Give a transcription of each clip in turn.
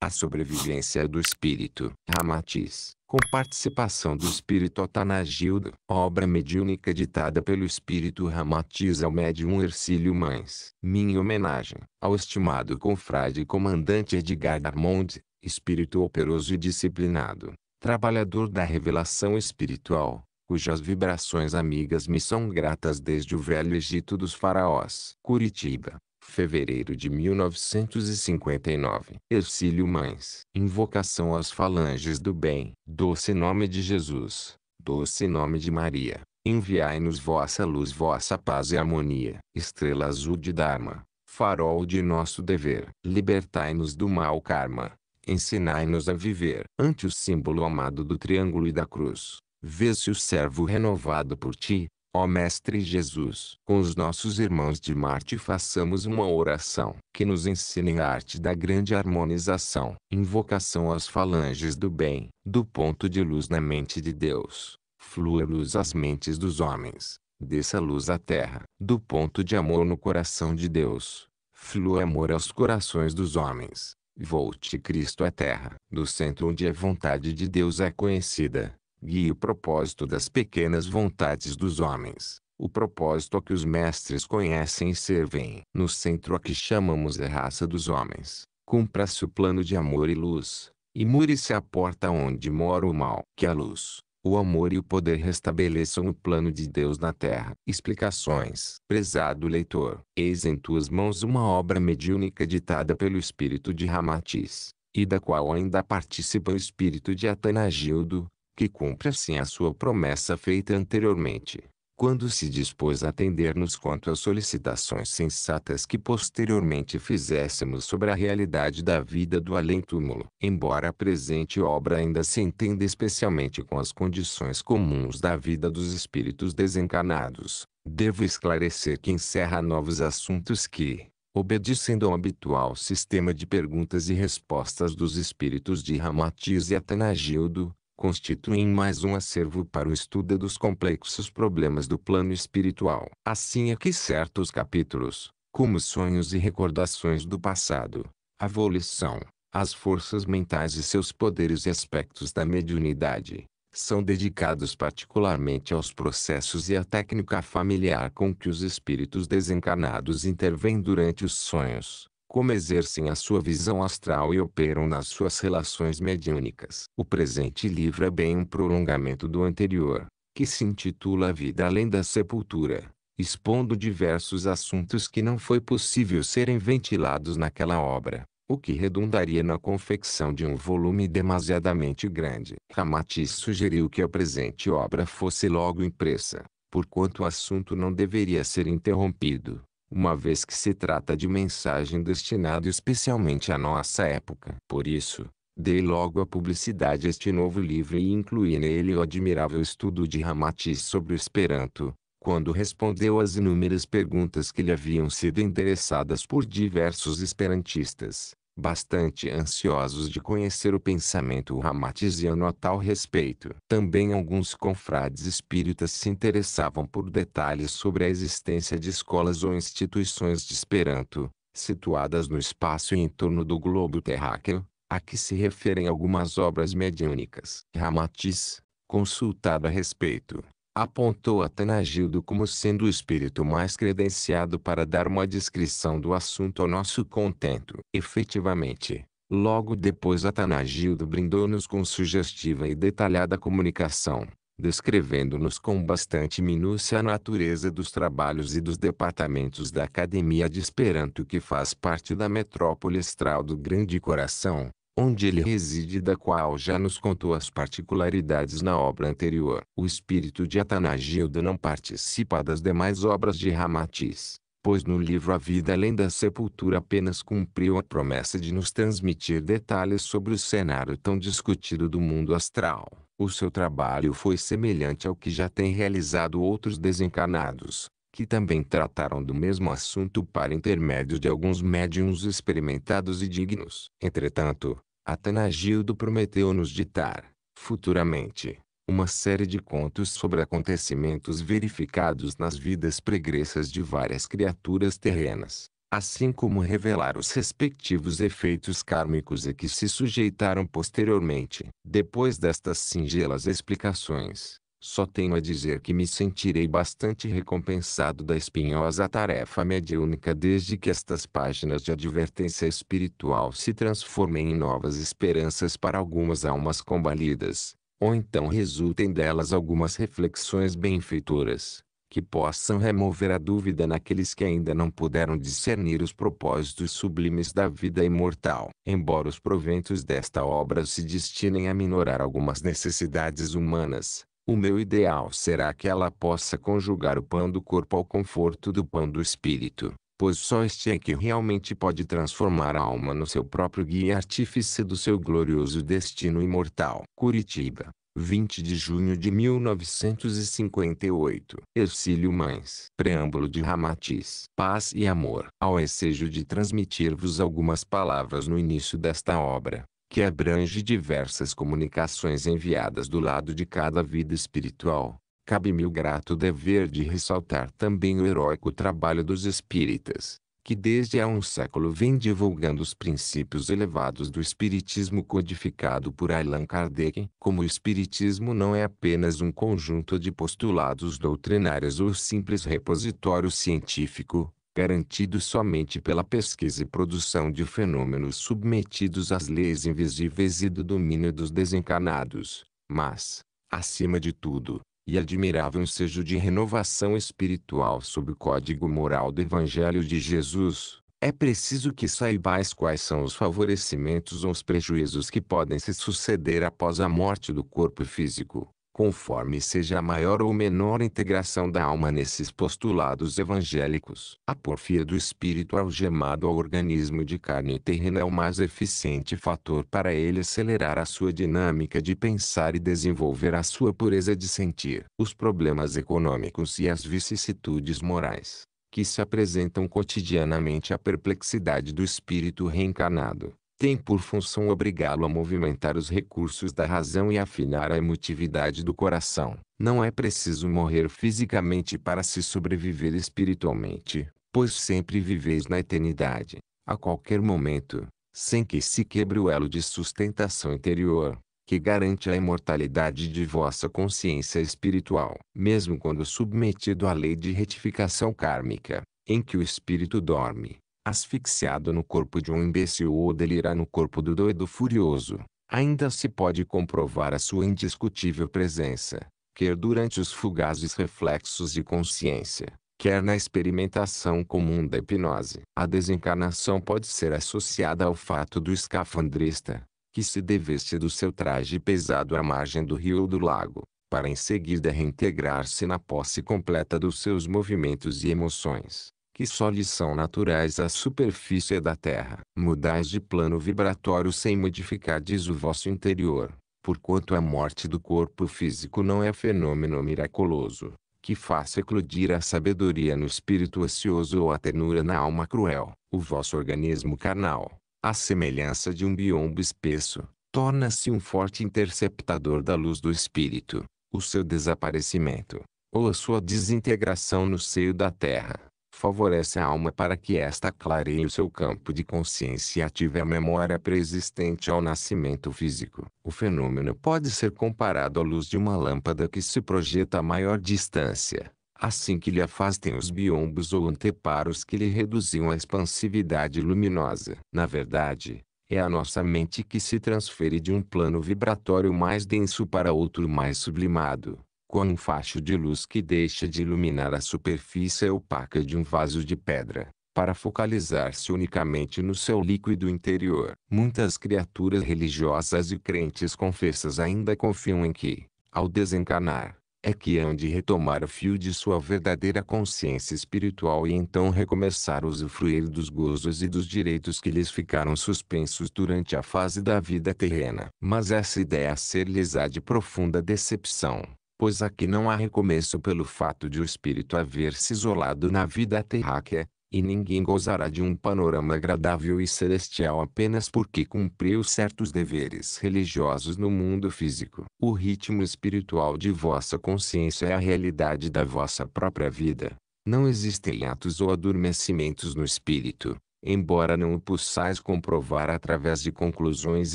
a sobrevivência do espírito, Ramatiz, com participação do espírito Otanagildo, obra mediúnica ditada pelo espírito Ramatiz ao médium Ercílio Mães. Minha homenagem ao estimado confrade e comandante Edgar Darmond, espírito operoso e disciplinado, trabalhador da revelação espiritual, cujas vibrações amigas me são gratas desde o velho Egito dos faraós. Curitiba, fevereiro de 1959. Ercílio Mães. Invocação às falanges do bem. Doce nome de Jesus. Doce nome de Maria. Enviai-nos vossa luz, vossa paz e harmonia. Estrela azul de Dharma. Farol de nosso dever. Libertai-nos do mal karma. Ensinai-nos a viver. Ante o símbolo amado do triângulo e da cruz. Vê-se o servo renovado por ti, Ó Mestre Jesus, com os nossos irmãos de Marte façamos uma oração, que nos ensinem a arte da grande harmonização, invocação às falanges do bem, do ponto de luz na mente de Deus, flua luz às mentes dos homens, desça luz à terra, do ponto de amor no coração de Deus, flua amor aos corações dos homens, volte Cristo à terra, do centro onde a vontade de Deus é conhecida guie o propósito das pequenas vontades dos homens, o propósito a que os mestres conhecem e servem. No centro a que chamamos é a raça dos homens, cumpra-se o plano de amor e luz, e mure-se a porta onde mora o mal. Que é a luz, o amor e o poder restabeleçam o plano de Deus na terra. Explicações. Prezado leitor, eis em tuas mãos uma obra mediúnica ditada pelo espírito de Ramatiz, e da qual ainda participa o espírito de Atanagildo, que cumpre assim a sua promessa feita anteriormente, quando se dispôs a atender-nos quanto às solicitações sensatas que posteriormente fizéssemos sobre a realidade da vida do além-túmulo. Embora a presente obra ainda se entenda especialmente com as condições comuns da vida dos espíritos desencarnados, devo esclarecer que encerra novos assuntos que, obedecendo ao habitual sistema de perguntas e respostas dos espíritos de Ramatiz e Atanagildo, constituem mais um acervo para o estudo dos complexos problemas do plano espiritual. Assim é que certos capítulos, como sonhos e recordações do passado, a volição, as forças mentais e seus poderes e aspectos da mediunidade, são dedicados particularmente aos processos e à técnica familiar com que os espíritos desencarnados intervêm durante os sonhos como exercem a sua visão astral e operam nas suas relações mediúnicas. O presente livro é bem um prolongamento do anterior, que se intitula A Vida Além da Sepultura, expondo diversos assuntos que não foi possível serem ventilados naquela obra, o que redundaria na confecção de um volume demasiadamente grande. Ramatiz sugeriu que a presente obra fosse logo impressa, porquanto o assunto não deveria ser interrompido uma vez que se trata de mensagem destinada especialmente à nossa época. Por isso, dei logo a publicidade a este novo livro e incluí nele o admirável estudo de Ramatiz sobre o Esperanto, quando respondeu às inúmeras perguntas que lhe haviam sido endereçadas por diversos esperantistas bastante ansiosos de conhecer o pensamento Ramatiziano a tal respeito. Também alguns confrades espíritas se interessavam por detalhes sobre a existência de escolas ou instituições de Esperanto, situadas no espaço e em torno do globo terráqueo, a que se referem algumas obras mediúnicas. Ramatiz, consultado a respeito, apontou Atanagildo como sendo o espírito mais credenciado para dar uma descrição do assunto ao nosso contento. Efetivamente, logo depois Atanagildo brindou-nos com sugestiva e detalhada comunicação, descrevendo-nos com bastante minúcia a natureza dos trabalhos e dos departamentos da Academia de Esperanto que faz parte da metrópole estral do Grande Coração, onde ele reside da qual já nos contou as particularidades na obra anterior. O espírito de Atanagilda não participa das demais obras de Ramatiz, pois no livro A Vida Além da Sepultura apenas cumpriu a promessa de nos transmitir detalhes sobre o cenário tão discutido do mundo astral. O seu trabalho foi semelhante ao que já tem realizado outros desencarnados, que também trataram do mesmo assunto para intermédio de alguns médiums experimentados e dignos. Entretanto, Atanagildo prometeu-nos ditar, futuramente, uma série de contos sobre acontecimentos verificados nas vidas pregressas de várias criaturas terrenas, assim como revelar os respectivos efeitos kármicos a que se sujeitaram posteriormente. Depois destas singelas explicações, só tenho a dizer que me sentirei bastante recompensado da espinhosa tarefa mediúnica desde que estas páginas de advertência espiritual se transformem em novas esperanças para algumas almas combalidas, ou então resultem delas algumas reflexões benfeitoras, que possam remover a dúvida naqueles que ainda não puderam discernir os propósitos sublimes da vida imortal. Embora os proventos desta obra se destinem a minorar algumas necessidades humanas, o meu ideal será que ela possa conjugar o pão do corpo ao conforto do pão do espírito, pois só este é que realmente pode transformar a alma no seu próprio guia artífice do seu glorioso destino imortal. Curitiba, 20 de junho de 1958. Ercílio Mães. Preâmbulo de Ramatiz. Paz e amor. Ao ensejo de transmitir-vos algumas palavras no início desta obra, que abrange diversas comunicações enviadas do lado de cada vida espiritual, cabe-me o grato dever de ressaltar também o heróico trabalho dos espíritas, que desde há um século vem divulgando os princípios elevados do espiritismo codificado por Allan Kardec. Como o espiritismo não é apenas um conjunto de postulados doutrinários ou simples repositório científico, garantidos somente pela pesquisa e produção de fenômenos submetidos às leis invisíveis e do domínio dos desencarnados, mas, acima de tudo, e admirável ensejo de renovação espiritual sob o código moral do Evangelho de Jesus, é preciso que saibais quais são os favorecimentos ou os prejuízos que podem se suceder após a morte do corpo físico conforme seja a maior ou menor integração da alma nesses postulados evangélicos. A porfia do espírito algemado ao organismo de carne terrena é o mais eficiente fator para ele acelerar a sua dinâmica de pensar e desenvolver a sua pureza de sentir. Os problemas econômicos e as vicissitudes morais que se apresentam cotidianamente à perplexidade do espírito reencarnado, tem por função obrigá-lo a movimentar os recursos da razão e afinar a emotividade do coração. Não é preciso morrer fisicamente para se sobreviver espiritualmente, pois sempre viveis na eternidade, a qualquer momento, sem que se quebre o elo de sustentação interior, que garante a imortalidade de vossa consciência espiritual. Mesmo quando submetido à lei de retificação kármica, em que o espírito dorme, asfixiado no corpo de um imbecil ou delirar no corpo do doido furioso, ainda se pode comprovar a sua indiscutível presença, quer durante os fugazes reflexos de consciência, quer na experimentação comum da hipnose. A desencarnação pode ser associada ao fato do escafandrista, que se deveste do seu traje pesado à margem do rio ou do lago, para em seguida reintegrar-se na posse completa dos seus movimentos e emoções que só lhes são naturais à superfície da terra. Mudais de plano vibratório sem modificar diz o vosso interior, porquanto a morte do corpo físico não é fenômeno miraculoso, que faça eclodir a sabedoria no espírito ocioso ou a ternura na alma cruel. O vosso organismo carnal, à semelhança de um biombo espesso, torna-se um forte interceptador da luz do espírito. O seu desaparecimento, ou a sua desintegração no seio da terra, favorece a alma para que esta clareie o seu campo de consciência e ative a memória preexistente ao nascimento físico. O fenômeno pode ser comparado à luz de uma lâmpada que se projeta a maior distância, assim que lhe afastem os biombos ou anteparos que lhe reduziam a expansividade luminosa. Na verdade, é a nossa mente que se transfere de um plano vibratório mais denso para outro mais sublimado com um facho de luz que deixa de iluminar a superfície opaca de um vaso de pedra, para focalizar-se unicamente no seu líquido interior. Muitas criaturas religiosas e crentes confessas ainda confiam em que, ao desencarnar, é que hão de retomar o fio de sua verdadeira consciência espiritual e então recomeçar a usufruir dos gozos e dos direitos que lhes ficaram suspensos durante a fase da vida terrena. Mas essa ideia ser lhes há de profunda decepção pois aqui não há recomeço pelo fato de o espírito haver se isolado na vida terráquea, e ninguém gozará de um panorama agradável e celestial apenas porque cumpriu certos deveres religiosos no mundo físico. O ritmo espiritual de vossa consciência é a realidade da vossa própria vida. Não existem atos ou adormecimentos no espírito, embora não o possais comprovar através de conclusões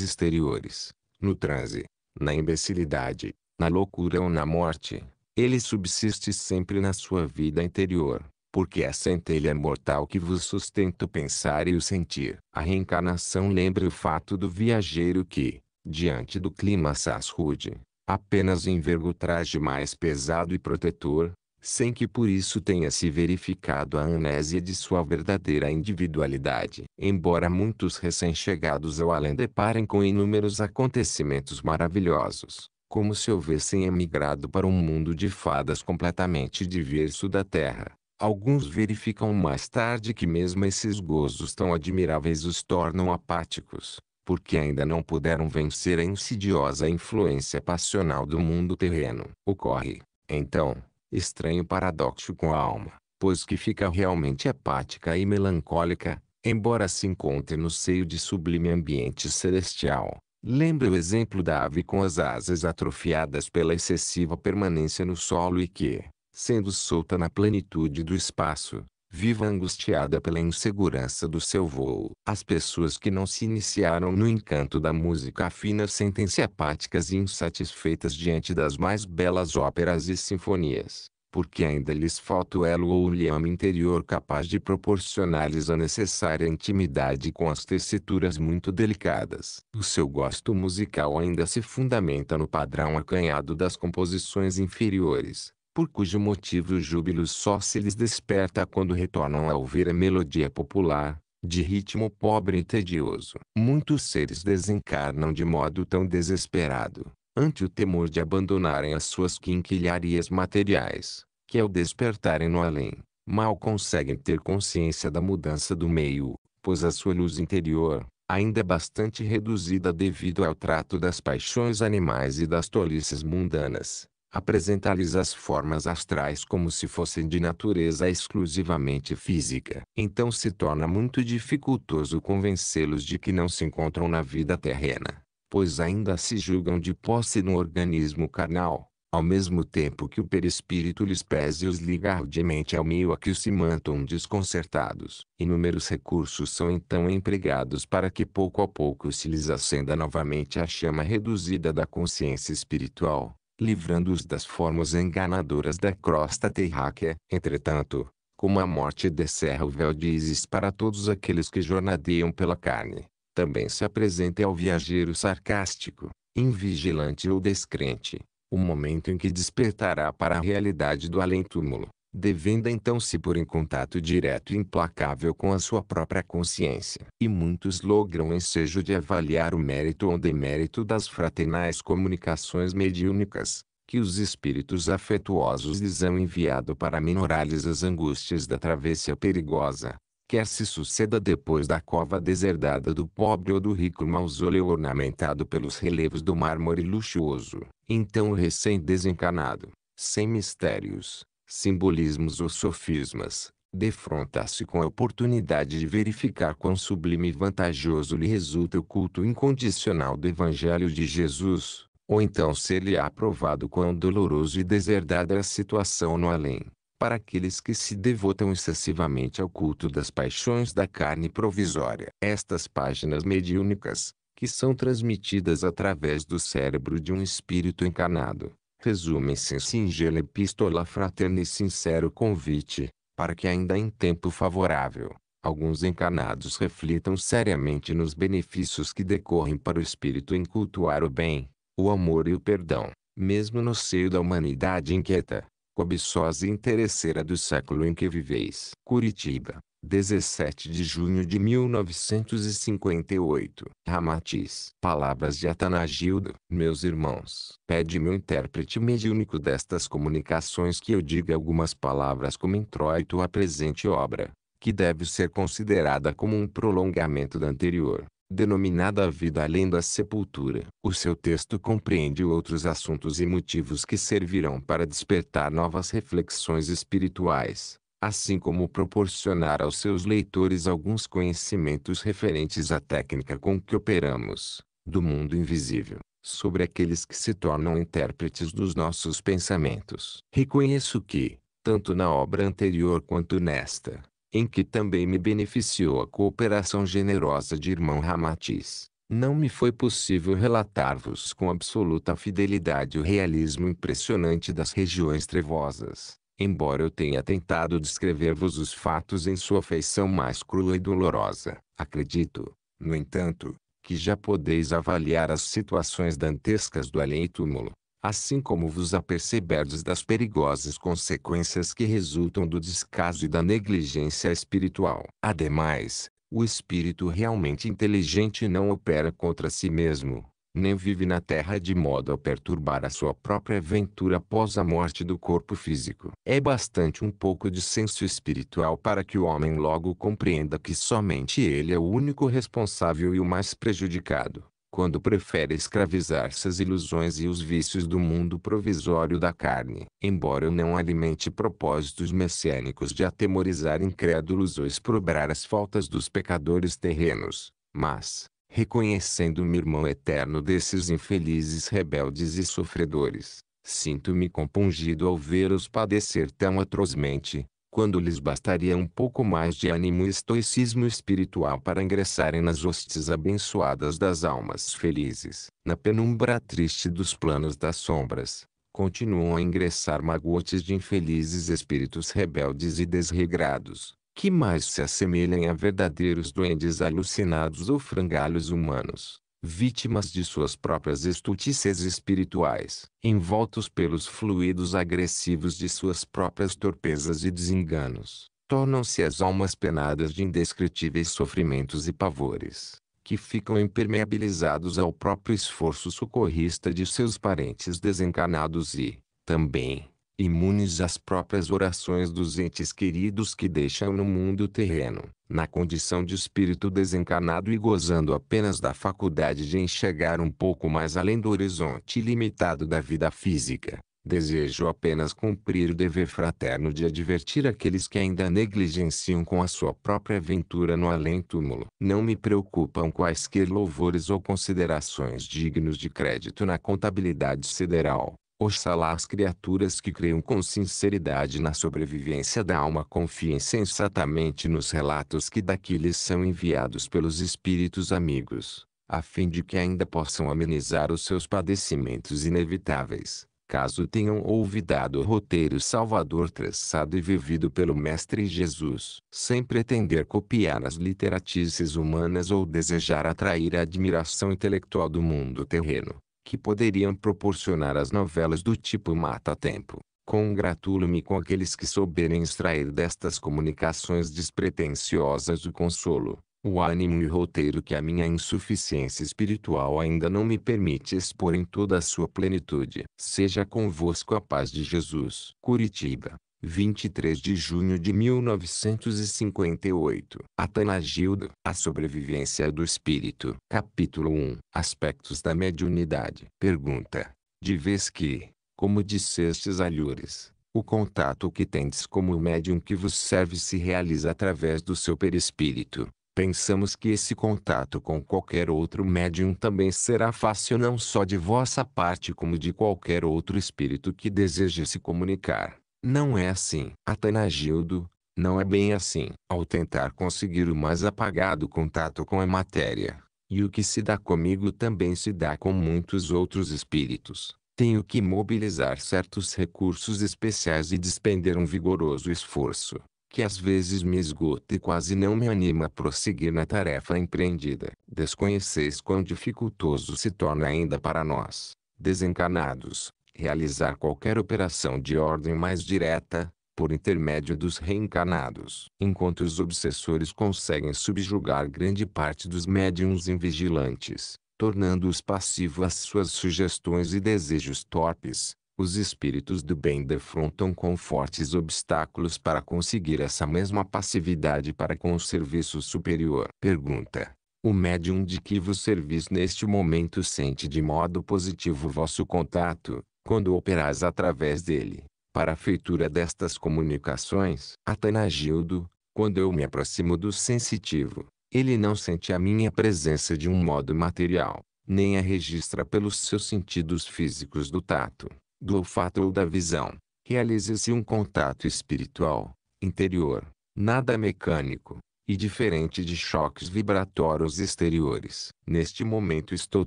exteriores. No transe, na imbecilidade, na loucura ou na morte, ele subsiste sempre na sua vida interior, porque é a centelha é mortal que vos sustenta o pensar e o sentir. A reencarnação lembra o fato do viajeiro que, diante do clima assaz rude, apenas enverga o traje mais pesado e protetor, sem que por isso tenha se verificado a amnésia de sua verdadeira individualidade. Embora muitos recém-chegados ao além deparem com inúmeros acontecimentos maravilhosos, como se houvessem emigrado para um mundo de fadas completamente diverso da Terra. Alguns verificam mais tarde que mesmo esses gozos tão admiráveis os tornam apáticos, porque ainda não puderam vencer a insidiosa influência passional do mundo terreno. Ocorre, então, estranho paradoxo com a alma, pois que fica realmente apática e melancólica, embora se encontre no seio de sublime ambiente celestial. Lembra o exemplo da ave com as asas atrofiadas pela excessiva permanência no solo e que, sendo solta na plenitude do espaço, viva angustiada pela insegurança do seu voo. As pessoas que não se iniciaram no encanto da música fina sentem-se apáticas e insatisfeitas diante das mais belas óperas e sinfonias porque ainda lhes falta o elo ou o liame interior capaz de proporcionar-lhes a necessária intimidade com as tessituras muito delicadas. O seu gosto musical ainda se fundamenta no padrão acanhado das composições inferiores, por cujo motivo o júbilo só se lhes desperta quando retornam a ouvir a melodia popular, de ritmo pobre e tedioso. Muitos seres desencarnam de modo tão desesperado, ante o temor de abandonarem as suas quinquilharias materiais, que ao despertarem no além, mal conseguem ter consciência da mudança do meio, pois a sua luz interior, ainda é bastante reduzida devido ao trato das paixões animais e das tolices mundanas, apresentar-lhes as formas astrais como se fossem de natureza exclusivamente física. Então se torna muito dificultoso convencê-los de que não se encontram na vida terrena pois ainda se julgam de posse no organismo carnal, ao mesmo tempo que o perispírito lhes pese e os liga rudemente ao meio a que se mantam desconcertados. Inúmeros recursos são então empregados para que pouco a pouco se lhes acenda novamente a chama reduzida da consciência espiritual, livrando-os das formas enganadoras da crosta terráquea. Entretanto, como a morte descerra o véu de Isis para todos aqueles que jornadeiam pela carne, também se apresenta ao viajeiro sarcástico, invigilante ou descrente, o momento em que despertará para a realidade do além-túmulo, devendo então se pôr em contato direto e implacável com a sua própria consciência. E muitos logram o ensejo de avaliar o mérito ou demérito das fraternais comunicações mediúnicas, que os espíritos afetuosos lhes hão enviado para minorar-lhes as angústias da travessia perigosa, quer se suceda depois da cova deserdada do pobre ou do rico mausoleu ornamentado pelos relevos do mármore luxuoso, então o recém-desencanado, sem mistérios, simbolismos ou sofismas, defronta-se com a oportunidade de verificar quão sublime e vantajoso lhe resulta o culto incondicional do Evangelho de Jesus, ou então ser-lhe aprovado quão doloroso e deserdada é a situação no além para aqueles que se devotam excessivamente ao culto das paixões da carne provisória. Estas páginas mediúnicas, que são transmitidas através do cérebro de um espírito encarnado, resumem-se em singela epístola fraterna e sincero convite, para que ainda em tempo favorável, alguns encarnados reflitam seriamente nos benefícios que decorrem para o espírito em cultuar o bem, o amor e o perdão, mesmo no seio da humanidade inquieta cobiçosa e interesseira do século em que viveis. Curitiba, 17 de junho de 1958. Ramatiz. Palavras de Atanagildo. Meus irmãos, pede-me um intérprete mediúnico destas comunicações que eu diga algumas palavras como introito à presente obra, que deve ser considerada como um prolongamento da anterior denominada A Vida Além da Sepultura. O seu texto compreende outros assuntos e motivos que servirão para despertar novas reflexões espirituais, assim como proporcionar aos seus leitores alguns conhecimentos referentes à técnica com que operamos, do mundo invisível, sobre aqueles que se tornam intérpretes dos nossos pensamentos. Reconheço que, tanto na obra anterior quanto nesta, em que também me beneficiou a cooperação generosa de irmão Ramatiz. Não me foi possível relatar-vos com absoluta fidelidade o realismo impressionante das regiões trevosas, embora eu tenha tentado descrever-vos os fatos em sua feição mais crua e dolorosa. Acredito, no entanto, que já podeis avaliar as situações dantescas do além-túmulo, assim como vos aperceberdes das perigosas consequências que resultam do descaso e da negligência espiritual. Ademais, o espírito realmente inteligente não opera contra si mesmo, nem vive na terra de modo a perturbar a sua própria aventura após a morte do corpo físico. É bastante um pouco de senso espiritual para que o homem logo compreenda que somente ele é o único responsável e o mais prejudicado quando prefere escravizar-se às ilusões e os vícios do mundo provisório da carne. Embora eu não alimente propósitos messiânicos de atemorizar incrédulos ou exprobrar as faltas dos pecadores terrenos, mas, reconhecendo-me irmão eterno desses infelizes rebeldes e sofredores, sinto-me compungido ao vê-los padecer tão atrozmente, quando lhes bastaria um pouco mais de ânimo e estoicismo espiritual para ingressarem nas hostes abençoadas das almas felizes, na penumbra triste dos planos das sombras, continuam a ingressar magotes de infelizes espíritos rebeldes e desregrados, que mais se assemelham a verdadeiros duendes alucinados ou frangalhos humanos vítimas de suas próprias estultices espirituais, envoltos pelos fluidos agressivos de suas próprias torpezas e desenganos, tornam-se as almas penadas de indescritíveis sofrimentos e pavores, que ficam impermeabilizados ao próprio esforço socorrista de seus parentes desencarnados e, também, imunes às próprias orações dos entes queridos que deixam no mundo terreno, na condição de espírito desencarnado e gozando apenas da faculdade de enxergar um pouco mais além do horizonte limitado da vida física. Desejo apenas cumprir o dever fraterno de advertir aqueles que ainda negligenciam com a sua própria aventura no além-túmulo. Não me preocupam quaisquer louvores ou considerações dignos de crédito na contabilidade sideral. Oxalá as criaturas que creiam com sinceridade na sobrevivência da alma confiem sensatamente nos relatos que daqui lhes são enviados pelos espíritos amigos, a fim de que ainda possam amenizar os seus padecimentos inevitáveis, caso tenham olvidado o roteiro salvador traçado e vivido pelo Mestre Jesus, sem pretender copiar as literatices humanas ou desejar atrair a admiração intelectual do mundo terreno que poderiam proporcionar as novelas do tipo mata-tempo. Congratulo-me com aqueles que souberem extrair destas comunicações despretensiosas o consolo, o ânimo e o roteiro que a minha insuficiência espiritual ainda não me permite expor em toda a sua plenitude. Seja convosco a paz de Jesus. Curitiba, 23 de junho de 1958. Atanagildo. A sobrevivência do espírito. Capítulo 1. Aspectos da mediunidade. Pergunta. De vez que, como dissestes Lures, o contato que tendes como o médium que vos serve se realiza através do seu perispírito. Pensamos que esse contato com qualquer outro médium também será fácil não só de vossa parte como de qualquer outro espírito que deseje se comunicar. Não é assim. Atanagildo, não é bem assim. Ao tentar conseguir o mais apagado contato com a matéria, e o que se dá comigo também se dá com muitos outros espíritos. Tenho que mobilizar certos recursos especiais e despender um vigoroso esforço, que às vezes me esgota e quase não me anima a prosseguir na tarefa empreendida. Desconheceis quão dificultoso se torna ainda para nós, desencarnados, realizar qualquer operação de ordem mais direta, por intermédio dos reencarnados. Enquanto os obsessores conseguem subjugar grande parte dos médiums invigilantes, tornando-os passivos às suas sugestões e desejos torpes, os espíritos do bem defrontam com fortes obstáculos para conseguir essa mesma passividade para com o serviço superior. Pergunta. O médium de que vos servis neste momento sente de modo positivo vosso contato, quando operas através dele, para a feitura destas comunicações. Atanagildo, quando eu me aproximo do sensitivo, ele não sente a minha presença de um modo material, nem a registra pelos seus sentidos físicos do tato, do olfato ou da visão. Realiza-se um contato espiritual, interior, nada mecânico, e diferente de choques vibratórios exteriores. Neste momento estou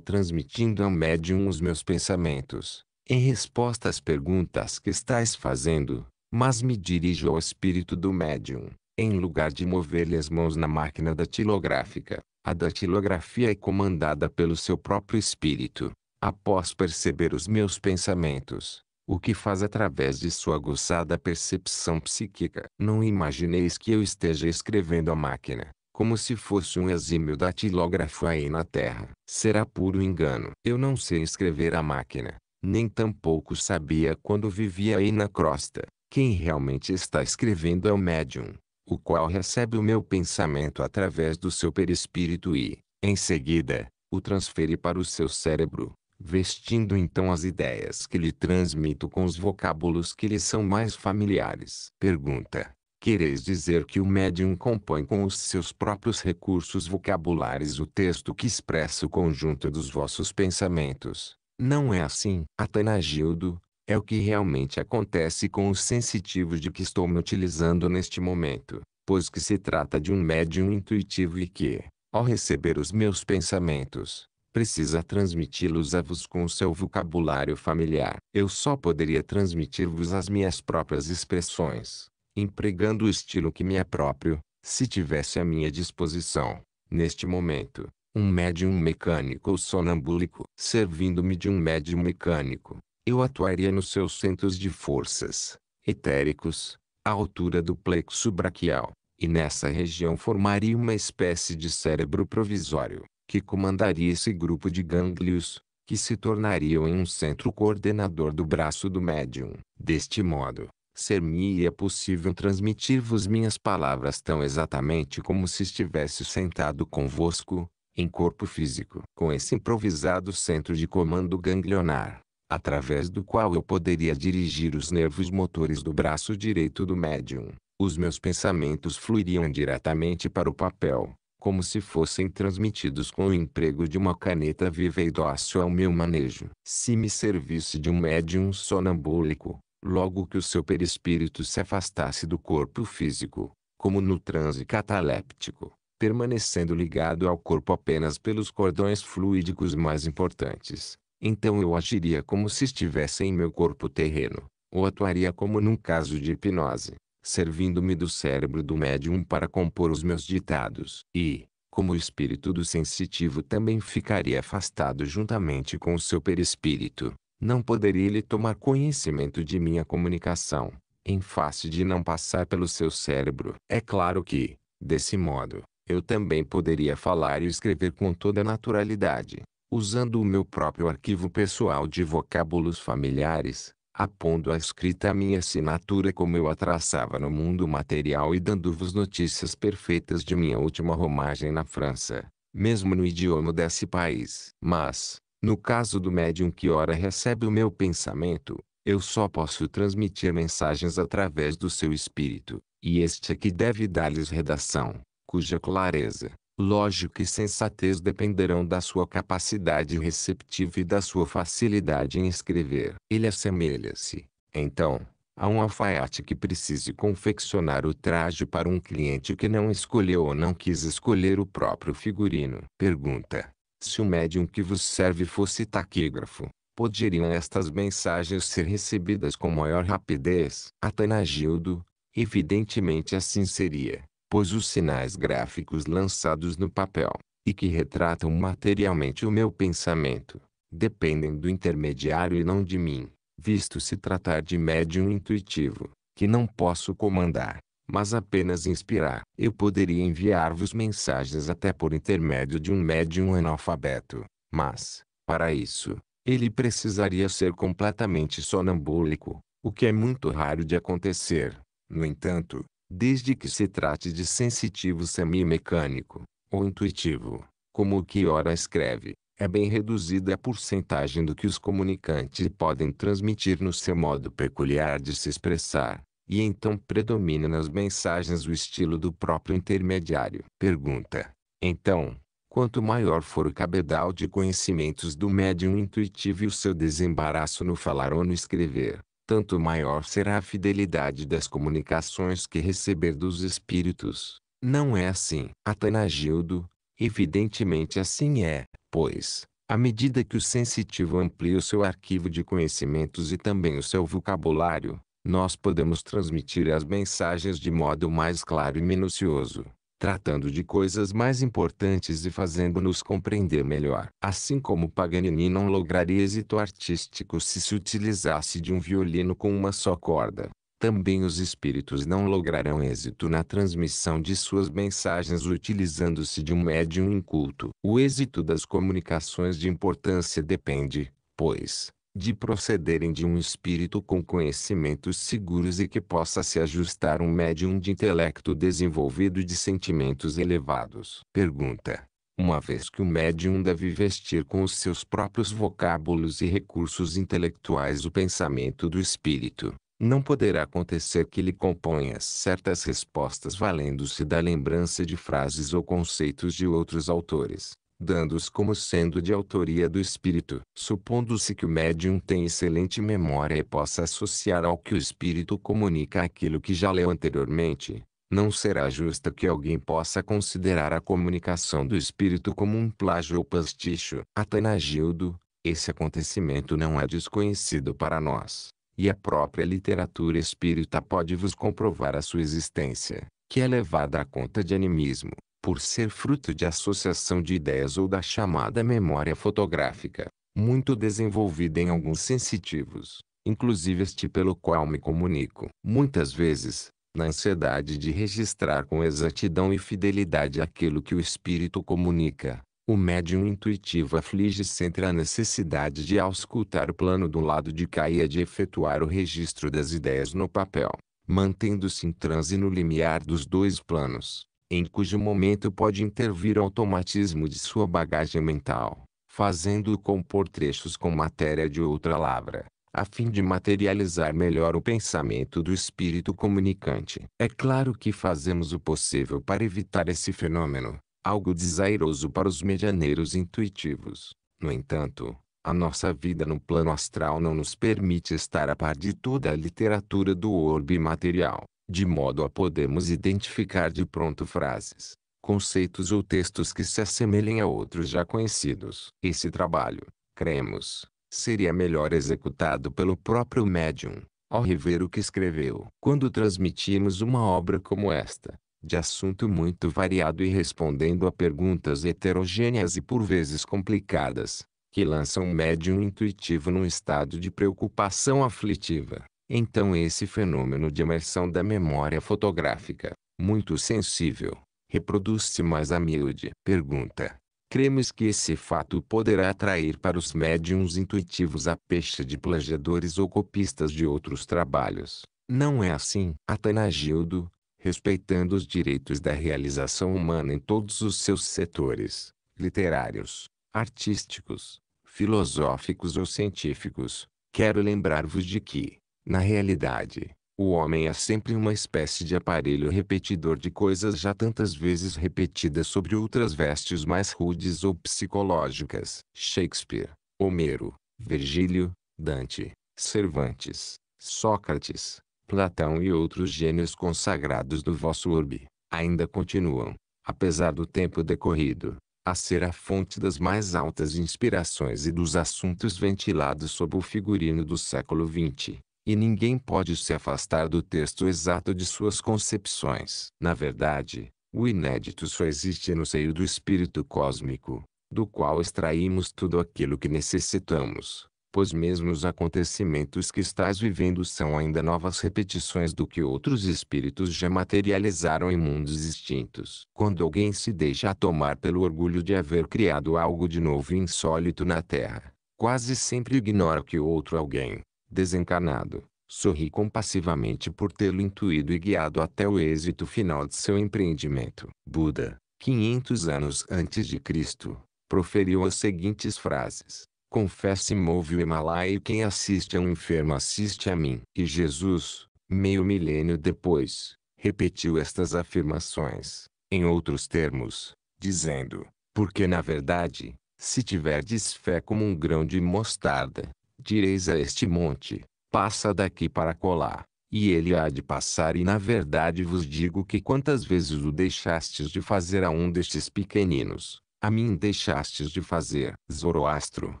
transmitindo ao médium os meus pensamentos, em resposta às perguntas que estás fazendo, mas me dirijo ao espírito do médium, em lugar de mover-lhe as mãos na máquina datilográfica. A datilografia é comandada pelo seu próprio espírito, após perceber os meus pensamentos, o que faz através de sua aguçada percepção psíquica. Não imagineis que eu esteja escrevendo a máquina, como se fosse um exímio datilógrafo aí na Terra. Será puro engano. Eu não sei escrever a máquina nem tampouco sabia quando vivia aí na crosta. Quem realmente está escrevendo é o médium, o qual recebe o meu pensamento através do seu perispírito e, em seguida, o transfere para o seu cérebro, vestindo então as ideias que lhe transmito com os vocábulos que lhe são mais familiares. Pergunta: Quereis dizer que o médium compõe com os seus próprios recursos vocabulares o texto que expressa o conjunto dos vossos pensamentos, não é assim, Atanagildo. É o que realmente acontece com os sensitivos de que estou me utilizando neste momento, pois que se trata de um médium intuitivo e que, ao receber os meus pensamentos, precisa transmiti-los a vos com o seu vocabulário familiar. Eu só poderia transmitir-vos as minhas próprias expressões, empregando o estilo que me é próprio, se tivesse à minha disposição, neste momento, um médium mecânico ou sonambúlico. Servindo-me de um médium mecânico, eu atuaria nos seus centros de forças etéricos, à altura do plexo braquial, e nessa região formaria uma espécie de cérebro provisório, que comandaria esse grupo de gânglios, que se tornariam em um centro coordenador do braço do médium. Deste modo, ser-me é possível transmitir-vos minhas palavras tão exatamente como se estivesse sentado convosco, em corpo físico, com esse improvisado centro de comando ganglionar, através do qual eu poderia dirigir os nervos motores do braço direito do médium. Os meus pensamentos fluiriam diretamente para o papel, como se fossem transmitidos com o emprego de uma caneta viva e dócil ao meu manejo. Se me servisse de um médium sonambúlico, logo que o seu perispírito se afastasse do corpo físico, como no transe cataléptico, permanecendo ligado ao corpo apenas pelos cordões fluídicos mais importantes, então eu agiria como se estivesse em meu corpo terreno, ou atuaria como num caso de hipnose, servindo-me do cérebro do médium para compor os meus ditados. E, como o espírito do sensitivo também ficaria afastado juntamente com o seu perispírito, não poderia ele tomar conhecimento de minha comunicação, em face de não passar pelo seu cérebro. É claro que, desse modo, eu também poderia falar e escrever com toda naturalidade, usando o meu próprio arquivo pessoal de vocábulos familiares, apondo a escrita a minha assinatura como eu a traçava no mundo material e dando-vos notícias perfeitas de minha última romagem na França, mesmo no idioma desse país. Mas, no caso do médium que ora recebe o meu pensamento, eu só posso transmitir mensagens através do seu espírito, e este é que deve dar-lhes redação cuja clareza, lógica e sensatez dependerão da sua capacidade receptiva e da sua facilidade em escrever. Ele assemelha-se, então, a um alfaiate que precise confeccionar o traje para um cliente que não escolheu ou não quis escolher o próprio figurino. Pergunta: se o médium que vos serve fosse taquígrafo, poderiam estas mensagens ser recebidas com maior rapidez? Atanagildo, evidentemente assim seria pois os sinais gráficos lançados no papel, e que retratam materialmente o meu pensamento, dependem do intermediário e não de mim, visto se tratar de médium intuitivo, que não posso comandar, mas apenas inspirar. Eu poderia enviar-vos mensagens até por intermédio de um médium analfabeto, mas, para isso, ele precisaria ser completamente sonambúlico, o que é muito raro de acontecer. No entanto, desde que se trate de sensitivo semimecânico, ou intuitivo, como o que ora escreve, é bem reduzida a porcentagem do que os comunicantes podem transmitir no seu modo peculiar de se expressar, e então predomina nas mensagens o estilo do próprio intermediário. Pergunta. Então, quanto maior for o cabedal de conhecimentos do médium intuitivo e o seu desembaraço no falar ou no escrever, tanto maior será a fidelidade das comunicações que receber dos espíritos. Não é assim. Atanagildo, evidentemente assim é, pois, à medida que o sensitivo amplia o seu arquivo de conhecimentos e também o seu vocabulário, nós podemos transmitir as mensagens de modo mais claro e minucioso tratando de coisas mais importantes e fazendo-nos compreender melhor. Assim como Paganini não lograria êxito artístico se se utilizasse de um violino com uma só corda, também os espíritos não lograrão êxito na transmissão de suas mensagens utilizando-se de um médium inculto. O êxito das comunicações de importância depende, pois, de procederem de um espírito com conhecimentos seguros e que possa se ajustar um médium de intelecto desenvolvido e de sentimentos elevados. Pergunta. Uma vez que o médium deve vestir com os seus próprios vocábulos e recursos intelectuais o pensamento do espírito, não poderá acontecer que ele componha certas respostas valendo-se da lembrança de frases ou conceitos de outros autores dando-os como sendo de autoria do espírito, supondo-se que o médium tem excelente memória e possa associar ao que o espírito comunica aquilo que já leu anteriormente. Não será justa que alguém possa considerar a comunicação do espírito como um plágio ou pasticho. Atanagildo, esse acontecimento não é desconhecido para nós, e a própria literatura espírita pode vos comprovar a sua existência, que é levada à conta de animismo, por ser fruto de associação de ideias ou da chamada memória fotográfica, muito desenvolvida em alguns sensitivos, inclusive este pelo qual me comunico. Muitas vezes, na ansiedade de registrar com exatidão e fidelidade aquilo que o espírito comunica, o médium intuitivo aflige-se entre a necessidade de auscultar o plano do lado de cá e a de efetuar o registro das ideias no papel, mantendo-se em transe no limiar dos dois planos em cujo momento pode intervir o automatismo de sua bagagem mental, fazendo-o compor trechos com matéria de outra palavra, a fim de materializar melhor o pensamento do espírito comunicante. É claro que fazemos o possível para evitar esse fenômeno, algo desairoso para os medianeiros intuitivos. No entanto, a nossa vida no plano astral não nos permite estar a par de toda a literatura do orbe material de modo a podermos identificar de pronto frases, conceitos ou textos que se assemelhem a outros já conhecidos. Esse trabalho, cremos, seria melhor executado pelo próprio médium, ao rever o que escreveu. Quando transmitimos uma obra como esta, de assunto muito variado e respondendo a perguntas heterogêneas e por vezes complicadas, que lançam um médium intuitivo num estado de preocupação aflitiva, então esse fenômeno de imersão da memória fotográfica, muito sensível, reproduz-se mais a miúde. Pergunta. Cremos que esse fato poderá atrair para os médiums intuitivos a peixe de plagiadores ou copistas de outros trabalhos. Não é assim. Atanagildo, respeitando os direitos da realização humana em todos os seus setores, literários, artísticos, filosóficos ou científicos, quero lembrar-vos de que, na realidade, o homem é sempre uma espécie de aparelho repetidor de coisas já tantas vezes repetidas sobre outras vestes mais rudes ou psicológicas. Shakespeare, Homero, Virgílio, Dante, Cervantes, Sócrates, Platão e outros gênios consagrados do vosso orbe, ainda continuam, apesar do tempo decorrido, a ser a fonte das mais altas inspirações e dos assuntos ventilados sob o figurino do século XX e ninguém pode se afastar do texto exato de suas concepções. Na verdade, o inédito só existe no seio do espírito cósmico, do qual extraímos tudo aquilo que necessitamos, pois mesmo os acontecimentos que estás vivendo são ainda novas repetições do que outros espíritos já materializaram em mundos extintos. Quando alguém se deixa tomar pelo orgulho de haver criado algo de novo e insólito na Terra, quase sempre ignora que outro alguém, desencarnado, sorri compassivamente por tê-lo intuído e guiado até o êxito final de seu empreendimento. Buda, 500 anos antes de Cristo, proferiu as seguintes frases. Confesse-me ouve o Himalaia e quem assiste a um enfermo assiste a mim. E Jesus, meio milênio depois, repetiu estas afirmações, em outros termos, dizendo, porque na verdade, se tiverdes fé como um grão de mostarda, Direis a este monte, passa daqui para colar, e ele há de passar e na verdade vos digo que quantas vezes o deixastes de fazer a um destes pequeninos, a mim deixastes de fazer. Zoroastro,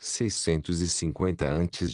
650 a.C.,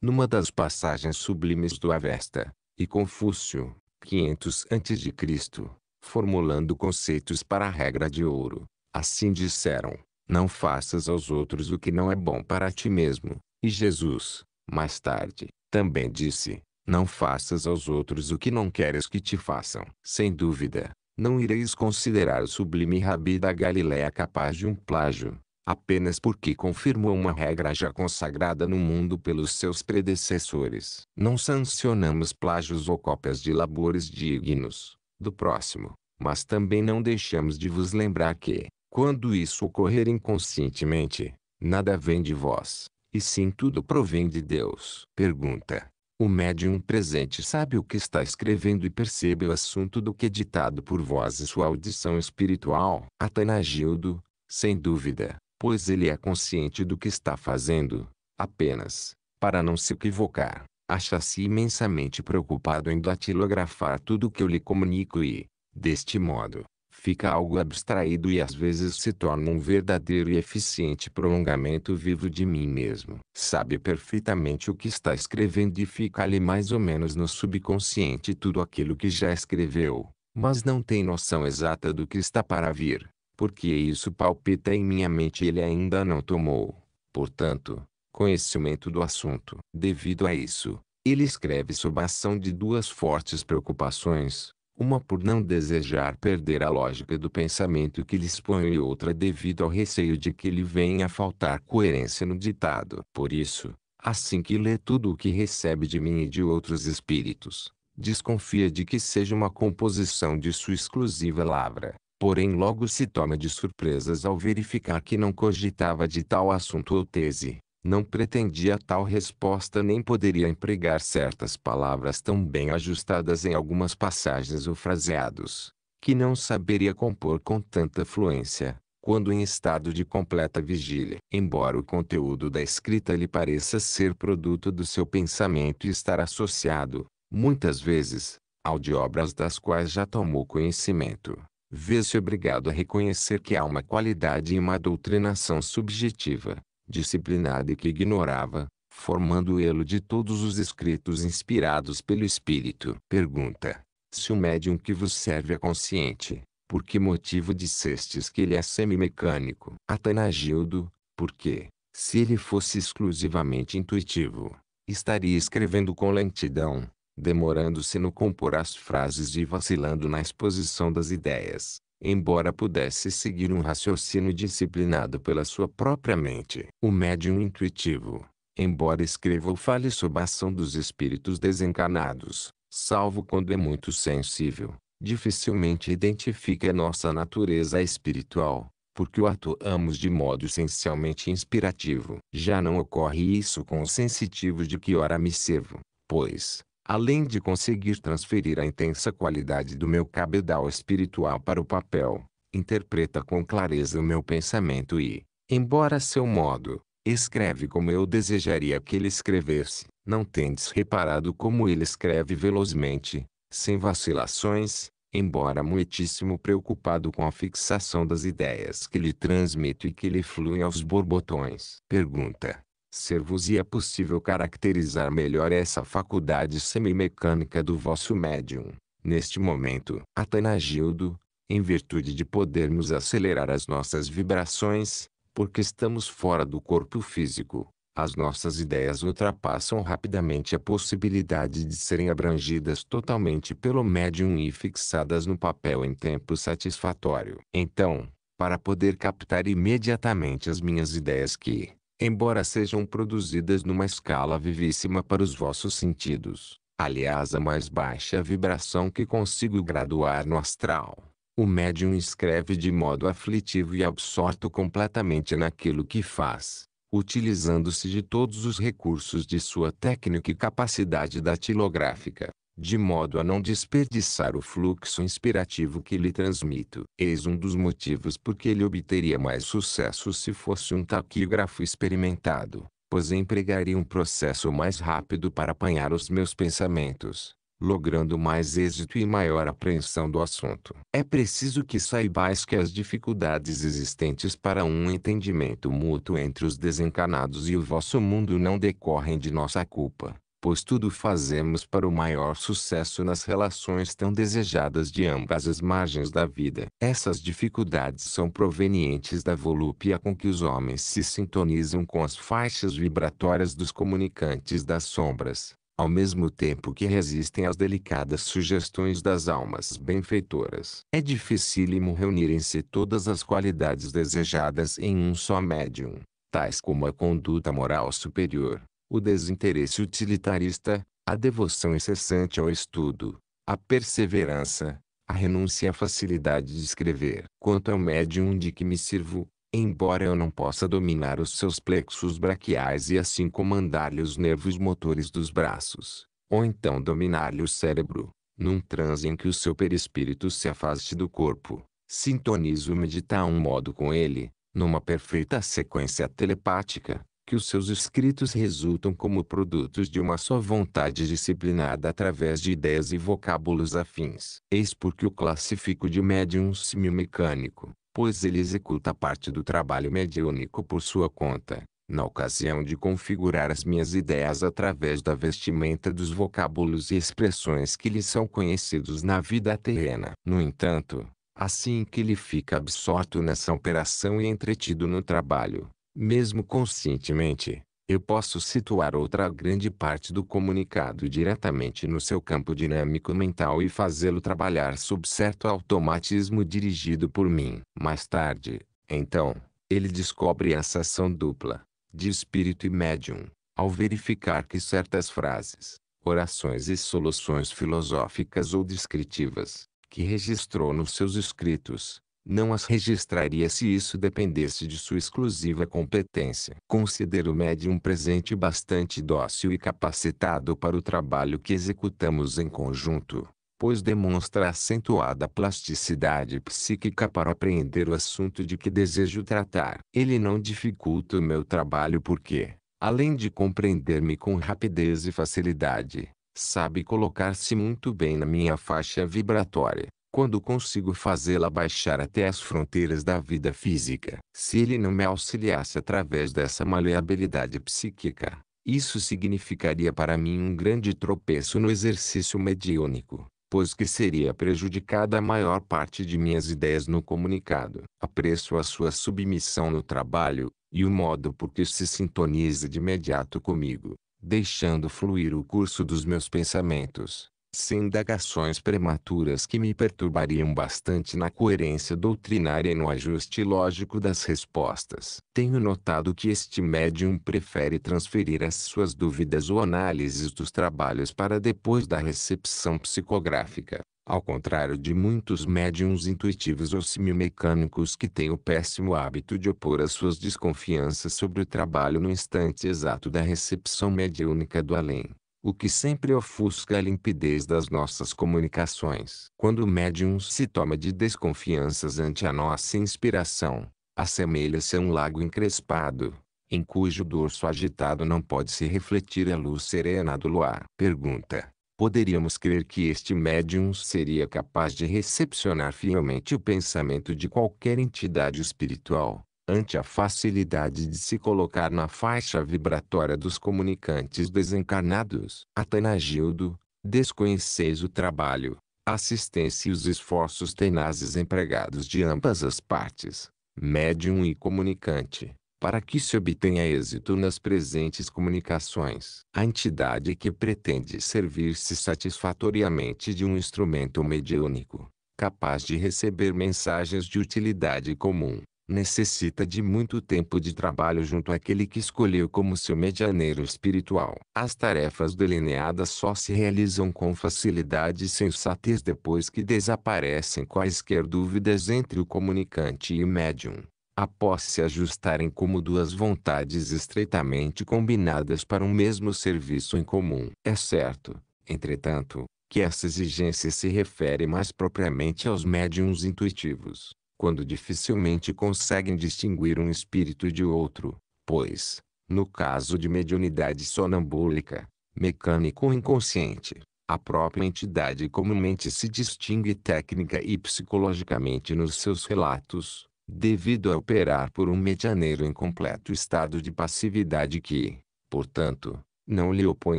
numa das passagens sublimes do Avesta, e Confúcio, 500 a.C., formulando conceitos para a regra de ouro, assim disseram, não faças aos outros o que não é bom para ti mesmo, e Jesus, mais tarde, também disse: Não faças aos outros o que não queres que te façam. Sem dúvida, não ireis considerar o sublime Rabi da Galiléia capaz de um plágio, apenas porque confirmou uma regra já consagrada no mundo pelos seus predecessores. Não sancionamos plágios ou cópias de labores dignos do próximo, mas também não deixamos de vos lembrar que, quando isso ocorrer inconscientemente, nada vem de vós, e sim tudo provém de Deus. Pergunta. O médium presente sabe o que está escrevendo e percebe o assunto do que é ditado por voz e sua audição espiritual. Atanagildo, sem dúvida, pois ele é consciente do que está fazendo, apenas, para não se equivocar, acha-se imensamente preocupado em datilografar tudo o que eu lhe comunico e, deste modo, fica algo abstraído e às vezes se torna um verdadeiro e eficiente prolongamento vivo de mim mesmo. Sabe perfeitamente o que está escrevendo e fica ali mais ou menos no subconsciente tudo aquilo que já escreveu, mas não tem noção exata do que está para vir, porque isso palpita em minha mente e ele ainda não tomou. Portanto, conhecimento do assunto. Devido a isso, ele escreve sob a ação de duas fortes preocupações uma por não desejar perder a lógica do pensamento que lhes põe e outra devido ao receio de que lhe venha a faltar coerência no ditado. Por isso, assim que lê tudo o que recebe de mim e de outros espíritos, desconfia de que seja uma composição de sua exclusiva lavra, porém logo se toma de surpresas ao verificar que não cogitava de tal assunto ou tese, não pretendia tal resposta nem poderia empregar certas palavras tão bem ajustadas em algumas passagens ou fraseados, que não saberia compor com tanta fluência, quando em estado de completa vigília. Embora o conteúdo da escrita lhe pareça ser produto do seu pensamento e estar associado, muitas vezes, ao de obras das quais já tomou conhecimento, vê-se obrigado a reconhecer que há uma qualidade e uma doutrinação subjetiva, disciplinado e que ignorava, formando elo de todos os escritos inspirados pelo Espírito. Pergunta: Se o médium que vos serve é consciente, por que motivo dissestes que ele é semi-mecânico, Atanagildo, porque, se ele fosse exclusivamente intuitivo, estaria escrevendo com lentidão, demorando-se no compor as frases e vacilando na exposição das ideias embora pudesse seguir um raciocínio disciplinado pela sua própria mente. O médium intuitivo, embora escreva ou fale sob a ação dos espíritos desencarnados, salvo quando é muito sensível, dificilmente identifica nossa natureza espiritual, porque o atuamos de modo essencialmente inspirativo. Já não ocorre isso com os sensitivos de que ora me servo, pois, além de conseguir transferir a intensa qualidade do meu cabedal espiritual para o papel, interpreta com clareza o meu pensamento e, embora a seu modo, escreve como eu desejaria que ele escrevesse. Não tendes reparado como ele escreve velozmente, sem vacilações, embora muitíssimo preocupado com a fixação das ideias que lhe transmito e que lhe fluem aos borbotões. Pergunta: ser-vos-ia é possível caracterizar melhor essa faculdade semimecânica do vosso médium. Neste momento, Atanagildo, em virtude de podermos acelerar as nossas vibrações, porque estamos fora do corpo físico, as nossas ideias ultrapassam rapidamente a possibilidade de serem abrangidas totalmente pelo médium e fixadas no papel em tempo satisfatório. Então, para poder captar imediatamente as minhas ideias que, embora sejam produzidas numa escala vivíssima para os vossos sentidos, aliás a mais baixa vibração que consigo graduar no astral. O médium escreve de modo aflitivo e absorto completamente naquilo que faz, utilizando-se de todos os recursos de sua técnica e capacidade datilográfica, de modo a não desperdiçar o fluxo inspirativo que lhe transmito. Eis um dos motivos por que ele obteria mais sucesso se fosse um taquígrafo experimentado, pois empregaria um processo mais rápido para apanhar os meus pensamentos, logrando mais êxito e maior apreensão do assunto. É preciso que saibais que as dificuldades existentes para um entendimento mútuo entre os desencanados e o vosso mundo não decorrem de nossa culpa pois tudo fazemos para o maior sucesso nas relações tão desejadas de ambas as margens da vida. Essas dificuldades são provenientes da volúpia com que os homens se sintonizam com as faixas vibratórias dos comunicantes das sombras, ao mesmo tempo que resistem às delicadas sugestões das almas benfeitoras. É dificílimo reunirem-se todas as qualidades desejadas em um só médium, tais como a conduta moral superior o desinteresse utilitarista, a devoção incessante ao estudo, a perseverança, a renúncia à facilidade de escrever. Quanto ao médium de que me sirvo, embora eu não possa dominar os seus plexos braquiais e assim comandar-lhe os nervos motores dos braços, ou então dominar-lhe o cérebro, num transe em que o seu perispírito se afaste do corpo, sintonizo de um modo com ele, numa perfeita sequência telepática, que os seus escritos resultam como produtos de uma só vontade disciplinada através de ideias e vocábulos afins. Eis porque o classifico de médium semi-mecânico, pois ele executa parte do trabalho mediúnico por sua conta, na ocasião de configurar as minhas ideias através da vestimenta dos vocábulos e expressões que lhe são conhecidos na vida terrena. No entanto, assim que ele fica absorto nessa operação e entretido no trabalho, mesmo conscientemente, eu posso situar outra grande parte do comunicado diretamente no seu campo dinâmico mental e fazê-lo trabalhar sob certo automatismo dirigido por mim. Mais tarde, então, ele descobre essa ação dupla, de espírito e médium, ao verificar que certas frases, orações e soluções filosóficas ou descritivas, que registrou nos seus escritos, não as registraria se isso dependesse de sua exclusiva competência. Considero o médium presente bastante dócil e capacitado para o trabalho que executamos em conjunto, pois demonstra acentuada plasticidade psíquica para apreender o assunto de que desejo tratar. Ele não dificulta o meu trabalho porque, além de compreender-me com rapidez e facilidade, sabe colocar-se muito bem na minha faixa vibratória quando consigo fazê-la baixar até as fronteiras da vida física. Se ele não me auxiliasse através dessa maleabilidade psíquica, isso significaria para mim um grande tropeço no exercício mediúnico, pois que seria prejudicada a maior parte de minhas ideias no comunicado. Apreço a sua submissão no trabalho, e o modo por que se sintoniza de imediato comigo, deixando fluir o curso dos meus pensamentos sem indagações prematuras que me perturbariam bastante na coerência doutrinária e no ajuste lógico das respostas. Tenho notado que este médium prefere transferir as suas dúvidas ou análises dos trabalhos para depois da recepção psicográfica. Ao contrário de muitos médiums intuitivos ou simiomecânicos que têm o péssimo hábito de opor as suas desconfianças sobre o trabalho no instante exato da recepção mediúnica do além o que sempre ofusca a limpidez das nossas comunicações. Quando o médium se toma de desconfianças ante a nossa inspiração, assemelha-se a um lago encrespado, em cujo dorso agitado não pode se refletir a luz serena do luar. Pergunta. Poderíamos crer que este médium seria capaz de recepcionar fielmente o pensamento de qualquer entidade espiritual, ante a facilidade de se colocar na faixa vibratória dos comunicantes desencarnados. Atanagildo, desconheceis o trabalho, assistência e os esforços tenazes empregados de ambas as partes, médium e comunicante, para que se obtenha êxito nas presentes comunicações. A entidade que pretende servir-se satisfatoriamente de um instrumento mediúnico, capaz de receber mensagens de utilidade comum, necessita de muito tempo de trabalho junto àquele que escolheu como seu medianeiro espiritual. As tarefas delineadas só se realizam com facilidade e sensatez depois que desaparecem quaisquer dúvidas entre o comunicante e o médium. Após se ajustarem como duas vontades estreitamente combinadas para um mesmo serviço em comum. É certo, entretanto, que essa exigência se refere mais propriamente aos médiums intuitivos quando dificilmente conseguem distinguir um espírito de outro, pois, no caso de mediunidade sonambúlica, mecânico inconsciente, a própria entidade comumente se distingue técnica e psicologicamente nos seus relatos, devido a operar por um medianeiro em completo estado de passividade que, portanto, não lhe opõe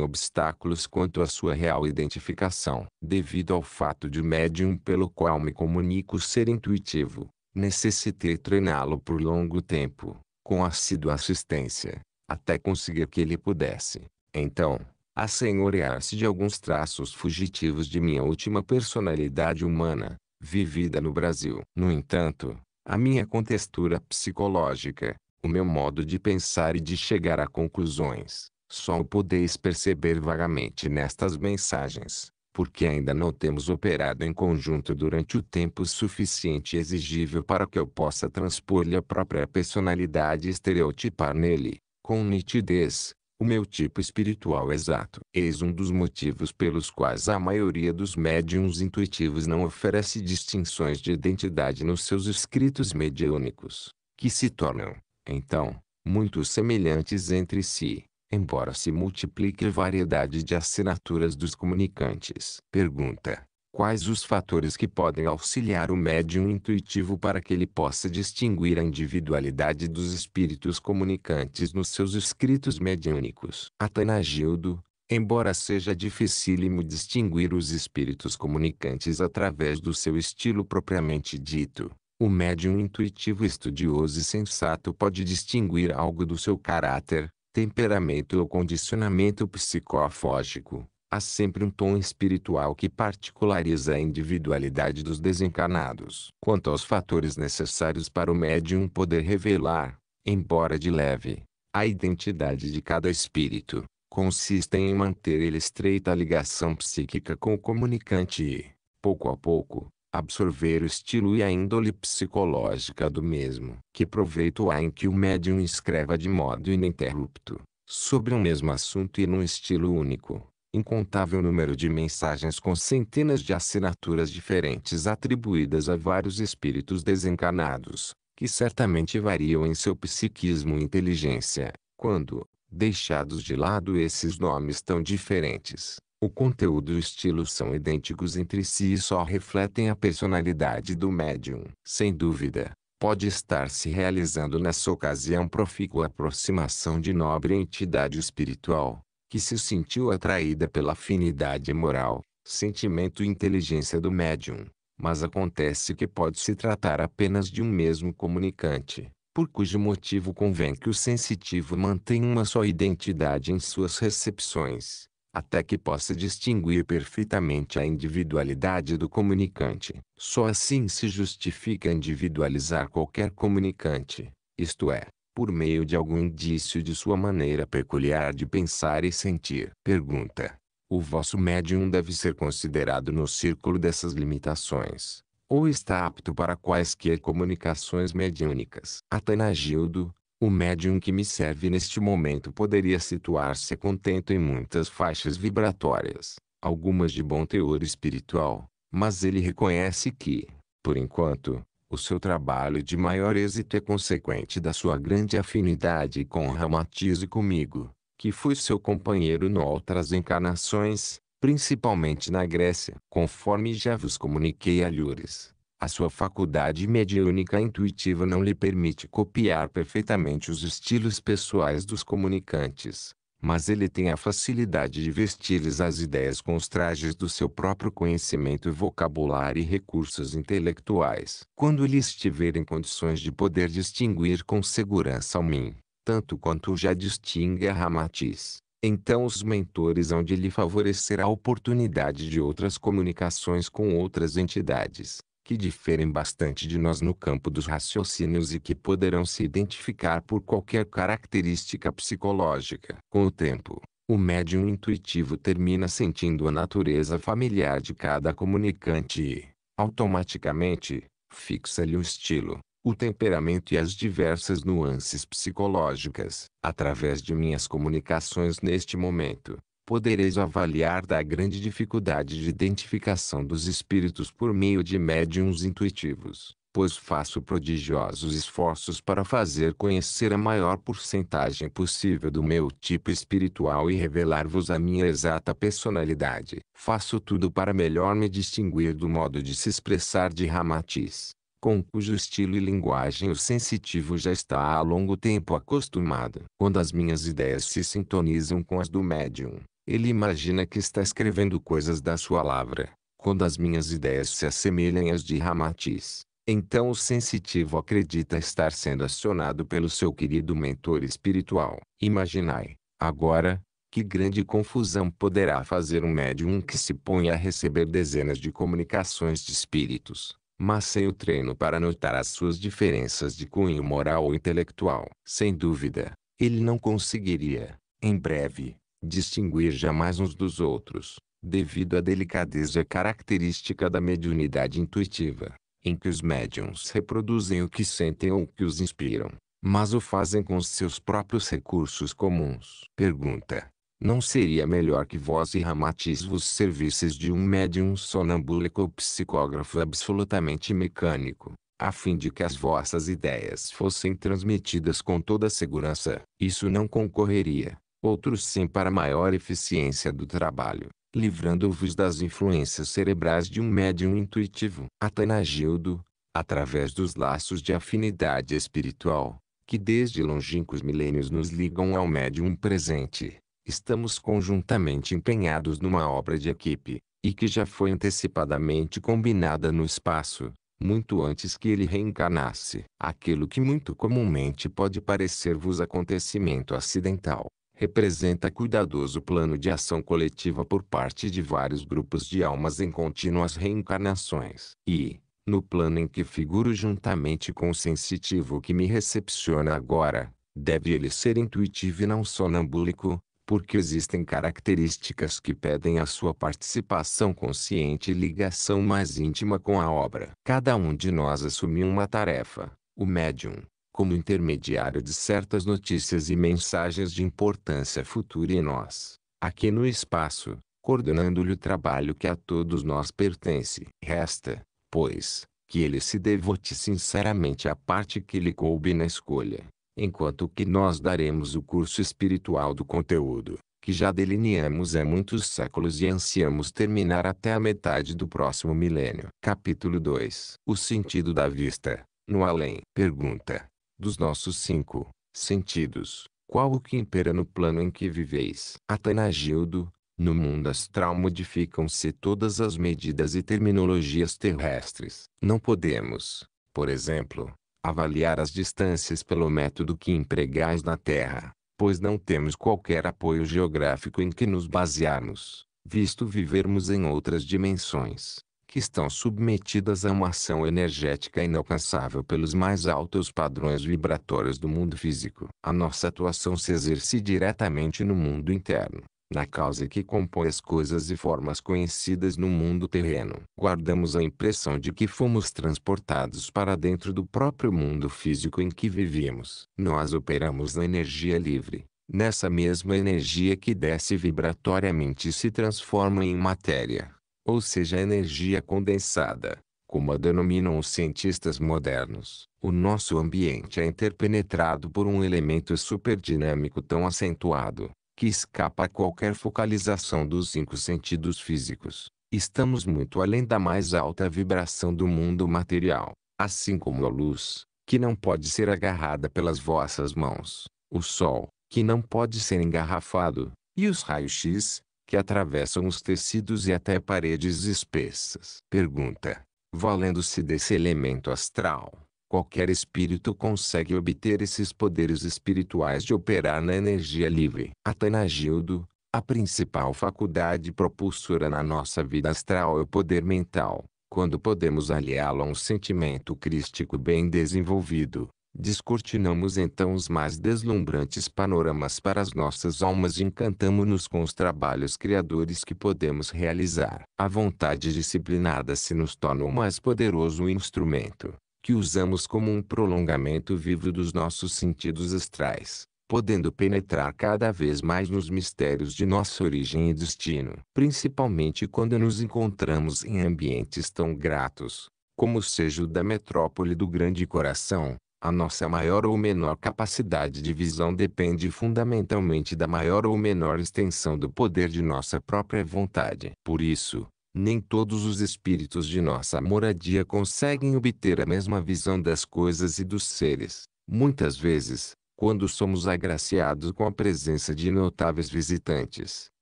obstáculos quanto à sua real identificação. Devido ao fato de o médium pelo qual me comunico ser intuitivo, necessitei treiná-lo por longo tempo, com assídua assistência, até conseguir que ele pudesse, então, assenhorear-se de alguns traços fugitivos de minha última personalidade humana, vivida no Brasil. No entanto, a minha contextura psicológica, o meu modo de pensar e de chegar a conclusões, só o podeis perceber vagamente nestas mensagens, porque ainda não temos operado em conjunto durante o tempo suficiente exigível para que eu possa transpor-lhe a própria personalidade e estereotipar nele, com nitidez, o meu tipo espiritual exato. Eis um dos motivos pelos quais a maioria dos médiums intuitivos não oferece distinções de identidade nos seus escritos mediúnicos, que se tornam, então, muito semelhantes entre si embora se multiplique a variedade de assinaturas dos comunicantes. Pergunta. Quais os fatores que podem auxiliar o médium intuitivo para que ele possa distinguir a individualidade dos espíritos comunicantes nos seus escritos mediúnicos? Atanagildo, embora seja dificílimo distinguir os espíritos comunicantes através do seu estilo propriamente dito, o médium intuitivo estudioso e sensato pode distinguir algo do seu caráter, temperamento ou condicionamento psicofógico, há sempre um tom espiritual que particulariza a individualidade dos desencarnados. Quanto aos fatores necessários para o médium poder revelar, embora de leve, a identidade de cada espírito, consistem em manter ele estreita a ligação psíquica com o comunicante e, pouco a pouco, absorver o estilo e a índole psicológica do mesmo. Que proveito há em que o médium escreva de modo ininterrupto, sobre um mesmo assunto e num estilo único, incontável número de mensagens com centenas de assinaturas diferentes atribuídas a vários espíritos desencarnados, que certamente variam em seu psiquismo e inteligência, quando, deixados de lado esses nomes tão diferentes, o conteúdo e o estilo são idênticos entre si e só refletem a personalidade do médium. Sem dúvida, pode estar se realizando nessa ocasião profícua aproximação de nobre entidade espiritual, que se sentiu atraída pela afinidade moral, sentimento e inteligência do médium. Mas acontece que pode se tratar apenas de um mesmo comunicante, por cujo motivo convém que o sensitivo mantenha uma só identidade em suas recepções até que possa distinguir perfeitamente a individualidade do comunicante. Só assim se justifica individualizar qualquer comunicante, isto é, por meio de algum indício de sua maneira peculiar de pensar e sentir. Pergunta: O vosso médium deve ser considerado no círculo dessas limitações, ou está apto para quaisquer comunicações mediúnicas? Atanagildo, o médium que me serve neste momento poderia situar-se contento em muitas faixas vibratórias, algumas de bom teor espiritual, mas ele reconhece que, por enquanto, o seu trabalho de maior êxito é consequente da sua grande afinidade com Ramatiz e comigo, que fui seu companheiro em outras encarnações, principalmente na Grécia, conforme já vos comuniquei a Lures. A sua faculdade mediúnica intuitiva não lhe permite copiar perfeitamente os estilos pessoais dos comunicantes, mas ele tem a facilidade de vestir-lhes as ideias com os trajes do seu próprio conhecimento vocabulário e recursos intelectuais. Quando ele estiver em condições de poder distinguir com segurança o mim, tanto quanto já distingue a Ramatiz, então os mentores hão lhe favorecer a oportunidade de outras comunicações com outras entidades que diferem bastante de nós no campo dos raciocínios e que poderão se identificar por qualquer característica psicológica. Com o tempo, o médium intuitivo termina sentindo a natureza familiar de cada comunicante e, automaticamente, fixa-lhe o estilo, o temperamento e as diversas nuances psicológicas. Através de minhas comunicações neste momento, podereis avaliar da grande dificuldade de identificação dos espíritos por meio de médiums intuitivos, pois faço prodigiosos esforços para fazer conhecer a maior porcentagem possível do meu tipo espiritual e revelar-vos a minha exata personalidade. Faço tudo para melhor me distinguir do modo de se expressar de Ramatiz com cujo estilo e linguagem o sensitivo já está há longo tempo acostumado. Quando as minhas ideias se sintonizam com as do médium, ele imagina que está escrevendo coisas da sua lavra, quando as minhas ideias se assemelham às de Ramatiz. Então o sensitivo acredita estar sendo acionado pelo seu querido mentor espiritual. Imaginai, agora, que grande confusão poderá fazer um médium que se põe a receber dezenas de comunicações de espíritos, mas sem o treino para notar as suas diferenças de cunho moral ou intelectual. Sem dúvida, ele não conseguiria, em breve, distinguir jamais uns dos outros, devido à delicadeza característica da mediunidade intuitiva, em que os médiums reproduzem o que sentem ou o que os inspiram, mas o fazem com seus próprios recursos comuns. Pergunta. Não seria melhor que vós e Ramatis vos servisses de um médium sonambúlico ou psicógrafo absolutamente mecânico, a fim de que as vossas ideias fossem transmitidas com toda segurança? Isso não concorreria, outros sim para maior eficiência do trabalho, livrando-vos das influências cerebrais de um médium intuitivo. Atanagildo, através dos laços de afinidade espiritual, que desde longínquos milênios nos ligam ao médium presente, estamos conjuntamente empenhados numa obra de equipe, e que já foi antecipadamente combinada no espaço, muito antes que ele reencarnasse. Aquilo que muito comumente pode parecer-vos acontecimento acidental, representa cuidadoso plano de ação coletiva por parte de vários grupos de almas em contínuas reencarnações. E, no plano em que figuro juntamente com o sensitivo que me recepciona agora, deve ele ser intuitivo e não sonambúlico, porque existem características que pedem a sua participação consciente e ligação mais íntima com a obra. Cada um de nós assumiu uma tarefa. O médium, como intermediário de certas notícias e mensagens de importância futura em nós, aqui no espaço, coordenando-lhe o trabalho que a todos nós pertence. Resta, pois, que ele se devote sinceramente à parte que lhe coube na escolha, enquanto que nós daremos o curso espiritual do conteúdo, que já delineamos há muitos séculos e ansiamos terminar até a metade do próximo milênio. Capítulo 2 O sentido da vista, no além. Pergunta dos nossos cinco sentidos, qual o que impera no plano em que viveis? Atanagildo, no mundo astral modificam-se todas as medidas e terminologias terrestres. Não podemos, por exemplo, avaliar as distâncias pelo método que empregais na Terra, pois não temos qualquer apoio geográfico em que nos basearmos, visto vivermos em outras dimensões que estão submetidas a uma ação energética inalcançável pelos mais altos padrões vibratórios do mundo físico. A nossa atuação se exerce diretamente no mundo interno, na causa que compõe as coisas e formas conhecidas no mundo terreno. Guardamos a impressão de que fomos transportados para dentro do próprio mundo físico em que vivemos. Nós operamos na energia livre, nessa mesma energia que desce vibratoriamente e se transforma em matéria ou seja, energia condensada, como a denominam os cientistas modernos. O nosso ambiente é interpenetrado por um elemento superdinâmico tão acentuado, que escapa a qualquer focalização dos cinco sentidos físicos. Estamos muito além da mais alta vibração do mundo material, assim como a luz, que não pode ser agarrada pelas vossas mãos, o sol, que não pode ser engarrafado, e os raios-x, que atravessam os tecidos e até paredes espessas. Pergunta: Valendo-se desse elemento astral, qualquer espírito consegue obter esses poderes espirituais de operar na energia livre. Atanagildo, a principal faculdade propulsora na nossa vida astral é o poder mental, quando podemos aliá-lo a um sentimento crístico bem desenvolvido, Descortinamos então os mais deslumbrantes panoramas para as nossas almas e encantamo-nos com os trabalhos criadores que podemos realizar. A vontade disciplinada se nos torna o mais poderoso instrumento, que usamos como um prolongamento vivo dos nossos sentidos astrais, podendo penetrar cada vez mais nos mistérios de nossa origem e destino, principalmente quando nos encontramos em ambientes tão gratos, como seja o da metrópole do Grande Coração a nossa maior ou menor capacidade de visão depende fundamentalmente da maior ou menor extensão do poder de nossa própria vontade. Por isso, nem todos os espíritos de nossa moradia conseguem obter a mesma visão das coisas e dos seres. Muitas vezes, quando somos agraciados com a presença de notáveis visitantes,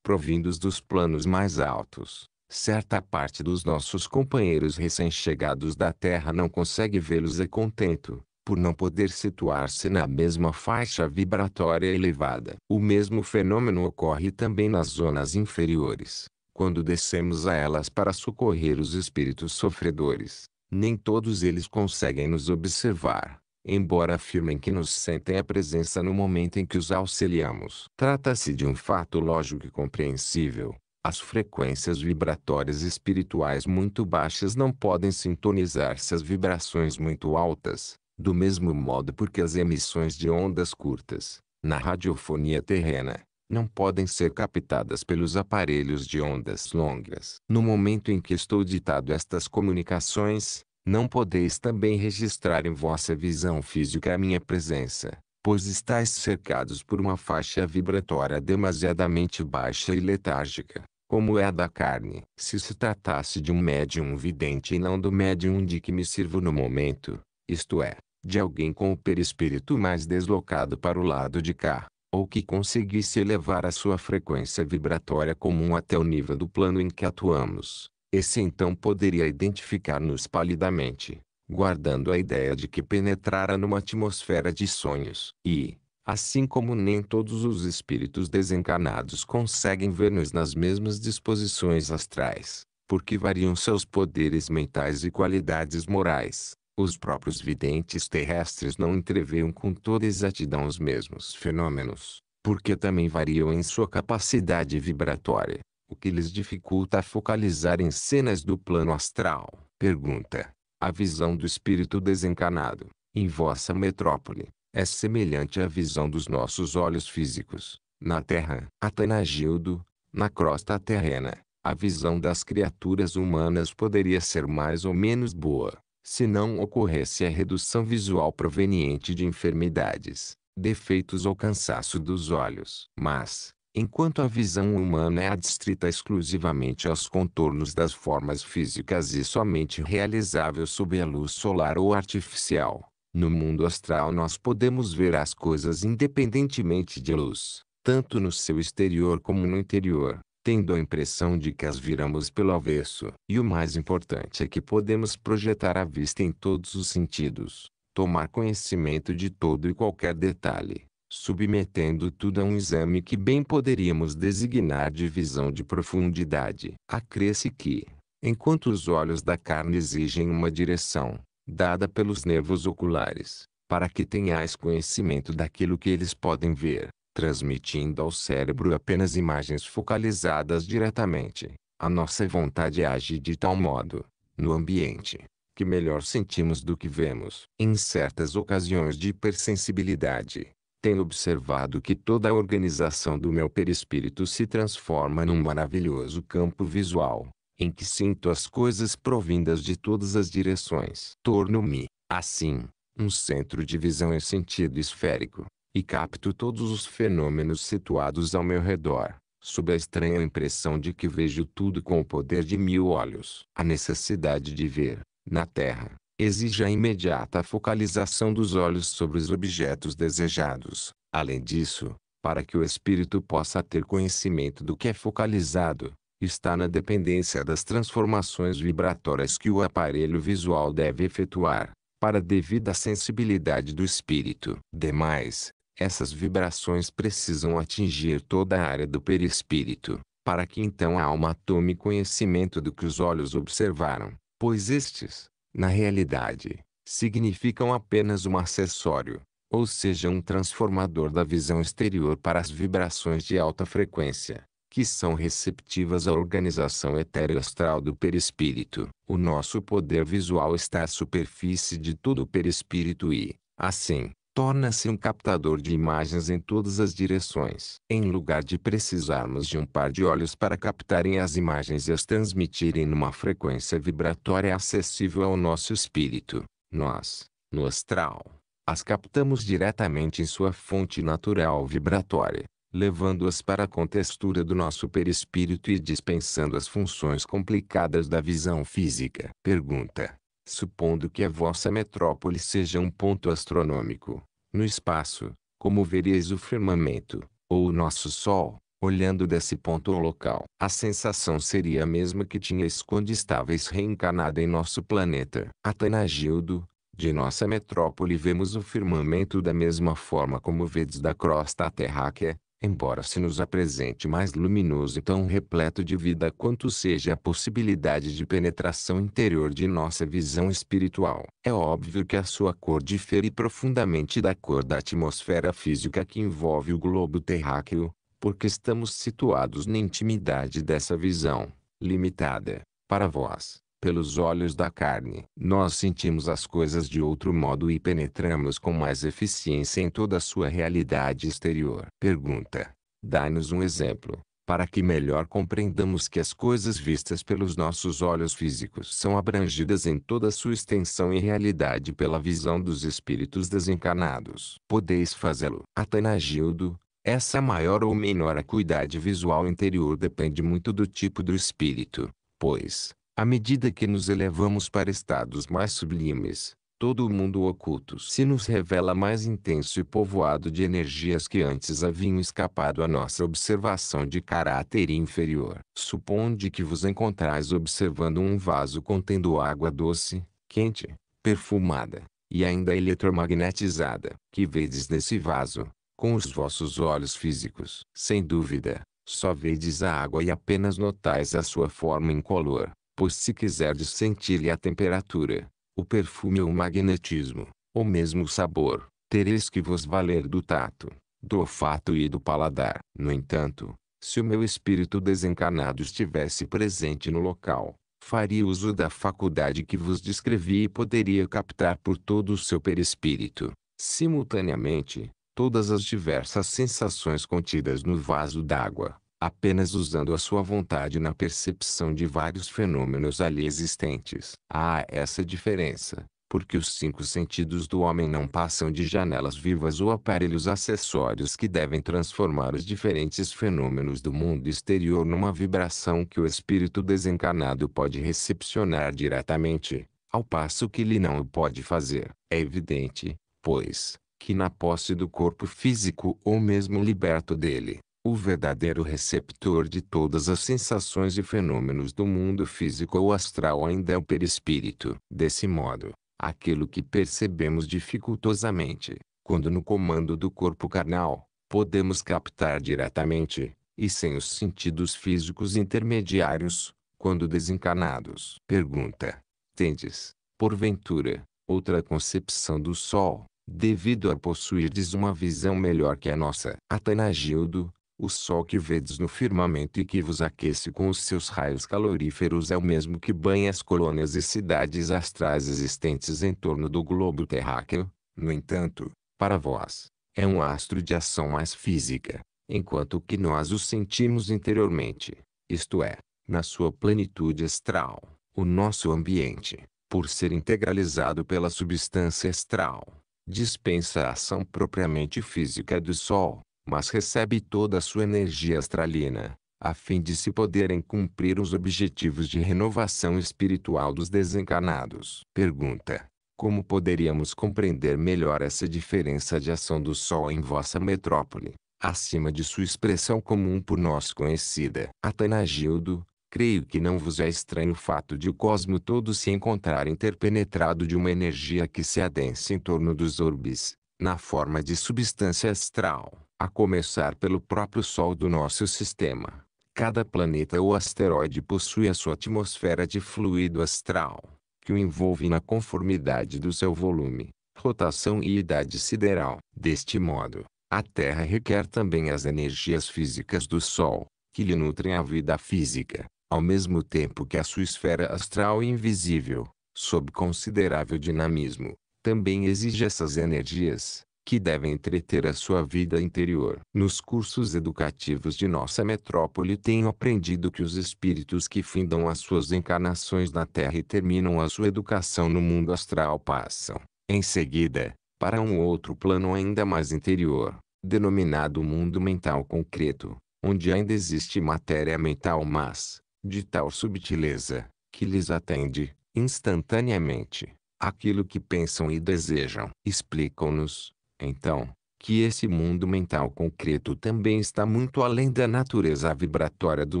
provindos dos planos mais altos, certa parte dos nossos companheiros recém-chegados da Terra não consegue vê-los a contento, por não poder situar-se na mesma faixa vibratória elevada. O mesmo fenômeno ocorre também nas zonas inferiores, quando descemos a elas para socorrer os espíritos sofredores. Nem todos eles conseguem nos observar, embora afirmem que nos sentem a presença no momento em que os auxiliamos. Trata-se de um fato lógico e compreensível. As frequências vibratórias espirituais muito baixas não podem sintonizar-se às vibrações muito altas, do mesmo modo porque as emissões de ondas curtas, na radiofonia terrena, não podem ser captadas pelos aparelhos de ondas longas. No momento em que estou ditado estas comunicações, não podeis também registrar em vossa visão física a minha presença, pois estáis cercados por uma faixa vibratória demasiadamente baixa e letárgica, como é a da carne. Se se tratasse de um médium vidente e não do médium de que me sirvo no momento, isto é, de alguém com o perispírito mais deslocado para o lado de cá, ou que conseguisse elevar a sua frequência vibratória comum até o nível do plano em que atuamos. Esse então poderia identificar-nos palidamente, guardando a ideia de que penetrara numa atmosfera de sonhos. E, assim como nem todos os espíritos desencarnados conseguem ver-nos nas mesmas disposições astrais, porque variam seus poderes mentais e qualidades morais, os próprios videntes terrestres não entreveiam com toda exatidão os mesmos fenômenos, porque também variam em sua capacidade vibratória, o que lhes dificulta focalizar em cenas do plano astral. Pergunta: A visão do espírito desencarnado, em vossa metrópole, é semelhante à visão dos nossos olhos físicos, na Terra? Atanagildo, na crosta terrena, a visão das criaturas humanas poderia ser mais ou menos boa, se não ocorresse a redução visual proveniente de enfermidades, defeitos ou cansaço dos olhos. Mas, enquanto a visão humana é adstrita exclusivamente aos contornos das formas físicas e somente realizável sob a luz solar ou artificial, no mundo astral nós podemos ver as coisas independentemente de luz, tanto no seu exterior como no interior tendo a impressão de que as viramos pelo avesso. E o mais importante é que podemos projetar a vista em todos os sentidos, tomar conhecimento de todo e qualquer detalhe, submetendo tudo a um exame que bem poderíamos designar de visão de profundidade. Acresce que, enquanto os olhos da carne exigem uma direção, dada pelos nervos oculares, para que tenhais conhecimento daquilo que eles podem ver, transmitindo ao cérebro apenas imagens focalizadas diretamente. A nossa vontade é age de tal modo, no ambiente, que melhor sentimos do que vemos. Em certas ocasiões de hipersensibilidade, tenho observado que toda a organização do meu perispírito se transforma num maravilhoso campo visual, em que sinto as coisas provindas de todas as direções. Torno-me, assim, um centro de visão em sentido esférico e capto todos os fenômenos situados ao meu redor, sob a estranha impressão de que vejo tudo com o poder de mil olhos. A necessidade de ver, na Terra, exige a imediata focalização dos olhos sobre os objetos desejados. Além disso, para que o espírito possa ter conhecimento do que é focalizado, está na dependência das transformações vibratórias que o aparelho visual deve efetuar, para devida sensibilidade do espírito. Demais, essas vibrações precisam atingir toda a área do perispírito, para que então a alma tome conhecimento do que os olhos observaram, pois estes, na realidade, significam apenas um acessório, ou seja, um transformador da visão exterior para as vibrações de alta frequência, que são receptivas à organização etéreo astral do perispírito. O nosso poder visual está à superfície de todo o perispírito e, assim, torna-se um captador de imagens em todas as direções. Em lugar de precisarmos de um par de olhos para captarem as imagens e as transmitirem numa frequência vibratória acessível ao nosso espírito, nós, no astral, as captamos diretamente em sua fonte natural vibratória, levando-as para a contextura do nosso perispírito e dispensando as funções complicadas da visão física. Pergunta: supondo que a vossa metrópole seja um ponto astronômico, no espaço, como vereis o firmamento, ou o nosso Sol, olhando desse ponto ao local. A sensação seria a mesma que tinhais quando estáveis reencarnada em nosso planeta. Atanagildo, de nossa metrópole vemos o firmamento da mesma forma como vedes da crosta terráquea, é embora se nos apresente mais luminoso e tão repleto de vida quanto seja a possibilidade de penetração interior de nossa visão espiritual. É óbvio que a sua cor difere profundamente da cor da atmosfera física que envolve o globo terráqueo, porque estamos situados na intimidade dessa visão, limitada, para vós, pelos olhos da carne. Nós sentimos as coisas de outro modo e penetramos com mais eficiência em toda a sua realidade exterior. Pergunta: Dá-nos um exemplo, para que melhor compreendamos que as coisas vistas pelos nossos olhos físicos são abrangidas em toda sua extensão e realidade pela visão dos espíritos desencarnados. Podeis fazê-lo. Atanagildo, essa maior ou menor acuidade visual interior depende muito do tipo do espírito, pois, à medida que nos elevamos para estados mais sublimes, todo o mundo oculto se nos revela mais intenso e povoado de energias que antes haviam escapado à nossa observação de caráter inferior. Suponde que vos encontrais observando um vaso contendo água doce, quente, perfumada, e ainda eletromagnetizada, que vedes nesse vaso, com os vossos olhos físicos. Sem dúvida, só vedes a água e apenas notais a sua forma incolor pois se quiserdes sentir-lhe a temperatura, o perfume ou o magnetismo, ou mesmo o sabor, tereis que vos valer do tato, do olfato e do paladar. No entanto, se o meu espírito desencarnado estivesse presente no local, faria uso da faculdade que vos descrevi e poderia captar por todo o seu perispírito, simultaneamente, todas as diversas sensações contidas no vaso d'água apenas usando a sua vontade na percepção de vários fenômenos ali existentes. Há ah, essa diferença, porque os cinco sentidos do homem não passam de janelas vivas ou aparelhos acessórios que devem transformar os diferentes fenômenos do mundo exterior numa vibração que o espírito desencarnado pode recepcionar diretamente, ao passo que ele não o pode fazer. É evidente, pois, que na posse do corpo físico ou mesmo liberto dele, o verdadeiro receptor de todas as sensações e fenômenos do mundo físico ou astral ainda é o perispírito. Desse modo, aquilo que percebemos dificultosamente, quando no comando do corpo carnal, podemos captar diretamente, e sem os sentidos físicos intermediários, quando desencarnados. Pergunta: Tendes, porventura, outra concepção do Sol, devido a possuirdes uma visão melhor que a nossa? Atanagildo, o sol que vedes no firmamento e que vos aquece com os seus raios caloríferos é o mesmo que banha as colônias e cidades astrais existentes em torno do globo terráqueo. No entanto, para vós, é um astro de ação mais física, enquanto que nós o sentimos interiormente, isto é, na sua plenitude astral, o nosso ambiente, por ser integralizado pela substância astral, dispensa a ação propriamente física do Sol, mas recebe toda a sua energia astralina, a fim de se poderem cumprir os objetivos de renovação espiritual dos desencarnados. Pergunta: Como poderíamos compreender melhor essa diferença de ação do Sol em vossa metrópole, acima de sua expressão comum por nós conhecida? Atanagildo, creio que não vos é estranho o fato de o cosmo todo se encontrar interpenetrado de uma energia que se adensa em torno dos orbes, na forma de substância astral a começar pelo próprio Sol do nosso sistema. Cada planeta ou asteroide possui a sua atmosfera de fluido astral, que o envolve na conformidade do seu volume, rotação e idade sideral. Deste modo, a Terra requer também as energias físicas do Sol, que lhe nutrem a vida física, ao mesmo tempo que a sua esfera astral invisível, sob considerável dinamismo, também exige essas energias, que devem entreter a sua vida interior. Nos cursos educativos de nossa metrópole tenho aprendido que os espíritos que findam as suas encarnações na Terra e terminam a sua educação no mundo astral passam, em seguida, para um outro plano ainda mais interior, denominado mundo mental concreto, onde ainda existe matéria mental mas, de tal subtileza, que lhes atende, instantaneamente, aquilo que pensam e desejam. Explicam-nos, então, que esse mundo mental concreto também está muito além da natureza vibratória do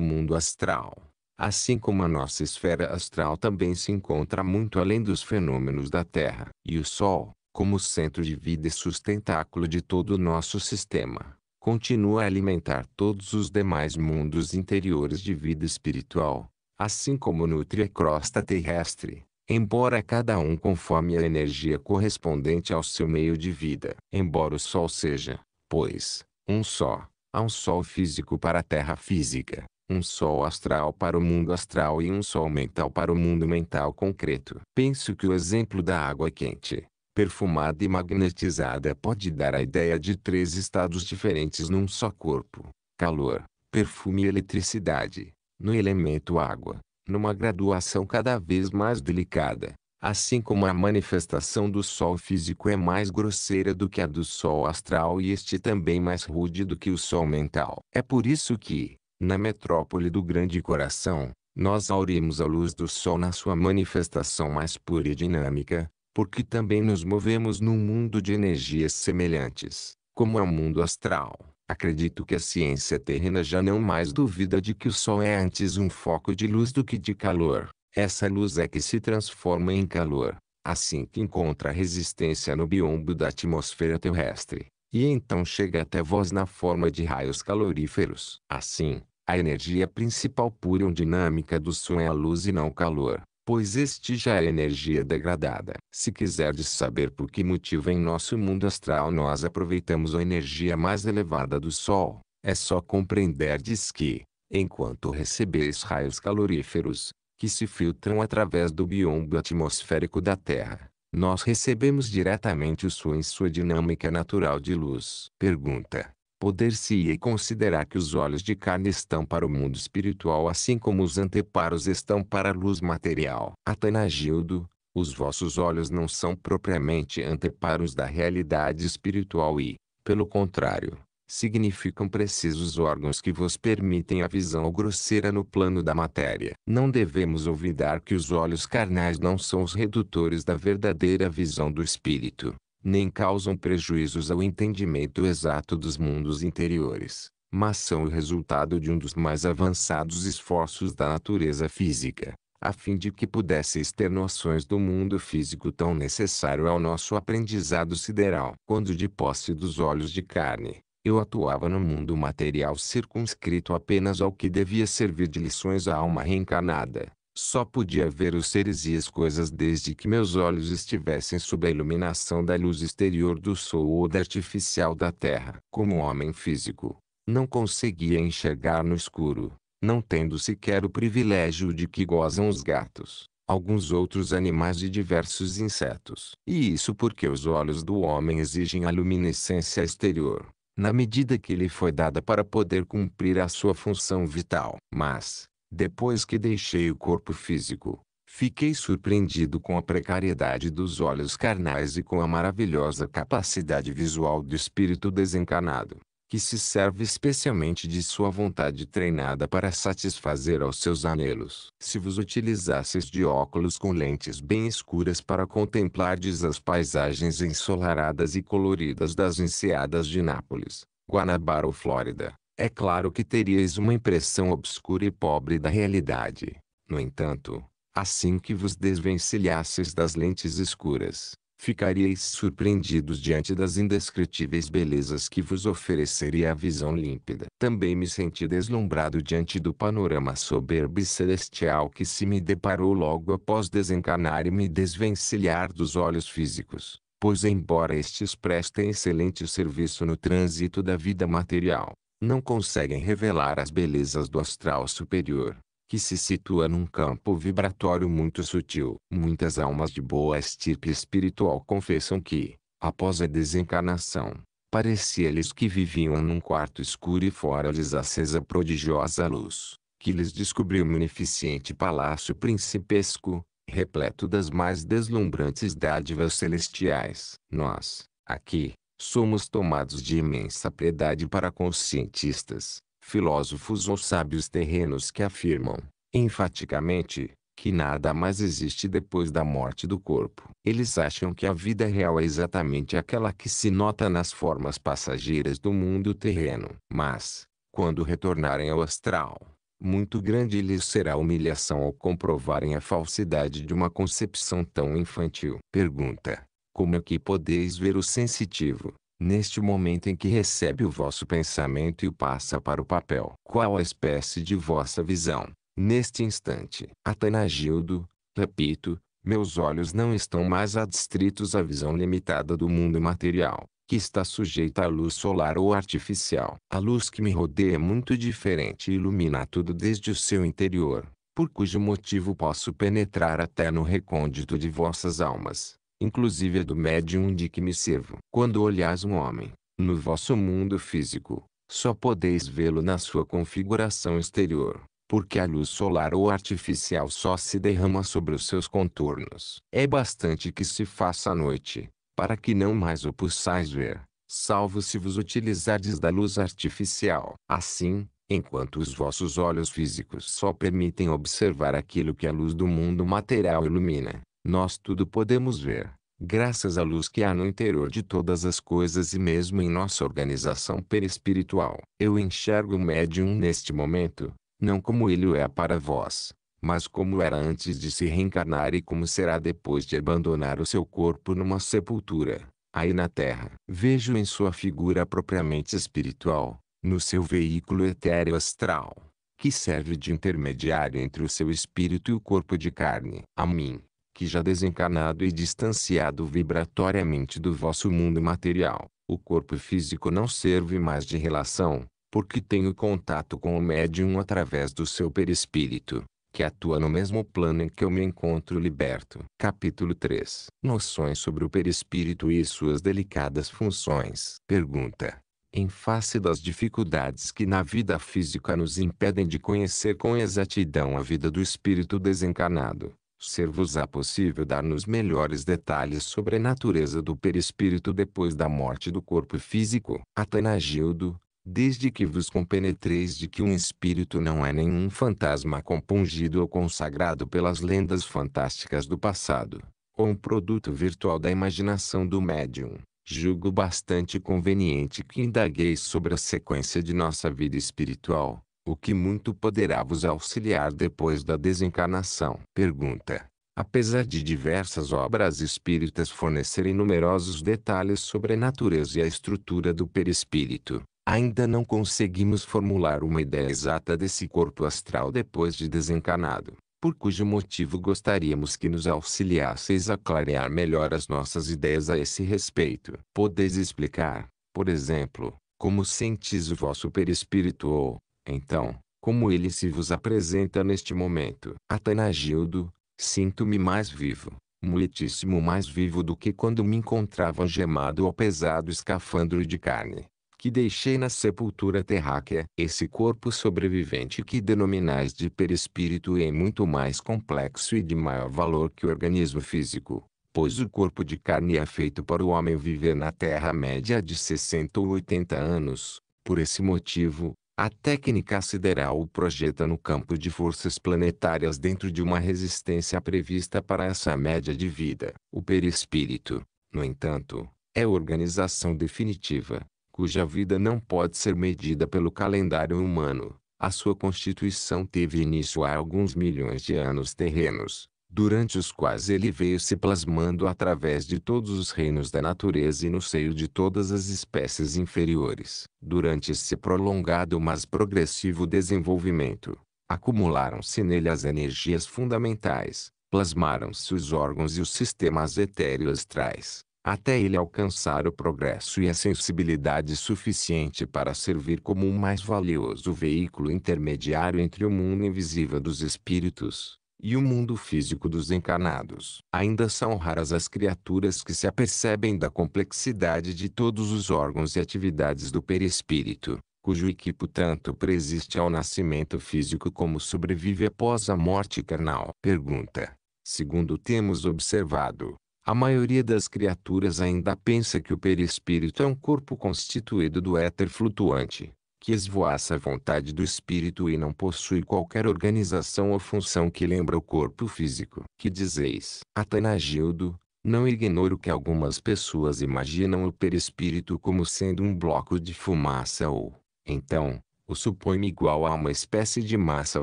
mundo astral. Assim como a nossa esfera astral também se encontra muito além dos fenômenos da Terra. E o Sol, como centro de vida e sustentáculo de todo o nosso sistema, continua a alimentar todos os demais mundos interiores de vida espiritual, assim como nutre a crosta terrestre embora cada um conforme a energia correspondente ao seu meio de vida. Embora o Sol seja, pois, um só, há um Sol físico para a Terra física, um Sol astral para o mundo astral e um Sol mental para o mundo mental concreto. Penso que o exemplo da água quente, perfumada e magnetizada pode dar a ideia de três estados diferentes num só corpo: calor, perfume e eletricidade, no elemento água numa graduação cada vez mais delicada, assim como a manifestação do sol físico é mais grosseira do que a do sol astral e este também mais rude do que o sol mental. É por isso que, na metrópole do grande coração, nós aurimos a luz do sol na sua manifestação mais pura e dinâmica, porque também nos movemos num mundo de energias semelhantes, como é o mundo astral. Acredito que a ciência terrena já não mais duvida de que o Sol é antes um foco de luz do que de calor. Essa luz é que se transforma em calor, assim que encontra resistência no biombo da atmosfera terrestre, e então chega até vós na forma de raios caloríferos. Assim, a energia principal pura e dinâmica do Sol é a luz e não o calor pois este já é energia degradada. Se quiseres saber por que motivo em nosso mundo astral nós aproveitamos a energia mais elevada do Sol, é só compreenderdes que, enquanto recebeis raios caloríferos, que se filtram através do biombo atmosférico da Terra, nós recebemos diretamente o Sol em sua dinâmica natural de luz. Pergunta poder-se-ia considerar que os olhos de carne estão para o mundo espiritual assim como os anteparos estão para a luz material. Atanagildo, os vossos olhos não são propriamente anteparos da realidade espiritual e, pelo contrário, significam precisos órgãos que vos permitem a visão grosseira no plano da matéria. Não devemos olvidar que os olhos carnais não são os redutores da verdadeira visão do espírito nem causam prejuízos ao entendimento exato dos mundos interiores, mas são o resultado de um dos mais avançados esforços da natureza física, a fim de que pudesse ter noções do mundo físico tão necessário ao nosso aprendizado sideral. Quando de posse dos olhos de carne, eu atuava no mundo material circunscrito apenas ao que devia servir de lições à alma reencarnada só podia ver os seres e as coisas desde que meus olhos estivessem sob a iluminação da luz exterior do sol ou da artificial da terra. Como homem físico, não conseguia enxergar no escuro, não tendo sequer o privilégio de que gozam os gatos, alguns outros animais e diversos insetos. E isso porque os olhos do homem exigem a luminescência exterior, na medida que lhe foi dada para poder cumprir a sua função vital. Mas, depois que deixei o corpo físico, fiquei surpreendido com a precariedade dos olhos carnais e com a maravilhosa capacidade visual do espírito desencarnado, que se serve especialmente de sua vontade treinada para satisfazer aos seus anelos. Se vos utilizasseis de óculos com lentes bem escuras para contemplardes as paisagens ensolaradas e coloridas das enseadas de Nápoles, Guanabara ou Flórida, é claro que teríeis uma impressão obscura e pobre da realidade. No entanto, assim que vos desvencilhasseis das lentes escuras, ficaríeis surpreendidos diante das indescritíveis belezas que vos ofereceria a visão límpida. Também me senti deslumbrado diante do panorama soberbo e celestial que se me deparou logo após desencarnar e me desvencilhar dos olhos físicos, pois embora estes prestem excelente serviço no trânsito da vida material, não conseguem revelar as belezas do astral superior, que se situa num campo vibratório muito sutil. Muitas almas de boa estirpe espiritual confessam que, após a desencarnação, parecia-lhes que viviam num quarto escuro e fora lhes acesa prodigiosa luz, que lhes descobriu um munificente palácio principesco, repleto das mais deslumbrantes dádivas celestiais. Nós, aqui, somos tomados de imensa piedade para com cientistas, filósofos ou sábios terrenos que afirmam, enfaticamente, que nada mais existe depois da morte do corpo. Eles acham que a vida real é exatamente aquela que se nota nas formas passageiras do mundo terreno. Mas, quando retornarem ao astral, muito grande lhes será a humilhação ao comprovarem a falsidade de uma concepção tão infantil. Pergunta: como é que podeis ver o sensitivo, neste momento em que recebe o vosso pensamento e o passa para o papel. Qual a espécie de vossa visão, neste instante? Atanagildo, repito, meus olhos não estão mais adstritos à visão limitada do mundo material, que está sujeita à luz solar ou artificial. A luz que me rodeia é muito diferente e ilumina tudo desde o seu interior, por cujo motivo posso penetrar até no recôndito de vossas almas inclusive a do médium de que me servo. Quando olhais um homem, no vosso mundo físico, só podeis vê-lo na sua configuração exterior, porque a luz solar ou artificial só se derrama sobre os seus contornos. É bastante que se faça à noite, para que não mais o possais ver, salvo se vos utilizardes da luz artificial. Assim, enquanto os vossos olhos físicos só permitem observar aquilo que a luz do mundo material ilumina, nós tudo podemos ver, graças à luz que há no interior de todas as coisas e mesmo em nossa organização perispiritual. Eu enxergo o médium neste momento, não como ele o é para vós, mas como era antes de se reencarnar e como será depois de abandonar o seu corpo numa sepultura, aí na terra. Vejo em sua figura propriamente espiritual, no seu veículo etéreo astral, que serve de intermediário entre o seu espírito e o corpo de carne. A mim, que já desencarnado e distanciado vibratoriamente do vosso mundo material, o corpo físico não serve mais de relação, porque tenho contato com o médium através do seu perispírito, que atua no mesmo plano em que eu me encontro liberto. Capítulo 3 Noções sobre o perispírito e suas delicadas funções. Pergunta em face das dificuldades que na vida física nos impedem de conhecer com exatidão a vida do espírito desencarnado, ser-vos-á possível dar-nos melhores detalhes sobre a natureza do perispírito depois da morte do corpo físico. Atanagildo, desde que vos compenetreis de que um espírito não é nenhum fantasma compungido ou consagrado pelas lendas fantásticas do passado, ou um produto virtual da imaginação do médium. Julgo bastante conveniente que indagueis sobre a sequência de nossa vida espiritual, o que muito poderá vos auxiliar depois da desencarnação. Pergunta. Apesar de diversas obras espíritas fornecerem numerosos detalhes sobre a natureza e a estrutura do perispírito, ainda não conseguimos formular uma ideia exata desse corpo astral depois de desencarnado, por cujo motivo gostaríamos que nos auxiliasseis a clarear melhor as nossas ideias a esse respeito. Podeis explicar, por exemplo, como sentis o vosso perispírito ou, então, como ele se vos apresenta neste momento? Atanagildo, sinto-me mais vivo, muitíssimo mais vivo do que quando me encontrava gemado ao pesado escafandro de carne que deixei na sepultura terráquea. Esse corpo sobrevivente que denominais de perispírito é muito mais complexo e de maior valor que o organismo físico, pois o corpo de carne é feito para o homem viver na Terra média de 60 ou 80 anos. Por esse motivo, a técnica sideral o projeta no campo de forças planetárias dentro de uma resistência prevista para essa média de vida. O perispírito, no entanto, é organização definitiva, cuja vida não pode ser medida pelo calendário humano. A sua constituição teve início há alguns milhões de anos terrenos, durante os quais ele veio se plasmando através de todos os reinos da natureza e no seio de todas as espécies inferiores. Durante esse prolongado mas progressivo desenvolvimento, acumularam-se nele as energias fundamentais, plasmaram-se os órgãos e os sistemas etéreo-astrais, até ele alcançar o progresso e a sensibilidade suficiente para servir como um mais valioso veículo intermediário entre o mundo invisível dos espíritos e o mundo físico dos encarnados. Ainda são raras as criaturas que se apercebem da complexidade de todos os órgãos e atividades do perispírito, cujo equipo tanto preexiste ao nascimento físico como sobrevive após a morte carnal. Pergunta. Segundo temos observado, a maioria das criaturas ainda pensa que o perispírito é um corpo constituído do éter flutuante, que esvoaça a vontade do espírito e não possui qualquer organização ou função que lembra o corpo físico. Que dizeis? Atanagildo, não ignoro que algumas pessoas imaginam o perispírito como sendo um bloco de fumaça ou, então, o supõe igual a uma espécie de massa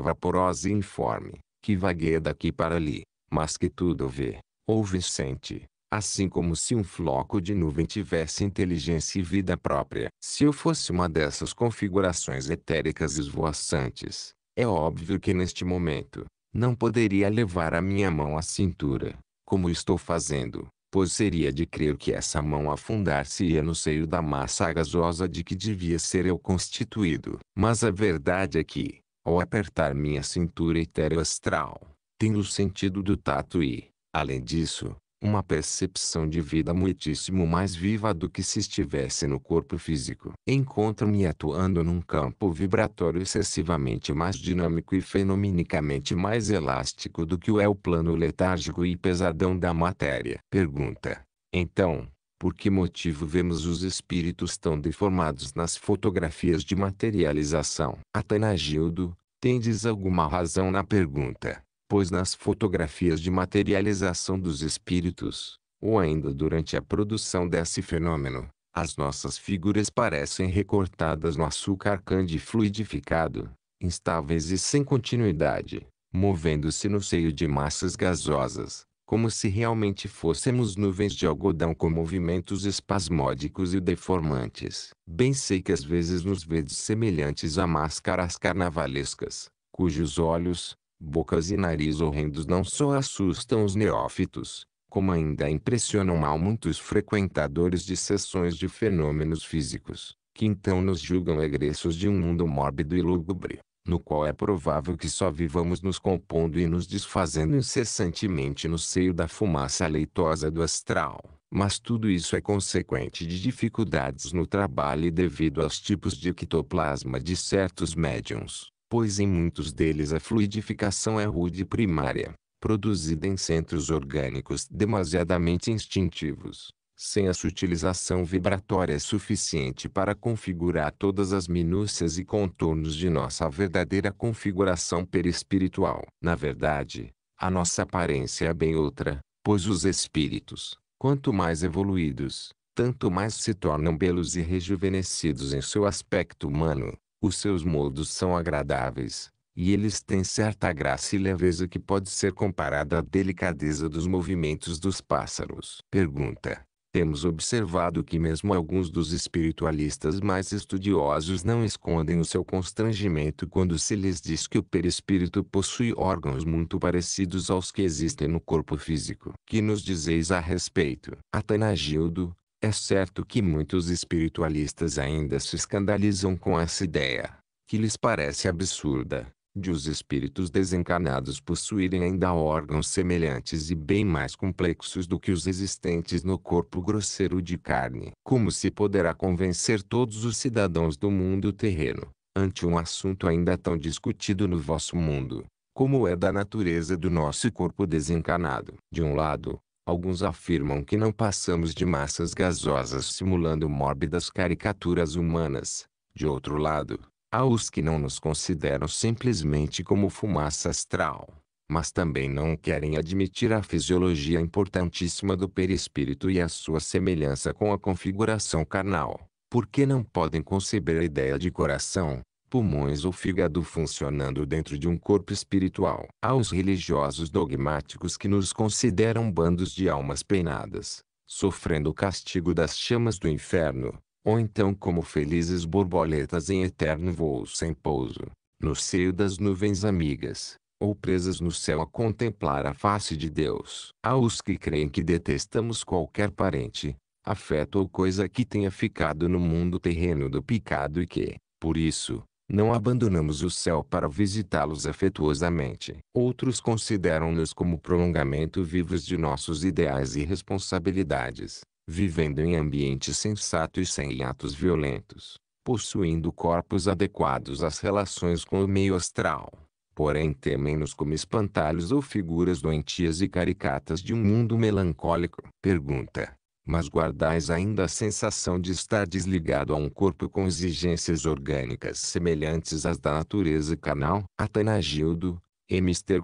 vaporosa e informe, que vagueia daqui para ali, mas que tudo vê, ouve e sente, Assim como se um floco de nuvem tivesse inteligência e vida própria. Se eu fosse uma dessas configurações etéricas esvoaçantes, é óbvio que neste momento, não poderia levar a minha mão à cintura, como estou fazendo, pois seria de crer que essa mão afundar-se-ia no seio da massa gasosa de que devia ser eu constituído. Mas a verdade é que, ao apertar minha cintura etérea astral, tenho o sentido do tato e, além disso, uma percepção de vida muitíssimo mais viva do que se estivesse no corpo físico. Encontro-me atuando num campo vibratório excessivamente mais dinâmico e fenomenicamente mais elástico do que o é o plano letárgico e pesadão da matéria. Pergunta. Então, por que motivo vemos os espíritos tão deformados nas fotografias de materialização? Atanagildo, tendes alguma razão na pergunta? pois nas fotografias de materialização dos espíritos, ou ainda durante a produção desse fenômeno, as nossas figuras parecem recortadas no açúcar cande fluidificado, instáveis e sem continuidade, movendo-se no seio de massas gasosas, como se realmente fôssemos nuvens de algodão com movimentos espasmódicos e deformantes. Bem sei que às vezes nos vedes semelhantes a máscaras carnavalescas, cujos olhos, bocas e nariz horrendos não só assustam os neófitos, como ainda impressionam mal muitos frequentadores de sessões de fenômenos físicos, que então nos julgam egressos de um mundo mórbido e lúgubre, no qual é provável que só vivamos nos compondo e nos desfazendo incessantemente no seio da fumaça leitosa do astral. Mas tudo isso é consequente de dificuldades no trabalho e devido aos tipos de ectoplasma de certos médiums, pois em muitos deles a fluidificação é rude primária, produzida em centros orgânicos demasiadamente instintivos, sem a sutilização vibratória suficiente para configurar todas as minúcias e contornos de nossa verdadeira configuração perispiritual. Na verdade, a nossa aparência é bem outra, pois os espíritos, quanto mais evoluídos, tanto mais se tornam belos e rejuvenescidos em seu aspecto humano, os seus modos são agradáveis, e eles têm certa graça e leveza que pode ser comparada à delicadeza dos movimentos dos pássaros. Pergunta. Temos observado que mesmo alguns dos espiritualistas mais estudiosos não escondem o seu constrangimento quando se lhes diz que o perispírito possui órgãos muito parecidos aos que existem no corpo físico. Que nos dizeis a respeito? Atanagildo, é certo que muitos espiritualistas ainda se escandalizam com essa ideia, que lhes parece absurda, de os espíritos desencarnados possuírem ainda órgãos semelhantes e bem mais complexos do que os existentes no corpo grosseiro de carne. Como se poderá convencer todos os cidadãos do mundo terreno, ante um assunto ainda tão discutido no vosso mundo, como é da natureza do nosso corpo desencarnado? De um lado, Alguns afirmam que não passamos de massas gasosas simulando mórbidas caricaturas humanas. De outro lado, há os que não nos consideram simplesmente como fumaça astral, mas também não querem admitir a fisiologia importantíssima do perispírito e a sua semelhança com a configuração carnal, porque não podem conceber a ideia de coração, pulmões ou fígado funcionando dentro de um corpo espiritual. Há os religiosos dogmáticos que nos consideram bandos de almas penadas, sofrendo o castigo das chamas do inferno, ou então como felizes borboletas em eterno vôo sem pouso, no seio das nuvens amigas, ou presas no céu a contemplar a face de Deus. Há os que creem que detestamos qualquer parente, afeto ou coisa que tenha ficado no mundo terreno do pecado e que, por isso, não abandonamos o céu para visitá-los afetuosamente. Outros consideram-nos como prolongamento vivos de nossos ideais e responsabilidades, vivendo em ambiente sensato e sem atos violentos, possuindo corpos adequados às relações com o meio astral. Porém temem-nos como espantalhos ou figuras doentias e caricatas de um mundo melancólico. Pergunta mas guardais ainda a sensação de estar desligado a um corpo com exigências orgânicas semelhantes às da natureza canal. Atanagildo, Mister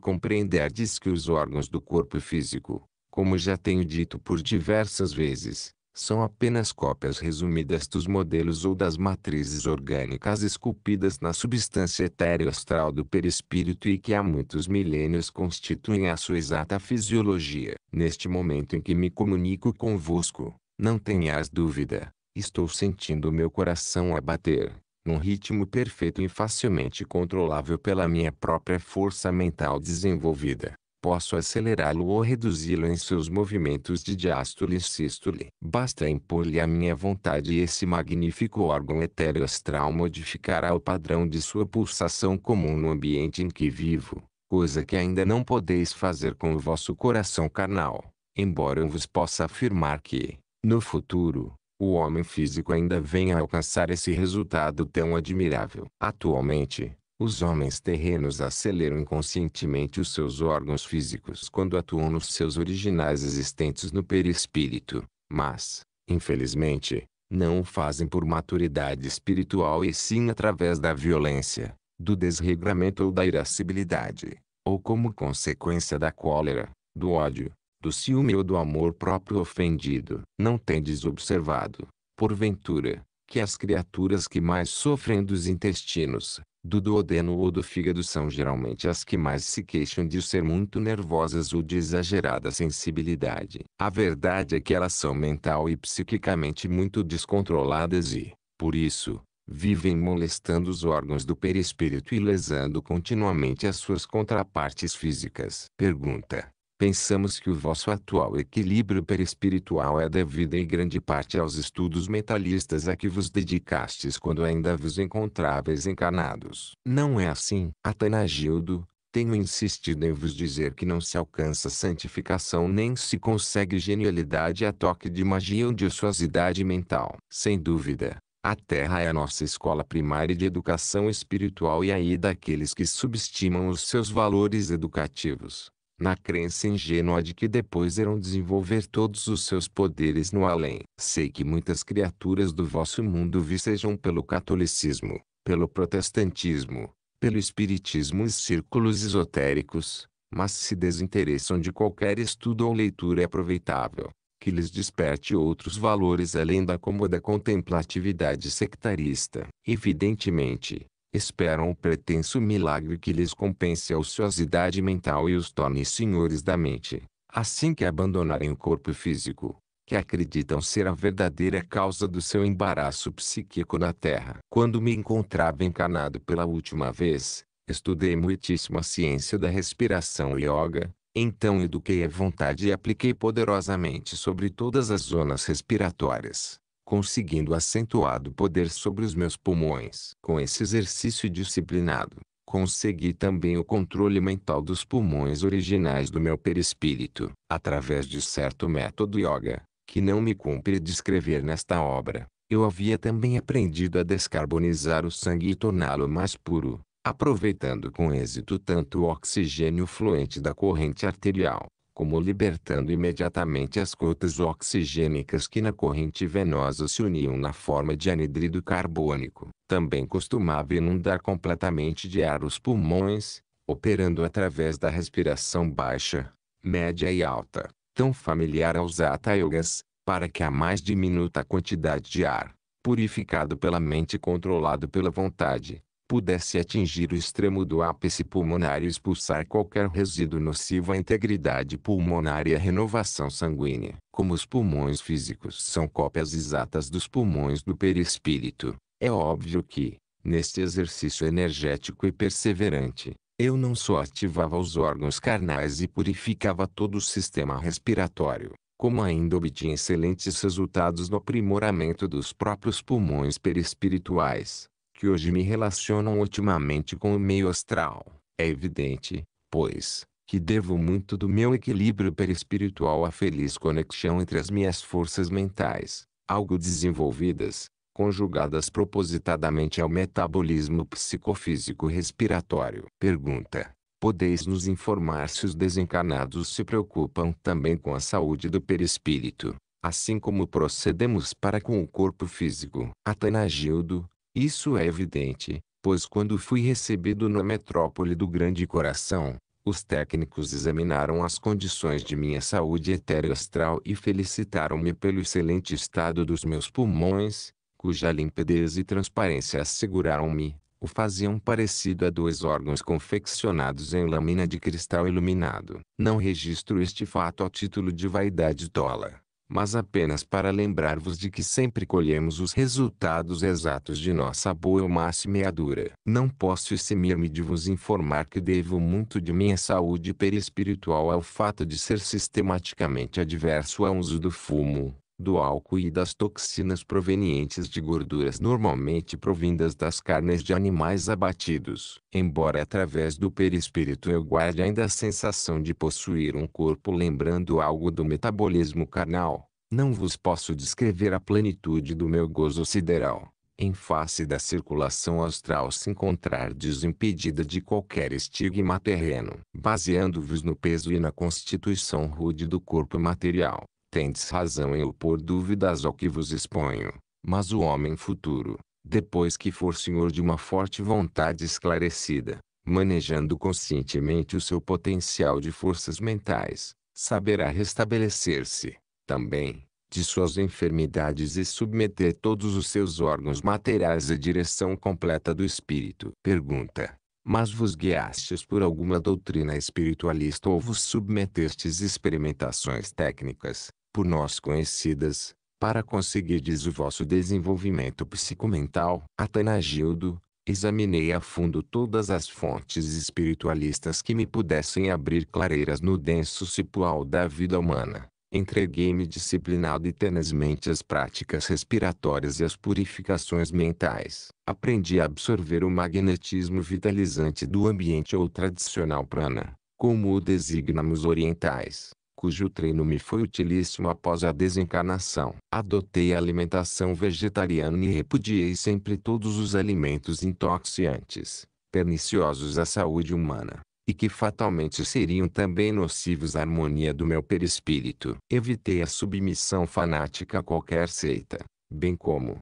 diz que os órgãos do corpo físico, como já tenho dito por diversas vezes, são apenas cópias resumidas dos modelos ou das matrizes orgânicas esculpidas na substância etéreo astral do perispírito e que há muitos milênios constituem a sua exata fisiologia. Neste momento em que me comunico convosco, não tenhas dúvida, estou sentindo meu coração a bater num ritmo perfeito e facilmente controlável pela minha própria força mental desenvolvida. Posso acelerá-lo ou reduzi-lo em seus movimentos de diástole e sístole. Basta impor-lhe a minha vontade e esse magnífico órgão etéreo astral modificará o padrão de sua pulsação comum no ambiente em que vivo, coisa que ainda não podeis fazer com o vosso coração carnal, embora eu vos possa afirmar que, no futuro, o homem físico ainda venha a alcançar esse resultado tão admirável. Atualmente, os homens terrenos aceleram inconscientemente os seus órgãos físicos quando atuam nos seus originais existentes no perispírito, mas, infelizmente, não o fazem por maturidade espiritual e sim através da violência, do desregramento ou da irascibilidade, ou como consequência da cólera, do ódio, do ciúme ou do amor próprio ofendido. Não tendes observado, porventura, que as criaturas que mais sofrem dos intestinos, do duodeno ou do fígado são geralmente as que mais se queixam de ser muito nervosas ou de exagerada sensibilidade. A verdade é que elas são mental e psiquicamente muito descontroladas e, por isso, vivem molestando os órgãos do perispírito e lesando continuamente as suas contrapartes físicas. Pergunta: pensamos que o vosso atual equilíbrio perispiritual é devido em grande parte aos estudos mentalistas a que vos dedicastes quando ainda vos encontráveis encarnados. Não é assim, Atanagildo, tenho insistido em vos dizer que não se alcança santificação nem se consegue genialidade a toque de magia ou de ociosidade mental. Sem dúvida, a Terra é a nossa escola primária de educação espiritual e aí daqueles que subestimam os seus valores educativos na crença ingênua de que depois irão desenvolver todos os seus poderes no além. Sei que muitas criaturas do vosso mundo vicejam pelo catolicismo, pelo protestantismo, pelo espiritismo e círculos esotéricos, mas se desinteressam de qualquer estudo ou leitura aproveitável, é que lhes desperte outros valores além da cômoda contemplatividade sectarista. Evidentemente, esperam o pretenso milagre que lhes compense a ociosidade mental e os torne senhores da mente, assim que abandonarem o corpo físico, que acreditam ser a verdadeira causa do seu embaraço psíquico na Terra. Quando me encontrava encarnado pela última vez, estudei muitíssimo a ciência da respiração yoga, então eduquei a vontade e apliquei poderosamente sobre todas as zonas respiratórias conseguindo acentuado poder sobre os meus pulmões. Com esse exercício disciplinado, consegui também o controle mental dos pulmões originais do meu perispírito, através de certo método yoga, que não me cumpre descrever nesta obra. Eu havia também aprendido a descarbonizar o sangue e torná-lo mais puro, aproveitando com êxito tanto o oxigênio fluente da corrente arterial, como libertando imediatamente as cotas oxigênicas que na corrente venosa se uniam na forma de anidrido carbônico. Também costumava inundar completamente de ar os pulmões, operando através da respiração baixa, média e alta, tão familiar aos atayogas, para que a mais diminuta quantidade de ar, purificado pela mente e controlado pela vontade, pudesse atingir o extremo do ápice pulmonar e expulsar qualquer resíduo nocivo à integridade pulmonar e à renovação sanguínea. Como os pulmões físicos são cópias exatas dos pulmões do perispírito, é óbvio que, neste exercício energético e perseverante, eu não só ativava os órgãos carnais e purificava todo o sistema respiratório, como ainda obtinha excelentes resultados no aprimoramento dos próprios pulmões perispirituais que hoje me relacionam ultimamente com o meio astral. É evidente, pois, que devo muito do meu equilíbrio perispiritual à feliz conexão entre as minhas forças mentais, algo desenvolvidas, conjugadas propositadamente ao metabolismo psicofísico respiratório. Pergunta: Podeis nos informar se os desencarnados se preocupam também com a saúde do perispírito, assim como procedemos para com o corpo físico? Atanagildo, isso é evidente, pois quando fui recebido na metrópole do Grande Coração, os técnicos examinaram as condições de minha saúde etéreo astral e felicitaram-me pelo excelente estado dos meus pulmões, cuja limpidez e transparência asseguraram-me, o faziam parecido a dois órgãos confeccionados em lâmina de cristal iluminado. Não registro este fato a título de vaidade tola, mas apenas para lembrar-vos de que sempre colhemos os resultados exatos de nossa boa ou má semeadura. Não posso eximir-me de vos informar que devo muito de minha saúde perispiritual ao fato de ser sistematicamente adverso ao uso do fumo, do álcool e das toxinas provenientes de gorduras normalmente provindas das carnes de animais abatidos. Embora através do perispírito eu guarde ainda a sensação de possuir um corpo lembrando algo do metabolismo carnal, não vos posso descrever a plenitude do meu gozo sideral, em face da circulação astral se encontrar desimpedida de qualquer estigma terreno, baseando-vos no peso e na constituição rude do corpo material tendes razão em opor dúvidas ao que vos exponho. Mas o homem futuro, depois que for senhor de uma forte vontade esclarecida, manejando conscientemente o seu potencial de forças mentais, saberá restabelecer-se, também, de suas enfermidades e submeter todos os seus órgãos materiais à direção completa do espírito. Pergunta: Mas vos guiastes por alguma doutrina espiritualista ou vos submetestes experimentações técnicas, por nós conhecidas, para conseguirdes o vosso desenvolvimento psicomental. Atanagildo, examinei a fundo todas as fontes espiritualistas que me pudessem abrir clareiras no denso cipual da vida humana. Entreguei-me disciplinado e tenazmente às práticas respiratórias e às purificações mentais. Aprendi a absorver o magnetismo vitalizante do ambiente ou tradicional prana, como o designamos orientais cujo treino me foi utilíssimo após a desencarnação. Adotei a alimentação vegetariana e repudiei sempre todos os alimentos intoxicantes, perniciosos à saúde humana, e que fatalmente seriam também nocivos à harmonia do meu perispírito. Evitei a submissão fanática a qualquer seita, bem como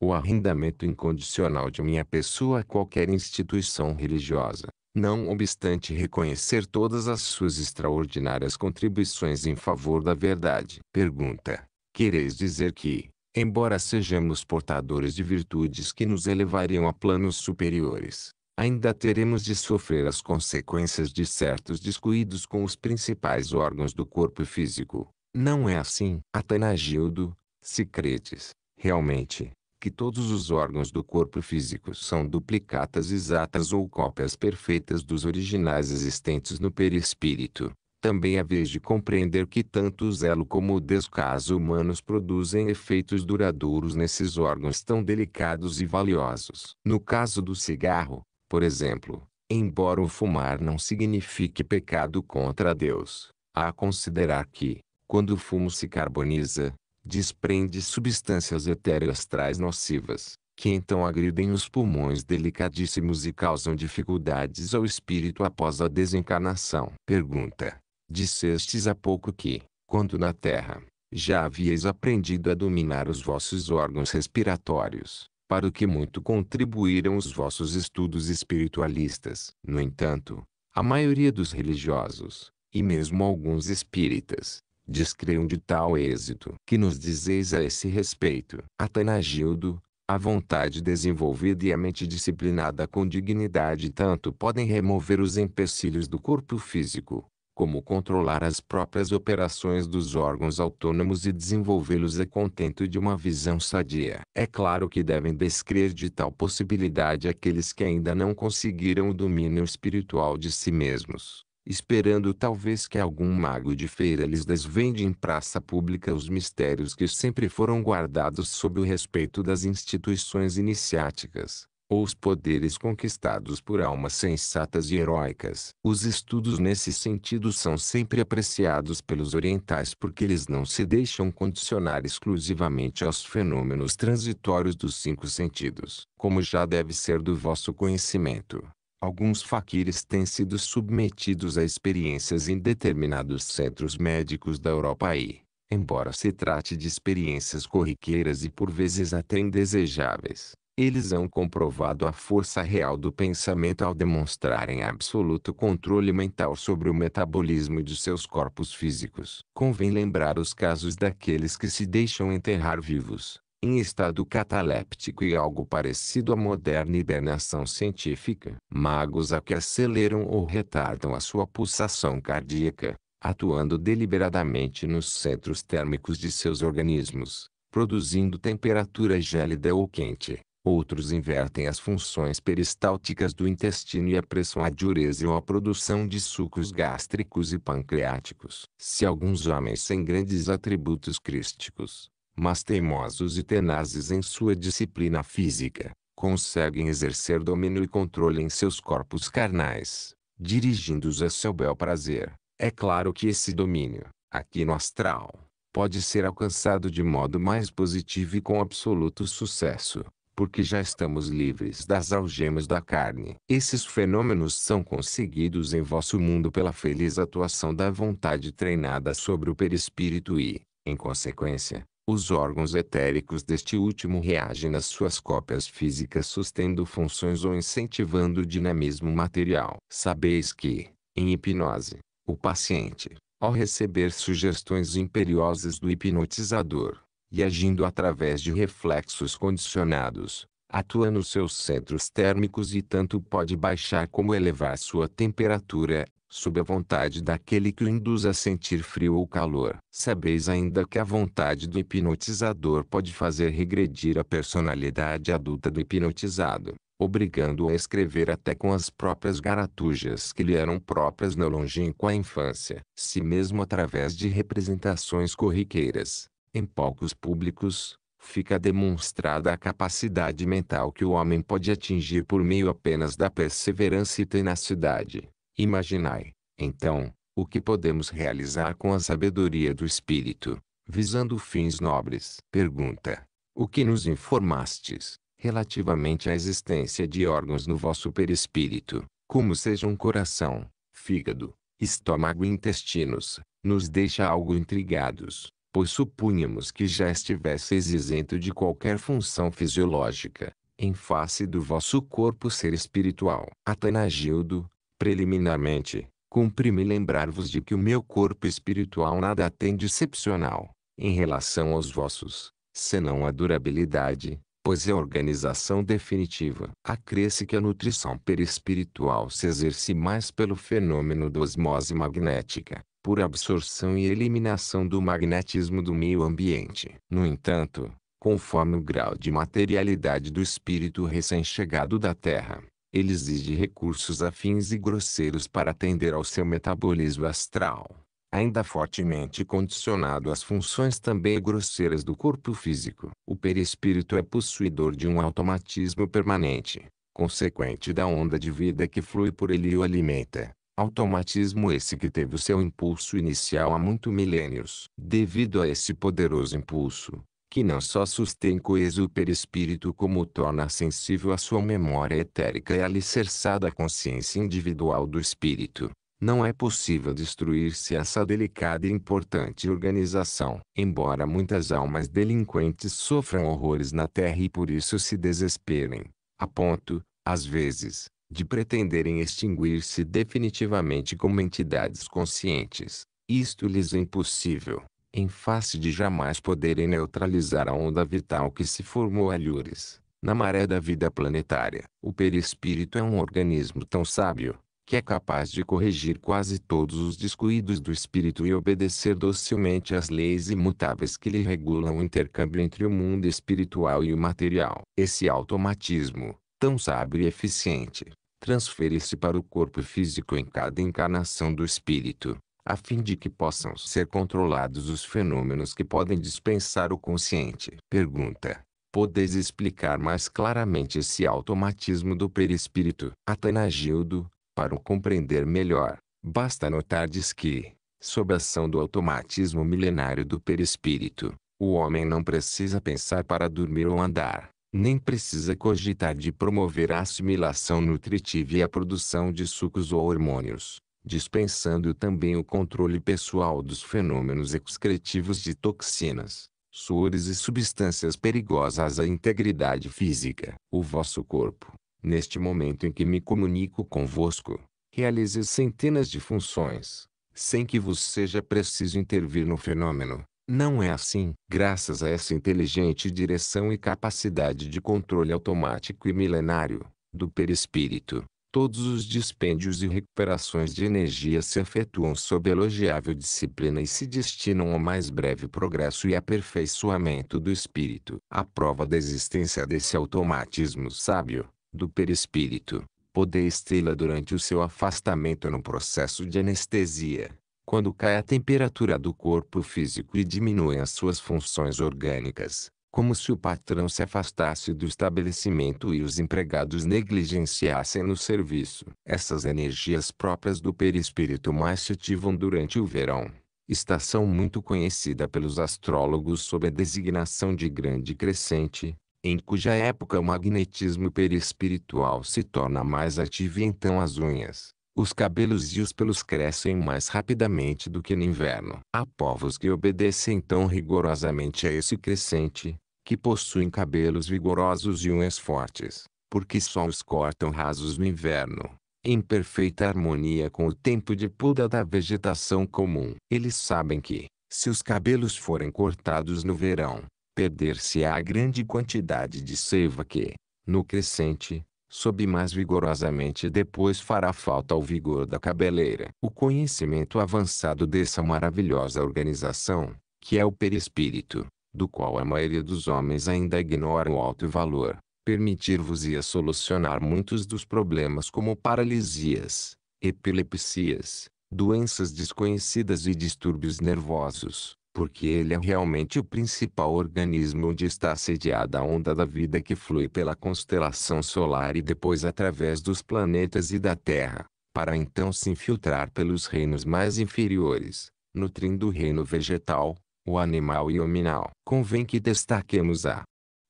o arrendamento incondicional de minha pessoa a qualquer instituição religiosa não obstante reconhecer todas as suas extraordinárias contribuições em favor da verdade. Pergunta: Quereis dizer que, embora sejamos portadores de virtudes que nos elevariam a planos superiores, ainda teremos de sofrer as consequências de certos descuidos com os principais órgãos do corpo físico? Não é assim? Atanagildo, se credes, realmente, que todos os órgãos do corpo físico são duplicatas exatas ou cópias perfeitas dos originais existentes no perispírito. Também a vez de compreender que tanto o zelo como o descaso humanos produzem efeitos duradouros nesses órgãos tão delicados e valiosos. No caso do cigarro, por exemplo, embora o fumar não signifique pecado contra Deus, há a considerar que, quando o fumo se carboniza, desprende substâncias etéreas traz nocivas, que então agridem os pulmões delicadíssimos e causam dificuldades ao espírito após a desencarnação. Pergunta. Dissestes há pouco que, quando na terra, já havíeis aprendido a dominar os vossos órgãos respiratórios, para o que muito contribuíram os vossos estudos espiritualistas. No entanto, a maioria dos religiosos, e mesmo alguns espíritas, descreiam de tal êxito. Que nos dizeis a esse respeito? Atanagildo, a vontade desenvolvida e a mente disciplinada com dignidade tanto podem remover os empecilhos do corpo físico, como controlar as próprias operações dos órgãos autônomos e desenvolvê-los a contento de uma visão sadia. É claro que devem descrer de tal possibilidade aqueles que ainda não conseguiram o domínio espiritual de si mesmos esperando talvez que algum mago de feira lhes desvende em praça pública os mistérios que sempre foram guardados sob o respeito das instituições iniciáticas, ou os poderes conquistados por almas sensatas e heróicas. Os estudos nesse sentido são sempre apreciados pelos orientais porque eles não se deixam condicionar exclusivamente aos fenômenos transitórios dos cinco sentidos, como já deve ser do vosso conhecimento alguns faquires têm sido submetidos a experiências em determinados centros médicos da Europa e, embora se trate de experiências corriqueiras e por vezes até indesejáveis, eles hão comprovado a força real do pensamento ao demonstrarem absoluto controle mental sobre o metabolismo de seus corpos físicos. Convém lembrar os casos daqueles que se deixam enterrar vivos, em estado cataléptico e algo parecido à moderna hibernação científica. Magos a que aceleram ou retardam a sua pulsação cardíaca, atuando deliberadamente nos centros térmicos de seus organismos, produzindo temperatura gélida ou quente. Outros invertem as funções peristálticas do intestino e apressam a diurese ou a produção de sucos gástricos e pancreáticos. Se alguns homens sem grandes atributos crísticos, mas teimosos e tenazes em sua disciplina física, conseguem exercer domínio e controle em seus corpos carnais, dirigindo-os a seu bel prazer. É claro que esse domínio, aqui no astral, pode ser alcançado de modo mais positivo e com absoluto sucesso, porque já estamos livres das algemas da carne. Esses fenômenos são conseguidos em vosso mundo pela feliz atuação da vontade treinada sobre o perispírito e, em consequência, os órgãos etéricos deste último reagem nas suas cópias físicas sustendo funções ou incentivando o dinamismo material. Sabeis que, em hipnose, o paciente, ao receber sugestões imperiosas do hipnotizador, e agindo através de reflexos condicionados, atua nos seus centros térmicos e tanto pode baixar como elevar sua temperatura, sob a vontade daquele que o induz a sentir frio ou calor. Sabeis ainda que a vontade do hipnotizador pode fazer regredir a personalidade adulta do hipnotizado, obrigando-o a escrever até com as próprias garatujas que lhe eram próprias na longínqua infância, se mesmo através de representações corriqueiras, em palcos públicos, fica demonstrada a capacidade mental que o homem pode atingir por meio apenas da perseverança e tenacidade. Imaginai, então, o que podemos realizar com a sabedoria do espírito, visando fins nobres. Pergunta: O que nos informastes relativamente à existência de órgãos no vosso perispírito, como sejam coração, fígado, estômago e intestinos, nos deixa algo intrigados, pois supunhamos que já estivesseis isento de qualquer função fisiológica, em face do vosso corpo ser espiritual. Atanagildo, Preliminarmente, cumpri me lembrar-vos de que o meu corpo espiritual nada tem de excepcional, em relação aos vossos, senão a durabilidade, pois é organização definitiva. Acresce que a nutrição perispiritual se exerce mais pelo fenômeno da osmose magnética, por absorção e eliminação do magnetismo do meio ambiente. No entanto, conforme o grau de materialidade do espírito recém-chegado da Terra, ele exige recursos afins e grosseiros para atender ao seu metabolismo astral, ainda fortemente condicionado às funções também grosseiras do corpo físico. O perispírito é possuidor de um automatismo permanente, consequente da onda de vida que flui por ele e o alimenta. Automatismo esse que teve o seu impulso inicial há muito milênios. Devido a esse poderoso impulso, que não só sustém coeso o perispírito como torna sensível a sua memória etérica e alicerçada a consciência individual do espírito. Não é possível destruir-se essa delicada e importante organização. Embora muitas almas delinquentes sofram horrores na terra e por isso se desesperem, a ponto, às vezes, de pretenderem extinguir-se definitivamente como entidades conscientes, isto lhes é impossível em face de jamais poderem neutralizar a onda vital que se formou a Lures, na maré da vida planetária. O perispírito é um organismo tão sábio, que é capaz de corrigir quase todos os descuidos do espírito e obedecer docilmente às leis imutáveis que lhe regulam o intercâmbio entre o mundo espiritual e o material. Esse automatismo, tão sábio e eficiente, transfere-se para o corpo físico em cada encarnação do espírito, a fim de que possam ser controlados os fenômenos que podem dispensar o consciente. Pergunta. podes explicar mais claramente esse automatismo do perispírito? Atanagildo, para o compreender melhor, basta diz que, sob a ação do automatismo milenário do perispírito, o homem não precisa pensar para dormir ou andar, nem precisa cogitar de promover a assimilação nutritiva e a produção de sucos ou hormônios dispensando também o controle pessoal dos fenômenos excretivos de toxinas, suores e substâncias perigosas à integridade física. O vosso corpo, neste momento em que me comunico convosco, realize centenas de funções, sem que vos seja preciso intervir no fenômeno. Não é assim. Graças a essa inteligente direção e capacidade de controle automático e milenário do perispírito, Todos os dispêndios e recuperações de energia se efetuam sob elogiável disciplina e se destinam ao mais breve progresso e aperfeiçoamento do espírito. A prova da existência desse automatismo sábio, do perispírito, podeis tê-la durante o seu afastamento no processo de anestesia. Quando cai a temperatura do corpo físico e diminuem as suas funções orgânicas, como se o patrão se afastasse do estabelecimento e os empregados negligenciassem no serviço. Essas energias próprias do perispírito mais se ativam durante o verão, estação muito conhecida pelos astrólogos sob a designação de grande crescente, em cuja época o magnetismo perispiritual se torna mais ativo e então as unhas, os cabelos e os pelos crescem mais rapidamente do que no inverno. Há povos que obedecem tão rigorosamente a esse crescente, que possuem cabelos vigorosos e unhas fortes, porque só os cortam rasos no inverno, em perfeita harmonia com o tempo de poda da vegetação comum. Eles sabem que, se os cabelos forem cortados no verão, perder-se-á a grande quantidade de seiva que, no crescente, sobe mais vigorosamente e depois fará falta ao vigor da cabeleira. O conhecimento avançado dessa maravilhosa organização, que é o perispírito, do qual a maioria dos homens ainda ignora o alto valor, permitir-vos-ia solucionar muitos dos problemas como paralisias, epilepsias, doenças desconhecidas e distúrbios nervosos, porque ele é realmente o principal organismo onde está sediada a onda da vida que flui pela constelação solar e depois através dos planetas e da Terra, para então se infiltrar pelos reinos mais inferiores, nutrindo o reino vegetal, o animal e o mineral Convém que destaquemos a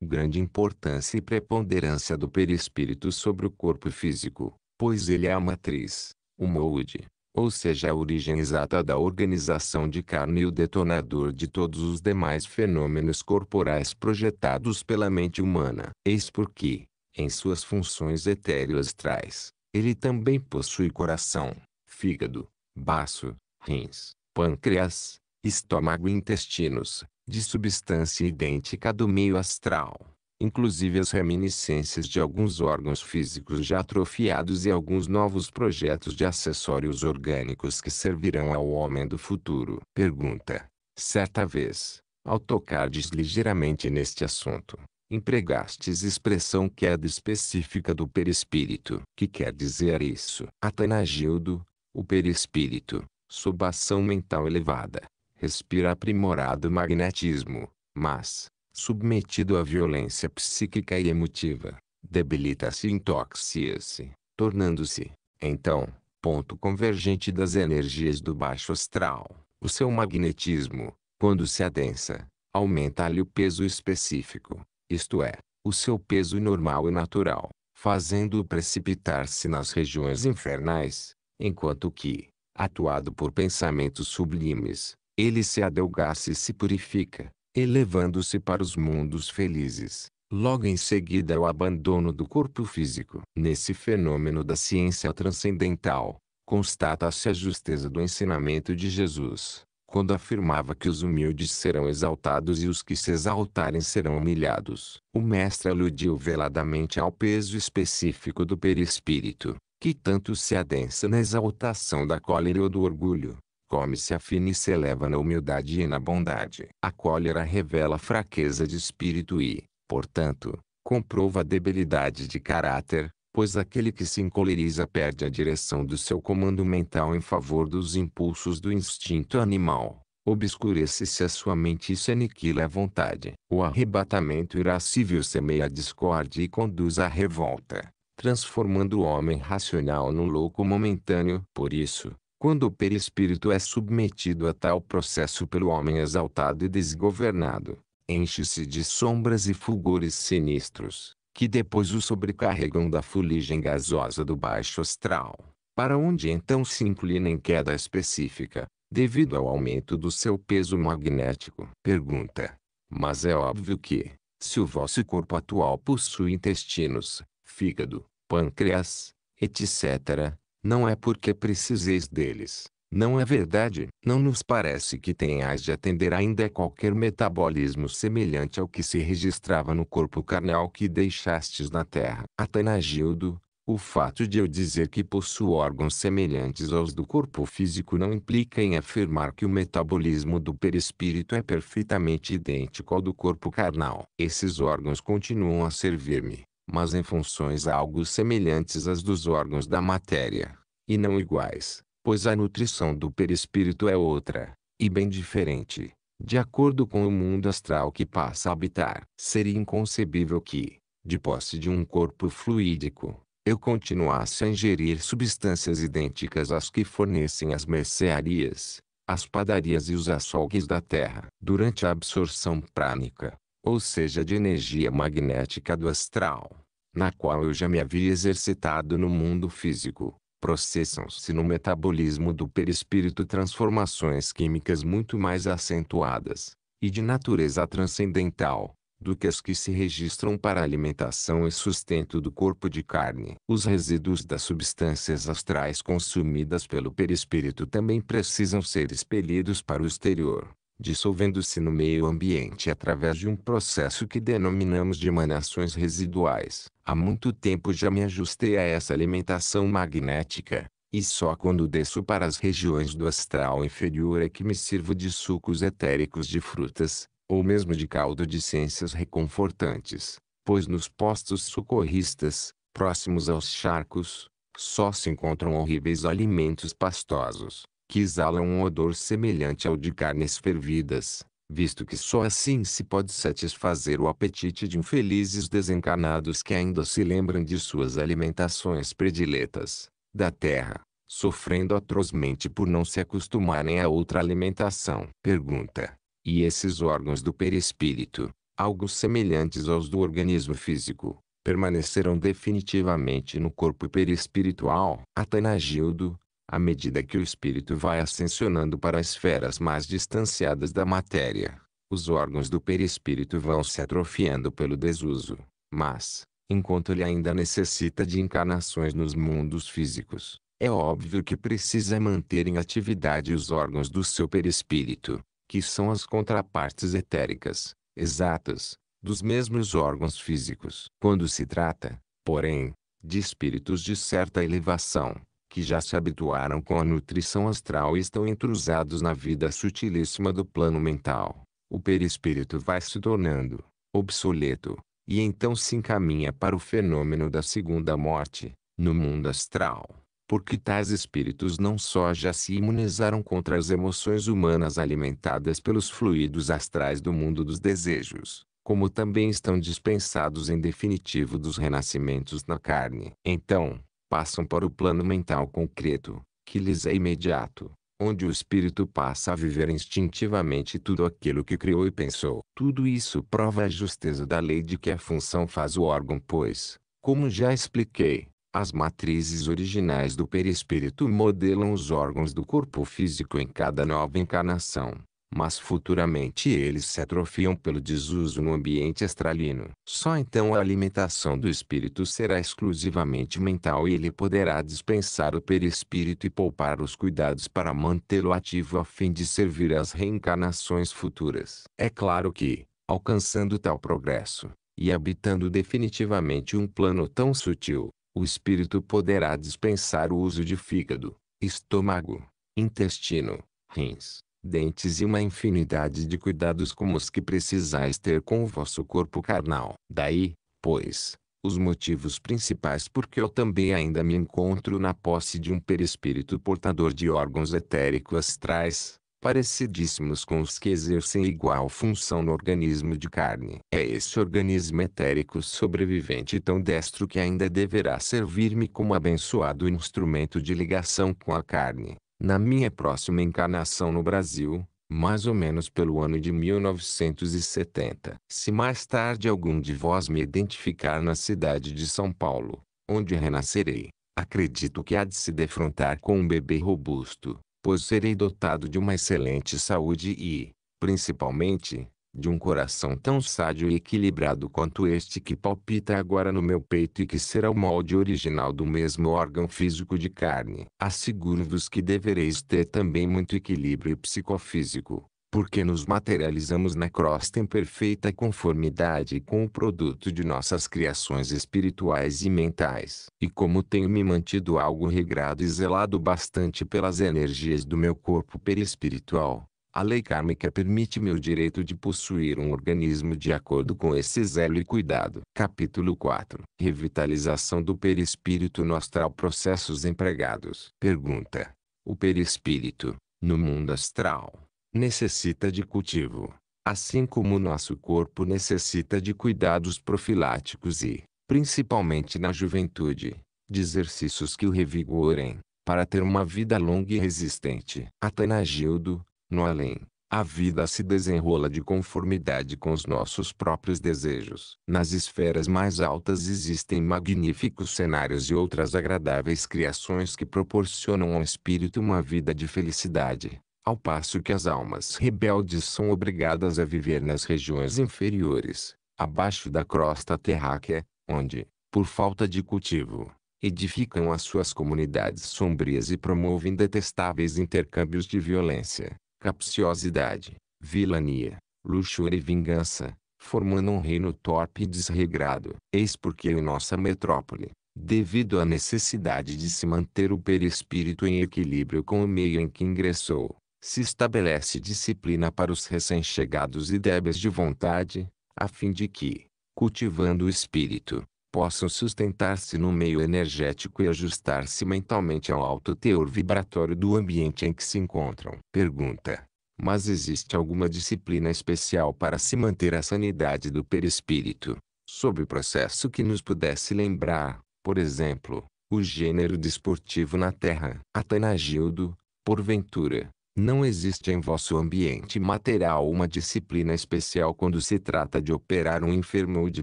grande importância e preponderância do perispírito sobre o corpo físico, pois ele é a matriz, o molde, ou seja, a origem exata da organização de carne e o detonador de todos os demais fenômenos corporais projetados pela mente humana. Eis porque, em suas funções etéreo-astrais, ele também possui coração, fígado, baço, rins, pâncreas, estômago e intestinos, de substância idêntica do meio astral, inclusive as reminiscências de alguns órgãos físicos já atrofiados e alguns novos projetos de acessórios orgânicos que servirão ao homem do futuro. Pergunta. Certa vez, ao tocardes ligeiramente neste assunto, empregastes expressão queda é específica do perispírito. Que quer dizer isso? Atanagildo, o perispírito, sob ação mental elevada, respira aprimorado magnetismo, mas, submetido à violência psíquica e emotiva, debilita-se e intoxia-se, tornando-se, então, ponto convergente das energias do baixo astral. O seu magnetismo, quando se adensa, aumenta-lhe o peso específico, isto é, o seu peso normal e natural, fazendo-o precipitar-se nas regiões infernais, enquanto que, atuado por pensamentos sublimes, ele se adelgaça e se purifica, elevando-se para os mundos felizes, logo em seguida o abandono do corpo físico. Nesse fenômeno da ciência transcendental, constata-se a justeza do ensinamento de Jesus, quando afirmava que os humildes serão exaltados e os que se exaltarem serão humilhados. O mestre aludiu veladamente ao peso específico do perispírito, que tanto se adensa na exaltação da cólera ou do orgulho, Come-se afina e se eleva na humildade e na bondade. A cólera revela fraqueza de espírito e, portanto, comprova debilidade de caráter, pois aquele que se encoleriza perde a direção do seu comando mental em favor dos impulsos do instinto animal. Obscurece-se a sua mente e se aniquila a vontade. O arrebatamento irascível semeia a discórdia e conduz à revolta, transformando o homem racional num louco momentâneo. Por isso, quando o perispírito é submetido a tal processo pelo homem exaltado e desgovernado, enche-se de sombras e fulgores sinistros, que depois o sobrecarregam da fuligem gasosa do baixo astral, para onde então se inclina em queda específica, devido ao aumento do seu peso magnético. Pergunta. Mas é óbvio que, se o vosso corpo atual possui intestinos, fígado, pâncreas, etc., não é porque preciseis deles. Não é verdade? Não nos parece que tenhais de atender ainda a qualquer metabolismo semelhante ao que se registrava no corpo carnal que deixastes na terra. Atanagildo, o fato de eu dizer que possuo órgãos semelhantes aos do corpo físico não implica em afirmar que o metabolismo do perispírito é perfeitamente idêntico ao do corpo carnal. Esses órgãos continuam a servir-me, mas em funções algo semelhantes às dos órgãos da matéria, e não iguais, pois a nutrição do perispírito é outra, e bem diferente, de acordo com o mundo astral que passa a habitar. Seria inconcebível que, de posse de um corpo fluídico, eu continuasse a ingerir substâncias idênticas às que fornecem as mercearias, as padarias e os açougues da terra. Durante a absorção prânica, ou seja de energia magnética do astral, na qual eu já me havia exercitado no mundo físico, processam-se no metabolismo do perispírito transformações químicas muito mais acentuadas, e de natureza transcendental, do que as que se registram para alimentação e sustento do corpo de carne. Os resíduos das substâncias astrais consumidas pelo perispírito também precisam ser expelidos para o exterior, dissolvendo-se no meio ambiente através de um processo que denominamos de emanações residuais. Há muito tempo já me ajustei a essa alimentação magnética, e só quando desço para as regiões do astral inferior é que me sirvo de sucos etéricos de frutas, ou mesmo de caldo de ciências reconfortantes, pois nos postos socorristas, próximos aos charcos, só se encontram horríveis alimentos pastosos que exala um odor semelhante ao de carnes fervidas, visto que só assim se pode satisfazer o apetite de infelizes desencarnados que ainda se lembram de suas alimentações prediletas, da terra, sofrendo atrozmente por não se acostumarem a outra alimentação. Pergunta. E esses órgãos do perispírito, algo semelhantes aos do organismo físico, permanecerão definitivamente no corpo perispiritual? Atanagildo, à medida que o espírito vai ascensionando para esferas mais distanciadas da matéria, os órgãos do perispírito vão se atrofiando pelo desuso, mas, enquanto ele ainda necessita de encarnações nos mundos físicos, é óbvio que precisa manter em atividade os órgãos do seu perispírito, que são as contrapartes etéricas, exatas, dos mesmos órgãos físicos. Quando se trata, porém, de espíritos de certa elevação, que já se habituaram com a nutrição astral e estão entrusados na vida sutilíssima do plano mental. O perispírito vai se tornando obsoleto, e então se encaminha para o fenômeno da segunda morte, no mundo astral. Porque tais espíritos não só já se imunizaram contra as emoções humanas alimentadas pelos fluidos astrais do mundo dos desejos, como também estão dispensados em definitivo dos renascimentos na carne. Então, passam para o plano mental concreto, que lhes é imediato, onde o espírito passa a viver instintivamente tudo aquilo que criou e pensou. Tudo isso prova a justeza da lei de que a função faz o órgão, pois, como já expliquei, as matrizes originais do perispírito modelam os órgãos do corpo físico em cada nova encarnação mas futuramente eles se atrofiam pelo desuso no ambiente astralino. Só então a alimentação do espírito será exclusivamente mental e ele poderá dispensar o perispírito e poupar os cuidados para mantê-lo ativo a fim de servir às reencarnações futuras. É claro que, alcançando tal progresso, e habitando definitivamente um plano tão sutil, o espírito poderá dispensar o uso de fígado, estômago, intestino, rins, dentes e uma infinidade de cuidados como os que precisais ter com o vosso corpo carnal. Daí, pois, os motivos principais porque eu também ainda me encontro na posse de um perispírito portador de órgãos etérico astrais, parecidíssimos com os que exercem igual função no organismo de carne. É esse organismo etérico sobrevivente tão destro que ainda deverá servir-me como abençoado instrumento de ligação com a carne. Na minha próxima encarnação no Brasil, mais ou menos pelo ano de 1970. Se mais tarde algum de vós me identificar na cidade de São Paulo, onde renascerei, acredito que há de se defrontar com um bebê robusto, pois serei dotado de uma excelente saúde e, principalmente, de um coração tão sádio e equilibrado quanto este que palpita agora no meu peito e que será o molde original do mesmo órgão físico de carne. Asseguro-vos que devereis ter também muito equilíbrio psicofísico, porque nos materializamos na crosta em perfeita conformidade com o produto de nossas criações espirituais e mentais. E como tenho me mantido algo regrado e zelado bastante pelas energias do meu corpo perispiritual, a lei kármica permite meu direito de possuir um organismo de acordo com esse zelo e cuidado. Capítulo 4. Revitalização do perispírito no astral processos empregados. Pergunta. O perispírito, no mundo astral, necessita de cultivo, assim como o nosso corpo necessita de cuidados profiláticos e, principalmente na juventude, de exercícios que o revigorem, para ter uma vida longa e resistente. Atanagildo, no além, a vida se desenrola de conformidade com os nossos próprios desejos. Nas esferas mais altas existem magníficos cenários e outras agradáveis criações que proporcionam ao espírito uma vida de felicidade, ao passo que as almas rebeldes são obrigadas a viver nas regiões inferiores, abaixo da crosta terráquea, onde, por falta de cultivo, edificam as suas comunidades sombrias e promovem detestáveis intercâmbios de violência capciosidade, vilania, luxúria e vingança, formando um reino torpe e desregrado. Eis porque em nossa metrópole, devido à necessidade de se manter o perispírito em equilíbrio com o meio em que ingressou, se estabelece disciplina para os recém-chegados e débeis de vontade, a fim de que, cultivando o espírito, possam sustentar-se no meio energético e ajustar-se mentalmente ao alto teor vibratório do ambiente em que se encontram. Pergunta: Mas existe alguma disciplina especial para se manter a sanidade do perispírito, sob o processo que nos pudesse lembrar, por exemplo, o gênero desportivo na Terra? Atanagildo, porventura, não existe em vosso ambiente material uma disciplina especial quando se trata de operar um enfermo ou de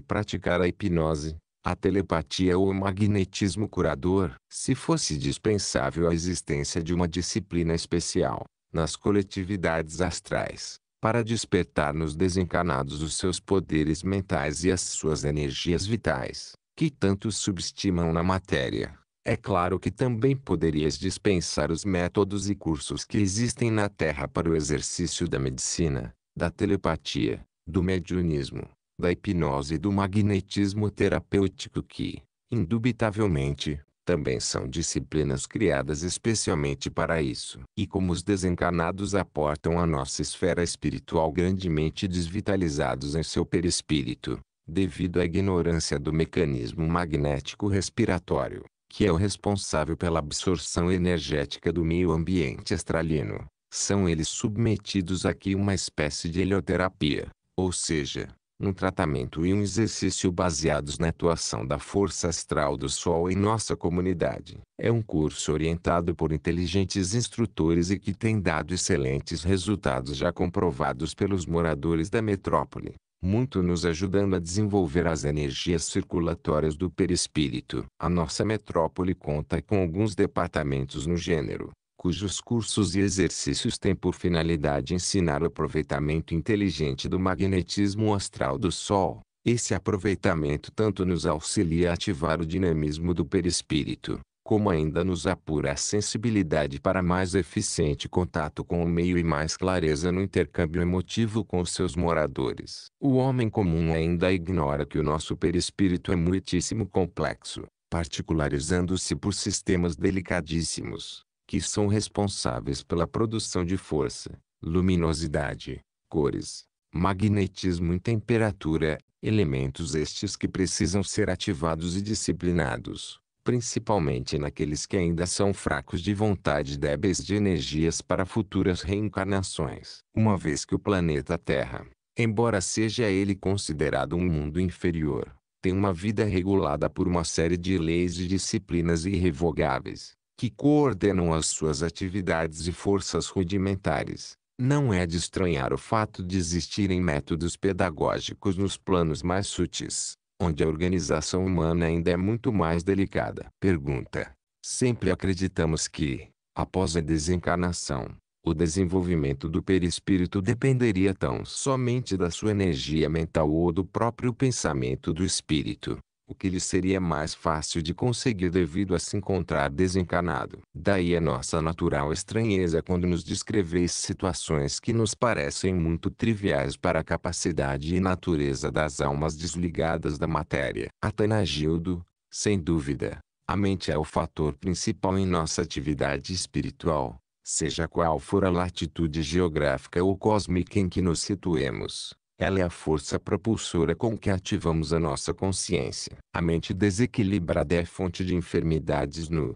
praticar a hipnose, a telepatia ou o magnetismo curador, se fosse dispensável a existência de uma disciplina especial, nas coletividades astrais, para despertar nos desencarnados os seus poderes mentais e as suas energias vitais, que tanto subestimam na matéria. É claro que também poderias dispensar os métodos e cursos que existem na Terra para o exercício da medicina, da telepatia, do mediunismo, da hipnose e do magnetismo terapêutico que, indubitavelmente, também são disciplinas criadas especialmente para isso. E como os desencarnados aportam à nossa esfera espiritual grandemente desvitalizados em seu perispírito, devido à ignorância do mecanismo magnético respiratório, que é o responsável pela absorção energética do meio ambiente astralino, são eles submetidos aqui uma espécie de helioterapia, ou seja, um tratamento e um exercício baseados na atuação da força astral do Sol em nossa comunidade. É um curso orientado por inteligentes instrutores e que tem dado excelentes resultados já comprovados pelos moradores da metrópole, muito nos ajudando a desenvolver as energias circulatórias do perispírito. A nossa metrópole conta com alguns departamentos no gênero cujos cursos e exercícios têm por finalidade ensinar o aproveitamento inteligente do magnetismo astral do Sol. Esse aproveitamento tanto nos auxilia a ativar o dinamismo do perispírito, como ainda nos apura a sensibilidade para mais eficiente contato com o meio e mais clareza no intercâmbio emotivo com seus moradores. O homem comum ainda ignora que o nosso perispírito é muitíssimo complexo, particularizando-se por sistemas delicadíssimos, que são responsáveis pela produção de força, luminosidade, cores, magnetismo e temperatura, elementos estes que precisam ser ativados e disciplinados, principalmente naqueles que ainda são fracos de vontade e débeis de energias para futuras reencarnações. Uma vez que o planeta Terra, embora seja ele considerado um mundo inferior, tem uma vida regulada por uma série de leis e disciplinas irrevogáveis que coordenam as suas atividades e forças rudimentares. Não é de estranhar o fato de existirem métodos pedagógicos nos planos mais sutis, onde a organização humana ainda é muito mais delicada. Pergunta: Sempre acreditamos que, após a desencarnação, o desenvolvimento do perispírito dependeria tão somente da sua energia mental ou do próprio pensamento do espírito o que lhe seria mais fácil de conseguir devido a se encontrar desencarnado. Daí a nossa natural estranheza quando nos descreveis situações que nos parecem muito triviais para a capacidade e natureza das almas desligadas da matéria. Atanagildo, sem dúvida, a mente é o fator principal em nossa atividade espiritual, seja qual for a latitude geográfica ou cósmica em que nos situemos. Ela é a força propulsora com que ativamos a nossa consciência. A mente desequilibrada é fonte de enfermidades no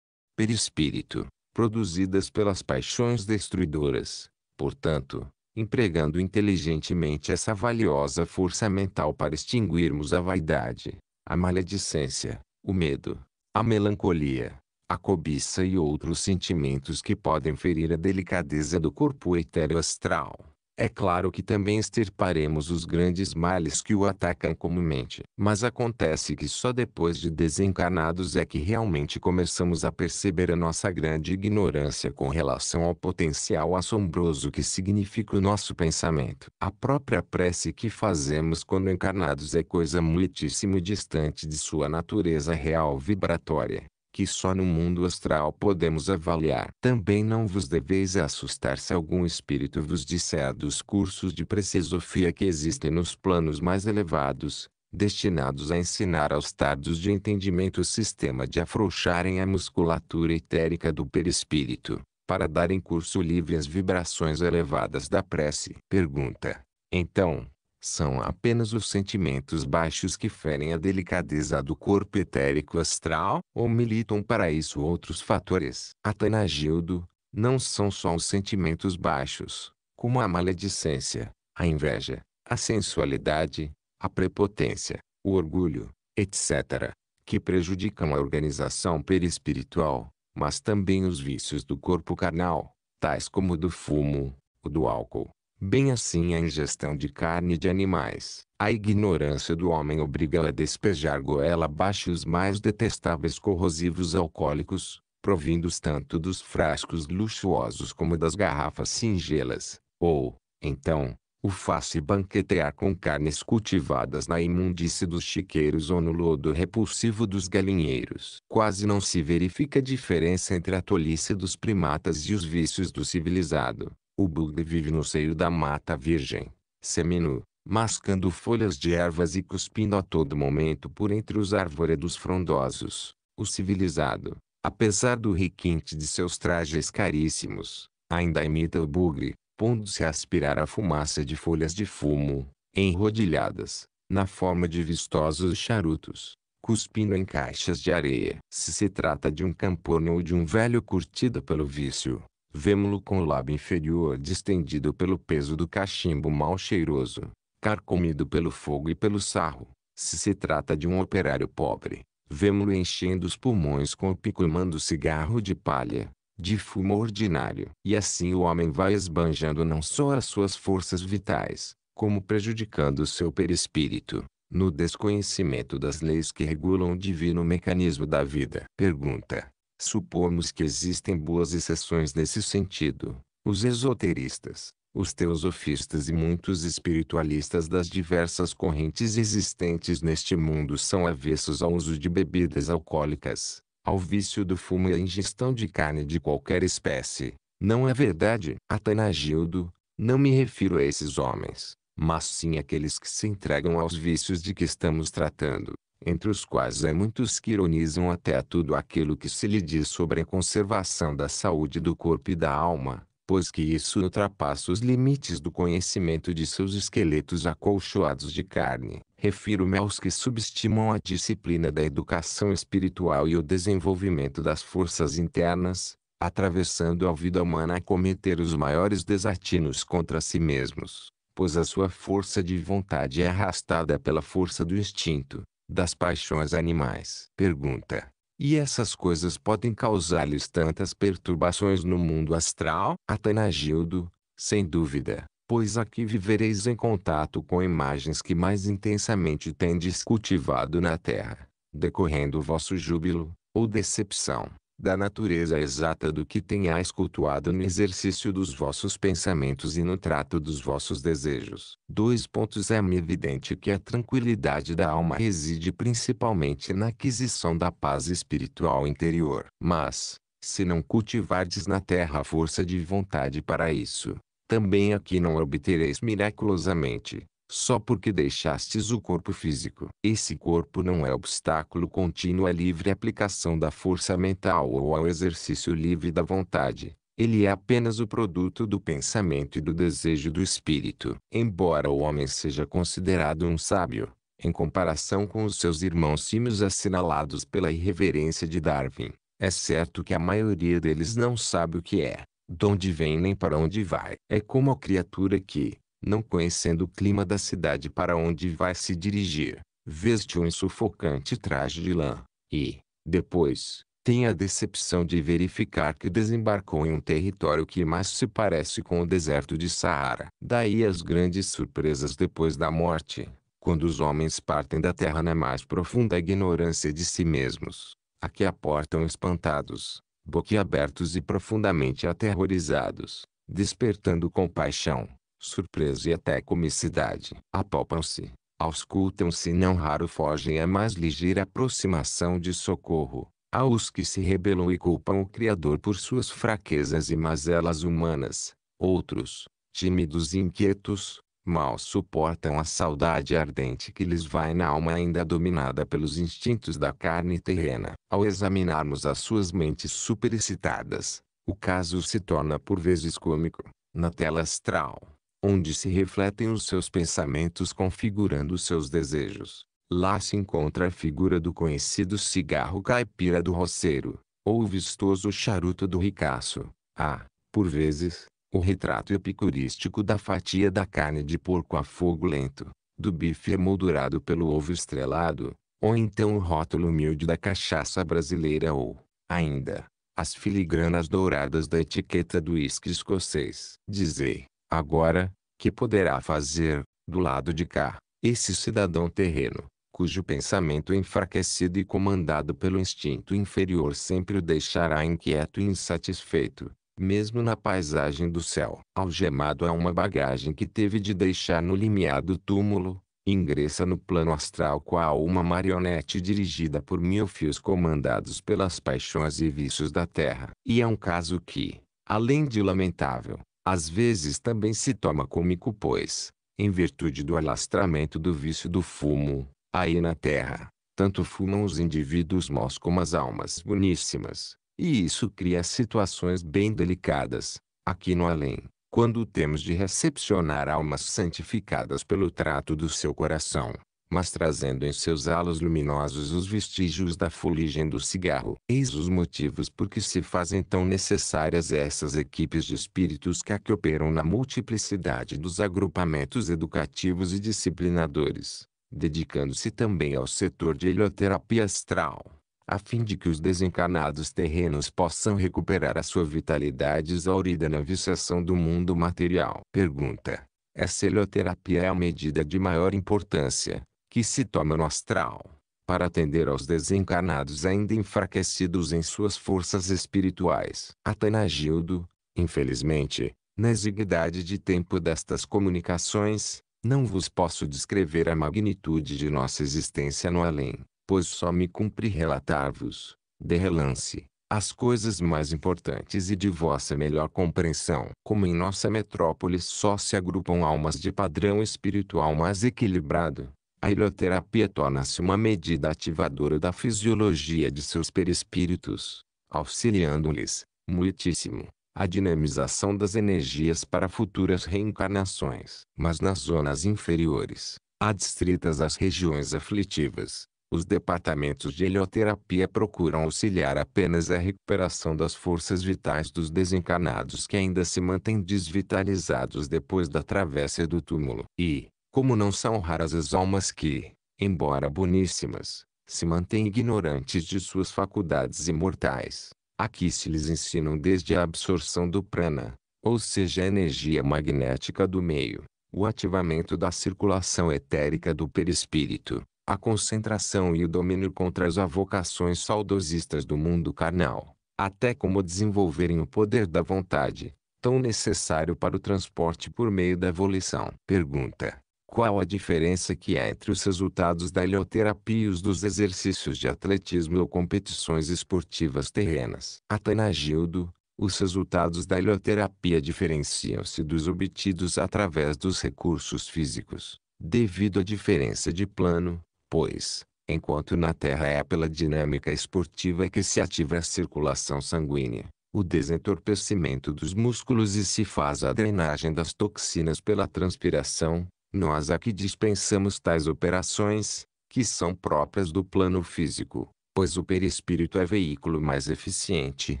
perispírito, produzidas pelas paixões destruidoras. Portanto, empregando inteligentemente essa valiosa força mental para extinguirmos a vaidade, a maledicência, o medo, a melancolia, a cobiça e outros sentimentos que podem ferir a delicadeza do corpo etéreo astral. É claro que também extirparemos os grandes males que o atacam comumente. Mas acontece que só depois de desencarnados é que realmente começamos a perceber a nossa grande ignorância com relação ao potencial assombroso que significa o nosso pensamento. A própria prece que fazemos quando encarnados é coisa muitíssimo distante de sua natureza real vibratória que só no mundo astral podemos avaliar. Também não vos deveis assustar se algum espírito vos disser dos cursos de precesofia que existem nos planos mais elevados, destinados a ensinar aos tardos de entendimento o sistema de afrouxarem a musculatura etérica do perispírito, para darem curso livre às vibrações elevadas da prece. Pergunta. Então, são apenas os sentimentos baixos que ferem a delicadeza do corpo etérico astral, ou militam para isso outros fatores. Atanagildo, não são só os sentimentos baixos, como a maledicência, a inveja, a sensualidade, a prepotência, o orgulho, etc., que prejudicam a organização perispiritual, mas também os vícios do corpo carnal, tais como o do fumo, o do álcool, bem assim a ingestão de carne de animais. A ignorância do homem obriga-a a despejar goela abaixo os mais detestáveis corrosivos alcoólicos, provindos tanto dos frascos luxuosos como das garrafas singelas, ou, então, o faz-se banquetear com carnes cultivadas na imundice dos chiqueiros ou no lodo repulsivo dos galinheiros. Quase não se verifica diferença entre a tolice dos primatas e os vícios do civilizado. O bugre vive no seio da mata virgem, seminu, mascando folhas de ervas e cuspindo a todo momento por entre os arvoredos frondosos. O civilizado, apesar do requinte de seus trajes caríssimos, ainda imita o bugre, pondo-se a aspirar a fumaça de folhas de fumo, enrodilhadas, na forma de vistosos charutos, cuspindo em caixas de areia. Se se trata de um campônio ou de um velho curtido pelo vício, Vemo-lo com o lábio inferior distendido pelo peso do cachimbo mal cheiroso, carcomido pelo fogo e pelo sarro. Se se trata de um operário pobre, vemo-lo enchendo os pulmões com o pico e cigarro de palha, de fumo ordinário. E assim o homem vai esbanjando não só as suas forças vitais, como prejudicando o seu perispírito, no desconhecimento das leis que regulam o divino mecanismo da vida. Pergunta. Supomos que existem boas exceções nesse sentido. Os esoteristas, os teosofistas e muitos espiritualistas das diversas correntes existentes neste mundo são avessos ao uso de bebidas alcoólicas, ao vício do fumo e à ingestão de carne de qualquer espécie. Não é verdade, Atanagildo? Não me refiro a esses homens, mas sim àqueles que se entregam aos vícios de que estamos tratando entre os quais há muitos que ironizam até tudo aquilo que se lhe diz sobre a conservação da saúde do corpo e da alma, pois que isso ultrapassa os limites do conhecimento de seus esqueletos acolchoados de carne. Refiro-me aos que subestimam a disciplina da educação espiritual e o desenvolvimento das forças internas, atravessando a vida humana a cometer os maiores desatinos contra si mesmos, pois a sua força de vontade é arrastada pela força do instinto, das paixões animais. Pergunta: E essas coisas podem causar-lhes tantas perturbações no mundo astral? Atanagildo, sem dúvida, pois aqui vivereis em contato com imagens que mais intensamente tendes cultivado na terra, decorrendo o vosso júbilo, ou decepção da natureza exata do que tenhais cultuado no exercício dos vossos pensamentos e no trato dos vossos desejos. Dois pontos é-me evidente que a tranquilidade da alma reside principalmente na aquisição da paz espiritual interior. Mas, se não cultivardes na terra a força de vontade para isso, também aqui não obtereis miraculosamente só porque deixastes o corpo físico. Esse corpo não é obstáculo contínuo à livre aplicação da força mental ou ao exercício livre da vontade. Ele é apenas o produto do pensamento e do desejo do espírito. Embora o homem seja considerado um sábio, em comparação com os seus irmãos símios assinalados pela irreverência de Darwin, é certo que a maioria deles não sabe o que é, de onde vem nem para onde vai. É como a criatura que, não conhecendo o clima da cidade para onde vai se dirigir, veste um sufocante traje de lã, e, depois, tem a decepção de verificar que desembarcou em um território que mais se parece com o deserto de Saara. Daí as grandes surpresas depois da morte, quando os homens partem da terra na mais profunda ignorância de si mesmos, a que aportam espantados, boquiabertos e profundamente aterrorizados, despertando compaixão surpresa e até comicidade. Apalpam-se, auscultam-se e não raro fogem à é mais ligeira aproximação de socorro. Há os que se rebelam e culpam o Criador por suas fraquezas e mazelas humanas. Outros, tímidos e inquietos, mal suportam a saudade ardente que lhes vai na alma ainda dominada pelos instintos da carne terrena. Ao examinarmos as suas mentes superexcitadas, o caso se torna por vezes cômico. Na tela astral, onde se refletem os seus pensamentos configurando os seus desejos. Lá se encontra a figura do conhecido cigarro caipira do roceiro, ou o vistoso charuto do ricaço. Há, ah, por vezes, o retrato epicurístico da fatia da carne de porco a fogo lento, do bife emoldurado pelo ovo estrelado, ou então o rótulo humilde da cachaça brasileira ou, ainda, as filigranas douradas da etiqueta do uísque escocês. Dizer, agora, que poderá fazer, do lado de cá, esse cidadão terreno, cujo pensamento enfraquecido e comandado pelo instinto inferior sempre o deixará inquieto e insatisfeito, mesmo na paisagem do céu. Algemado a uma bagagem que teve de deixar no limiar do túmulo, ingressa no plano astral qual uma marionete dirigida por mil fios comandados pelas paixões e vícios da terra. E é um caso que, além de lamentável, às vezes também se toma cômico pois, em virtude do alastramento do vício do fumo, aí na terra, tanto fumam os indivíduos maus como as almas boníssimas, e isso cria situações bem delicadas, aqui no além, quando temos de recepcionar almas santificadas pelo trato do seu coração, mas trazendo em seus halos luminosos os vestígios da fuligem do cigarro. Eis os motivos por que se fazem tão necessárias essas equipes de espíritos que, que operam na multiplicidade dos agrupamentos educativos e disciplinadores, dedicando-se também ao setor de helioterapia astral a fim de que os desencarnados terrenos possam recuperar a sua vitalidade exaurida na viciação do mundo material. Pergunta. Essa helioterapia é a medida de maior importância, que se toma no astral, para atender aos desencarnados ainda enfraquecidos em suas forças espirituais. Atanagildo, infelizmente, na exiguidade de tempo destas comunicações, não vos posso descrever a magnitude de nossa existência no além, pois só me cumpre relatar-vos, de relance, as coisas mais importantes e de vossa melhor compreensão. Como em nossa metrópole só se agrupam almas de padrão espiritual mais equilibrado, a helioterapia torna-se uma medida ativadora da fisiologia de seus perispíritos, auxiliando-lhes, muitíssimo, a dinamização das energias para futuras reencarnações. Mas nas zonas inferiores, adstritas às regiões aflitivas, os departamentos de helioterapia procuram auxiliar apenas a recuperação das forças vitais dos desencarnados que ainda se mantêm desvitalizados depois da travessa do túmulo. E, como não são raras as almas que, embora boníssimas, se mantêm ignorantes de suas faculdades imortais. Aqui se lhes ensinam desde a absorção do prana, ou seja, a energia magnética do meio, o ativamento da circulação etérica do perispírito, a concentração e o domínio contra as avocações saudosistas do mundo carnal, até como desenvolverem o poder da vontade, tão necessário para o transporte por meio da evolução. Pergunta: qual a diferença que há entre os resultados da helioterapia e os dos exercícios de atletismo ou competições esportivas terrenas? Atanagildo, os resultados da helioterapia diferenciam-se dos obtidos através dos recursos físicos, devido à diferença de plano, pois, enquanto na Terra é pela dinâmica esportiva que se ativa a circulação sanguínea, o desentorpecimento dos músculos e se faz a drenagem das toxinas pela transpiração, nós aqui dispensamos tais operações, que são próprias do plano físico, pois o perispírito é veículo mais eficiente,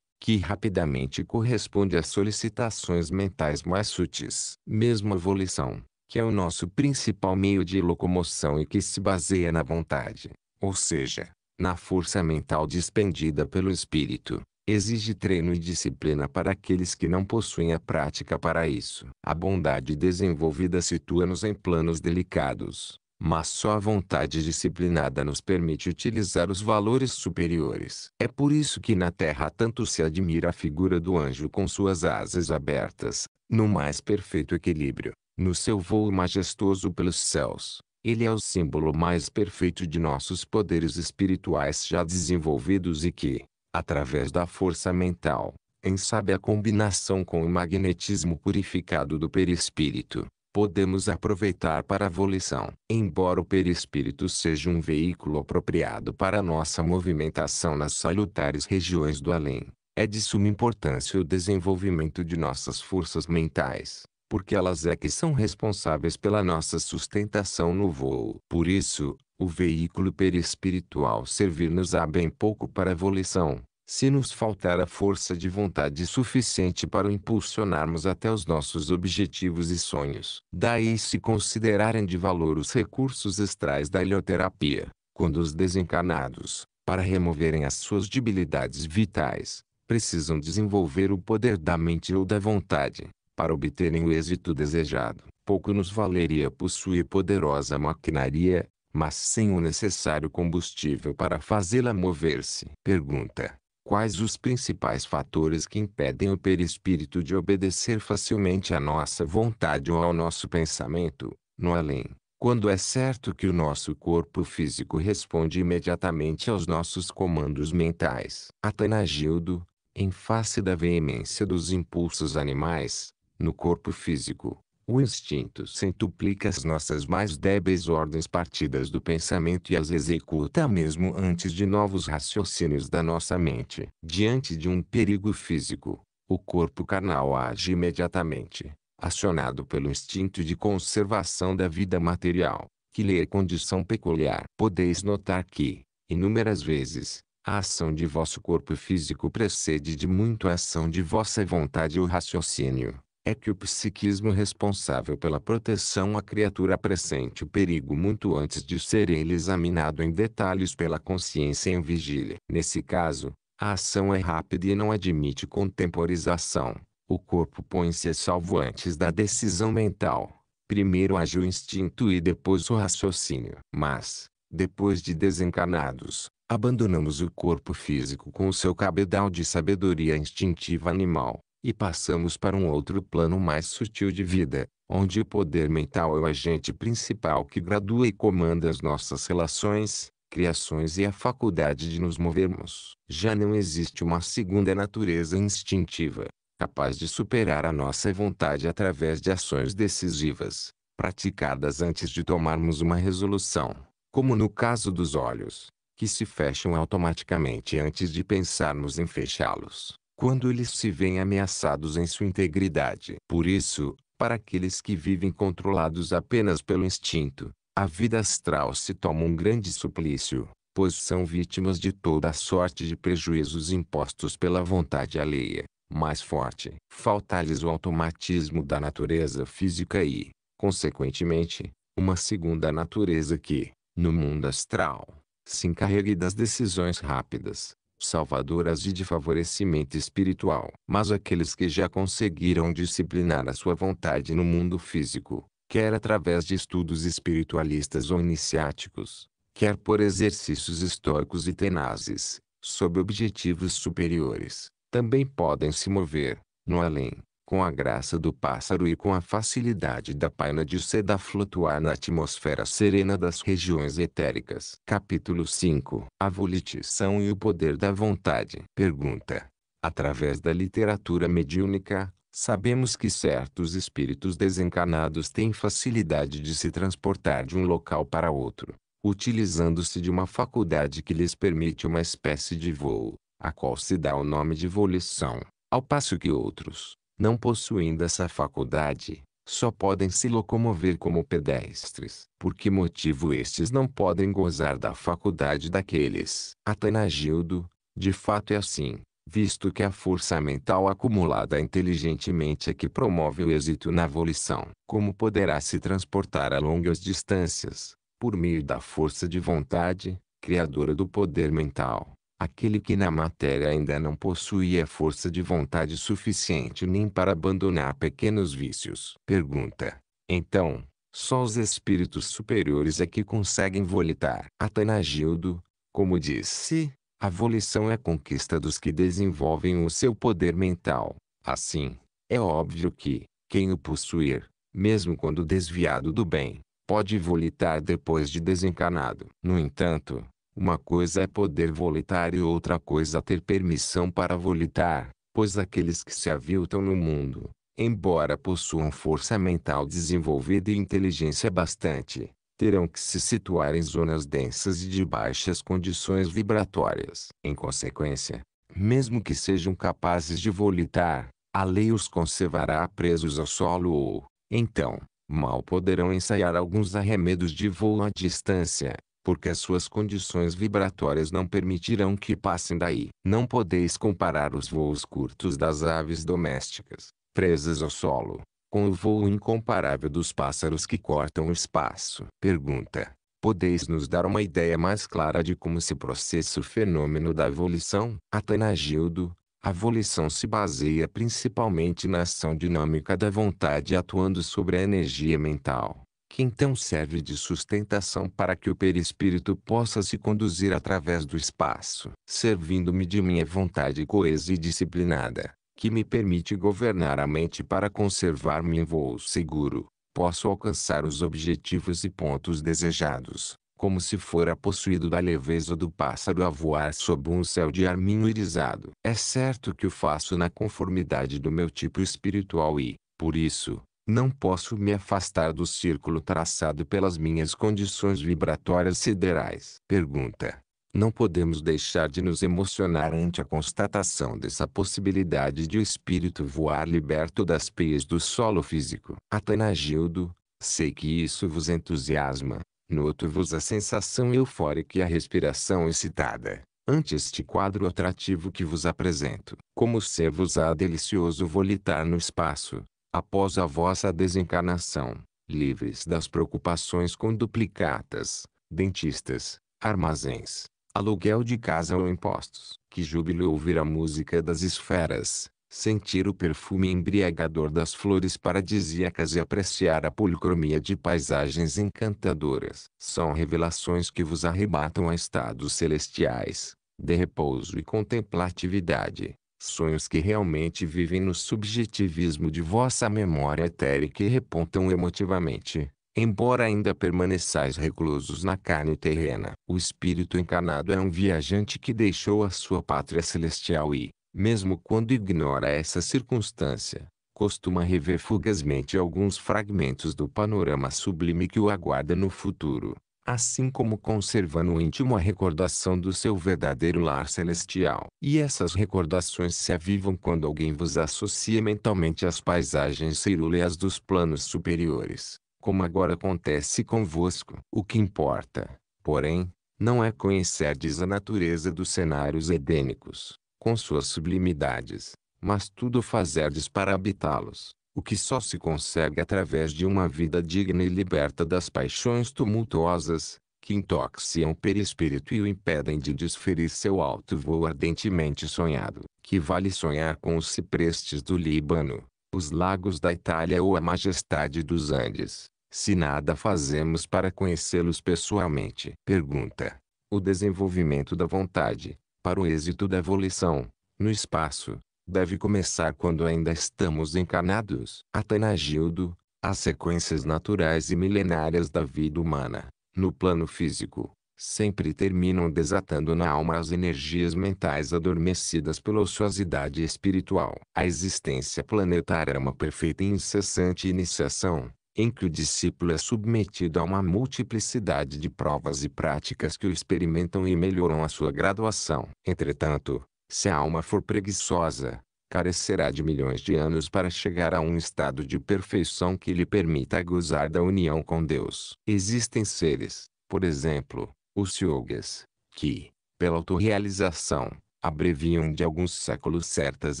que rapidamente corresponde às solicitações mentais mais sutis. Mesmo a volição, que é o nosso principal meio de locomoção e que se baseia na vontade, ou seja, na força mental despendida pelo espírito, exige treino e disciplina para aqueles que não possuem a prática para isso. A bondade desenvolvida situa-nos em planos delicados, mas só a vontade disciplinada nos permite utilizar os valores superiores. É por isso que na Terra tanto se admira a figura do anjo com suas asas abertas, no mais perfeito equilíbrio, no seu voo majestoso pelos céus. Ele é o símbolo mais perfeito de nossos poderes espirituais já desenvolvidos e que, através da força mental, em sábia combinação com o magnetismo purificado do perispírito, podemos aproveitar para a volição. Embora o perispírito seja um veículo apropriado para nossa movimentação nas salutares regiões do além, é de suma importância o desenvolvimento de nossas forças mentais, porque elas é que são responsáveis pela nossa sustentação no voo. Por isso, o veículo perispiritual servir-nos há bem pouco para a volição, se nos faltar a força de vontade suficiente para o impulsionarmos até os nossos objetivos e sonhos. Daí se considerarem de valor os recursos extrais da helioterapia, quando os desencarnados, para removerem as suas debilidades vitais, precisam desenvolver o poder da mente ou da vontade, para obterem o êxito desejado. Pouco nos valeria possuir poderosa maquinaria, mas sem o necessário combustível para fazê-la mover-se. Pergunta: Quais os principais fatores que impedem o perispírito de obedecer facilmente à nossa vontade ou ao nosso pensamento, no além? Quando é certo que o nosso corpo físico responde imediatamente aos nossos comandos mentais. Atanagildo, em face da veemência dos impulsos animais, no corpo físico, o instinto centuplica as nossas mais débeis ordens partidas do pensamento e as executa mesmo antes de novos raciocínios da nossa mente. Diante de um perigo físico, o corpo carnal age imediatamente, acionado pelo instinto de conservação da vida material, que lhe é condição peculiar. Podeis notar que, inúmeras vezes, a ação de vosso corpo físico precede de muito a ação de vossa vontade ou raciocínio é que o psiquismo responsável pela proteção à criatura pressente o perigo muito antes de ser ele examinado em detalhes pela consciência em vigília. Nesse caso, a ação é rápida e não admite contemporização. O corpo põe-se a salvo antes da decisão mental. Primeiro age o instinto e depois o raciocínio. Mas, depois de desencarnados, abandonamos o corpo físico com o seu cabedal de sabedoria instintiva animal e passamos para um outro plano mais sutil de vida, onde o poder mental é o agente principal que gradua e comanda as nossas relações, criações e a faculdade de nos movermos. Já não existe uma segunda natureza instintiva, capaz de superar a nossa vontade através de ações decisivas, praticadas antes de tomarmos uma resolução, como no caso dos olhos, que se fecham automaticamente antes de pensarmos em fechá-los quando eles se veem ameaçados em sua integridade. Por isso, para aqueles que vivem controlados apenas pelo instinto, a vida astral se toma um grande suplício, pois são vítimas de toda a sorte de prejuízos impostos pela vontade alheia, mais forte. Falta-lhes o automatismo da natureza física e, consequentemente, uma segunda natureza que, no mundo astral, se encarregue das decisões rápidas, salvadoras e de favorecimento espiritual. Mas aqueles que já conseguiram disciplinar a sua vontade no mundo físico, quer através de estudos espiritualistas ou iniciáticos, quer por exercícios estoicos e tenazes, sob objetivos superiores, também podem se mover, no além, com a graça do pássaro e com a facilidade da paina de seda flutuar na atmosfera serena das regiões etéricas. Capítulo 5 A volição e o poder da vontade. Pergunta. Através da literatura mediúnica, Sabemos que certos espíritos desencarnados têm facilidade de se transportar de um local para outro, utilizando-se de uma faculdade que lhes permite uma espécie de voo, a qual se dá o nome de volição, ao passo que outros, não possuindo essa faculdade, só podem se locomover como pedestres. Por que motivo estes não podem gozar da faculdade daqueles? Atanagildo, de fato é assim, visto que a força mental acumulada inteligentemente é que promove o êxito na volição. Como poderá se transportar a longas distâncias, por meio da força de vontade, criadora do poder mental, aquele que na matéria ainda não possuía força de vontade suficiente nem para abandonar pequenos vícios. Pergunta. Então, só os espíritos superiores é que conseguem volitar. Atanagildo, como disse, a volição é a conquista dos que desenvolvem o seu poder mental. Assim, é óbvio que, quem o possuir, mesmo quando desviado do bem, pode volitar depois de desencarnado. No entanto, uma coisa é poder voletar e outra coisa é ter permissão para voletar, pois aqueles que se aviltam no mundo, embora possuam força mental desenvolvida e inteligência bastante, terão que se situar em zonas densas e de baixas condições vibratórias. Em consequência, mesmo que sejam capazes de voletar, a lei os conservará presos ao solo ou, então, mal poderão ensaiar alguns arremedos de voo à distância, porque as suas condições vibratórias não permitirão que passem daí. Não podeis comparar os voos curtos das aves domésticas, presas ao solo, com o voo incomparável dos pássaros que cortam o espaço. Pergunta. Podeis nos dar uma ideia mais clara de como se processa o fenômeno da evolução? Atanagildo, a evolução se baseia principalmente na ação dinâmica da vontade atuando sobre a energia mental que então serve de sustentação para que o perispírito possa se conduzir através do espaço, servindo-me de minha vontade coesa e disciplinada, que me permite governar a mente para conservar-me em voo seguro, posso alcançar os objetivos e pontos desejados, como se fora possuído da leveza do pássaro a voar sob um céu de arminho irisado. É certo que o faço na conformidade do meu tipo espiritual e, por isso, não posso me afastar do círculo traçado pelas minhas condições vibratórias siderais. Pergunta. Não podemos deixar de nos emocionar ante a constatação dessa possibilidade de o espírito voar liberto das peias do solo físico. Atanagildo, sei que isso vos entusiasma. Noto-vos a sensação eufórica e a respiração excitada. Ante este quadro atrativo que vos apresento, como ser-vos-á delicioso volitar no espaço, após a vossa desencarnação, livres das preocupações com duplicatas, dentistas, armazéns, aluguel de casa ou impostos. Que júbilo ouvir a música das esferas, sentir o perfume embriagador das flores paradisíacas e apreciar a policromia de paisagens encantadoras. São revelações que vos arrebatam a estados celestiais, de repouso e contemplatividade sonhos que realmente vivem no subjetivismo de vossa memória etérica e repontam emotivamente, embora ainda permaneçais reclusos na carne terrena. O espírito encarnado é um viajante que deixou a sua pátria celestial e, mesmo quando ignora essa circunstância, costuma rever fugazmente alguns fragmentos do panorama sublime que o aguarda no futuro assim como conserva no íntimo a recordação do seu verdadeiro lar celestial. E essas recordações se avivam quando alguém vos associa mentalmente às paisagens cerúleas dos planos superiores, como agora acontece convosco. O que importa, porém, não é conhecerdes a natureza dos cenários edênicos, com suas sublimidades, mas tudo fazerdes para habitá-los o que só se consegue através de uma vida digna e liberta das paixões tumultuosas, que intoxiam o perispírito e o impedem de desferir seu alto voo ardentemente sonhado, que vale sonhar com os ciprestes do Líbano, os lagos da Itália ou a majestade dos Andes, se nada fazemos para conhecê-los pessoalmente. Pergunta. O desenvolvimento da vontade, para o êxito da evolução, no espaço, deve começar quando ainda estamos encarnados. Atanagildo, as sequências naturais e milenárias da vida humana, no plano físico, sempre terminam desatando na alma as energias mentais adormecidas pela ociosidade espiritual. A existência planetária é uma perfeita e incessante iniciação, em que o discípulo é submetido a uma multiplicidade de provas e práticas que o experimentam e melhoram a sua graduação. Entretanto, se a alma for preguiçosa, carecerá de milhões de anos para chegar a um estado de perfeição que lhe permita gozar da união com Deus. Existem seres, por exemplo, os yogas, que, pela autorrealização, abreviam de alguns séculos certas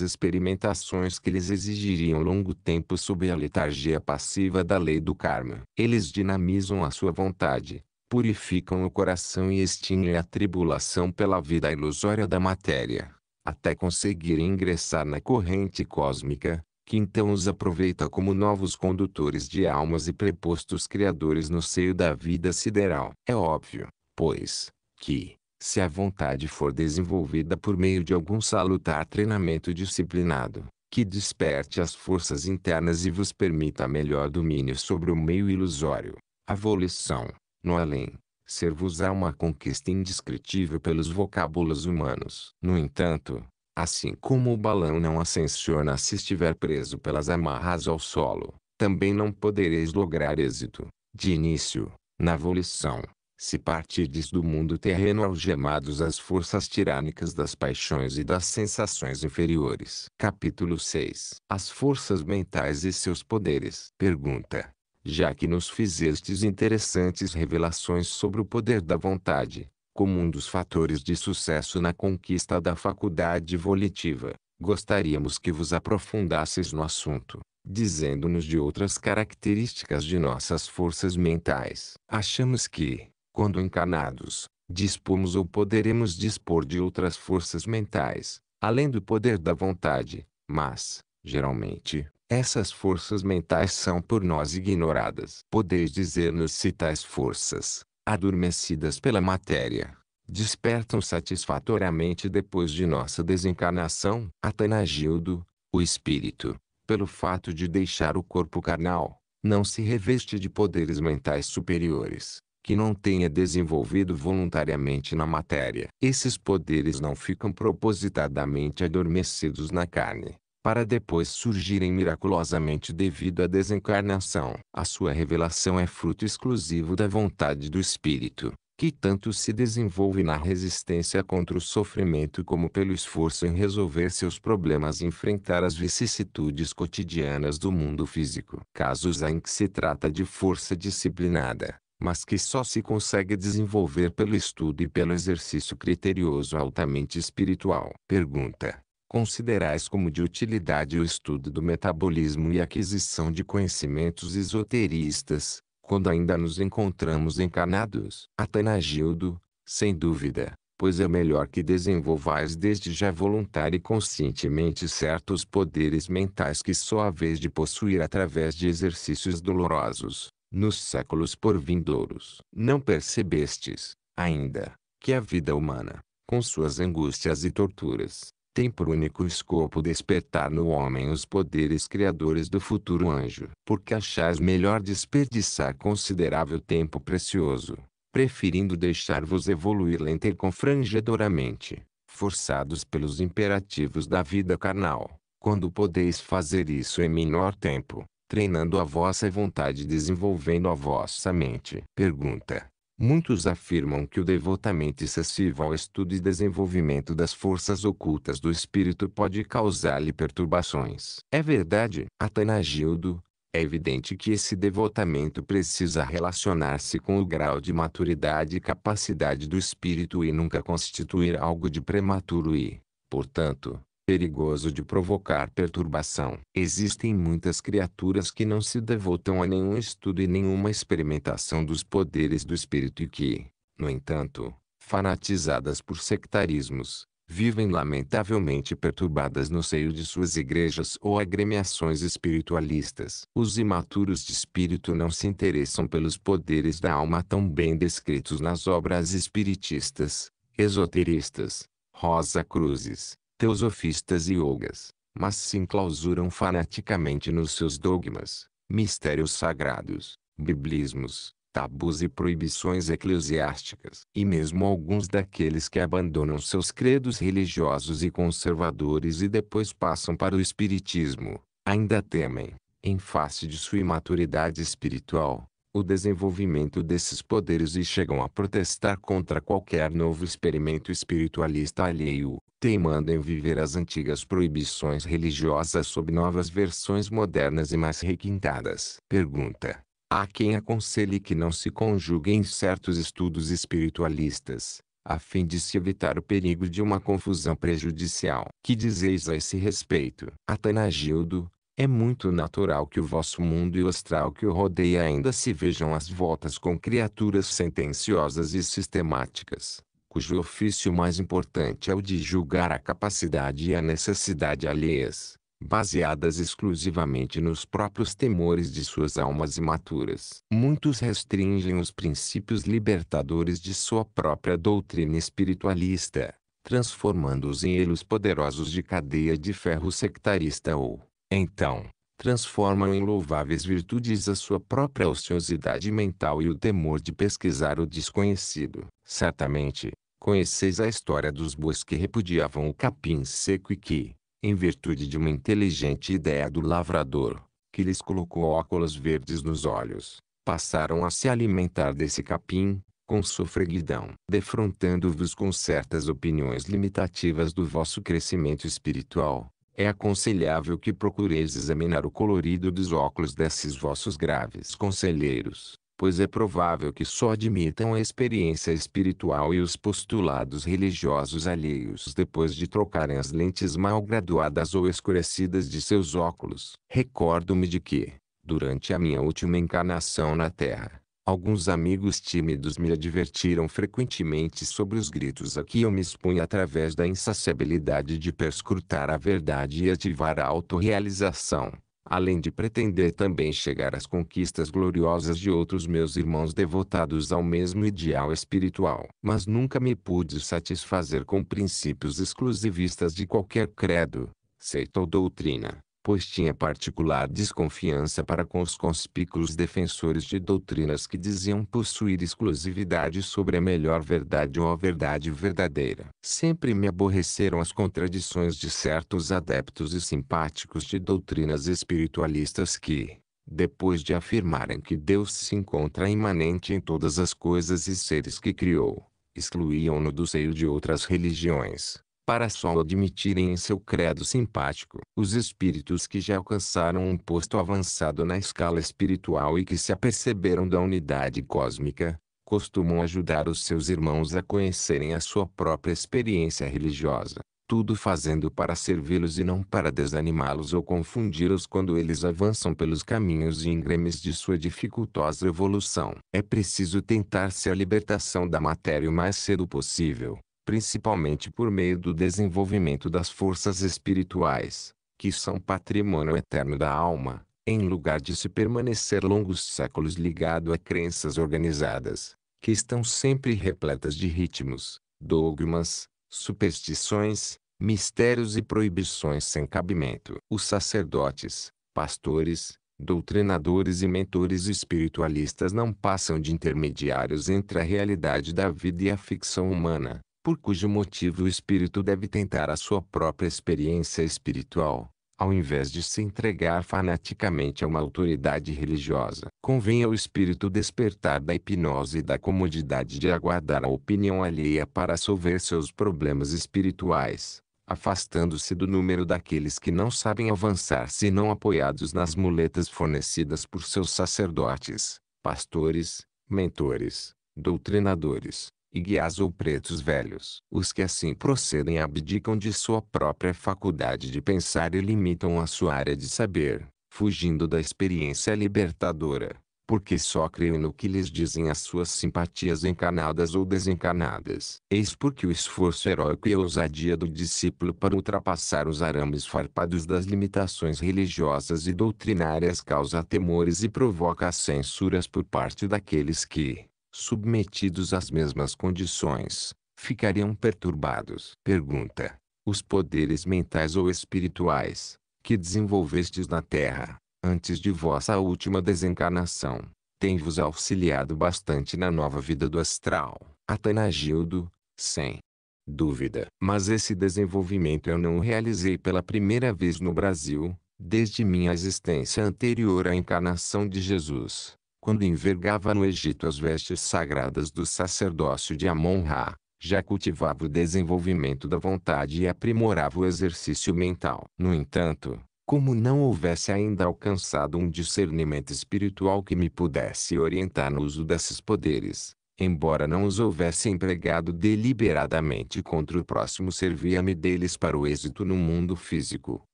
experimentações que lhes exigiriam longo tempo sob a letargia passiva da lei do karma. Eles dinamizam a sua vontade, purificam o coração e extinguem a tribulação pela vida ilusória da matéria até conseguirem ingressar na corrente cósmica, que então os aproveita como novos condutores de almas e prepostos criadores no seio da vida sideral. É óbvio, pois, que, se a vontade for desenvolvida por meio de algum salutar treinamento disciplinado, que desperte as forças internas e vos permita melhor domínio sobre o meio ilusório, a volição, no além, ser-vos-á uma conquista indescritível pelos vocábulos humanos. No entanto, assim como o balão não ascensiona se estiver preso pelas amarras ao solo, também não podereis lograr êxito, de início, na volição, se partirdes do mundo terreno algemados às forças tirânicas das paixões e das sensações inferiores. Capítulo 6 As forças mentais e seus poderes. Pergunta já que nos fizestes interessantes revelações sobre o poder da vontade, como um dos fatores de sucesso na conquista da faculdade volitiva, gostaríamos que vos aprofundasseis no assunto, dizendo-nos de outras características de nossas forças mentais. Achamos que, quando encarnados, dispomos ou poderemos dispor de outras forças mentais, além do poder da vontade, mas, geralmente, essas forças mentais são por nós ignoradas. Podeis dizer-nos se tais forças, adormecidas pela matéria, despertam satisfatoriamente depois de nossa desencarnação. Atanagildo, o espírito, pelo fato de deixar o corpo carnal, não se reveste de poderes mentais superiores, que não tenha desenvolvido voluntariamente na matéria. Esses poderes não ficam propositadamente adormecidos na carne para depois surgirem miraculosamente devido à desencarnação. A sua revelação é fruto exclusivo da vontade do Espírito, que tanto se desenvolve na resistência contra o sofrimento como pelo esforço em resolver seus problemas e enfrentar as vicissitudes cotidianas do mundo físico. Casos em que se trata de força disciplinada, mas que só se consegue desenvolver pelo estudo e pelo exercício criterioso altamente espiritual. Pergunta: considerais como de utilidade o estudo do metabolismo e aquisição de conhecimentos esoteristas, quando ainda nos encontramos encarnados. Atanagildo, sem dúvida, pois é melhor que desenvolvais desde já voluntário e conscientemente certos poderes mentais que só a vez de possuir através de exercícios dolorosos, nos séculos por vindouros. Não percebestes, ainda, que a vida humana, com suas angústias e torturas, tem por único escopo despertar no homem os poderes criadores do futuro anjo. Porque achais melhor desperdiçar considerável tempo precioso, preferindo deixar-vos evoluir lenta e confrangedoramente, forçados pelos imperativos da vida carnal, quando podeis fazer isso em menor tempo, treinando a vossa vontade e desenvolvendo a vossa mente. Pergunta. Muitos afirmam que o devotamento excessivo ao estudo e desenvolvimento das forças ocultas do espírito pode causar-lhe perturbações. É verdade, Atanagildo, é evidente que esse devotamento precisa relacionar-se com o grau de maturidade e capacidade do espírito e nunca constituir algo de prematuro e, portanto, perigoso de provocar perturbação. Existem muitas criaturas que não se devotam a nenhum estudo e nenhuma experimentação dos poderes do espírito e que, no entanto, fanatizadas por sectarismos, vivem lamentavelmente perturbadas no seio de suas igrejas ou agremiações espiritualistas. Os imaturos de espírito não se interessam pelos poderes da alma tão bem descritos nas obras espiritistas, esoteristas, Rosa Cruzes, teosofistas e yogas, mas se enclausuram fanaticamente nos seus dogmas, mistérios sagrados, biblismos, tabus e proibições eclesiásticas. E mesmo alguns daqueles que abandonam seus credos religiosos e conservadores e depois passam para o espiritismo, ainda temem, em face de sua imaturidade espiritual, o desenvolvimento desses poderes e chegam a protestar contra qualquer novo experimento espiritualista alheio, teimando em viver as antigas proibições religiosas sob novas versões modernas e mais requintadas. Pergunta. Há quem aconselhe que não se conjuguem certos estudos espiritualistas, a fim de se evitar o perigo de uma confusão prejudicial. Que dizeis a esse respeito? Atanagildo, é muito natural que o vosso mundo e o astral que o rodeia ainda se vejam às voltas com criaturas sentenciosas e sistemáticas, cujo ofício mais importante é o de julgar a capacidade e a necessidade alheias, baseadas exclusivamente nos próprios temores de suas almas imaturas. Muitos restringem os princípios libertadores de sua própria doutrina espiritualista, transformando-os em elos poderosos de cadeia de ferro sectarista ou então, transformam em louváveis virtudes a sua própria ociosidade mental e o temor de pesquisar o desconhecido. Certamente, conheceis a história dos bois que repudiavam o capim seco e que, em virtude de uma inteligente ideia do lavrador, que lhes colocou óculos verdes nos olhos, passaram a se alimentar desse capim, com sofreguidão, defrontando-vos com certas opiniões limitativas do vosso crescimento espiritual é aconselhável que procureis examinar o colorido dos óculos desses vossos graves conselheiros, pois é provável que só admitam a experiência espiritual e os postulados religiosos alheios depois de trocarem as lentes mal graduadas ou escurecidas de seus óculos. Recordo-me de que, durante a minha última encarnação na Terra, Alguns amigos tímidos me advertiram frequentemente sobre os gritos a que eu me expunha através da insaciabilidade de perscrutar a verdade e ativar a autorrealização, além de pretender também chegar às conquistas gloriosas de outros meus irmãos devotados ao mesmo ideal espiritual. Mas nunca me pude satisfazer com princípios exclusivistas de qualquer credo, seita ou doutrina pois tinha particular desconfiança para com os conspícuos defensores de doutrinas que diziam possuir exclusividade sobre a melhor verdade ou a verdade verdadeira. Sempre me aborreceram as contradições de certos adeptos e simpáticos de doutrinas espiritualistas que, depois de afirmarem que Deus se encontra imanente em todas as coisas e seres que criou, excluíam-no do seio de outras religiões para só admitirem em seu credo simpático os espíritos que já alcançaram um posto avançado na escala espiritual e que se aperceberam da unidade cósmica, costumam ajudar os seus irmãos a conhecerem a sua própria experiência religiosa, tudo fazendo para servi-los e não para desanimá-los ou confundi-los quando eles avançam pelos caminhos íngremes de sua dificultosa evolução. É preciso tentar-se a libertação da matéria o mais cedo possível principalmente por meio do desenvolvimento das forças espirituais, que são patrimônio eterno da alma, em lugar de se permanecer longos séculos ligado a crenças organizadas, que estão sempre repletas de ritmos, dogmas, superstições, mistérios e proibições sem cabimento. Os sacerdotes, pastores, doutrinadores e mentores espiritualistas não passam de intermediários entre a realidade da vida e a ficção humana, por cujo motivo o espírito deve tentar a sua própria experiência espiritual, ao invés de se entregar fanaticamente a uma autoridade religiosa. Convém ao espírito despertar da hipnose e da comodidade de aguardar a opinião alheia para solver seus problemas espirituais, afastando-se do número daqueles que não sabem avançar se não apoiados nas muletas fornecidas por seus sacerdotes, pastores, mentores, doutrinadores e guias ou pretos velhos. Os que assim procedem abdicam de sua própria faculdade de pensar e limitam a sua área de saber, fugindo da experiência libertadora, porque só creem no que lhes dizem as suas simpatias encanadas ou desencanadas. Eis porque o esforço heróico e a ousadia do discípulo para ultrapassar os arames farpados das limitações religiosas e doutrinárias causa temores e provoca censuras por parte daqueles que, submetidos às mesmas condições, ficariam perturbados. Pergunta: Os poderes mentais ou espirituais, que desenvolvestes na Terra, antes de vossa última desencarnação, têm-vos auxiliado bastante na nova vida do astral. Atanagildo, sem dúvida. Mas esse desenvolvimento eu não realizei pela primeira vez no Brasil, desde minha existência anterior à encarnação de Jesus quando envergava no Egito as vestes sagradas do sacerdócio de Amon-Ra, já cultivava o desenvolvimento da vontade e aprimorava o exercício mental. No entanto, como não houvesse ainda alcançado um discernimento espiritual que me pudesse orientar no uso desses poderes, embora não os houvesse empregado deliberadamente contra o próximo, servia-me deles para o êxito no mundo físico,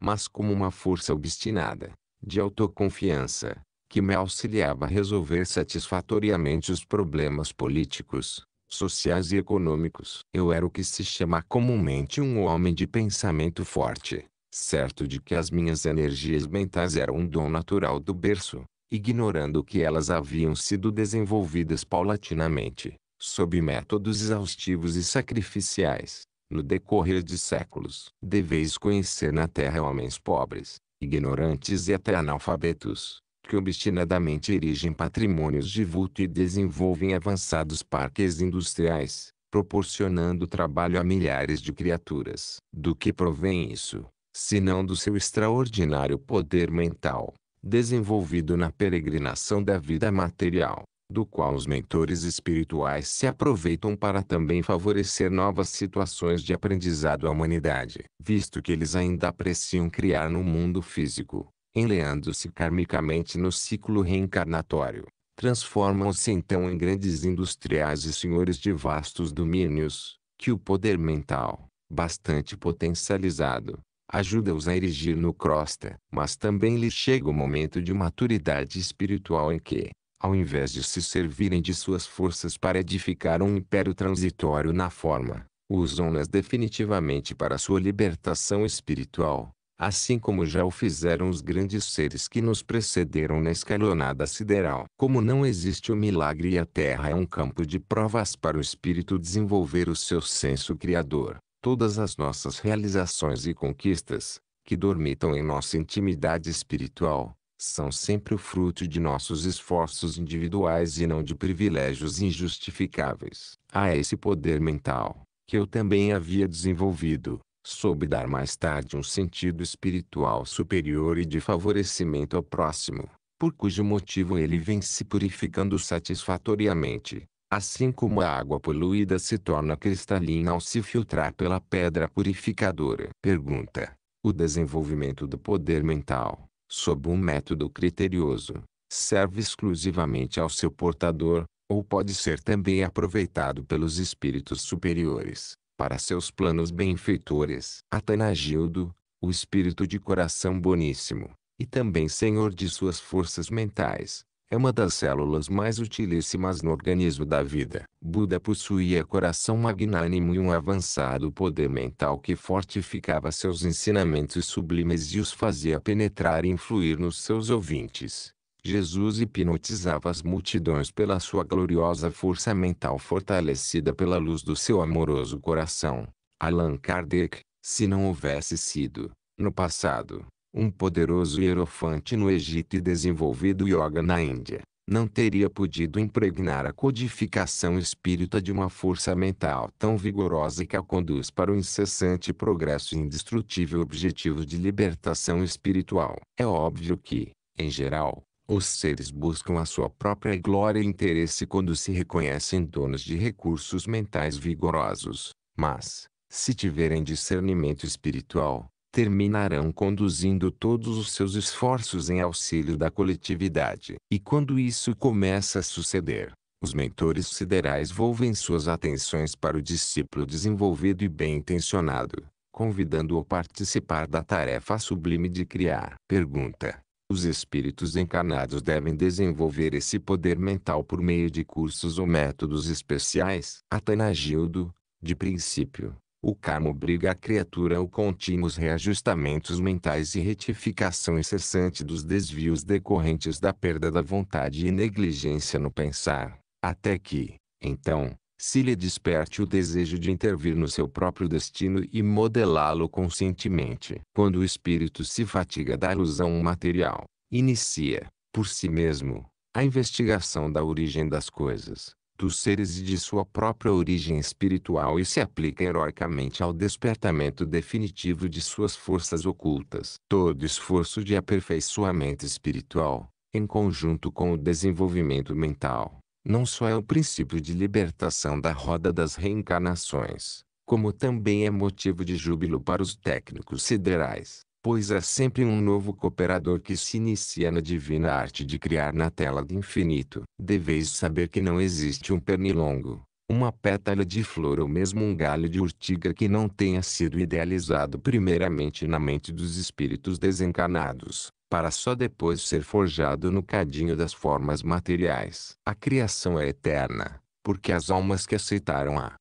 mas como uma força obstinada, de autoconfiança, que me auxiliava a resolver satisfatoriamente os problemas políticos, sociais e econômicos. Eu era o que se chama comumente um homem de pensamento forte, certo de que as minhas energias mentais eram um dom natural do berço, ignorando que elas haviam sido desenvolvidas paulatinamente, sob métodos exaustivos e sacrificiais, no decorrer de séculos. Deveis conhecer na terra homens pobres, ignorantes e até analfabetos que obstinadamente erigem patrimônios de vulto e desenvolvem avançados parques industriais, proporcionando trabalho a milhares de criaturas. Do que provém isso, se não do seu extraordinário poder mental, desenvolvido na peregrinação da vida material, do qual os mentores espirituais se aproveitam para também favorecer novas situações de aprendizado à humanidade, visto que eles ainda apreciam criar no mundo físico enleando-se karmicamente no ciclo reencarnatório. Transformam-se então em grandes industriais e senhores de vastos domínios, que o poder mental, bastante potencializado, ajuda-os a erigir no crosta. Mas também lhe chega o momento de maturidade espiritual em que, ao invés de se servirem de suas forças para edificar um império transitório na forma, usam-nas definitivamente para sua libertação espiritual, assim como já o fizeram os grandes seres que nos precederam na escalonada sideral. Como não existe o milagre e a Terra é um campo de provas para o espírito desenvolver o seu senso criador, todas as nossas realizações e conquistas, que dormitam em nossa intimidade espiritual, são sempre o fruto de nossos esforços individuais e não de privilégios injustificáveis. Há esse poder mental, que eu também havia desenvolvido, soube dar mais tarde um sentido espiritual superior e de favorecimento ao próximo, por cujo motivo ele vem se purificando satisfatoriamente, assim como a água poluída se torna cristalina ao se filtrar pela pedra purificadora. Pergunta: O desenvolvimento do poder mental, sob um método criterioso, serve exclusivamente ao seu portador, ou pode ser também aproveitado pelos espíritos superiores? para seus planos benfeitores. Atanagildo, o espírito de coração boníssimo, e também senhor de suas forças mentais, é uma das células mais utilíssimas no organismo da vida. Buda possuía coração magnânimo e um avançado poder mental que fortificava seus ensinamentos sublimes e os fazia penetrar e influir nos seus ouvintes. Jesus hipnotizava as multidões pela sua gloriosa força mental fortalecida pela luz do seu amoroso coração. Allan Kardec, se não houvesse sido, no passado, um poderoso hierofante no Egito e desenvolvido yoga na Índia, não teria podido impregnar a codificação espírita de uma força mental tão vigorosa que a conduz para o incessante progresso e indestrutível objetivo de libertação espiritual. É óbvio que, em geral, os seres buscam a sua própria glória e interesse quando se reconhecem donos de recursos mentais vigorosos, mas, se tiverem discernimento espiritual, terminarão conduzindo todos os seus esforços em auxílio da coletividade. E quando isso começa a suceder, os mentores siderais volvem suas atenções para o discípulo desenvolvido e bem intencionado, convidando-o a participar da tarefa sublime de criar. Pergunta: os espíritos encarnados devem desenvolver esse poder mental por meio de cursos ou métodos especiais. Atanagildo, de princípio, o karma obriga a criatura ao contínuos reajustamentos mentais e retificação incessante dos desvios decorrentes da perda da vontade e negligência no pensar, até que, então, se lhe desperte o desejo de intervir no seu próprio destino e modelá-lo conscientemente. Quando o espírito se fatiga da ilusão material, inicia, por si mesmo, a investigação da origem das coisas, dos seres e de sua própria origem espiritual e se aplica heroicamente ao despertamento definitivo de suas forças ocultas. Todo esforço de aperfeiçoamento espiritual, em conjunto com o desenvolvimento mental, não só é o princípio de libertação da roda das reencarnações, como também é motivo de júbilo para os técnicos siderais, pois é sempre um novo cooperador que se inicia na divina arte de criar na tela do infinito. Deveis saber que não existe um pernilongo, uma pétala de flor ou mesmo um galho de urtiga que não tenha sido idealizado primeiramente na mente dos espíritos desencarnados para só depois ser forjado no cadinho das formas materiais. A criação é eterna, porque as almas que aceitaram a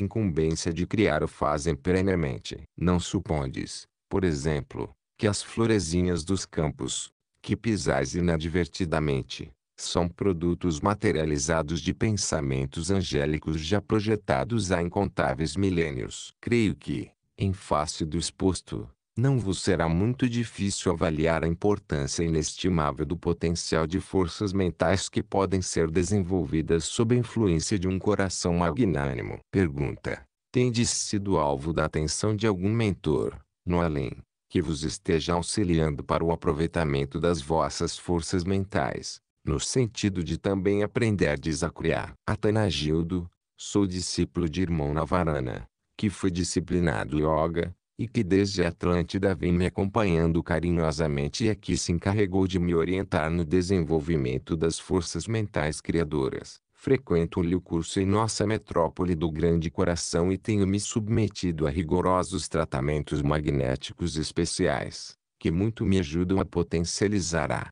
incumbência de criar o fazem perenemente. Não supondes, por exemplo, que as florezinhas dos campos, que pisais inadvertidamente, são produtos materializados de pensamentos angélicos já projetados há incontáveis milênios. Creio que, em face do exposto, não vos será muito difícil avaliar a importância inestimável do potencial de forças mentais que podem ser desenvolvidas sob a influência de um coração magnânimo. Pergunta: Tendes sido alvo da atenção de algum mentor, no além, que vos esteja auxiliando para o aproveitamento das vossas forças mentais, no sentido de também aprenderdes a criar? Atanagildo, sou discípulo de irmão Navarana, que foi disciplinado yoga e que desde Atlântida vem me acompanhando carinhosamente e aqui se encarregou de me orientar no desenvolvimento das forças mentais criadoras. Frequento-lhe o curso em nossa metrópole do Grande Coração e tenho me submetido a rigorosos tratamentos magnéticos especiais, que muito me ajudam a potencializar a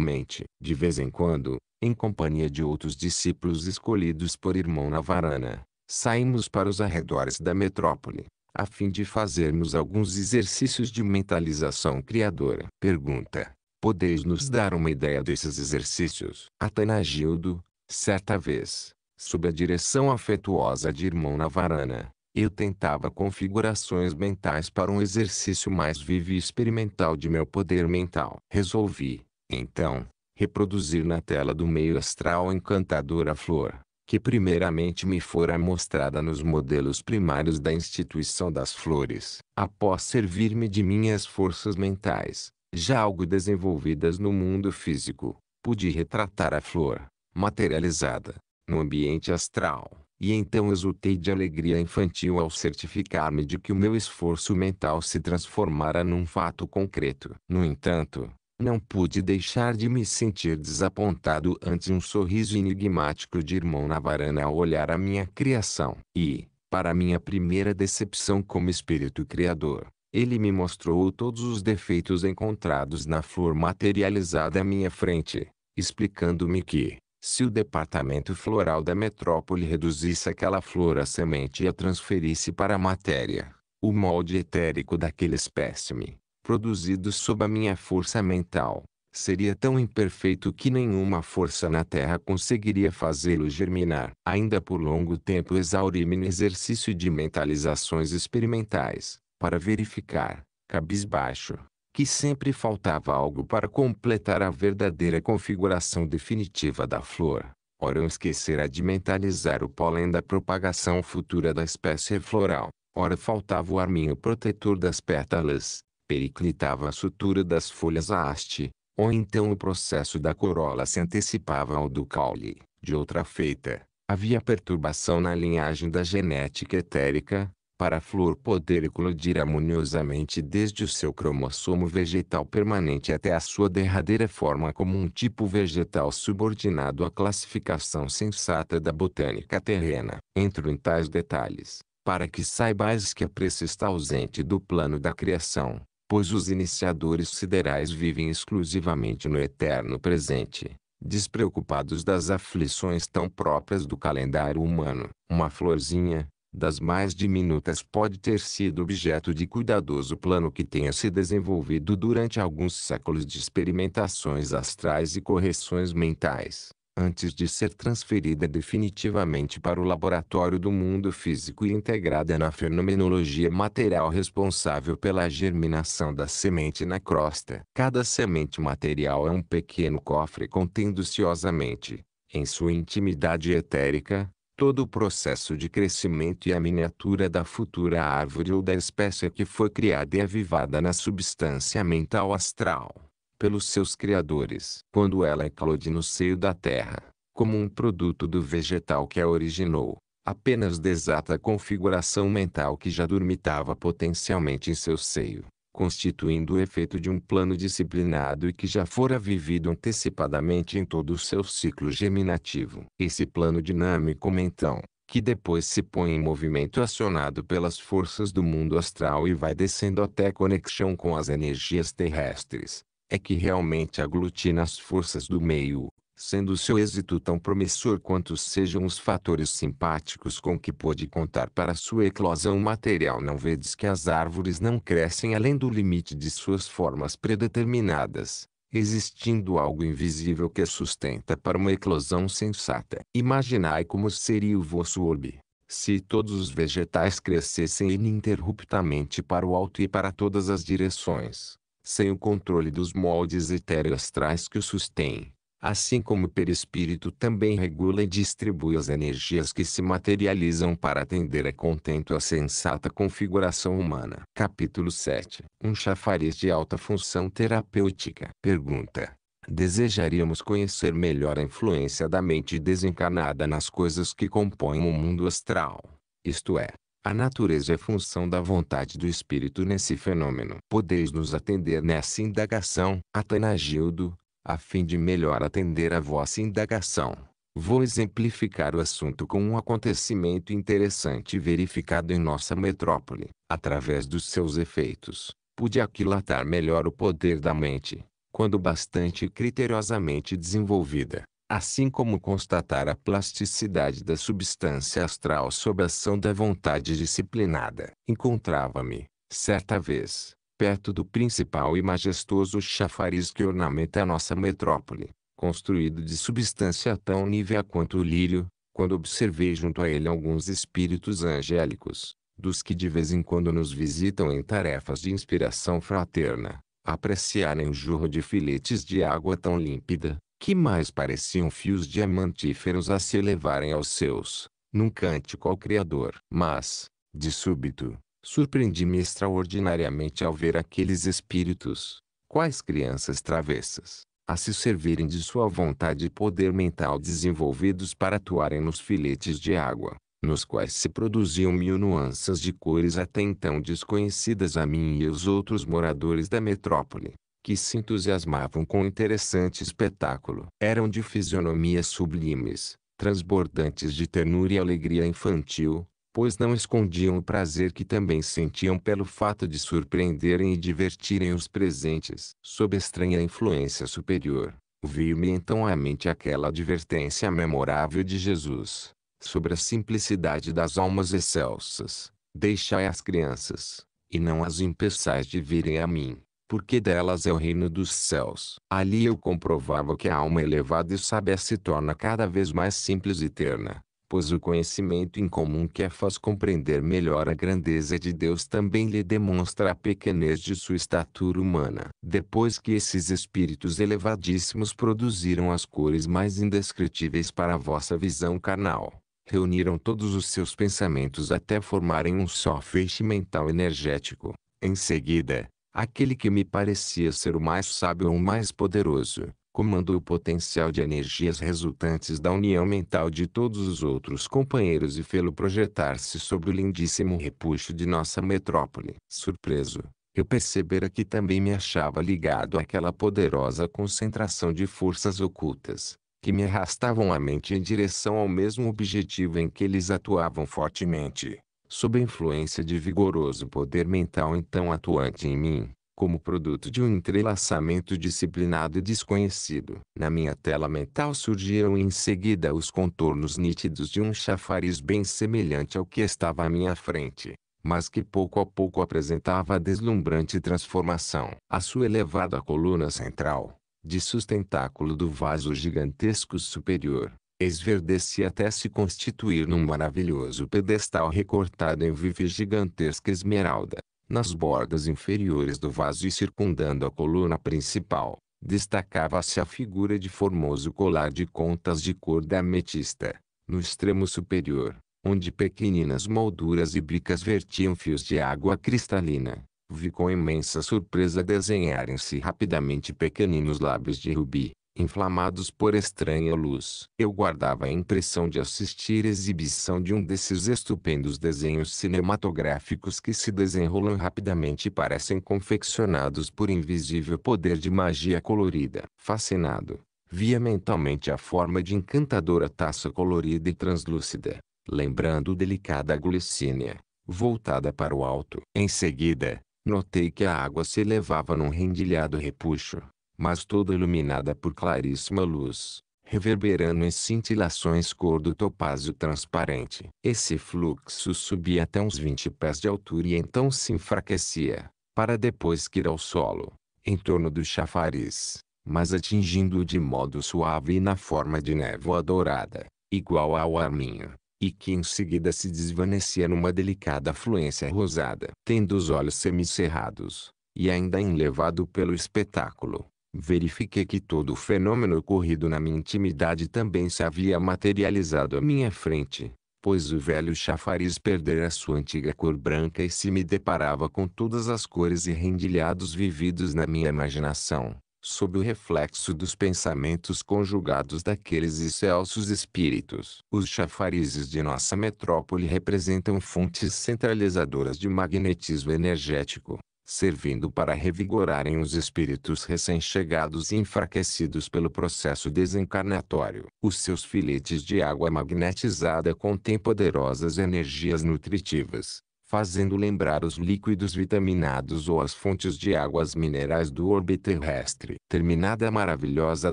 mente. De vez em quando, em companhia de outros discípulos escolhidos por irmão na varana, saímos para os arredores da metrópole, a fim de fazermos alguns exercícios de mentalização criadora. Pergunta: Podeis nos dar uma ideia desses exercícios? Atanagildo, certa vez, sob a direção afetuosa de irmão Navarana, eu tentava configurações mentais para um exercício mais vivo e experimental de meu poder mental. Resolvi, então, reproduzir na tela do meio astral encantadora flor, que primeiramente me fora mostrada nos modelos primários da instituição das flores, após servir-me de minhas forças mentais, já algo desenvolvidas no mundo físico, pude retratar a flor, materializada, no ambiente astral, e então exultei de alegria infantil ao certificar-me de que o meu esforço mental se transformara num fato concreto. No entanto, não pude deixar de me sentir desapontado ante um sorriso enigmático de irmão na varana ao olhar a minha criação. E, para minha primeira decepção como espírito criador, ele me mostrou todos os defeitos encontrados na flor materializada à minha frente, explicando-me que, se o departamento floral da metrópole reduzisse aquela flor à semente e a transferisse para a matéria, o molde etérico daquele espécime produzidos sob a minha força mental, seria tão imperfeito que nenhuma força na terra conseguiria fazê-lo germinar. Ainda por longo tempo exauri-me no exercício de mentalizações experimentais, para verificar, cabisbaixo, que sempre faltava algo para completar a verdadeira configuração definitiva da flor. Ora eu esquecera de mentalizar o pólen da propagação futura da espécie floral, ora faltava o arminho protetor das pétalas, periclitava a sutura das folhas à haste, ou então o processo da corola se antecipava ao do caule. De outra feita, havia perturbação na linhagem da genética etérica, para a flor poder eclodir harmoniosamente desde o seu cromossomo vegetal permanente até a sua derradeira forma como um tipo vegetal subordinado à classificação sensata da botânica terrena. Entro em tais detalhes, para que saibais que a prece está ausente do plano da criação, pois os iniciadores siderais vivem exclusivamente no eterno presente, despreocupados das aflições tão próprias do calendário humano. Uma florzinha, das mais diminutas pode ter sido objeto de cuidadoso plano que tenha se desenvolvido durante alguns séculos de experimentações astrais e correções mentais antes de ser transferida definitivamente para o laboratório do mundo físico e integrada na fenomenologia material responsável pela germinação da semente na crosta. Cada semente material é um pequeno cofre contendo-ciosamente, em sua intimidade etérica, todo o processo de crescimento e a miniatura da futura árvore ou da espécie que foi criada e avivada na substância mental astral pelos seus criadores. Quando ela eclode no seio da terra, como um produto do vegetal que a originou, apenas desata a configuração mental que já dormitava potencialmente em seu seio, constituindo o efeito de um plano disciplinado e que já fora vivido antecipadamente em todo o seu ciclo germinativo. Esse plano dinâmico mental, que depois se põe em movimento acionado pelas forças do mundo astral e vai descendo até conexão com as energias terrestres, é que realmente aglutina as forças do meio, sendo seu êxito tão promissor quanto sejam os fatores simpáticos com que pôde contar para sua eclosão material. Não vedes que as árvores não crescem além do limite de suas formas predeterminadas, existindo algo invisível que sustenta para uma eclosão sensata. Imaginai como seria o vosso orbe. Se todos os vegetais crescessem ininterruptamente para o alto e para todas as direções, sem o controle dos moldes astrais que o sustêm. Assim como o perispírito também regula e distribui as energias que se materializam para atender a contento a sensata configuração humana. Capítulo 7 Um chafariz de alta função terapêutica. Pergunta. Desejaríamos conhecer melhor a influência da mente desencarnada nas coisas que compõem o mundo astral. Isto é, a natureza é função da vontade do espírito nesse fenômeno. Podeis nos atender nessa indagação, Atanagildo, a fim de melhor atender a vossa indagação. Vou exemplificar o assunto com um acontecimento interessante verificado em nossa metrópole. Através dos seus efeitos, pude aquilatar melhor o poder da mente, quando bastante criteriosamente desenvolvida assim como constatar a plasticidade da substância astral sob a ação da vontade disciplinada. Encontrava-me, certa vez, perto do principal e majestoso chafariz que ornamenta a nossa metrópole, construído de substância tão nívea quanto o lírio, quando observei junto a ele alguns espíritos angélicos, dos que de vez em quando nos visitam em tarefas de inspiração fraterna, apreciarem o jorro de filetes de água tão límpida, que mais pareciam fios diamantíferos a se elevarem aos seus, num cântico ao Criador. Mas, de súbito, surpreendi-me extraordinariamente ao ver aqueles espíritos, quais crianças travessas, a se servirem de sua vontade e poder mental desenvolvidos para atuarem nos filetes de água, nos quais se produziam mil nuances de cores até então desconhecidas a mim e aos outros moradores da metrópole que se entusiasmavam com o interessante espetáculo. Eram de fisionomias sublimes, transbordantes de ternura e alegria infantil, pois não escondiam o prazer que também sentiam pelo fato de surpreenderem e divertirem os presentes. Sob estranha influência superior, viu me então à mente aquela advertência memorável de Jesus, sobre a simplicidade das almas excelsas. Deixai as crianças, e não as impeçais de virem a mim, porque delas é o reino dos céus. Ali eu comprovava que a alma elevada e sábia se torna cada vez mais simples e terna, pois o conhecimento em comum que a faz compreender melhor a grandeza de Deus também lhe demonstra a pequenez de sua estatura humana. Depois que esses espíritos elevadíssimos produziram as cores mais indescritíveis para a vossa visão carnal, reuniram todos os seus pensamentos até formarem um só feixe mental energético. Em seguida, Aquele que me parecia ser o mais sábio ou o mais poderoso, comandou o potencial de energias resultantes da união mental de todos os outros companheiros e fê-lo projetar-se sobre o lindíssimo repuxo de nossa metrópole. Surpreso, eu percebera que também me achava ligado àquela poderosa concentração de forças ocultas, que me arrastavam a mente em direção ao mesmo objetivo em que eles atuavam fortemente sob a influência de vigoroso poder mental então atuante em mim, como produto de um entrelaçamento disciplinado e desconhecido. Na minha tela mental surgiram em seguida os contornos nítidos de um chafariz bem semelhante ao que estava à minha frente, mas que pouco a pouco apresentava a deslumbrante transformação. A sua elevada coluna central, de sustentáculo do vaso gigantesco superior, esverdecia até se constituir num maravilhoso pedestal recortado em vive gigantesca esmeralda. Nas bordas inferiores do vaso e circundando a coluna principal, destacava-se a figura de formoso colar de contas de cor da ametista. No extremo superior, onde pequeninas molduras e bicas vertiam fios de água cristalina, vi com imensa surpresa desenharem-se rapidamente pequeninos lábios de rubi inflamados por estranha luz. Eu guardava a impressão de assistir exibição de um desses estupendos desenhos cinematográficos que se desenrolam rapidamente e parecem confeccionados por invisível poder de magia colorida. Fascinado, via mentalmente a forma de encantadora taça colorida e translúcida, lembrando delicada glicínia, voltada para o alto. Em seguida, notei que a água se elevava num rendilhado repuxo mas toda iluminada por claríssima luz, reverberando em cintilações cor do topázio transparente. Esse fluxo subia até uns 20 pés de altura e então se enfraquecia, para depois ir ao solo, em torno do chafariz, mas atingindo-o de modo suave e na forma de névoa dourada, igual ao arminho, e que em seguida se desvanecia numa delicada fluência rosada. Tendo os olhos semicerrados, e ainda enlevado pelo espetáculo, verifiquei que todo o fenômeno ocorrido na minha intimidade também se havia materializado à minha frente, pois o velho chafariz perdera sua antiga cor branca e se me deparava com todas as cores e rendilhados vividos na minha imaginação, sob o reflexo dos pensamentos conjugados daqueles excelsos espíritos. Os chafarizes de nossa metrópole representam fontes centralizadoras de magnetismo energético servindo para revigorarem os espíritos recém-chegados e enfraquecidos pelo processo desencarnatório. Os seus filetes de água magnetizada contêm poderosas energias nutritivas, fazendo lembrar os líquidos vitaminados ou as fontes de águas minerais do orbe terrestre. Terminada a maravilhosa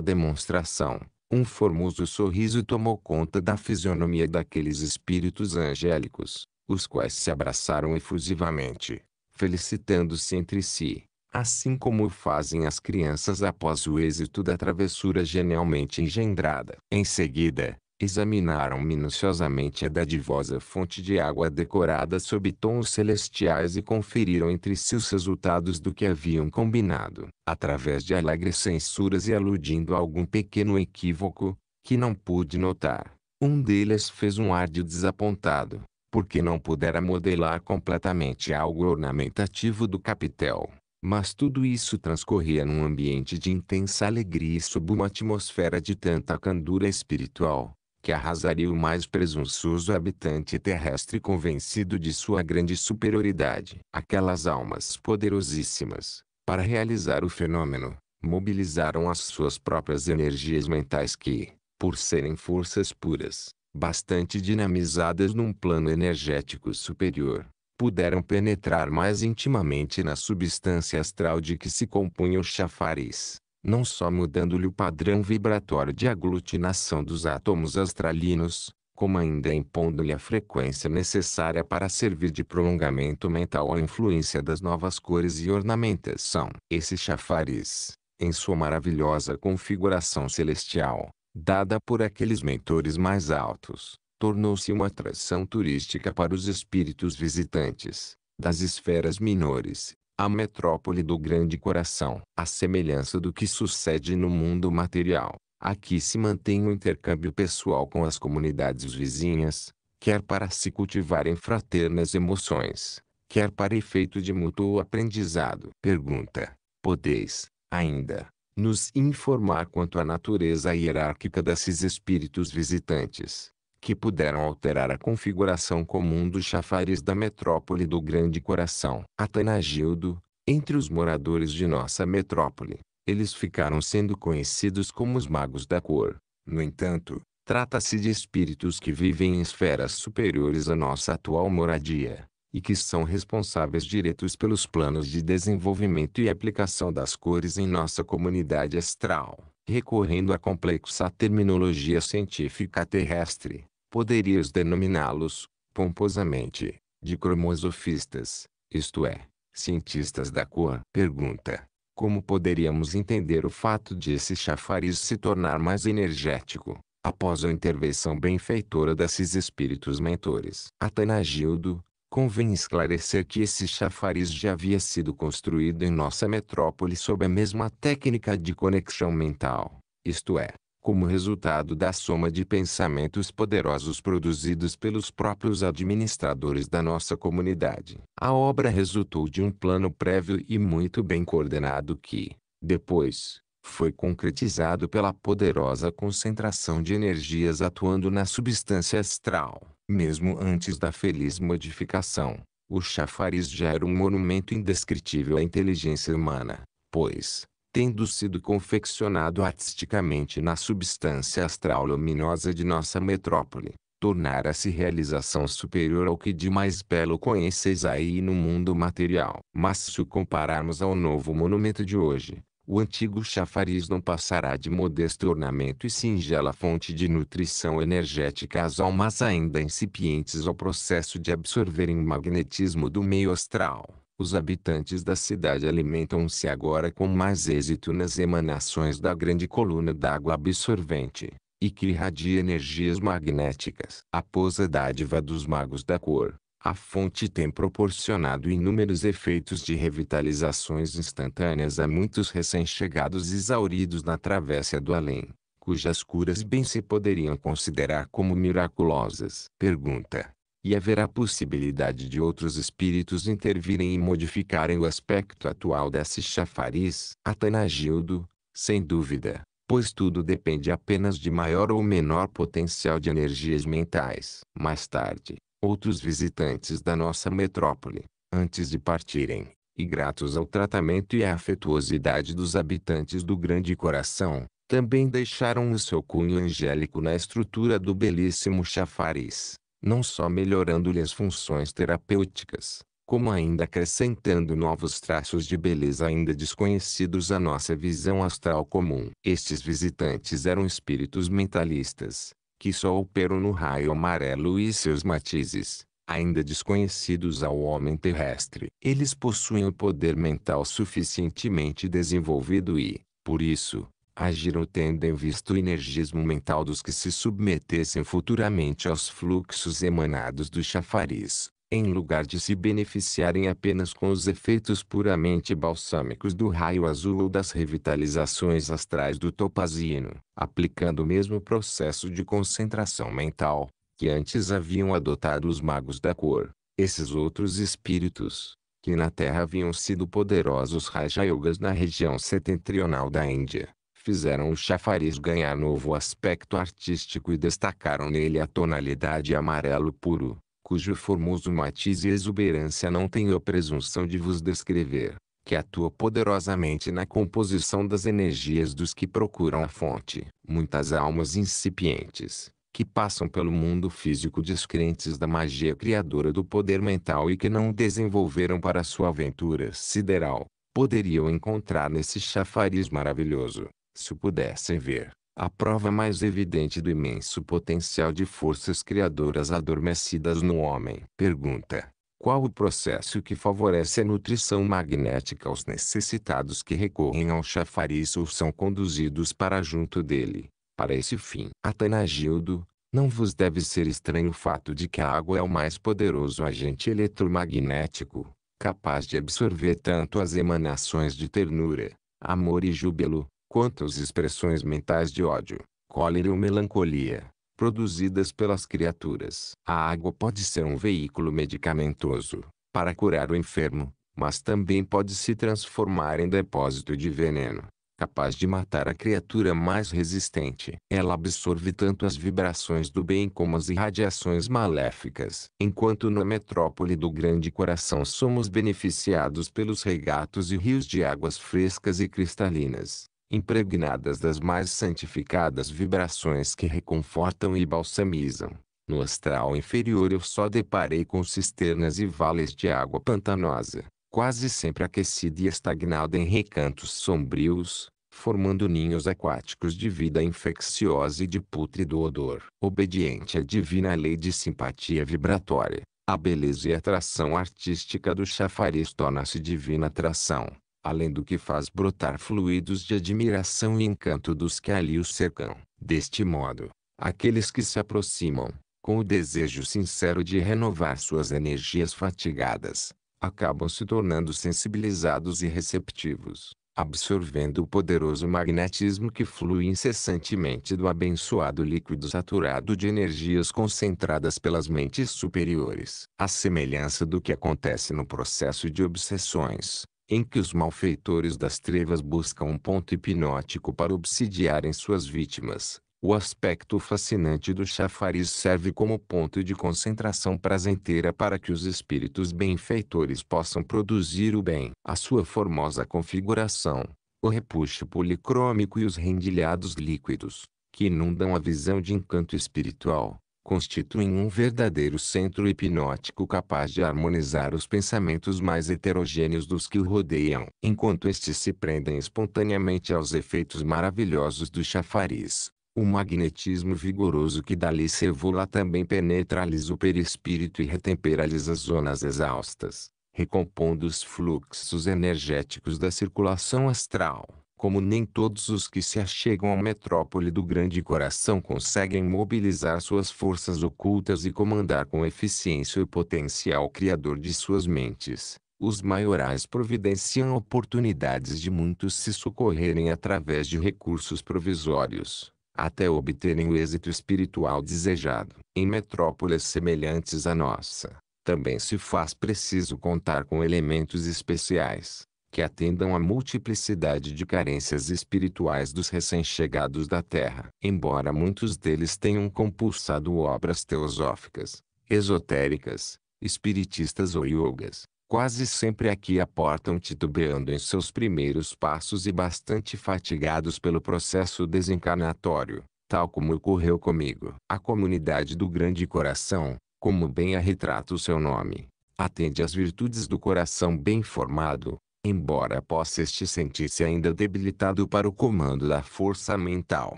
demonstração, um formoso sorriso tomou conta da fisionomia daqueles espíritos angélicos, os quais se abraçaram efusivamente felicitando-se entre si, assim como o fazem as crianças após o êxito da travessura genialmente engendrada. Em seguida, examinaram minuciosamente a dadivosa fonte de água decorada sob tons celestiais e conferiram entre si os resultados do que haviam combinado. Através de alegres censuras e aludindo a algum pequeno equívoco, que não pude notar, um deles fez um ar de desapontado porque não pudera modelar completamente algo ornamentativo do capitel. Mas tudo isso transcorria num ambiente de intensa alegria e sob uma atmosfera de tanta candura espiritual, que arrasaria o mais presunçoso habitante terrestre convencido de sua grande superioridade. Aquelas almas poderosíssimas, para realizar o fenômeno, mobilizaram as suas próprias energias mentais que, por serem forças puras, bastante dinamizadas num plano energético superior, puderam penetrar mais intimamente na substância astral de que se compunha o chafariz, não só mudando-lhe o padrão vibratório de aglutinação dos átomos astralinos, como ainda impondo-lhe a frequência necessária para servir de prolongamento mental à influência das novas cores e ornamentação. Esse chafariz, em sua maravilhosa configuração celestial, dada por aqueles mentores mais altos, tornou-se uma atração turística para os espíritos visitantes das esferas menores, a metrópole do grande coração. A semelhança do que sucede no mundo material, aqui se mantém o intercâmbio pessoal com as comunidades vizinhas, quer para se cultivarem fraternas emoções, quer para efeito de mútuo aprendizado. Pergunta: Podeis, ainda, nos informar quanto à natureza hierárquica desses espíritos visitantes, que puderam alterar a configuração comum dos chafares da metrópole do Grande Coração. Atanagildo, entre os moradores de nossa metrópole, eles ficaram sendo conhecidos como os magos da cor. No entanto, trata-se de espíritos que vivem em esferas superiores à nossa atual moradia e que são responsáveis diretos pelos planos de desenvolvimento e aplicação das cores em nossa comunidade astral. Recorrendo à complexa terminologia científica terrestre, poderias denominá-los, pomposamente, de cromosofistas, isto é, cientistas da cor. Pergunta: Como poderíamos entender o fato de esse chafariz se tornar mais energético, após a intervenção benfeitora desses espíritos mentores? Atanagildo, Convém esclarecer que esse chafariz já havia sido construído em nossa metrópole sob a mesma técnica de conexão mental, isto é, como resultado da soma de pensamentos poderosos produzidos pelos próprios administradores da nossa comunidade. A obra resultou de um plano prévio e muito bem coordenado que, depois, foi concretizado pela poderosa concentração de energias atuando na substância astral. Mesmo antes da feliz modificação, o chafariz já era um monumento indescritível à inteligência humana, pois, tendo sido confeccionado artisticamente na substância astral luminosa de nossa metrópole, tornara-se realização superior ao que de mais belo conheceis aí no mundo material. Mas se o compararmos ao novo monumento de hoje, o antigo chafariz não passará de modesto ornamento e singela fonte de nutrição energética às almas ainda incipientes ao processo de absorverem o magnetismo do meio astral. Os habitantes da cidade alimentam-se agora com mais êxito nas emanações da grande coluna d'água absorvente, e que irradia energias magnéticas. Após a dádiva dos magos da cor, a fonte tem proporcionado inúmeros efeitos de revitalizações instantâneas a muitos recém-chegados exauridos na travessa do além, cujas curas bem se poderiam considerar como miraculosas. Pergunta: e haverá possibilidade de outros espíritos intervirem e modificarem o aspecto atual desse chafariz? Atanagildo, sem dúvida, pois tudo depende apenas de maior ou menor potencial de energias mentais. Mais tarde, outros visitantes da nossa metrópole, antes de partirem, e gratos ao tratamento e à afetuosidade dos habitantes do Grande Coração, também deixaram o seu cunho angélico na estrutura do belíssimo chafariz, não só melhorando-lhe as funções terapêuticas, como ainda acrescentando novos traços de beleza ainda desconhecidos à nossa visão astral comum. Estes visitantes eram espíritos mentalistas, que só operam no raio amarelo e seus matizes, ainda desconhecidos ao homem terrestre. Eles possuem o poder mental suficientemente desenvolvido e, por isso, agiram tendo em vista o energismo mental dos que se submetessem futuramente aos fluxos emanados do chafariz em lugar de se beneficiarem apenas com os efeitos puramente balsâmicos do raio azul ou das revitalizações astrais do topazino, aplicando o mesmo processo de concentração mental, que antes haviam adotado os magos da cor, esses outros espíritos, que na Terra haviam sido poderosos Raja Yogas na região setentrional da Índia, fizeram o chafariz ganhar novo aspecto artístico e destacaram nele a tonalidade amarelo puro, cujo formoso matiz e exuberância não tenho a presunção de vos descrever, que atua poderosamente na composição das energias dos que procuram a fonte. Muitas almas incipientes, que passam pelo mundo físico descrentes da magia criadora do poder mental e que não desenvolveram para sua aventura sideral, poderiam encontrar nesse chafariz maravilhoso, se o pudessem ver, a prova mais evidente do imenso potencial de forças criadoras adormecidas no homem. Pergunta: qual o processo que favorece a nutrição magnética aos necessitados que recorrem ao chafariz ou são conduzidos para junto dele? Para esse fim, Atanagildo, não vos deve ser estranho o fato de que a água é o mais poderoso agente eletromagnético, capaz de absorver tanto as emanações de ternura, amor e júbilo, quanto às expressões mentais de ódio, cólera ou melancolia, produzidas pelas criaturas. A água pode ser um veículo medicamentoso, para curar o enfermo, mas também pode se transformar em depósito de veneno, capaz de matar a criatura mais resistente. Ela absorve tanto as vibrações do bem como as irradiações maléficas. Enquanto na metrópole do grande coração somos beneficiados pelos regatos e rios de águas frescas e cristalinas, impregnadas das mais santificadas vibrações que reconfortam e balsamizam. No astral inferior eu só deparei com cisternas e vales de água pantanosa, quase sempre aquecida e estagnada em recantos sombrios, formando ninhos aquáticos de vida infecciosa e de pútrido odor. Obediente à divina lei de simpatia vibratória, a beleza e atração artística do chafariz torna-se divina atração, além do que faz brotar fluidos de admiração e encanto dos que ali o cercam. Deste modo, aqueles que se aproximam, com o desejo sincero de renovar suas energias fatigadas, acabam se tornando sensibilizados e receptivos, absorvendo o poderoso magnetismo que flui incessantemente do abençoado líquido saturado de energias concentradas pelas mentes superiores. A semelhança do que acontece no processo de obsessões, em que os malfeitores das trevas buscam um ponto hipnótico para obsidiarem suas vítimas. O aspecto fascinante do chafariz serve como ponto de concentração prazenteira para que os espíritos benfeitores possam produzir o bem. A sua formosa configuração, o repuxo policrômico e os rendilhados líquidos, que inundam a visão de encanto espiritual, constituem um verdadeiro centro hipnótico capaz de harmonizar os pensamentos mais heterogêneos dos que o rodeiam, enquanto estes se prendem espontaneamente aos efeitos maravilhosos do chafariz. O magnetismo vigoroso que dali se evola também penetra-lhes o perispírito e retempera-lhes as zonas exaustas, recompondo os fluxos energéticos da circulação astral como nem todos os que se achegam à metrópole do grande coração conseguem mobilizar suas forças ocultas e comandar com eficiência o potencial criador de suas mentes. Os maiorais providenciam oportunidades de muitos se socorrerem através de recursos provisórios, até obterem o êxito espiritual desejado. Em metrópoles semelhantes à nossa, também se faz preciso contar com elementos especiais que atendam à multiplicidade de carências espirituais dos recém-chegados da Terra. Embora muitos deles tenham compulsado obras teosóficas, esotéricas, espiritistas ou yogas, quase sempre aqui aportam titubeando em seus primeiros passos e bastante fatigados pelo processo desencarnatório, tal como ocorreu comigo. A comunidade do Grande Coração, como bem a retrata o seu nome, atende às virtudes do coração bem formado, embora possa este sentir-se ainda debilitado para o comando da força mental.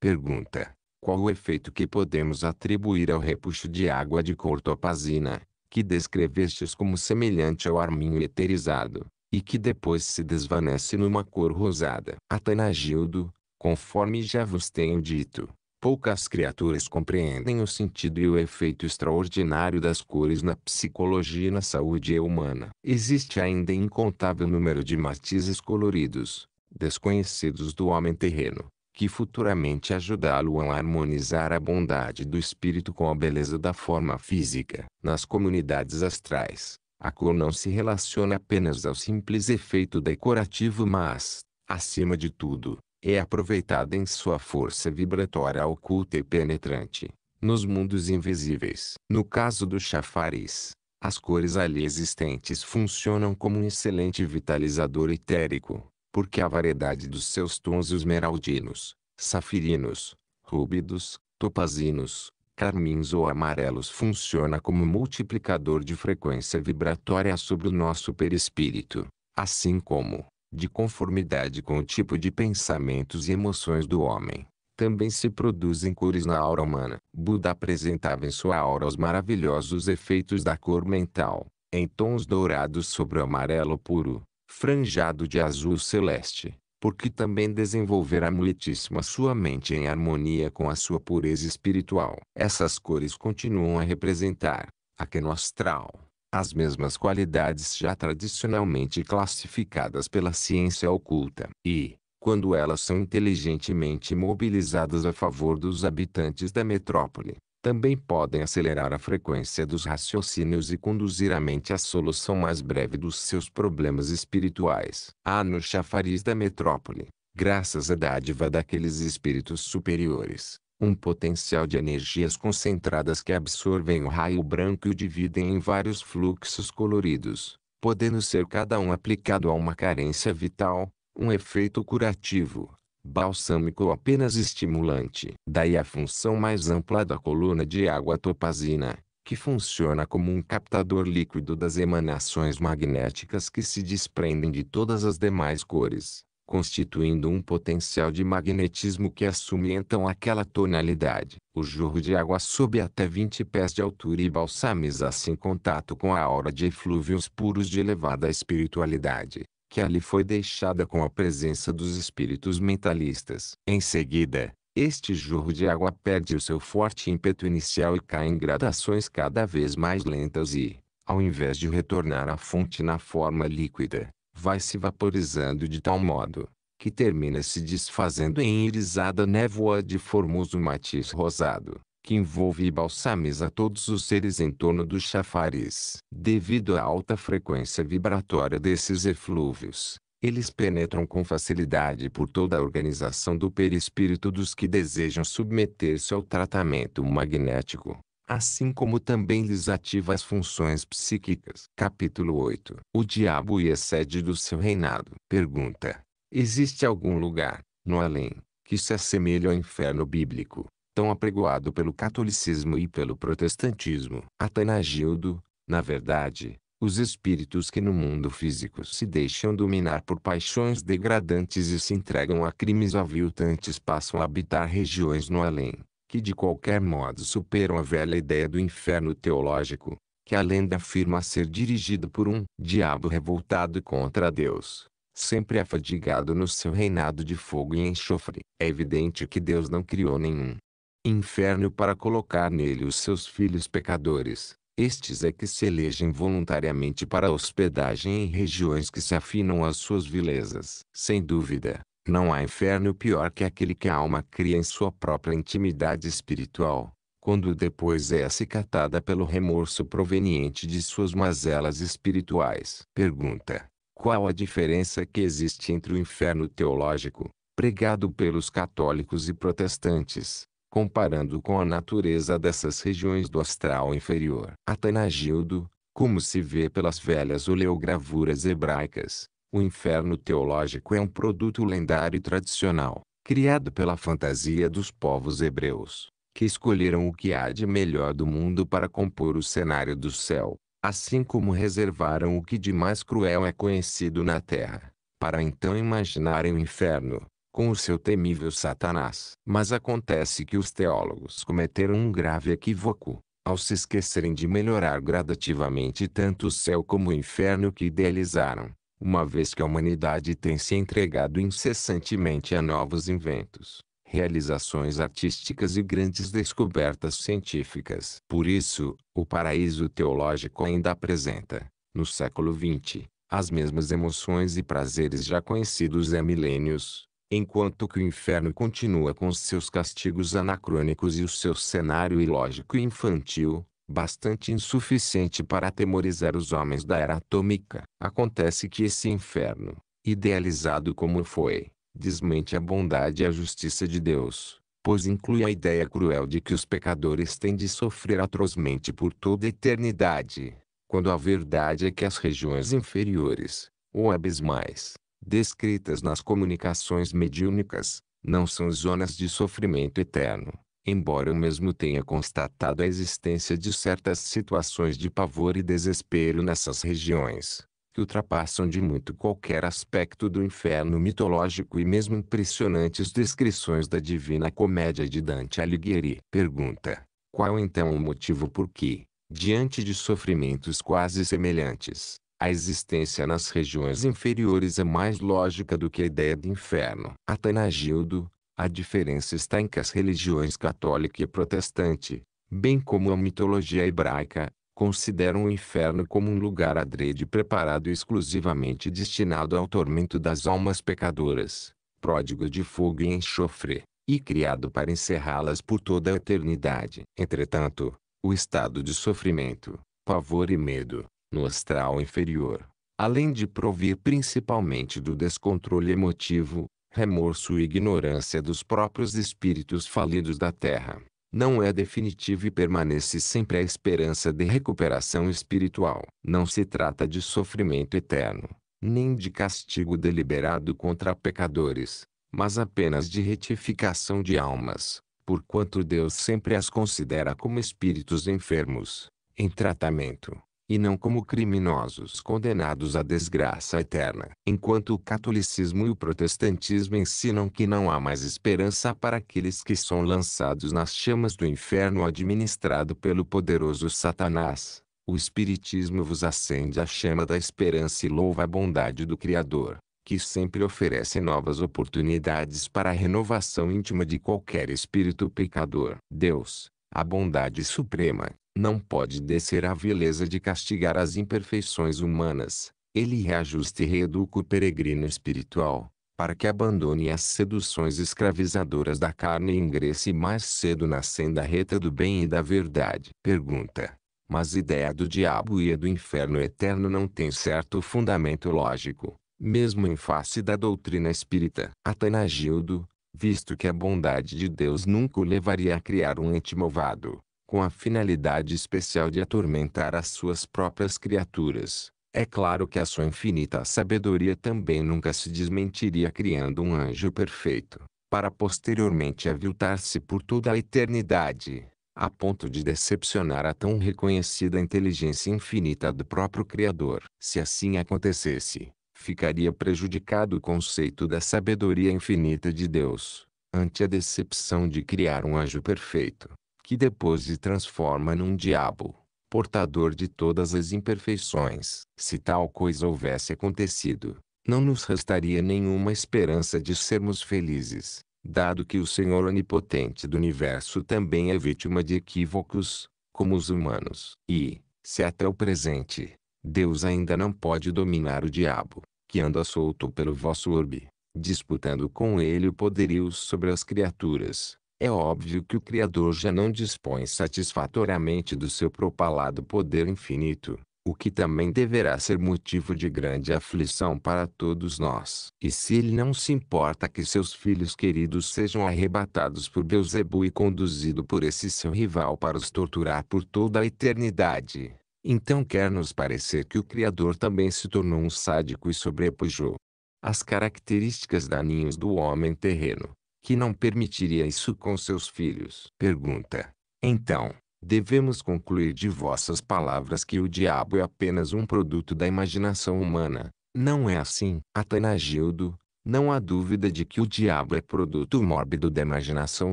Pergunta. Qual o efeito que podemos atribuir ao repuxo de água de cortopazina, que descrevestes como semelhante ao arminho eterizado, e que depois se desvanece numa cor rosada? Atanagildo, conforme já vos tenho dito, Poucas criaturas compreendem o sentido e o efeito extraordinário das cores na psicologia e na saúde humana. Existe ainda incontável número de matizes coloridos, desconhecidos do homem terreno, que futuramente ajudá-lo a harmonizar a bondade do espírito com a beleza da forma física. Nas comunidades astrais, a cor não se relaciona apenas ao simples efeito decorativo, mas, acima de tudo, é aproveitada em sua força vibratória oculta e penetrante, nos mundos invisíveis. No caso do chafariz, as cores ali existentes funcionam como um excelente vitalizador etérico, porque a variedade dos seus tons esmeraldinos, safirinos, rúbidos, topazinos, carmins ou amarelos funciona como multiplicador de frequência vibratória sobre o nosso perispírito, assim como, de conformidade com o tipo de pensamentos e emoções do homem. Também se produzem cores na aura humana. Buda apresentava em sua aura os maravilhosos efeitos da cor mental, em tons dourados sobre o amarelo puro, franjado de azul celeste, porque também desenvolverá muitíssimo sua mente em harmonia com a sua pureza espiritual. Essas cores continuam a representar, a que no astral, as mesmas qualidades já tradicionalmente classificadas pela ciência oculta. E, quando elas são inteligentemente mobilizadas a favor dos habitantes da metrópole, também podem acelerar a frequência dos raciocínios e conduzir a mente à solução mais breve dos seus problemas espirituais. Há ah, no chafariz da metrópole, graças à dádiva daqueles espíritos superiores, um potencial de energias concentradas que absorvem o raio branco e o dividem em vários fluxos coloridos, podendo ser cada um aplicado a uma carência vital, um efeito curativo, balsâmico ou apenas estimulante. Daí a função mais ampla da coluna de água topazina, que funciona como um captador líquido das emanações magnéticas que se desprendem de todas as demais cores constituindo um potencial de magnetismo que assume então aquela tonalidade. O jorro de água sobe até 20 pés de altura e balsamiza assim em contato com a aura de eflúvios puros de elevada espiritualidade, que ali foi deixada com a presença dos espíritos mentalistas. Em seguida, este jorro de água perde o seu forte ímpeto inicial e cai em gradações cada vez mais lentas e, ao invés de retornar à fonte na forma líquida, vai se vaporizando de tal modo, que termina se desfazendo em irisada névoa de formoso matiz rosado, que envolve e balsamiza todos os seres em torno do chafariz. Devido à alta frequência vibratória desses eflúvios, eles penetram com facilidade por toda a organização do perispírito dos que desejam submeter-se ao tratamento magnético, assim como também lhes ativa as funções psíquicas. Capítulo 8. O diabo e a sede do seu reinado. Pergunta: Existe algum lugar, no além, que se assemelhe ao inferno bíblico, tão apregoado pelo catolicismo e pelo protestantismo? Atanagildo, na verdade, os espíritos que no mundo físico se deixam dominar por paixões degradantes e se entregam a crimes aviltantes passam a habitar regiões no além, que de qualquer modo superam a velha ideia do inferno teológico, que a lenda afirma ser dirigido por um diabo revoltado contra Deus, sempre afadigado no seu reinado de fogo e enxofre. É evidente que Deus não criou nenhum inferno para colocar nele os seus filhos pecadores. Estes é que se elegem voluntariamente para hospedagem em regiões que se afinam às suas vilezas. Sem dúvida, não há inferno pior que aquele que a alma cria em sua própria intimidade espiritual, quando depois é acicatada pelo remorso proveniente de suas mazelas espirituais. Pergunta: Qual a diferença que existe entre o inferno teológico, pregado pelos católicos e protestantes, comparando com a natureza dessas regiões do astral inferior? Atanagildo, como se vê pelas velhas oleogravuras hebraicas, o inferno teológico é um produto lendário e tradicional, criado pela fantasia dos povos hebreus, que escolheram o que há de melhor do mundo para compor o cenário do céu, assim como reservaram o que de mais cruel é conhecido na terra, para então imaginarem o inferno, com o seu temível Satanás. Mas acontece que os teólogos cometeram um grave equívoco, ao se esquecerem de melhorar gradativamente tanto o céu como o inferno que idealizaram uma vez que a humanidade tem se entregado incessantemente a novos inventos, realizações artísticas e grandes descobertas científicas. Por isso, o paraíso teológico ainda apresenta, no século XX, as mesmas emoções e prazeres já conhecidos há milênios, enquanto que o inferno continua com seus castigos anacrônicos e o seu cenário ilógico e infantil, bastante insuficiente para atemorizar os homens da era atômica. Acontece que esse inferno, idealizado como foi, desmente a bondade e a justiça de Deus, pois inclui a ideia cruel de que os pecadores têm de sofrer atrozmente por toda a eternidade, quando a verdade é que as regiões inferiores, ou abismais, descritas nas comunicações mediúnicas, não são zonas de sofrimento eterno, embora eu mesmo tenha constatado a existência de certas situações de pavor e desespero nessas regiões, que ultrapassam de muito qualquer aspecto do inferno mitológico e mesmo impressionantes descrições da Divina Comédia de Dante Alighieri. Pergunta: qual então o motivo por que, diante de sofrimentos quase semelhantes, a existência nas regiões inferiores é mais lógica do que a ideia de inferno? Atanagildo, a diferença está em que as religiões católica e protestante, bem como a mitologia hebraica, consideram o inferno como um lugar adrede preparado exclusivamente destinado ao tormento das almas pecadoras, pródigo de fogo e enxofre, e criado para encerrá-las por toda a eternidade. Entretanto, o estado de sofrimento, pavor e medo, no astral inferior, além de provir principalmente do descontrole emotivo, remorso e ignorância dos próprios espíritos falidos da terra. Não é definitivo e permanece sempre a esperança de recuperação espiritual. Não se trata de sofrimento eterno, nem de castigo deliberado contra pecadores, mas apenas de retificação de almas, porquanto Deus sempre as considera como espíritos enfermos, em tratamento e não como criminosos condenados à desgraça eterna. Enquanto o catolicismo e o protestantismo ensinam que não há mais esperança para aqueles que são lançados nas chamas do inferno administrado pelo poderoso Satanás, o Espiritismo vos acende a chama da esperança e louva a bondade do Criador, que sempre oferece novas oportunidades para a renovação íntima de qualquer espírito pecador. Deus, a bondade suprema, não pode descer à vileza de castigar as imperfeições humanas. Ele reajusta e reeduca o peregrino espiritual, para que abandone as seduções escravizadoras da carne e ingresse mais cedo na senda reta do bem e da verdade. Pergunta. Mas ideia do diabo e a do inferno eterno não tem certo fundamento lógico, mesmo em face da doutrina espírita. Atanagildo, visto que a bondade de Deus nunca o levaria a criar um ente malvado, com a finalidade especial de atormentar as suas próprias criaturas. É claro que a sua infinita sabedoria também nunca se desmentiria criando um anjo perfeito, para posteriormente aviltar-se por toda a eternidade, a ponto de decepcionar a tão reconhecida inteligência infinita do próprio Criador. Se assim acontecesse, ficaria prejudicado o conceito da sabedoria infinita de Deus, ante a decepção de criar um anjo perfeito, que depois se transforma num diabo, portador de todas as imperfeições. Se tal coisa houvesse acontecido, não nos restaria nenhuma esperança de sermos felizes, dado que o Senhor onipotente do universo também é vítima de equívocos, como os humanos. E, se até o presente, Deus ainda não pode dominar o diabo, que anda solto pelo vosso orbe, disputando com ele o poderio sobre as criaturas. É óbvio que o Criador já não dispõe satisfatoriamente do seu propalado poder infinito, o que também deverá ser motivo de grande aflição para todos nós. E se ele não se importa que seus filhos queridos sejam arrebatados por Beuzebu e conduzido por esse seu rival para os torturar por toda a eternidade, então quer nos parecer que o Criador também se tornou um sádico e sobrepujou as características daninhas do homem terreno, que não permitiria isso com seus filhos. Pergunta. Então, devemos concluir de vossas palavras que o diabo é apenas um produto da imaginação humana. Não é assim, Atanagildo. Não há dúvida de que o diabo é produto mórbido da imaginação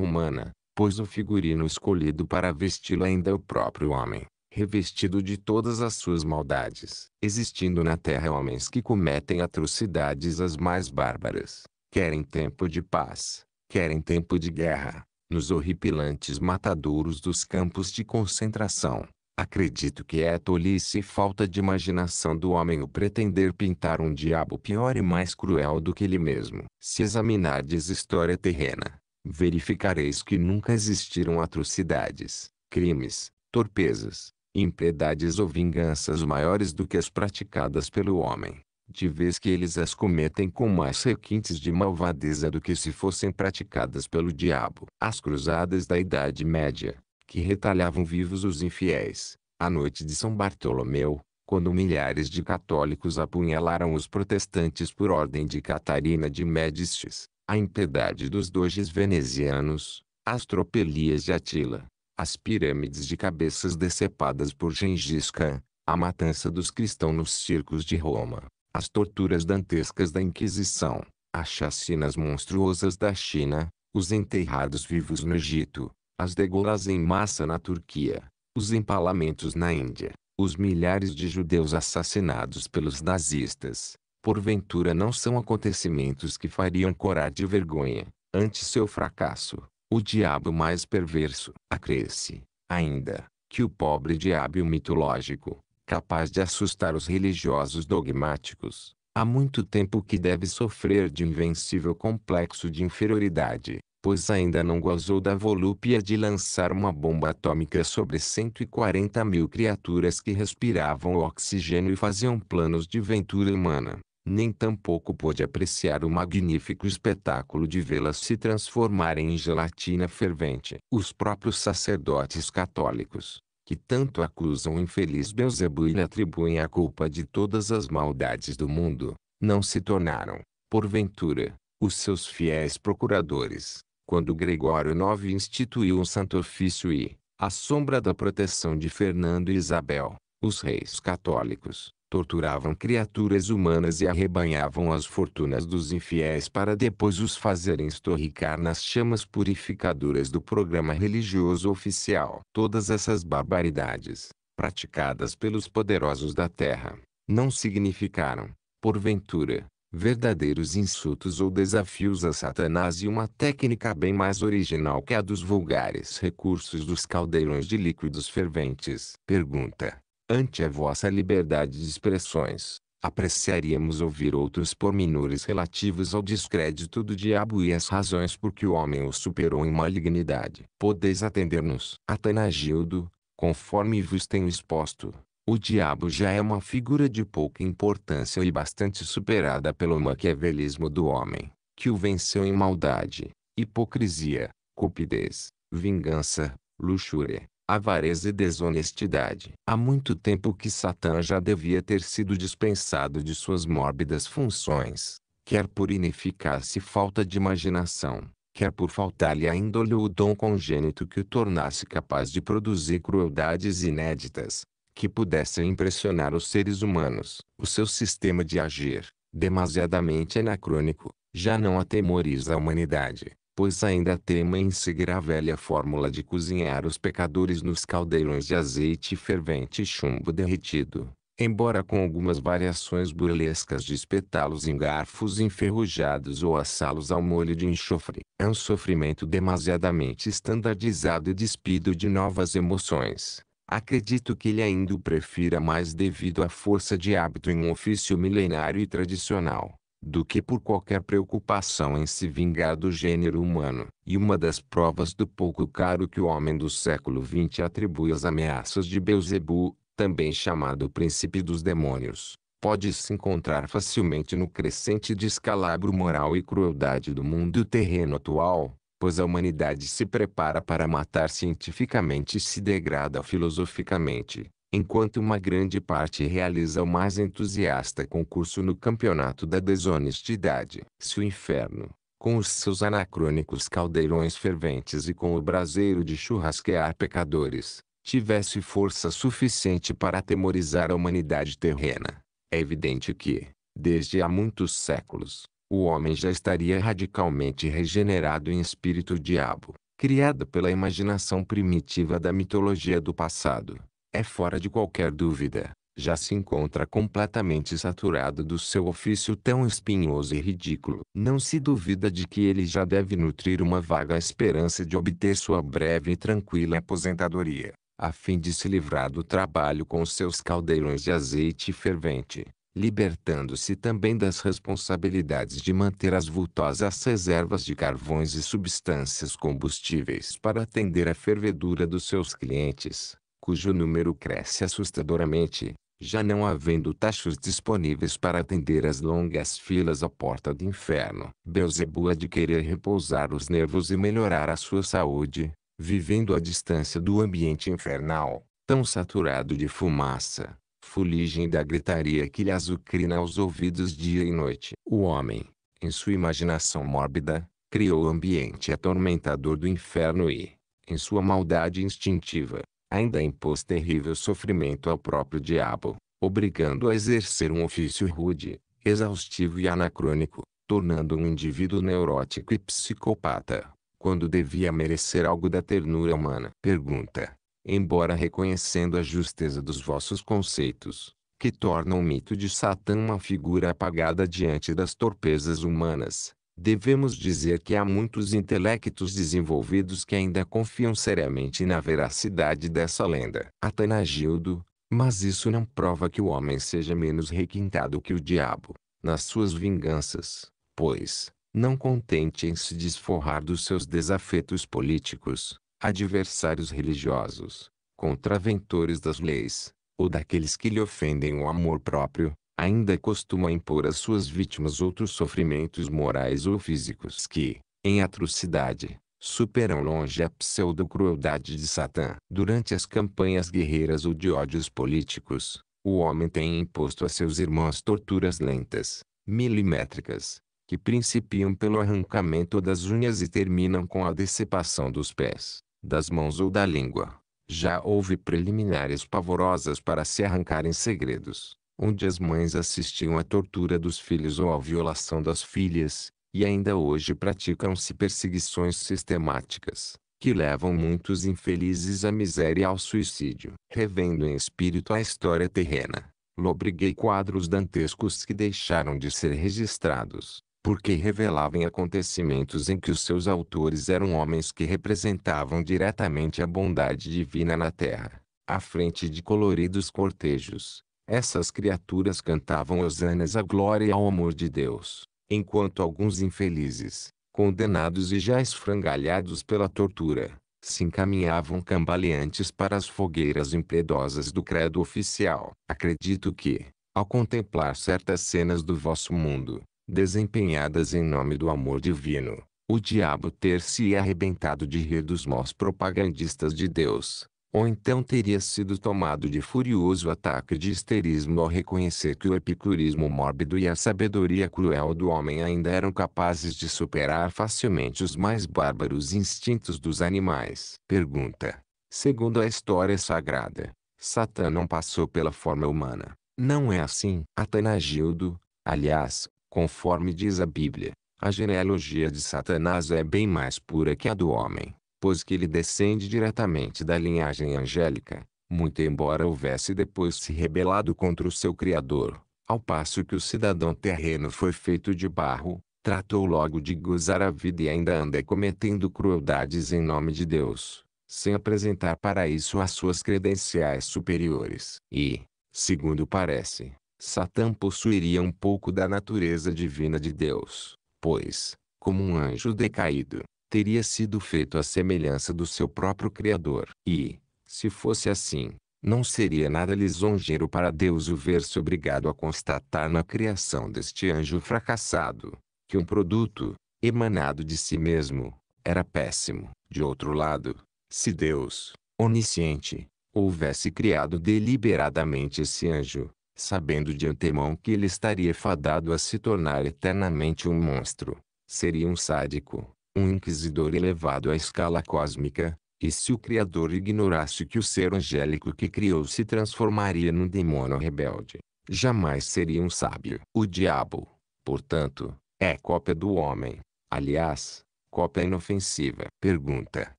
humana, pois o figurino escolhido para vesti-lo ainda é o próprio homem revestido de todas as suas maldades, existindo na terra homens que cometem atrocidades as mais bárbaras, querem tempo de paz, querem tempo de guerra, nos horripilantes matadouros dos campos de concentração. Acredito que é tolice e falta de imaginação do homem o pretender pintar um diabo pior e mais cruel do que ele mesmo. Se examinardes história terrena, verificareis que nunca existiram atrocidades, crimes, torpezas, impiedades ou vinganças maiores do que as praticadas pelo homem, de vez que eles as cometem com mais requintes de malvadeza do que se fossem praticadas pelo diabo. As cruzadas da Idade Média, que retalhavam vivos os infiéis, a noite de São Bartolomeu, quando milhares de católicos apunhalaram os protestantes por ordem de Catarina de Médicis, a impiedade dos doges venezianos, as tropelias de Atila, as pirâmides de cabeças decepadas por Gengis Khan, a matança dos cristãos nos circos de Roma, as torturas dantescas da Inquisição, as chacinas monstruosas da China, os enterrados vivos no Egito, as degolas em massa na Turquia, os empalamentos na Índia, os milhares de judeus assassinados pelos nazistas, porventura não são acontecimentos que fariam corar de vergonha, ante seu fracasso, o diabo mais perverso. Acresce, ainda, que o pobre diabo mitológico, capaz de assustar os religiosos dogmáticos, há muito tempo que deve sofrer de invencível complexo de inferioridade, pois ainda não gozou da volúpia de lançar uma bomba atômica sobre 140 mil criaturas que respiravam oxigênio e faziam planos de ventura humana nem tampouco pôde apreciar o magnífico espetáculo de vê-las se transformarem em gelatina fervente. Os próprios sacerdotes católicos, que tanto acusam o infeliz Beelzebub e lhe atribuem a culpa de todas as maldades do mundo, não se tornaram, porventura, os seus fiéis procuradores, quando Gregório IX instituiu o um santo ofício e, à sombra da proteção de Fernando e Isabel, os reis católicos, torturavam criaturas humanas e arrebanhavam as fortunas dos infiéis para depois os fazerem estorricar nas chamas purificadoras do programa religioso oficial. Todas essas barbaridades, praticadas pelos poderosos da terra, não significaram, porventura, verdadeiros insultos ou desafios a Satanás e uma técnica bem mais original que a dos vulgares recursos dos caldeirões de líquidos ferventes. Pergunta: ante a vossa liberdade de expressões, apreciaríamos ouvir outros pormenores relativos ao descrédito do diabo e às razões por que o homem o superou em malignidade. Podeis atender-nos. Atanagildo, conforme vos tenho exposto, o diabo já é uma figura de pouca importância e bastante superada pelo maquiavelismo do homem, que o venceu em maldade, hipocrisia, cupidez, vingança, luxúria, avareza e desonestidade. Há muito tempo que Satã já devia ter sido dispensado de suas mórbidas funções, quer por ineficácia e falta de imaginação, quer por faltar-lhe a índole ou o dom congênito que o tornasse capaz de produzir crueldades inéditas, que pudessem impressionar os seres humanos. O seu sistema de agir, demasiadamente anacrônico, já não atemoriza a humanidade pois ainda tema em seguir a velha fórmula de cozinhar os pecadores nos caldeirões de azeite fervente e chumbo derretido, embora com algumas variações burlescas de espetá-los em garfos enferrujados ou assá-los ao molho de enxofre. É um sofrimento demasiadamente estandardizado e despido de novas emoções. Acredito que ele ainda o prefira mais devido à força de hábito em um ofício milenário e tradicional do que por qualquer preocupação em se vingar do gênero humano. E uma das provas do pouco caro que o homem do século XX atribui às ameaças de Beuzebu, também chamado príncipe dos demônios, pode se encontrar facilmente no crescente descalabro moral e crueldade do mundo terreno atual, pois a humanidade se prepara para matar cientificamente e se degrada filosoficamente enquanto uma grande parte realiza o mais entusiasta concurso no campeonato da desonestidade. Se o inferno, com os seus anacrônicos caldeirões ferventes e com o braseiro de churrasquear pecadores, tivesse força suficiente para atemorizar a humanidade terrena, é evidente que, desde há muitos séculos, o homem já estaria radicalmente regenerado em espírito diabo, criado pela imaginação primitiva da mitologia do passado é fora de qualquer dúvida, já se encontra completamente saturado do seu ofício tão espinhoso e ridículo. Não se duvida de que ele já deve nutrir uma vaga esperança de obter sua breve e tranquila aposentadoria, a fim de se livrar do trabalho com seus caldeirões de azeite fervente libertando-se também das responsabilidades de manter as vultosas reservas de carvões e substâncias combustíveis para atender à fervedura dos seus clientes cujo número cresce assustadoramente, já não havendo tachos disponíveis para atender as longas filas à porta do inferno. Beuzebu há de querer repousar os nervos e melhorar a sua saúde, vivendo à distância do ambiente infernal, tão saturado de fumaça, fuligem da gritaria que lhe azucrina os ouvidos dia e noite. O homem, em sua imaginação mórbida, criou o ambiente atormentador do inferno e, em sua maldade instintiva, ainda impôs terrível sofrimento ao próprio diabo, obrigando a exercer um ofício rude, exaustivo e anacrônico, tornando um indivíduo neurótico e psicopata, quando devia merecer algo da ternura humana. Pergunta: Embora reconhecendo a justeza dos vossos conceitos, que tornam o mito de Satã uma figura apagada diante das torpezas humanas, devemos dizer que há muitos intelectos desenvolvidos que ainda confiam seriamente na veracidade dessa lenda. Atanagildo, mas isso não prova que o homem seja menos requintado que o diabo, nas suas vinganças, pois, não contente em se desforrar dos seus desafetos políticos, adversários religiosos, contraventores das leis, ou daqueles que lhe ofendem o amor próprio, ainda costuma impor às suas vítimas outros sofrimentos morais ou físicos que, em atrocidade, superam longe a pseudo-crueldade de Satã. Durante as campanhas guerreiras ou de ódios políticos, o homem tem imposto a seus irmãos torturas lentas, milimétricas, que principiam pelo arrancamento das unhas e terminam com a decepção dos pés, das mãos ou da língua. Já houve preliminares pavorosas para se arrancarem segredos, onde as mães assistiam à tortura dos filhos ou à violação das filhas, e ainda hoje praticam-se perseguições sistemáticas, que levam muitos infelizes à miséria e ao suicídio. Revendo em espírito a história terrena, lobriguei quadros dantescos que deixaram de ser registrados, porque revelavam acontecimentos em que os seus autores eram homens que representavam diretamente a bondade divina na terra, à frente de coloridos cortejos, essas criaturas cantavam hosanas à glória e ao amor de Deus, enquanto alguns infelizes, condenados e já esfrangalhados pela tortura, se encaminhavam cambaleantes para as fogueiras impiedosas do credo oficial. Acredito que, ao contemplar certas cenas do vosso mundo, desempenhadas em nome do amor divino, o diabo ter se arrebentado de rir dos maus propagandistas de Deus, ou então teria sido tomado de furioso ataque de histerismo ao reconhecer que o epicurismo mórbido e a sabedoria cruel do homem ainda eram capazes de superar facilmente os mais bárbaros instintos dos animais. Pergunta. Segundo a história sagrada, Satã não passou pela forma humana. Não é assim. Atanagildo, aliás, conforme diz a Bíblia, a genealogia de Satanás é bem mais pura que a do homem pois que ele descende diretamente da linhagem angélica, muito embora houvesse depois se rebelado contra o seu Criador, ao passo que o cidadão terreno foi feito de barro, tratou logo de gozar a vida e ainda anda cometendo crueldades em nome de Deus, sem apresentar para isso as suas credenciais superiores. E, segundo parece, Satã possuiria um pouco da natureza divina de Deus, pois, como um anjo decaído, teria sido feito à semelhança do seu próprio Criador. E, se fosse assim, não seria nada lisonjeiro para Deus o ver-se obrigado a constatar na criação deste anjo fracassado, que um produto, emanado de si mesmo, era péssimo. De outro lado, se Deus, onisciente, houvesse criado deliberadamente esse anjo, sabendo de antemão que ele estaria fadado a se tornar eternamente um monstro, seria um sádico, um inquisidor elevado à escala cósmica, e se o Criador ignorasse que o ser angélico que criou se transformaria num demônio rebelde, jamais seria um sábio. O diabo, portanto, é cópia do homem. Aliás, cópia inofensiva. Pergunta.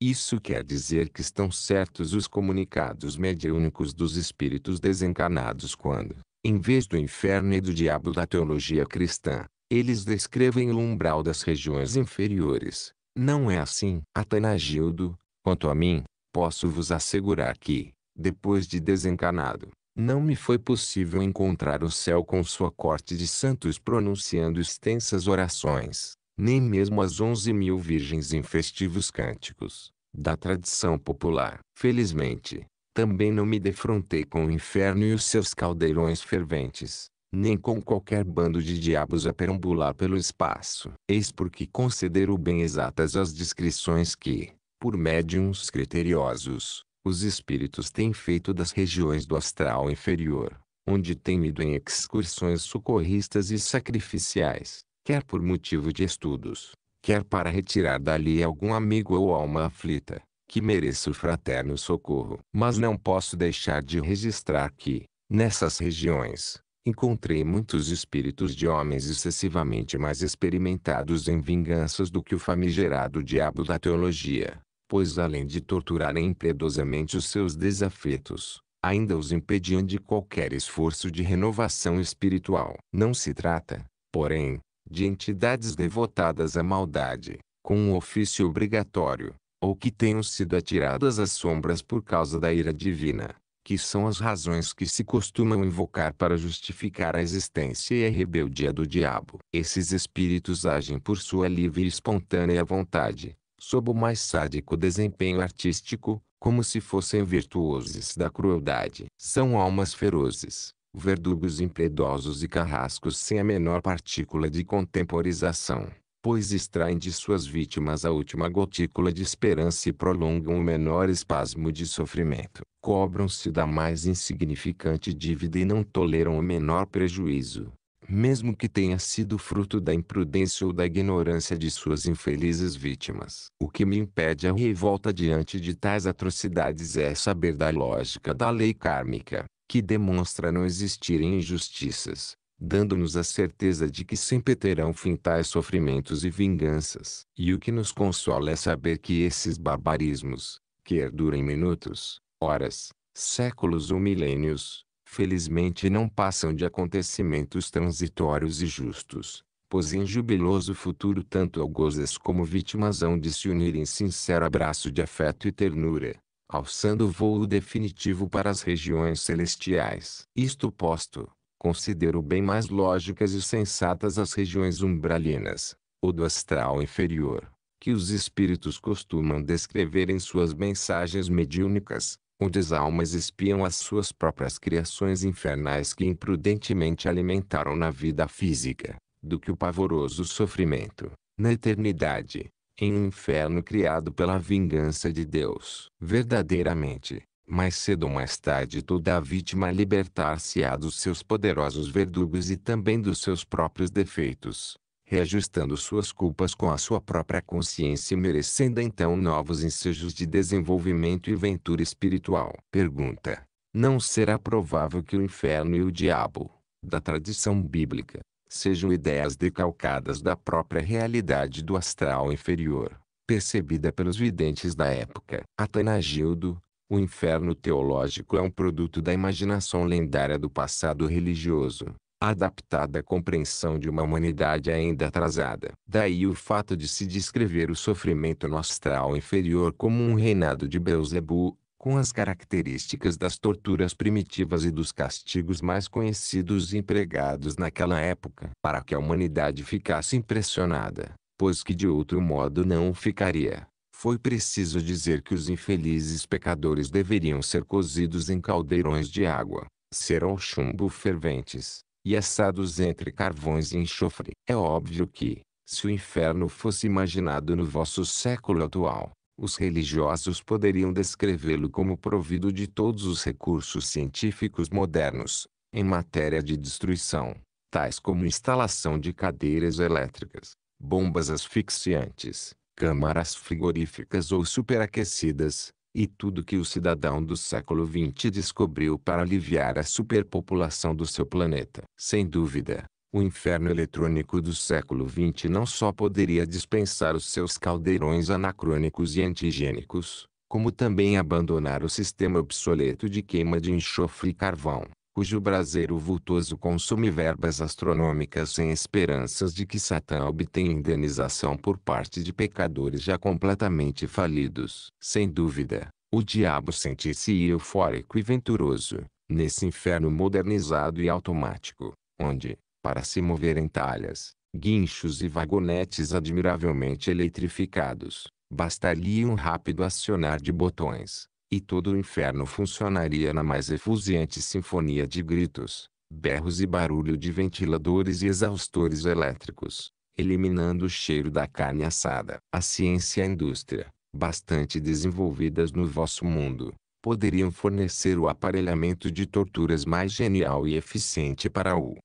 Isso quer dizer que estão certos os comunicados mediúnicos dos espíritos desencarnados quando, em vez do inferno e do diabo da teologia cristã, eles descrevem o umbral das regiões inferiores. Não é assim. Atanagildo, quanto a mim, posso vos assegurar que, depois de desencarnado, não me foi possível encontrar o céu com sua corte de santos pronunciando extensas orações, nem mesmo as onze mil virgens em festivos cânticos, da tradição popular. Felizmente, também não me defrontei com o inferno e os seus caldeirões ferventes, nem com qualquer bando de diabos a perambular pelo espaço. Eis porque considero bem exatas as descrições que, por médiums criteriosos, os espíritos têm feito das regiões do astral inferior, onde têm ido em excursões socorristas e sacrificiais, quer por motivo de estudos, quer para retirar dali algum amigo ou alma aflita, que mereça o fraterno socorro. Mas não posso deixar de registrar que, nessas regiões, Encontrei muitos espíritos de homens excessivamente mais experimentados em vinganças do que o famigerado diabo da teologia, pois além de torturarem impiedosamente os seus desafetos, ainda os impediam de qualquer esforço de renovação espiritual. Não se trata, porém, de entidades devotadas à maldade, com um ofício obrigatório, ou que tenham sido atiradas às sombras por causa da ira divina que são as razões que se costumam invocar para justificar a existência e a rebeldia do diabo. Esses espíritos agem por sua livre e espontânea vontade, sob o mais sádico desempenho artístico, como se fossem virtuosos da crueldade. São almas ferozes, verdugos impiedosos e carrascos sem a menor partícula de contemporização pois extraem de suas vítimas a última gotícula de esperança e prolongam o menor espasmo de sofrimento. Cobram-se da mais insignificante dívida e não toleram o menor prejuízo, mesmo que tenha sido fruto da imprudência ou da ignorância de suas infelizes vítimas. O que me impede a revolta diante de tais atrocidades é saber da lógica da lei kármica, que demonstra não existirem injustiças, dando-nos a certeza de que sempre terão fim tais sofrimentos e vinganças. E o que nos consola é saber que esses barbarismos, que durem minutos, horas, séculos ou milênios, felizmente não passam de acontecimentos transitórios e justos, pois em jubiloso futuro tanto algozes como vítimas hão de se unir em sincero abraço de afeto e ternura, alçando o vôo definitivo para as regiões celestiais. Isto posto, considero bem mais lógicas e sensatas as regiões umbralinas, ou do astral inferior, que os espíritos costumam descrever em suas mensagens mediúnicas, onde as almas espiam as suas próprias criações infernais que imprudentemente alimentaram na vida física, do que o pavoroso sofrimento, na eternidade, em um inferno criado pela vingança de Deus. Verdadeiramente, mais cedo ou mais tarde toda vítima libertar-se-á dos seus poderosos verdugos e também dos seus próprios defeitos, reajustando suas culpas com a sua própria consciência e merecendo então novos ensejos de desenvolvimento e ventura espiritual. Pergunta: Não será provável que o inferno e o diabo, da tradição bíblica, sejam ideias decalcadas da própria realidade do astral inferior, percebida pelos videntes da época? Atanagildo, o inferno teológico é um produto da imaginação lendária do passado religioso, adaptada à compreensão de uma humanidade ainda atrasada. Daí o fato de se descrever o sofrimento no astral inferior como um reinado de Beuzebu, com as características das torturas primitivas e dos castigos mais conhecidos empregados naquela época, para que a humanidade ficasse impressionada, pois que de outro modo não ficaria foi preciso dizer que os infelizes pecadores deveriam ser cozidos em caldeirões de água, ser ao chumbo ferventes, e assados entre carvões e enxofre. É óbvio que, se o inferno fosse imaginado no vosso século atual, os religiosos poderiam descrevê-lo como provido de todos os recursos científicos modernos, em matéria de destruição, tais como instalação de cadeiras elétricas, bombas asfixiantes, câmaras frigoríficas ou superaquecidas, e tudo que o cidadão do século XX descobriu para aliviar a superpopulação do seu planeta. Sem dúvida, o inferno eletrônico do século XX não só poderia dispensar os seus caldeirões anacrônicos e antigênicos, como também abandonar o sistema obsoleto de queima de enxofre e carvão cujo braseiro vultoso consome verbas astronômicas sem esperanças de que Satã obtenha indenização por parte de pecadores já completamente falidos. Sem dúvida, o diabo sente-se eufórico e venturoso, nesse inferno modernizado e automático, onde, para se mover em talhas, guinchos e vagonetes admiravelmente eletrificados, bastaria um rápido acionar de botões e todo o inferno funcionaria na mais efusiante sinfonia de gritos, berros e barulho de ventiladores e exaustores elétricos, eliminando o cheiro da carne assada. A ciência e a indústria, bastante desenvolvidas no vosso mundo, poderiam fornecer o aparelhamento de torturas mais genial e eficiente para o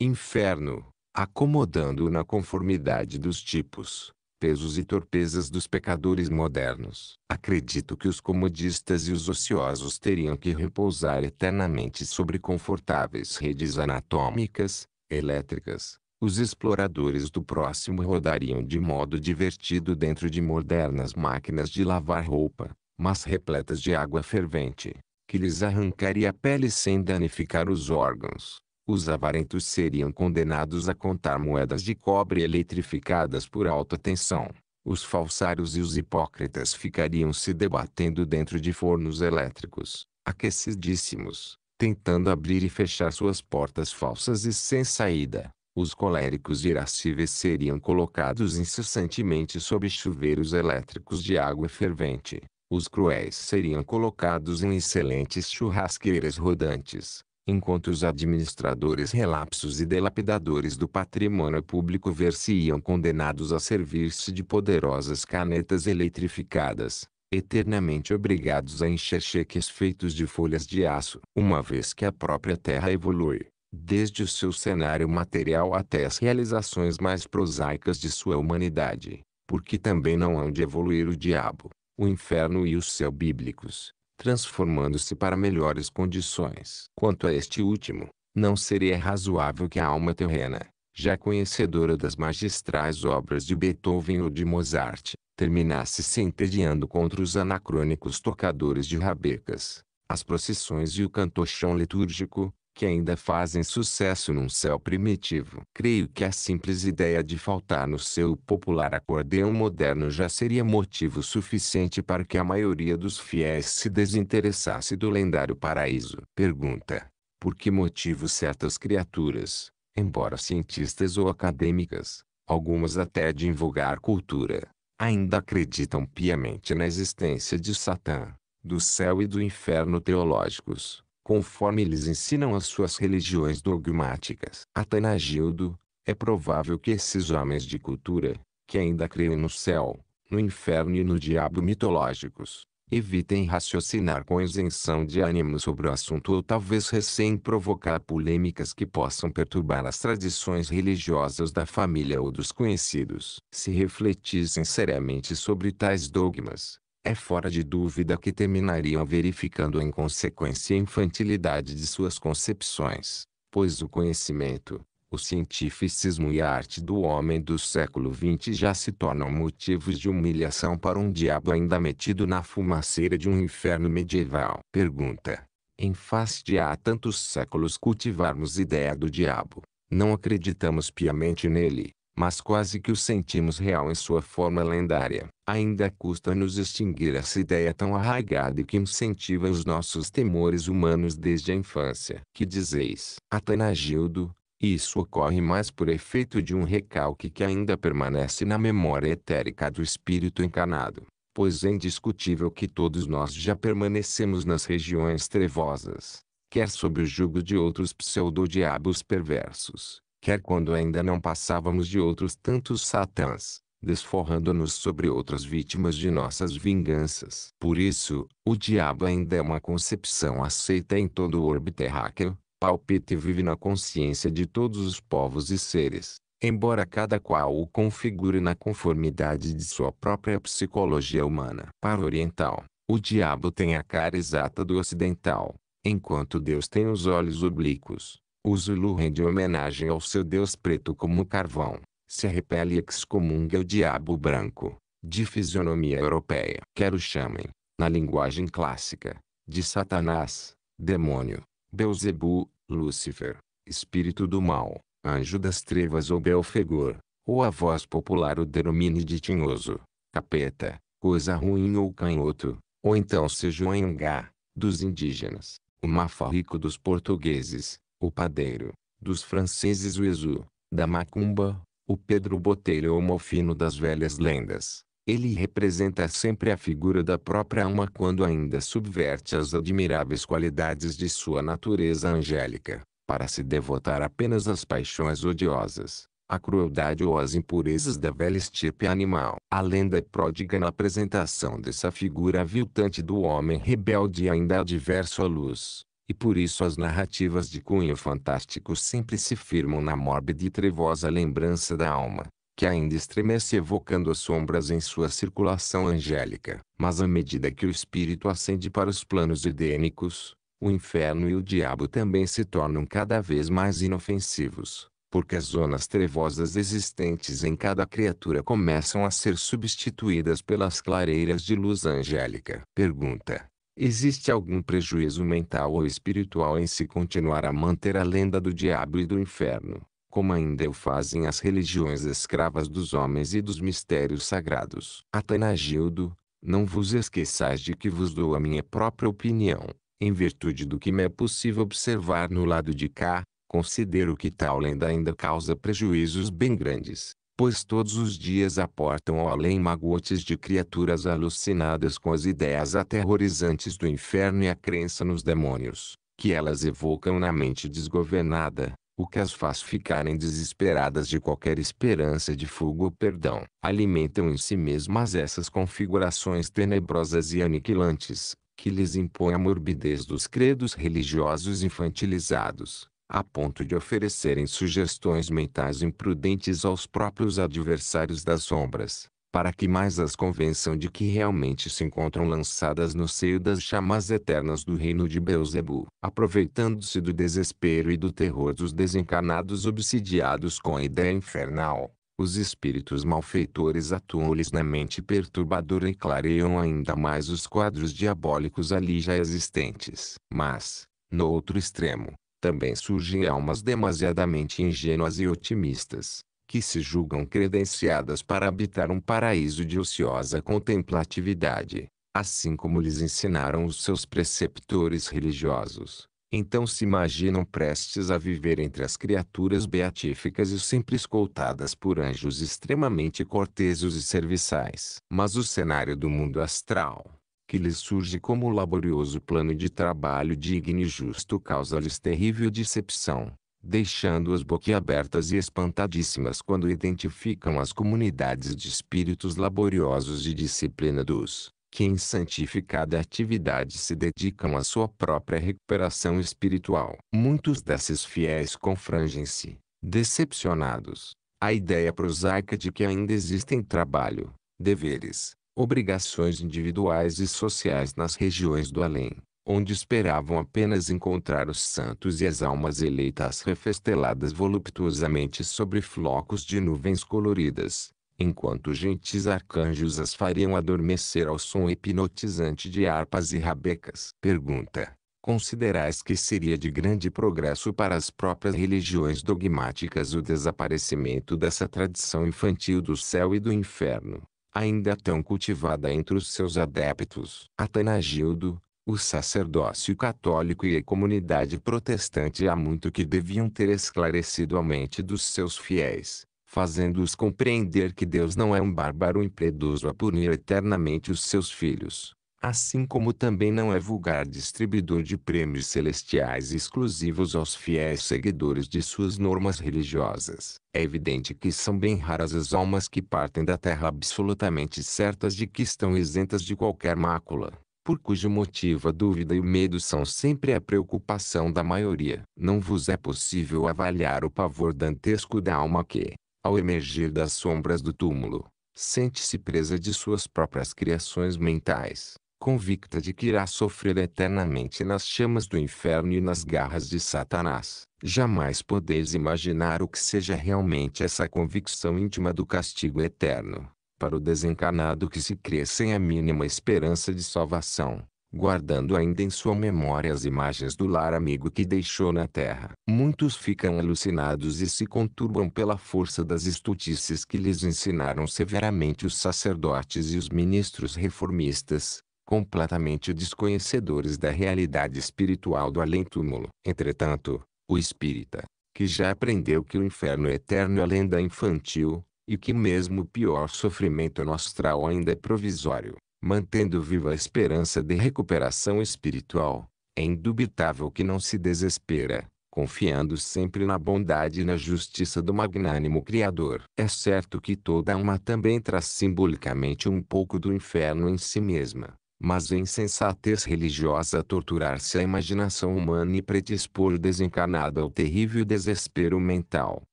inferno, acomodando-o na conformidade dos tipos, pesos e torpezas dos pecadores modernos. Acredito que os comodistas e os ociosos teriam que repousar eternamente sobre confortáveis redes anatômicas, elétricas. Os exploradores do próximo rodariam de modo divertido dentro de modernas máquinas de lavar roupa, mas repletas de água fervente, que lhes arrancaria a pele sem danificar os órgãos os avarentos seriam condenados a contar moedas de cobre eletrificadas por alta tensão. Os falsários e os hipócritas ficariam se debatendo dentro de fornos elétricos, aquecidíssimos, tentando abrir e fechar suas portas falsas e sem saída. Os coléricos e irascíveis seriam colocados incessantemente sob chuveiros elétricos de água fervente. Os cruéis seriam colocados em excelentes churrasqueiras rodantes enquanto os administradores relapsos e delapidadores do patrimônio público ver-se-iam condenados a servir-se de poderosas canetas eletrificadas, eternamente obrigados a encher cheques feitos de folhas de aço, uma vez que a própria terra evolui, desde o seu cenário material até as realizações mais prosaicas de sua humanidade, porque também não hão de evoluir o diabo, o inferno e o céu bíblicos transformando-se para melhores condições. Quanto a este último, não seria razoável que a alma terrena, já conhecedora das magistrais obras de Beethoven ou de Mozart, terminasse se entediando contra os anacrônicos tocadores de rabecas, as procissões e o cantochão litúrgico, que ainda fazem sucesso num céu primitivo. Creio que a simples ideia de faltar no seu popular acordeão moderno já seria motivo suficiente para que a maioria dos fiéis se desinteressasse do lendário paraíso. Pergunta: Por que motivo certas criaturas, embora cientistas ou acadêmicas, algumas até de invulgar cultura, ainda acreditam piamente na existência de Satã, do céu e do inferno teológicos? conforme lhes ensinam as suas religiões dogmáticas. Atanagildo, é provável que esses homens de cultura, que ainda creem no céu, no inferno e no diabo mitológicos, evitem raciocinar com isenção de ânimo sobre o assunto ou talvez recém provocar polêmicas que possam perturbar as tradições religiosas da família ou dos conhecidos. Se refletissem seriamente sobre tais dogmas, é fora de dúvida que terminariam verificando a inconsequência e infantilidade de suas concepções, pois o conhecimento, o cientificismo e a arte do homem do século XX já se tornam motivos de humilhação para um diabo ainda metido na fumaceira de um inferno medieval. Pergunta. Em face de há tantos séculos cultivarmos ideia do diabo, não acreditamos piamente nele, mas quase que o sentimos real em sua forma lendária. Ainda custa nos extinguir essa ideia tão arraigada e que incentiva os nossos temores humanos desde a infância. Que dizeis? Atanagildo, isso ocorre mais por efeito de um recalque que ainda permanece na memória etérica do espírito encarnado. Pois é indiscutível que todos nós já permanecemos nas regiões trevosas, quer sob o jugo de outros pseudo-diabos perversos, quer quando ainda não passávamos de outros tantos satãs, desforrando-nos sobre outras vítimas de nossas vinganças. Por isso, o diabo ainda é uma concepção aceita em todo o orbe terráqueo, palpita e vive na consciência de todos os povos e seres, embora cada qual o configure na conformidade de sua própria psicologia humana. Para o oriental, o diabo tem a cara exata do ocidental, enquanto Deus tem os olhos oblíquos. O Zulu rende homenagem ao seu deus preto como carvão, se repele e excomunga o diabo branco, de fisionomia europeia. Quero chamem, na linguagem clássica, de Satanás, demônio, Beuzebu, Lúcifer, espírito do mal, anjo das trevas ou Belfegor, ou a voz popular o denomine de tinhoso, capeta, coisa ruim ou canhoto, ou então seja o anhangá, dos indígenas, o mafarrico dos portugueses, o padeiro, dos franceses o Izu, da macumba, o Pedro Botelho ou Mofino das velhas lendas. Ele representa sempre a figura da própria alma quando ainda subverte as admiráveis qualidades de sua natureza angélica, para se devotar apenas às paixões odiosas, à crueldade ou às impurezas da velha estirpe animal. A lenda é pródiga na apresentação dessa figura aviltante do homem rebelde e ainda adverso à luz, e por isso as narrativas de cunho fantástico sempre se firmam na mórbida e trevosa lembrança da alma, que ainda estremece evocando as sombras em sua circulação angélica. Mas à medida que o espírito ascende para os planos idênicos, o inferno e o diabo também se tornam cada vez mais inofensivos, porque as zonas trevosas existentes em cada criatura começam a ser substituídas pelas clareiras de luz angélica. Pergunta: Existe algum prejuízo mental ou espiritual em se continuar a manter a lenda do diabo e do inferno, como ainda o fazem as religiões escravas dos homens e dos mistérios sagrados. Atanagildo, não vos esqueçais de que vos dou a minha própria opinião, em virtude do que me é possível observar no lado de cá, considero que tal lenda ainda causa prejuízos bem grandes, pois todos os dias aportam ao além magotes de criaturas alucinadas com as ideias aterrorizantes do inferno e a crença nos demônios, que elas evocam na mente desgovernada, o que as faz ficarem desesperadas de qualquer esperança de fuga ou perdão. Alimentam em si mesmas essas configurações tenebrosas e aniquilantes, que lhes impõe a morbidez dos credos religiosos infantilizados a ponto de oferecerem sugestões mentais imprudentes aos próprios adversários das sombras, para que mais as convençam de que realmente se encontram lançadas no seio das chamas eternas do reino de Beuzebu, aproveitando-se do desespero e do terror dos desencarnados obsidiados com a ideia infernal. Os espíritos malfeitores atuam-lhes na mente perturbadora e clareiam ainda mais os quadros diabólicos ali já existentes. Mas, no outro extremo, também surgem almas demasiadamente ingênuas e otimistas, que se julgam credenciadas para habitar um paraíso de ociosa contemplatividade, assim como lhes ensinaram os seus preceptores religiosos. Então se imaginam prestes a viver entre as criaturas beatíficas e sempre escoltadas por anjos extremamente corteses e serviçais. Mas o cenário do mundo astral, que lhes surge como laborioso plano de trabalho digno e justo causa-lhes terrível decepção, deixando-as boquiabertas e espantadíssimas quando identificam as comunidades de espíritos laboriosos e disciplina dos que em santificada atividade se dedicam à sua própria recuperação espiritual. Muitos desses fiéis confrangem-se, decepcionados, à ideia prosaica de que ainda existem trabalho, deveres, obrigações individuais e sociais nas regiões do além, onde esperavam apenas encontrar os santos e as almas eleitas refesteladas voluptuosamente sobre flocos de nuvens coloridas, enquanto gentis arcanjos as fariam adormecer ao som hipnotizante de harpas e rabecas. Pergunta. Considerais que seria de grande progresso para as próprias religiões dogmáticas o desaparecimento dessa tradição infantil do céu e do inferno, ainda tão cultivada entre os seus adeptos. Atanagildo, o sacerdócio católico e a comunidade protestante há muito que deviam ter esclarecido a mente dos seus fiéis, fazendo-os compreender que Deus não é um bárbaro impreduso a punir eternamente os seus filhos, assim como também não é vulgar distribuidor de prêmios celestiais exclusivos aos fiéis seguidores de suas normas religiosas. É evidente que são bem raras as almas que partem da terra absolutamente certas de que estão isentas de qualquer mácula por cujo motivo a dúvida e o medo são sempre a preocupação da maioria. Não vos é possível avaliar o pavor dantesco da alma que, ao emergir das sombras do túmulo, sente-se presa de suas próprias criações mentais, convicta de que irá sofrer eternamente nas chamas do inferno e nas garras de Satanás. Jamais podeis imaginar o que seja realmente essa convicção íntima do castigo eterno. Para o desencarnado que se crê sem a mínima esperança de salvação, guardando ainda em sua memória as imagens do lar amigo que deixou na terra. Muitos ficam alucinados e se conturbam pela força das estutices que lhes ensinaram severamente os sacerdotes e os ministros reformistas, completamente desconhecedores da realidade espiritual do além-túmulo. Entretanto, o espírita, que já aprendeu que o inferno é eterno é lenda infantil, e que mesmo o pior sofrimento nostral ainda é provisório, mantendo viva a esperança de recuperação espiritual, é indubitável que não se desespera, confiando sempre na bondade e na justiça do magnânimo Criador. É certo que toda alma também traz simbolicamente um pouco do inferno em si mesma, mas a insensatez religiosa torturar-se a imaginação humana e predispor o desencarnado ao terrível desespero mental,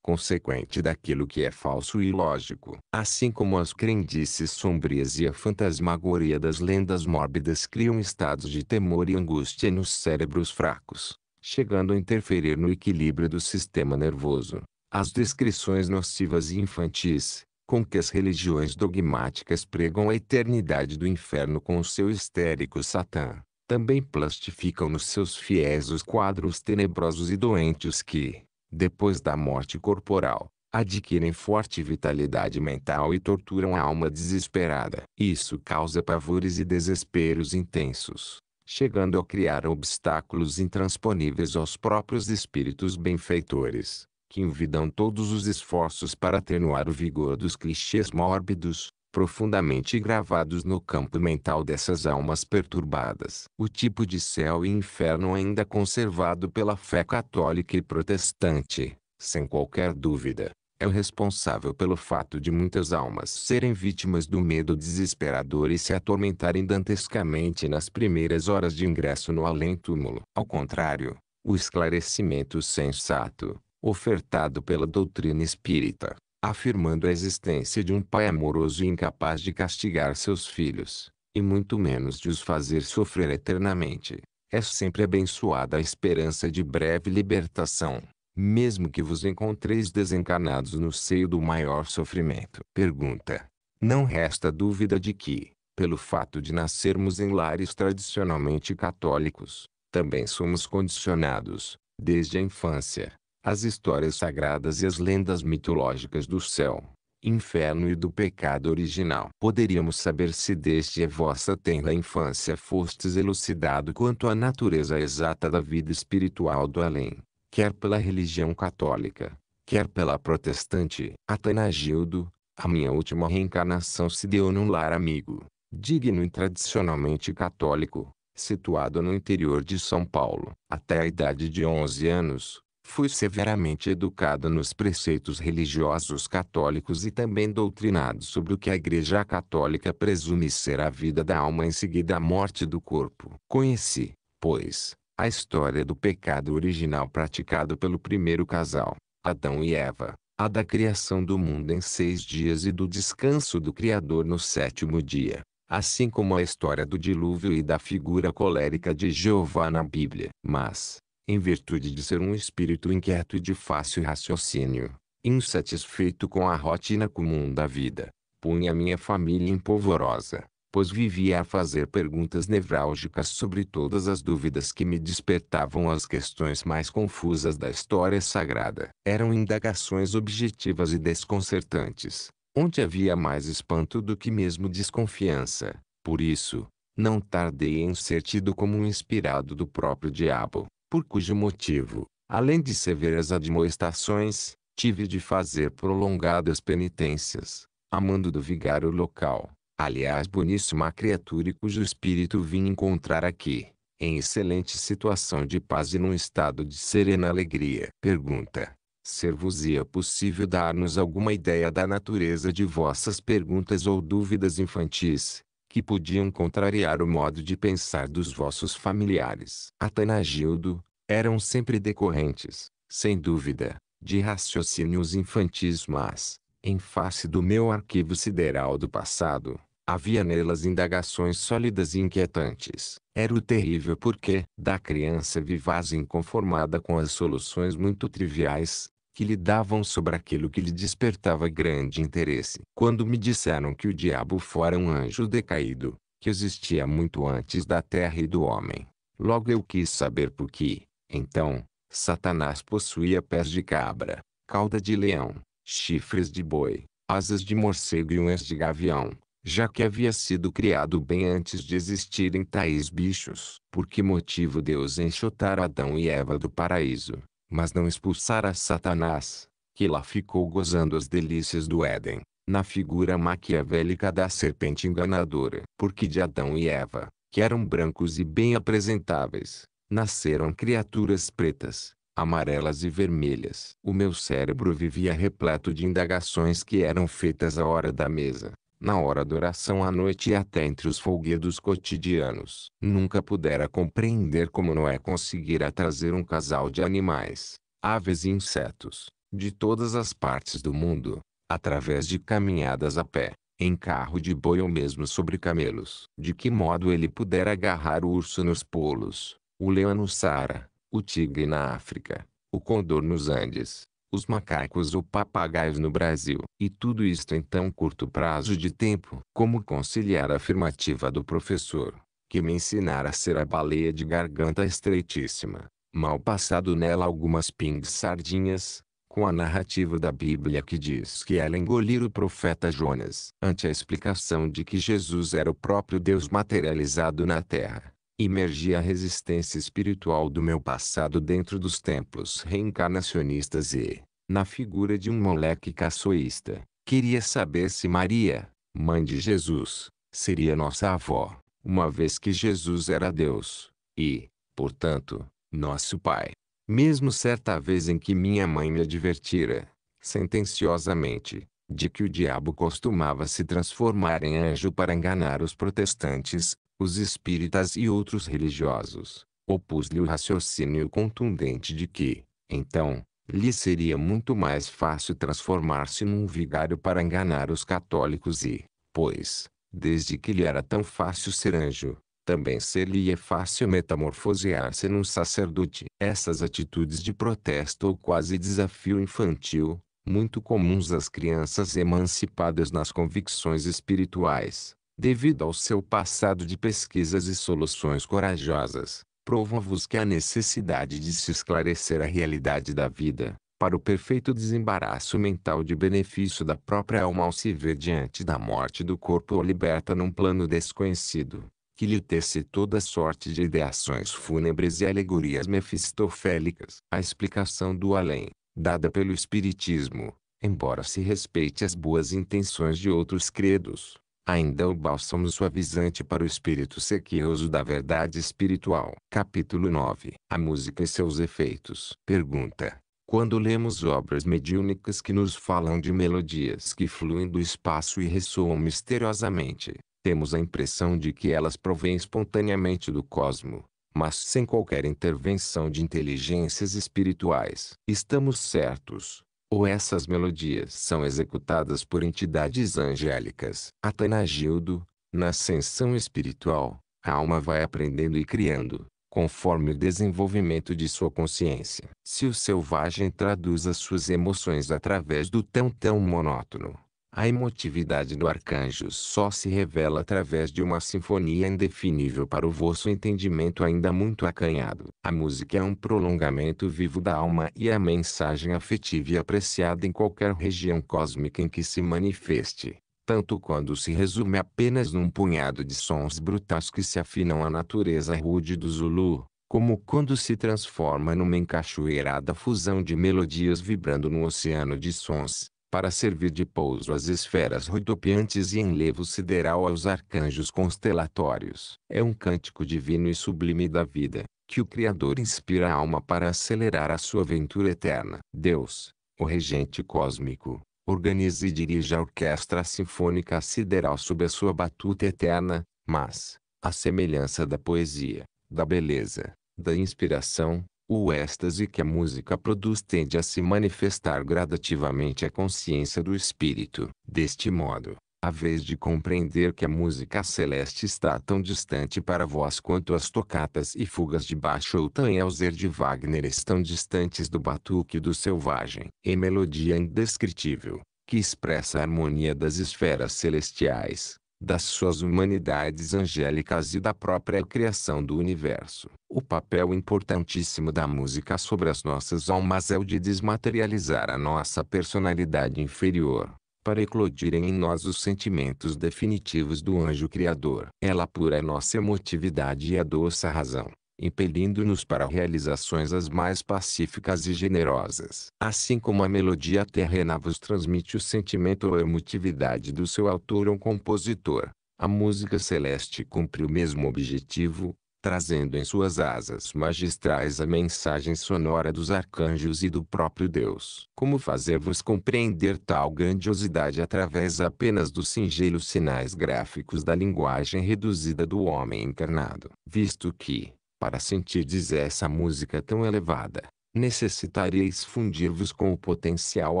consequente daquilo que é falso e ilógico. Assim como as crendices sombrias e a fantasmagoria das lendas mórbidas criam estados de temor e angústia nos cérebros fracos, chegando a interferir no equilíbrio do sistema nervoso. As descrições nocivas e infantis, com que as religiões dogmáticas pregam a eternidade do inferno com o seu histérico Satã, também plastificam nos seus fiéis os quadros tenebrosos e doentes que, depois da morte corporal, adquirem forte vitalidade mental e torturam a alma desesperada. Isso causa pavores e desesperos intensos, chegando a criar obstáculos intransponíveis aos próprios espíritos benfeitores que envidam todos os esforços para atenuar o vigor dos clichês mórbidos, profundamente gravados no campo mental dessas almas perturbadas. O tipo de céu e inferno ainda conservado pela fé católica e protestante, sem qualquer dúvida, é o responsável pelo fato de muitas almas serem vítimas do medo desesperador e se atormentarem dantescamente nas primeiras horas de ingresso no além-túmulo. Ao contrário, o esclarecimento sensato, ofertado pela doutrina espírita, afirmando a existência de um pai amoroso e incapaz de castigar seus filhos, e muito menos de os fazer sofrer eternamente, é sempre abençoada a esperança de breve libertação, mesmo que vos encontreis desencarnados no seio do maior sofrimento. Pergunta. Não resta dúvida de que, pelo fato de nascermos em lares tradicionalmente católicos, também somos condicionados, desde a infância, as histórias sagradas e as lendas mitológicas do céu, inferno e do pecado original. Poderíamos saber se desde a vossa tenra infância fostes elucidado quanto à natureza exata da vida espiritual do além, quer pela religião católica, quer pela protestante. Atanagildo, a minha última reencarnação se deu num lar amigo, digno e tradicionalmente católico, situado no interior de São Paulo. Até a idade de 11 anos, Fui severamente educado nos preceitos religiosos católicos e também doutrinado sobre o que a Igreja Católica presume ser a vida da alma em seguida à morte do corpo. Conheci, pois, a história do pecado original praticado pelo primeiro casal, Adão e Eva, a da criação do mundo em seis dias e do descanso do Criador no sétimo dia assim como a história do dilúvio e da figura colérica de Jeová na Bíblia. Mas, em virtude de ser um espírito inquieto e de fácil raciocínio, insatisfeito com a rotina comum da vida, punha minha família em polvorosa, pois vivia a fazer perguntas nevrálgicas sobre todas as dúvidas que me despertavam as questões mais confusas da história sagrada. Eram indagações objetivas e desconcertantes, onde havia mais espanto do que mesmo desconfiança. Por isso, não tardei em ser tido como um inspirado do próprio diabo, por cujo motivo, além de severas admoestações, tive de fazer prolongadas penitências, amando do vigário local, aliás boníssima criatura e cujo espírito vim encontrar aqui, em excelente situação de paz e num estado de serena alegria. Pergunta. Ser-vos-ia possível dar-nos alguma ideia da natureza de vossas perguntas ou dúvidas infantis, que podiam contrariar o modo de pensar dos vossos familiares. Atanagildo, eram sempre decorrentes, sem dúvida, de raciocínios infantis mas, em face do meu arquivo sideral do passado, Havia nelas indagações sólidas e inquietantes. Era o terrível porquê da criança vivaz inconformada com as soluções muito triviais, que lhe davam sobre aquilo que lhe despertava grande interesse. Quando me disseram que o diabo fora um anjo decaído, que existia muito antes da terra e do homem, logo eu quis saber por que, então, Satanás possuía pés de cabra, cauda de leão, chifres de boi, asas de morcego e unhas de gavião, já que havia sido criado bem antes de existirem tais bichos. Por que motivo Deus enxotara Adão e Eva do paraíso? mas não expulsara Satanás, que lá ficou gozando as delícias do Éden, na figura maquiavélica da serpente enganadora. Porque de Adão e Eva, que eram brancos e bem apresentáveis, nasceram criaturas pretas, amarelas e vermelhas. O meu cérebro vivia repleto de indagações que eram feitas à hora da mesa na hora da oração à noite e até entre os folguedos cotidianos. Nunca pudera compreender como Noé conseguira trazer um casal de animais, aves e insetos, de todas as partes do mundo, através de caminhadas a pé, em carro de boi ou mesmo sobre camelos. De que modo ele pudera agarrar o urso nos polos, o leão no Saara, o tigre na África, o condor nos Andes, os macacos ou papagaios no Brasil. E tudo isto em tão curto prazo de tempo. Como conciliar a afirmativa do professor, que me ensinara a ser a baleia de garganta estreitíssima, mal passado nela algumas pingues sardinhas, com a narrativa da Bíblia que diz que ela engolir o profeta Jonas, ante a explicação de que Jesus era o próprio Deus materializado na terra. Imergi a resistência espiritual do meu passado dentro dos templos reencarnacionistas e, na figura de um moleque caçoísta, queria saber se Maria, mãe de Jesus, seria nossa avó, uma vez que Jesus era Deus, e, portanto, nosso Pai. Mesmo certa vez em que minha mãe me advertira, sentenciosamente, de que o diabo costumava se transformar em anjo para enganar os protestantes, os espíritas e outros religiosos, opus-lhe o raciocínio contundente de que, então, lhe seria muito mais fácil transformar-se num vigário para enganar os católicos e, pois, desde que lhe era tão fácil ser anjo, também seria é fácil metamorfosear-se num sacerdote. Essas atitudes de protesto ou quase desafio infantil, muito comuns às crianças emancipadas nas convicções espirituais, devido ao seu passado de pesquisas e soluções corajosas, provam-vos que a necessidade de se esclarecer a realidade da vida, para o perfeito desembaraço mental de benefício da própria alma ao se ver diante da morte do corpo o liberta num plano desconhecido, que lhe tece toda sorte de ideações fúnebres e alegorias mefistofélicas. A explicação do além, dada pelo Espiritismo, embora se respeite as boas intenções de outros credos, ainda o bálsamo suavizante para o espírito sequioso da verdade espiritual. Capítulo 9 A música e seus efeitos. Pergunta. Quando lemos obras mediúnicas que nos falam de melodias que fluem do espaço e ressoam misteriosamente, temos a impressão de que elas provêm espontaneamente do cosmo, mas sem qualquer intervenção de inteligências espirituais. Estamos certos, ou essas melodias são executadas por entidades angélicas. Atanagildo, na ascensão espiritual, a alma vai aprendendo e criando, conforme o desenvolvimento de sua consciência. Se o selvagem traduz as suas emoções através do tão tão monótono, a emotividade do arcanjo só se revela através de uma sinfonia indefinível para o vosso entendimento ainda muito acanhado. A música é um prolongamento vivo da alma e é a mensagem afetiva e apreciada em qualquer região cósmica em que se manifeste. Tanto quando se resume apenas num punhado de sons brutais que se afinam à natureza rude do Zulu, como quando se transforma numa encachoeirada fusão de melodias vibrando num oceano de sons para servir de pouso às esferas rodopiantes e enlevo sideral aos arcanjos constelatórios. É um cântico divino e sublime da vida, que o Criador inspira a alma para acelerar a sua aventura eterna. Deus, o regente cósmico, organiza e dirige a orquestra sinfônica sideral sob a sua batuta eterna, mas, à semelhança da poesia, da beleza, da inspiração, o êxtase que a música produz tende a se manifestar gradativamente à consciência do espírito. Deste modo, a vez de compreender que a música celeste está tão distante para vós quanto as tocatas e fugas de baixo ou Tannhauser de Wagner estão distantes do batuque do selvagem. E melodia indescritível, que expressa a harmonia das esferas celestiais, das suas humanidades angélicas e da própria criação do universo. O papel importantíssimo da música sobre as nossas almas é o de desmaterializar a nossa personalidade inferior, para eclodirem em nós os sentimentos definitivos do anjo criador. Ela pura a é nossa emotividade e a a razão impelindo-nos para realizações as mais pacíficas e generosas. Assim como a melodia terrena vos transmite o sentimento ou emotividade do seu autor ou compositor, a música celeste cumpre o mesmo objetivo, trazendo em suas asas magistrais a mensagem sonora dos arcanjos e do próprio Deus. Como fazer-vos compreender tal grandiosidade através apenas dos singelos sinais gráficos da linguagem reduzida do homem encarnado? Visto que, para sentirdes essa música tão elevada, necessitaríeis fundir-vos com o potencial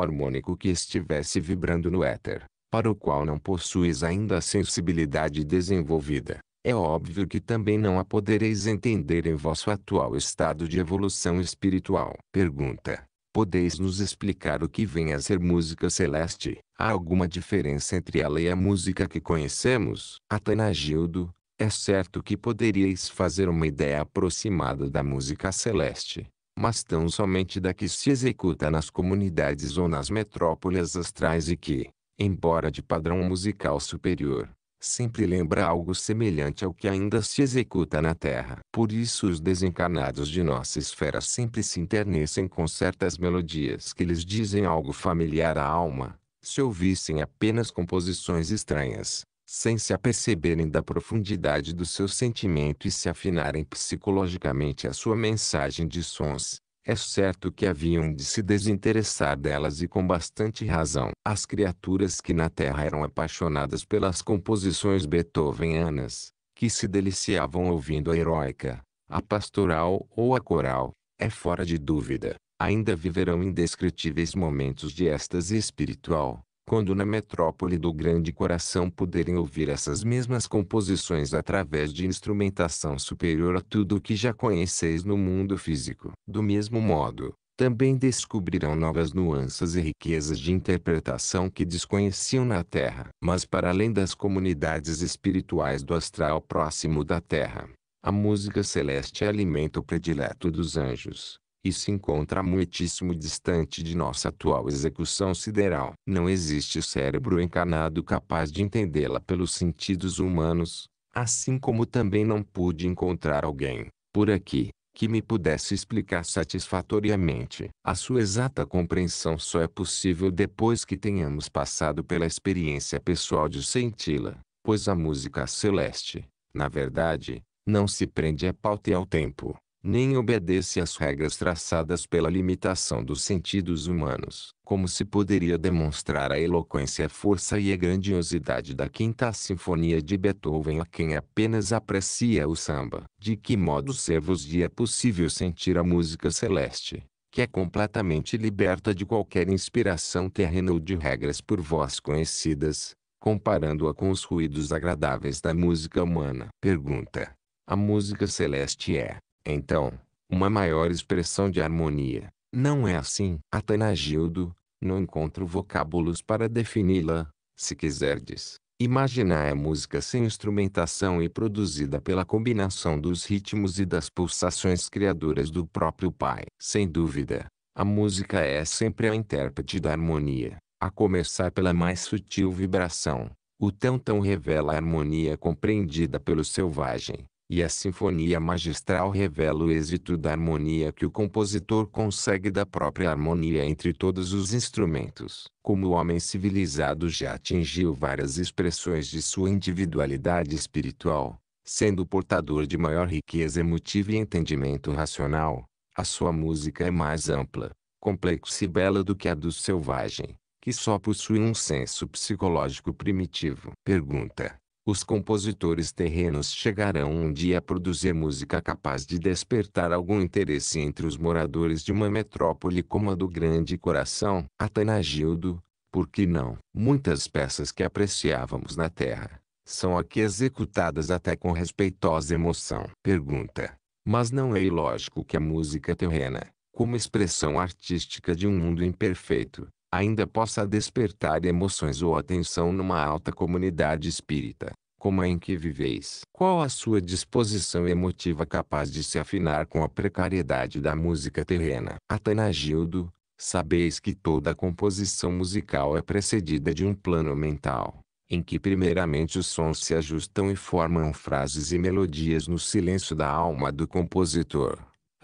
harmônico que estivesse vibrando no éter, para o qual não possuis ainda a sensibilidade desenvolvida. É óbvio que também não a podereis entender em vosso atual estado de evolução espiritual. Pergunta: Podeis nos explicar o que vem a ser música celeste? Há alguma diferença entre ela e a música que conhecemos? Atanagildo, é certo que poderíeis fazer uma ideia aproximada da música celeste, mas tão somente da que se executa nas comunidades ou nas metrópoles astrais e que, embora de padrão musical superior, sempre lembra algo semelhante ao que ainda se executa na Terra. Por isso os desencarnados de nossa esfera sempre se internecem com certas melodias que lhes dizem algo familiar à alma, se ouvissem apenas composições estranhas, sem se aperceberem da profundidade do seu sentimento e se afinarem psicologicamente a sua mensagem de sons, é certo que haviam de se desinteressar delas e com bastante razão. As criaturas que na Terra eram apaixonadas pelas composições beethovenianas, que se deliciavam ouvindo a heróica, a pastoral ou a coral, é fora de dúvida, ainda viverão indescritíveis momentos de êxtase espiritual, quando na metrópole do grande coração puderem ouvir essas mesmas composições através de instrumentação superior a tudo o que já conheceis no mundo físico. Do mesmo modo, também descobrirão novas nuances e riquezas de interpretação que desconheciam na Terra. Mas para além das comunidades espirituais do astral próximo da Terra, a música celeste é alimento predileto dos anjos e se encontra muitíssimo distante de nossa atual execução sideral. Não existe cérebro encarnado capaz de entendê-la pelos sentidos humanos, assim como também não pude encontrar alguém, por aqui, que me pudesse explicar satisfatoriamente. A sua exata compreensão só é possível depois que tenhamos passado pela experiência pessoal de senti-la, pois a música celeste, na verdade, não se prende à pauta e ao tempo, nem obedece às regras traçadas pela limitação dos sentidos humanos, como se poderia demonstrar a eloquência, a força e a grandiosidade da Quinta Sinfonia de Beethoven a quem apenas aprecia o samba. De que modo ser-vos-lhe é possível sentir a música celeste, que é completamente liberta de qualquer inspiração terrena ou de regras por vós conhecidas, comparando-a com os ruídos agradáveis da música humana? Pergunta. A música celeste é, então, uma maior expressão de harmonia, não é assim? Atanagildo, não encontro vocábulos para defini-la, se quiserdes. Imaginar é música sem instrumentação e produzida pela combinação dos ritmos e das pulsações criadoras do próprio Pai. Sem dúvida, a música é sempre a intérprete da harmonia, a começar pela mais sutil vibração. O tão tão revela a harmonia compreendida pelo selvagem, e a sinfonia magistral revela o êxito da harmonia que o compositor consegue da própria harmonia entre todos os instrumentos. Como o homem civilizado já atingiu várias expressões de sua individualidade espiritual, sendo portador de maior riqueza emotiva e entendimento racional, a sua música é mais ampla, complexa e bela do que a do selvagem, que só possui um senso psicológico primitivo. Pergunta: os compositores terrenos chegarão um dia a produzir música capaz de despertar algum interesse entre os moradores de uma metrópole como a do Grande Coração. Atanagildo, por que não? Muitas peças que apreciávamos na terra são aqui executadas até com respeitosa emoção. Pergunta. Mas não é ilógico que a música terrena, como expressão artística de um mundo imperfeito, ainda possa despertar emoções ou atenção numa alta comunidade espírita, como a em que viveis. Qual a sua disposição emotiva capaz de se afinar com a precariedade da música terrena? Atanagildo, sabeis que toda composição musical é precedida de um plano mental, em que primeiramente os sons se ajustam e formam frases e melodias no silêncio da alma do compositor.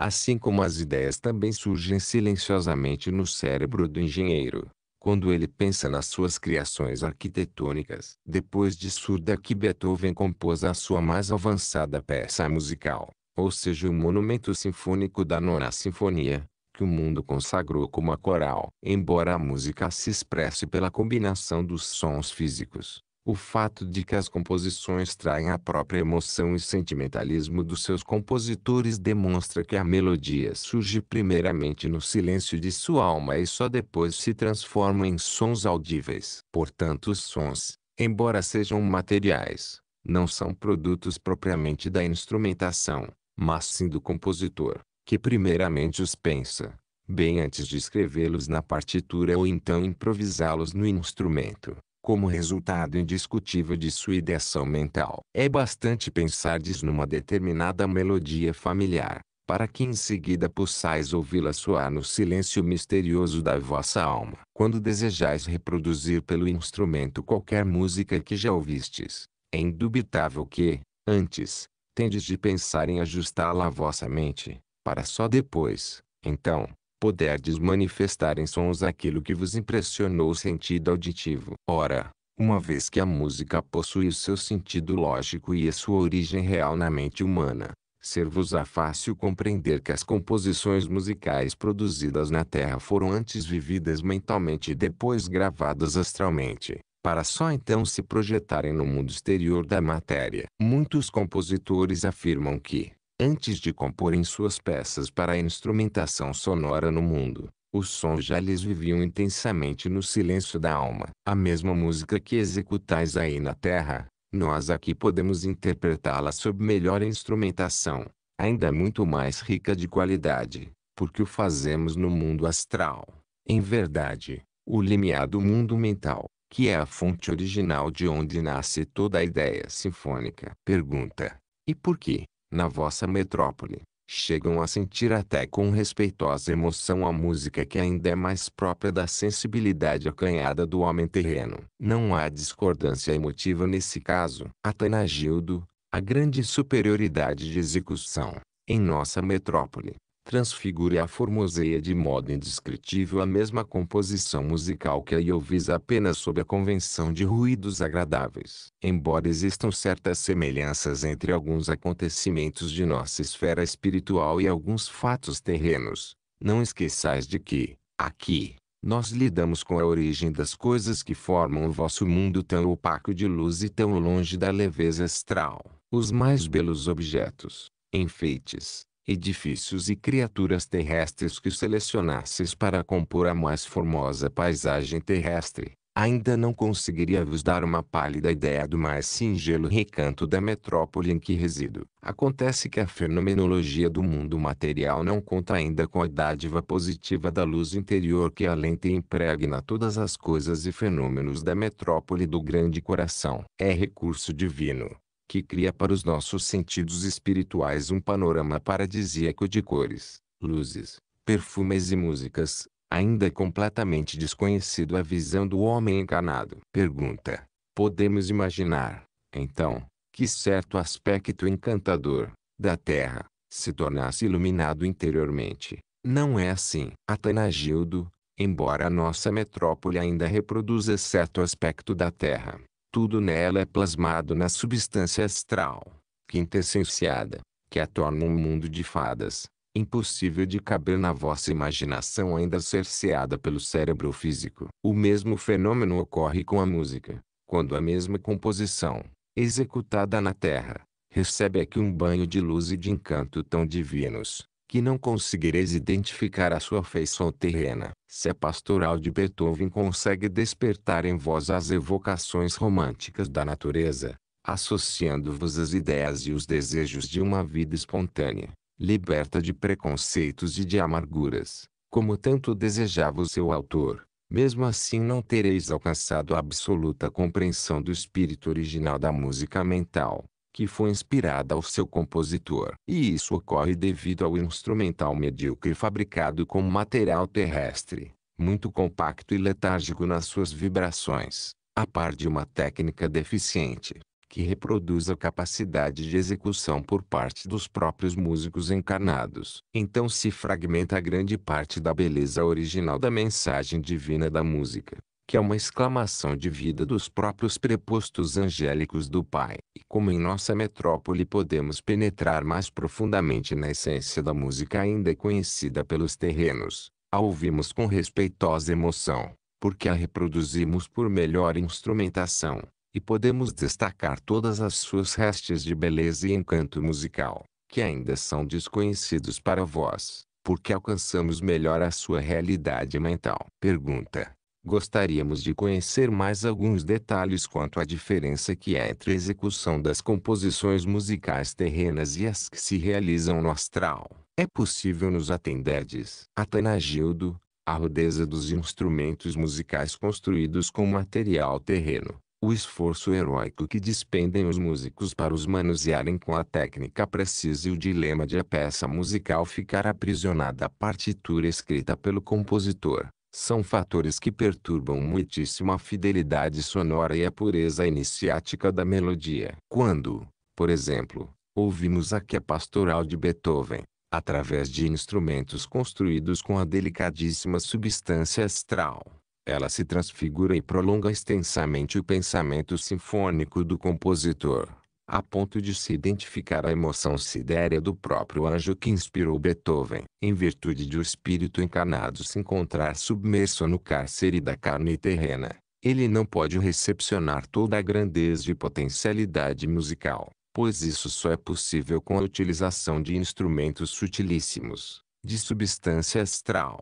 Assim como as ideias também surgem silenciosamente no cérebro do engenheiro, quando ele pensa nas suas criações arquitetônicas. Depois de surda que Beethoven compôs a sua mais avançada peça musical, ou seja, o monumento sinfônico da Nona Sinfonia, que o mundo consagrou como a coral. Embora a música se expresse pela combinação dos sons físicos, o fato de que as composições traem a própria emoção e sentimentalismo dos seus compositores demonstra que a melodia surge primeiramente no silêncio de sua alma e só depois se transforma em sons audíveis. Portanto, os sons, embora sejam materiais, não são produtos propriamente da instrumentação, mas sim do compositor, que primeiramente os pensa, bem antes de escrevê-los na partitura ou então improvisá-los no instrumento como resultado indiscutível de sua ideação mental. É bastante pensardes numa determinada melodia familiar, para que em seguida possais ouvi-la soar no silêncio misterioso da vossa alma. Quando desejais reproduzir pelo instrumento qualquer música que já ouvistes, é indubitável que, antes, tendes de pensar em ajustá-la à vossa mente, para só depois, então, poderdes manifestar em sons aquilo que vos impressionou o sentido auditivo. Ora, uma vez que a música possui o seu sentido lógico e a sua origem real na mente humana, ser-vos-á fácil compreender que as composições musicais produzidas na Terra foram antes vividas mentalmente e depois gravadas astralmente, para só então se projetarem no mundo exterior da matéria. Muitos compositores afirmam que, Antes de comporem suas peças para a instrumentação sonora no mundo, os sons já lhes viviam intensamente no silêncio da alma. A mesma música que executais aí na terra, nós aqui podemos interpretá-la sob melhor instrumentação, ainda muito mais rica de qualidade, porque o fazemos no mundo astral. Em verdade, o limiar do mundo mental, que é a fonte original de onde nasce toda a ideia sinfônica. Pergunta: e por quê? na vossa metrópole, chegam a sentir até com respeitosa emoção a música que ainda é mais própria da sensibilidade acanhada do homem terreno. Não há discordância emotiva nesse caso. Atanagildo, a grande superioridade de execução, em nossa metrópole, transfigura a formoseia de modo indescritível a mesma composição musical que aí ouvis apenas sob a convenção de ruídos agradáveis. Embora existam certas semelhanças entre alguns acontecimentos de nossa esfera espiritual e alguns fatos terrenos, não esqueçais de que, aqui, nós lidamos com a origem das coisas que formam o vosso mundo tão opaco de luz e tão longe da leveza astral. Os mais belos objetos, enfeites, edifícios e criaturas terrestres que selecionasses para compor a mais formosa paisagem terrestre, ainda não conseguiria vos dar uma pálida ideia do mais singelo recanto da metrópole em que resido. Acontece que a fenomenologia do mundo material não conta ainda com a dádiva positiva da luz interior que além e impregna todas as coisas e fenômenos da metrópole do grande coração. É recurso divino, que cria para os nossos sentidos espirituais um panorama paradisíaco de cores, luzes, perfumes e músicas, ainda completamente desconhecido à visão do homem encarnado. Pergunta: Podemos imaginar, então, que certo aspecto encantador da Terra se tornasse iluminado interiormente? Não é assim. Atanagildo, embora a nossa metrópole ainda reproduza certo aspecto da Terra, tudo nela é plasmado na substância astral, quintessenciada, que a torna um mundo de fadas, impossível de caber na vossa imaginação ainda cerceada pelo cérebro físico. O mesmo fenômeno ocorre com a música, quando a mesma composição, executada na Terra, recebe aqui um banho de luz e de encanto tão divinos, que não conseguireis identificar a sua feição terrena. Se a pastoral de Beethoven consegue despertar em vós as evocações românticas da natureza, associando-vos as ideias e os desejos de uma vida espontânea, liberta de preconceitos e de amarguras, como tanto desejava o seu autor, mesmo assim não tereis alcançado a absoluta compreensão do espírito original da música mental que foi inspirada ao seu compositor. E isso ocorre devido ao instrumental medíocre fabricado com material terrestre, muito compacto e letárgico nas suas vibrações, a par de uma técnica deficiente, que reproduz a capacidade de execução por parte dos próprios músicos encarnados. Então se fragmenta grande parte da beleza original da mensagem divina da música que é uma exclamação de vida dos próprios prepostos angélicos do Pai. E como em nossa metrópole podemos penetrar mais profundamente na essência da música ainda conhecida pelos terrenos, a ouvimos com respeitosa emoção, porque a reproduzimos por melhor instrumentação, e podemos destacar todas as suas restes de beleza e encanto musical, que ainda são desconhecidos para vós porque alcançamos melhor a sua realidade mental. Pergunta: Gostaríamos de conhecer mais alguns detalhes quanto à diferença que há entre a execução das composições musicais terrenas e as que se realizam no astral. É possível nos atendedes. Atanagildo, a rudeza dos instrumentos musicais construídos com material terreno. O esforço heróico que despendem os músicos para os manusearem com a técnica precisa e o dilema de a peça musical ficar aprisionada à partitura escrita pelo compositor são fatores que perturbam muitíssimo a fidelidade sonora e a pureza iniciática da melodia. Quando, por exemplo, ouvimos a que pastoral de Beethoven, através de instrumentos construídos com a delicadíssima substância astral, ela se transfigura e prolonga extensamente o pensamento sinfônico do compositor a ponto de se identificar a emoção sidérea do próprio anjo que inspirou Beethoven, em virtude de o espírito encarnado se encontrar submerso no cárcere da carne terrena. Ele não pode recepcionar toda a grandeza e potencialidade musical, pois isso só é possível com a utilização de instrumentos sutilíssimos, de substância astral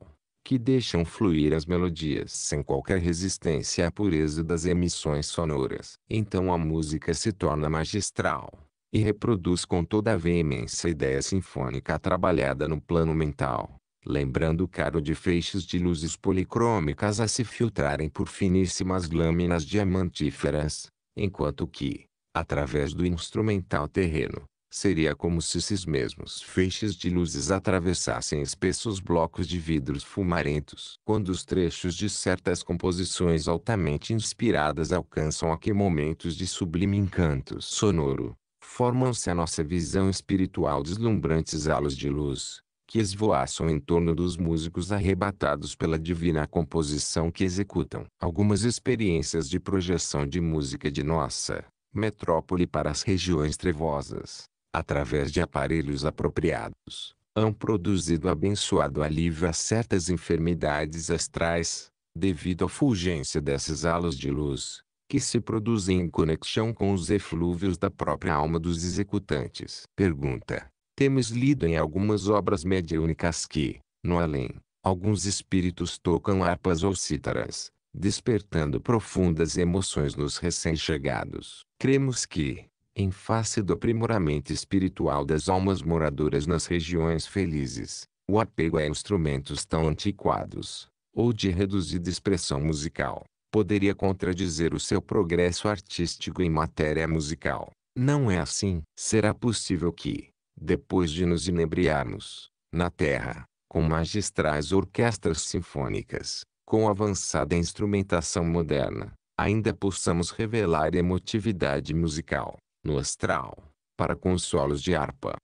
que deixam fluir as melodias sem qualquer resistência à pureza das emissões sonoras. Então a música se torna magistral e reproduz com toda a veemência a ideia sinfônica trabalhada no plano mental, lembrando o caro de feixes de luzes policrômicas a se filtrarem por finíssimas lâminas diamantíferas, enquanto que, através do instrumental terreno, Seria como se esses mesmos feixes de luzes atravessassem espessos blocos de vidros fumarentos. Quando os trechos de certas composições altamente inspiradas alcançam aqui momentos de sublime encanto sonoro, formam-se à nossa visão espiritual deslumbrantes halos de luz, que esvoaçam em torno dos músicos arrebatados pela divina composição que executam. Algumas experiências de projeção de música de nossa metrópole para as regiões trevosas, através de aparelhos apropriados, hão produzido abençoado alívio a certas enfermidades astrais, devido à fulgência dessas alas de luz, que se produzem em conexão com os eflúvios da própria alma dos executantes. Pergunta. Temos lido em algumas obras mediúnicas que, no além, alguns espíritos tocam harpas ou cítaras, despertando profundas emoções nos recém-chegados. Cremos que, em face do aprimoramento espiritual das almas moradoras nas regiões felizes, o apego a instrumentos tão antiquados, ou de reduzida expressão musical, poderia contradizer o seu progresso artístico em matéria musical. Não é assim. Será possível que, depois de nos inebriarmos, na Terra, com magistrais orquestras sinfônicas, com avançada instrumentação moderna, ainda possamos revelar emotividade musical, no astral, para consolos de harpa,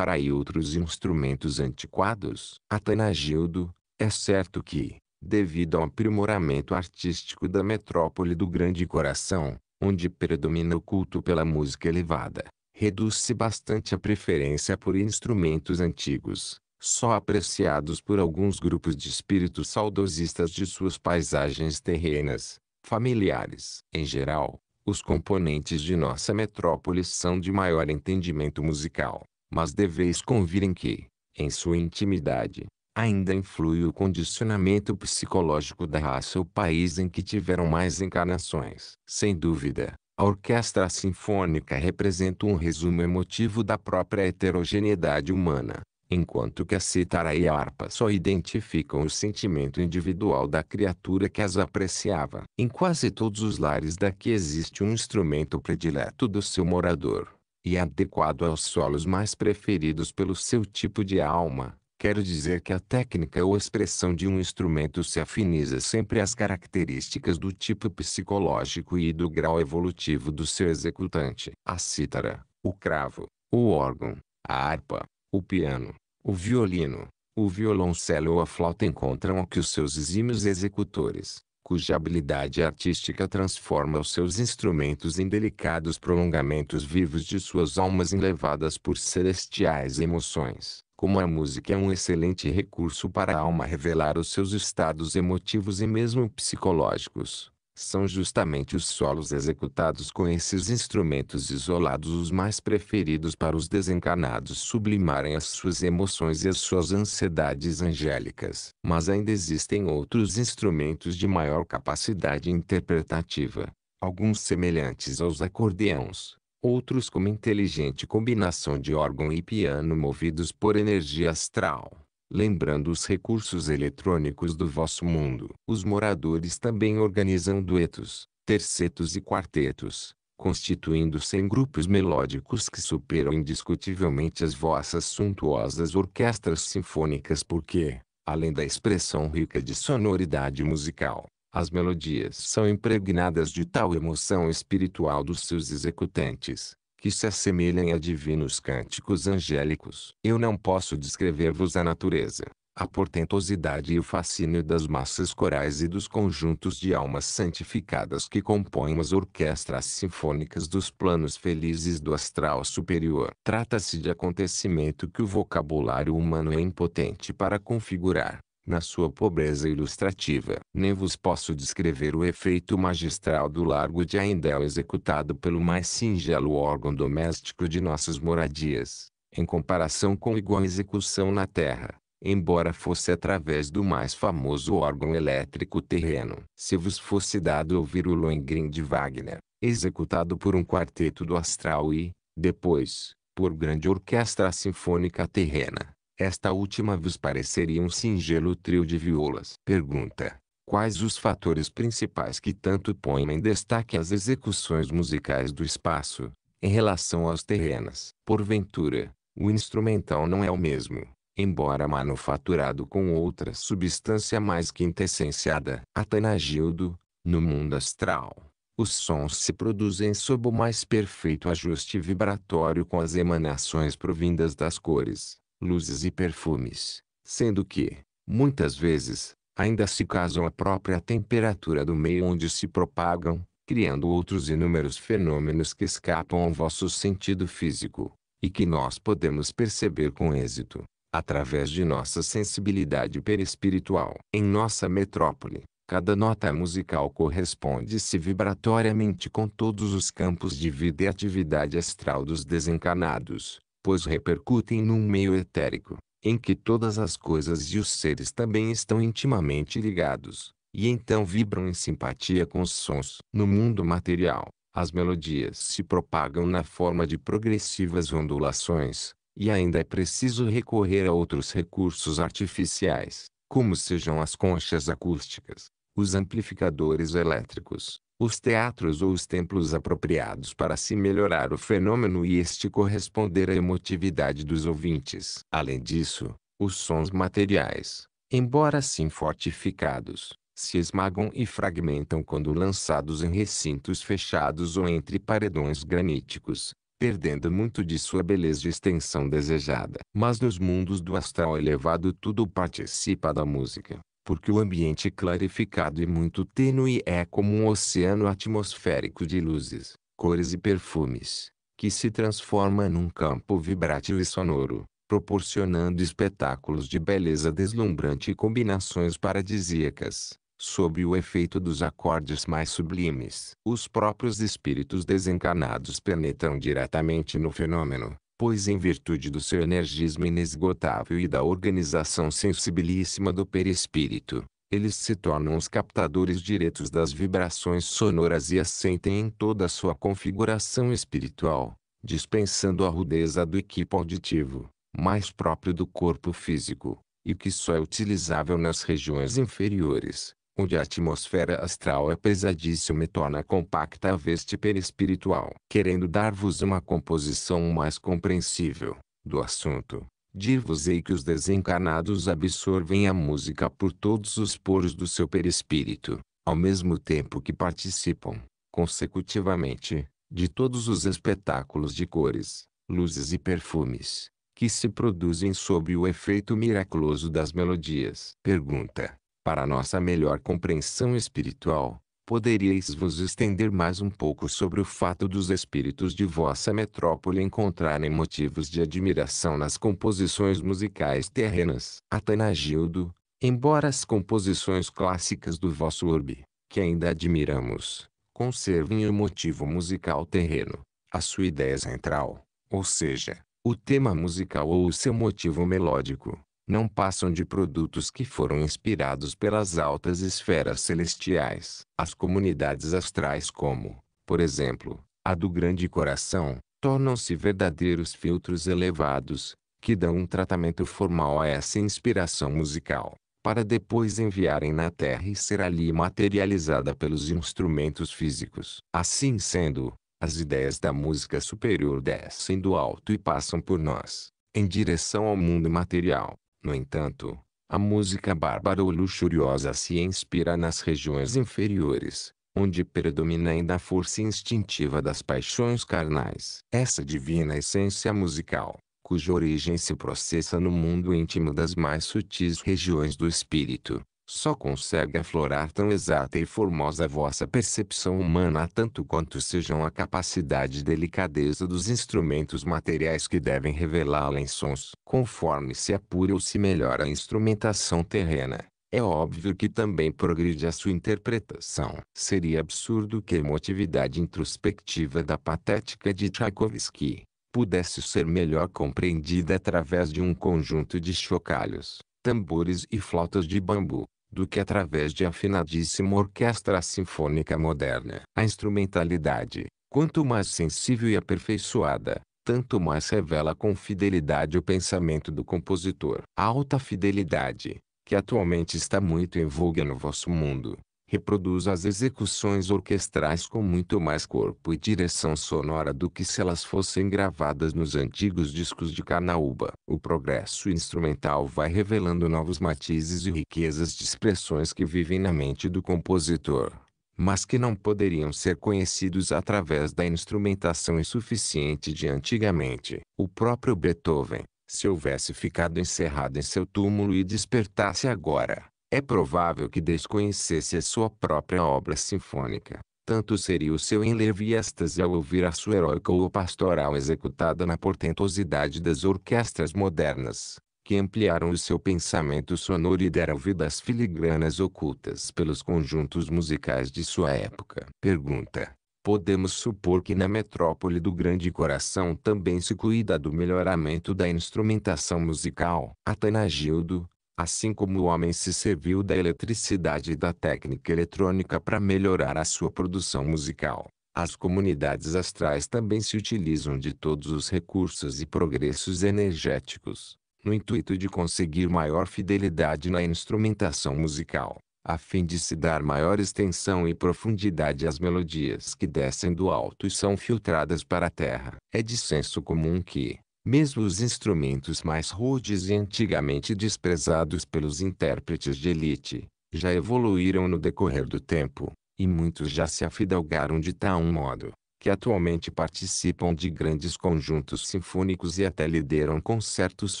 e outros instrumentos antiquados. Atanagildo, é certo que, devido ao aprimoramento artístico da metrópole do Grande Coração, onde predomina o culto pela música elevada, reduz-se bastante a preferência por instrumentos antigos, só apreciados por alguns grupos de espíritos saudosistas de suas paisagens terrenas, familiares. Em geral, os componentes de nossa metrópole são de maior entendimento musical, mas deveis convir em que, em sua intimidade, ainda influi o condicionamento psicológico da raça ou país em que tiveram mais encarnações. Sem dúvida, a orquestra sinfônica representa um resumo emotivo da própria heterogeneidade humana, enquanto que a cítara e a harpa só identificam o sentimento individual da criatura que as apreciava. Em quase todos os lares daqui existe um instrumento predileto do seu morador, e adequado aos solos mais preferidos pelo seu tipo de alma. Quero dizer que a técnica ou expressão de um instrumento se afiniza sempre às características do tipo psicológico e do grau evolutivo do seu executante. A cítara, o cravo, o órgão, a harpa, o piano, o violino, o violoncelo ou a flauta encontram o que os seus exímios executores, cuja habilidade artística transforma os seus instrumentos em delicados prolongamentos vivos de suas almas enlevadas por celestiais emoções. Como a música é um excelente recurso para a alma revelar os seus estados emotivos e mesmo psicológicos, são justamente os solos executados com esses instrumentos isolados os mais preferidos para os desencarnados sublimarem as suas emoções e as suas ansiedades angélicas. Mas ainda existem outros instrumentos de maior capacidade interpretativa, alguns semelhantes aos acordeões, outros como inteligente combinação de órgão e piano movidos por energia astral lembrando os recursos eletrônicos do vosso mundo. Os moradores também organizam duetos, tercetos e quartetos, constituindo-se em grupos melódicos que superam indiscutivelmente as vossas suntuosas orquestras sinfônicas porque, além da expressão rica de sonoridade musical, as melodias são impregnadas de tal emoção espiritual dos seus executantes, que se assemelhem a divinos cânticos angélicos. Eu não posso descrever-vos a natureza, a portentosidade e o fascínio das massas corais e dos conjuntos de almas santificadas que compõem as orquestras sinfônicas dos planos felizes do astral superior. Trata-se de acontecimento que o vocabulário humano é impotente para configurar na sua pobreza ilustrativa. Nem vos posso descrever o efeito magistral do Largo de Aindel executado pelo mais singelo órgão doméstico de nossas moradias, em comparação com igual execução na Terra, embora fosse através do mais famoso órgão elétrico terreno. Se vos fosse dado ouvir o Lohengrin de Wagner, executado por um quarteto do astral e, depois, por grande orquestra sinfônica terrena esta última vos pareceria um singelo trio de violas. Pergunta. Quais os fatores principais que tanto põem em destaque as execuções musicais do espaço, em relação aos terrenas? Porventura, o instrumental não é o mesmo, embora manufaturado com outra substância mais quintessenciada. Atanagildo, no mundo astral, os sons se produzem sob o mais perfeito ajuste vibratório com as emanações provindas das cores luzes e perfumes, sendo que, muitas vezes, ainda se casam à própria temperatura do meio onde se propagam, criando outros inúmeros fenômenos que escapam ao vosso sentido físico, e que nós podemos perceber com êxito, através de nossa sensibilidade perispiritual. Em nossa metrópole, cada nota musical corresponde-se vibratoriamente com todos os campos de vida e atividade astral dos desencarnados, pois repercutem num meio etérico, em que todas as coisas e os seres também estão intimamente ligados, e então vibram em simpatia com os sons. No mundo material, as melodias se propagam na forma de progressivas ondulações, e ainda é preciso recorrer a outros recursos artificiais, como sejam as conchas acústicas, os amplificadores elétricos, os teatros ou os templos apropriados para se melhorar o fenômeno e este corresponder à emotividade dos ouvintes. Além disso, os sons materiais, embora assim fortificados, se esmagam e fragmentam quando lançados em recintos fechados ou entre paredões graníticos, perdendo muito de sua beleza e extensão desejada. Mas nos mundos do astral elevado tudo participa da música porque o ambiente clarificado e muito tênue é como um oceano atmosférico de luzes, cores e perfumes, que se transforma num campo vibrátil e sonoro, proporcionando espetáculos de beleza deslumbrante e combinações paradisíacas sob o efeito dos acordes mais sublimes. Os próprios espíritos desencarnados penetram diretamente no fenômeno, pois em virtude do seu energismo inesgotável e da organização sensibilíssima do perispírito, eles se tornam os captadores diretos das vibrações sonoras e as sentem em toda a sua configuração espiritual, dispensando a rudeza do equipo auditivo, mais próprio do corpo físico, e que só é utilizável nas regiões inferiores, onde a atmosfera astral é pesadíssima e torna compacta a veste perispiritual. Querendo dar-vos uma composição mais compreensível do assunto, dir-vos-ei que os desencarnados absorvem a música por todos os poros do seu perispírito, ao mesmo tempo que participam, consecutivamente, de todos os espetáculos de cores, luzes e perfumes que se produzem sob o efeito miraculoso das melodias. Pergunta: para nossa melhor compreensão espiritual, poderíeis vos estender mais um pouco sobre o fato dos espíritos de vossa metrópole encontrarem motivos de admiração nas composições musicais terrenas. Atanagildo, embora as composições clássicas do vosso orbe, que ainda admiramos, conservem o motivo musical terreno, a sua ideia central, ou seja, o tema musical ou o seu motivo melódico, não passam de produtos que foram inspirados pelas altas esferas celestiais. As comunidades astrais como, por exemplo, a do grande coração, tornam-se verdadeiros filtros elevados, que dão um tratamento formal a essa inspiração musical, para depois enviarem na Terra e ser ali materializada pelos instrumentos físicos. Assim sendo, as ideias da música superior descem do alto e passam por nós, em direção ao mundo material. No entanto, a música bárbara ou luxuriosa se inspira nas regiões inferiores, onde predomina ainda a força instintiva das paixões carnais. Essa divina essência musical, cuja origem se processa no mundo íntimo das mais sutis regiões do espírito, só consegue aflorar tão exata e formosa vossa percepção humana tanto quanto sejam a capacidade e delicadeza dos instrumentos materiais que devem revelá-la em sons. Conforme se apura ou se melhora a instrumentação terrena, é óbvio que também progride a sua interpretação. Seria absurdo que a emotividade introspectiva da patética de Tchaikovsky pudesse ser melhor compreendida através de um conjunto de chocalhos, tambores e flautas de bambu do que através de afinadíssima orquestra sinfônica moderna. A instrumentalidade, quanto mais sensível e aperfeiçoada, tanto mais revela com fidelidade o pensamento do compositor. A alta fidelidade, que atualmente está muito em voga no vosso mundo, reproduz as execuções orquestrais com muito mais corpo e direção sonora do que se elas fossem gravadas nos antigos discos de Carnaúba. O progresso instrumental vai revelando novos matizes e riquezas de expressões que vivem na mente do compositor mas que não poderiam ser conhecidos através da instrumentação insuficiente de antigamente. O próprio Beethoven, se houvesse ficado encerrado em seu túmulo e despertasse agora, é provável que desconhecesse a sua própria obra sinfônica. Tanto seria o seu enleviastas ao ouvir a sua heróica ou pastoral executada na portentosidade das orquestras modernas, que ampliaram o seu pensamento sonoro e deram vida às filigranas ocultas pelos conjuntos musicais de sua época. Pergunta. Podemos supor que na metrópole do grande coração também se cuida do melhoramento da instrumentação musical. Atanagildo, Assim como o homem se serviu da eletricidade e da técnica eletrônica para melhorar a sua produção musical, as comunidades astrais também se utilizam de todos os recursos e progressos energéticos, no intuito de conseguir maior fidelidade na instrumentação musical, a fim de se dar maior extensão e profundidade às melodias que descem do alto e são filtradas para a terra. É de senso comum que, mesmo os instrumentos mais rudes e antigamente desprezados pelos intérpretes de elite, já evoluíram no decorrer do tempo, e muitos já se afidalgaram de tal modo, que atualmente participam de grandes conjuntos sinfônicos e até lideram concertos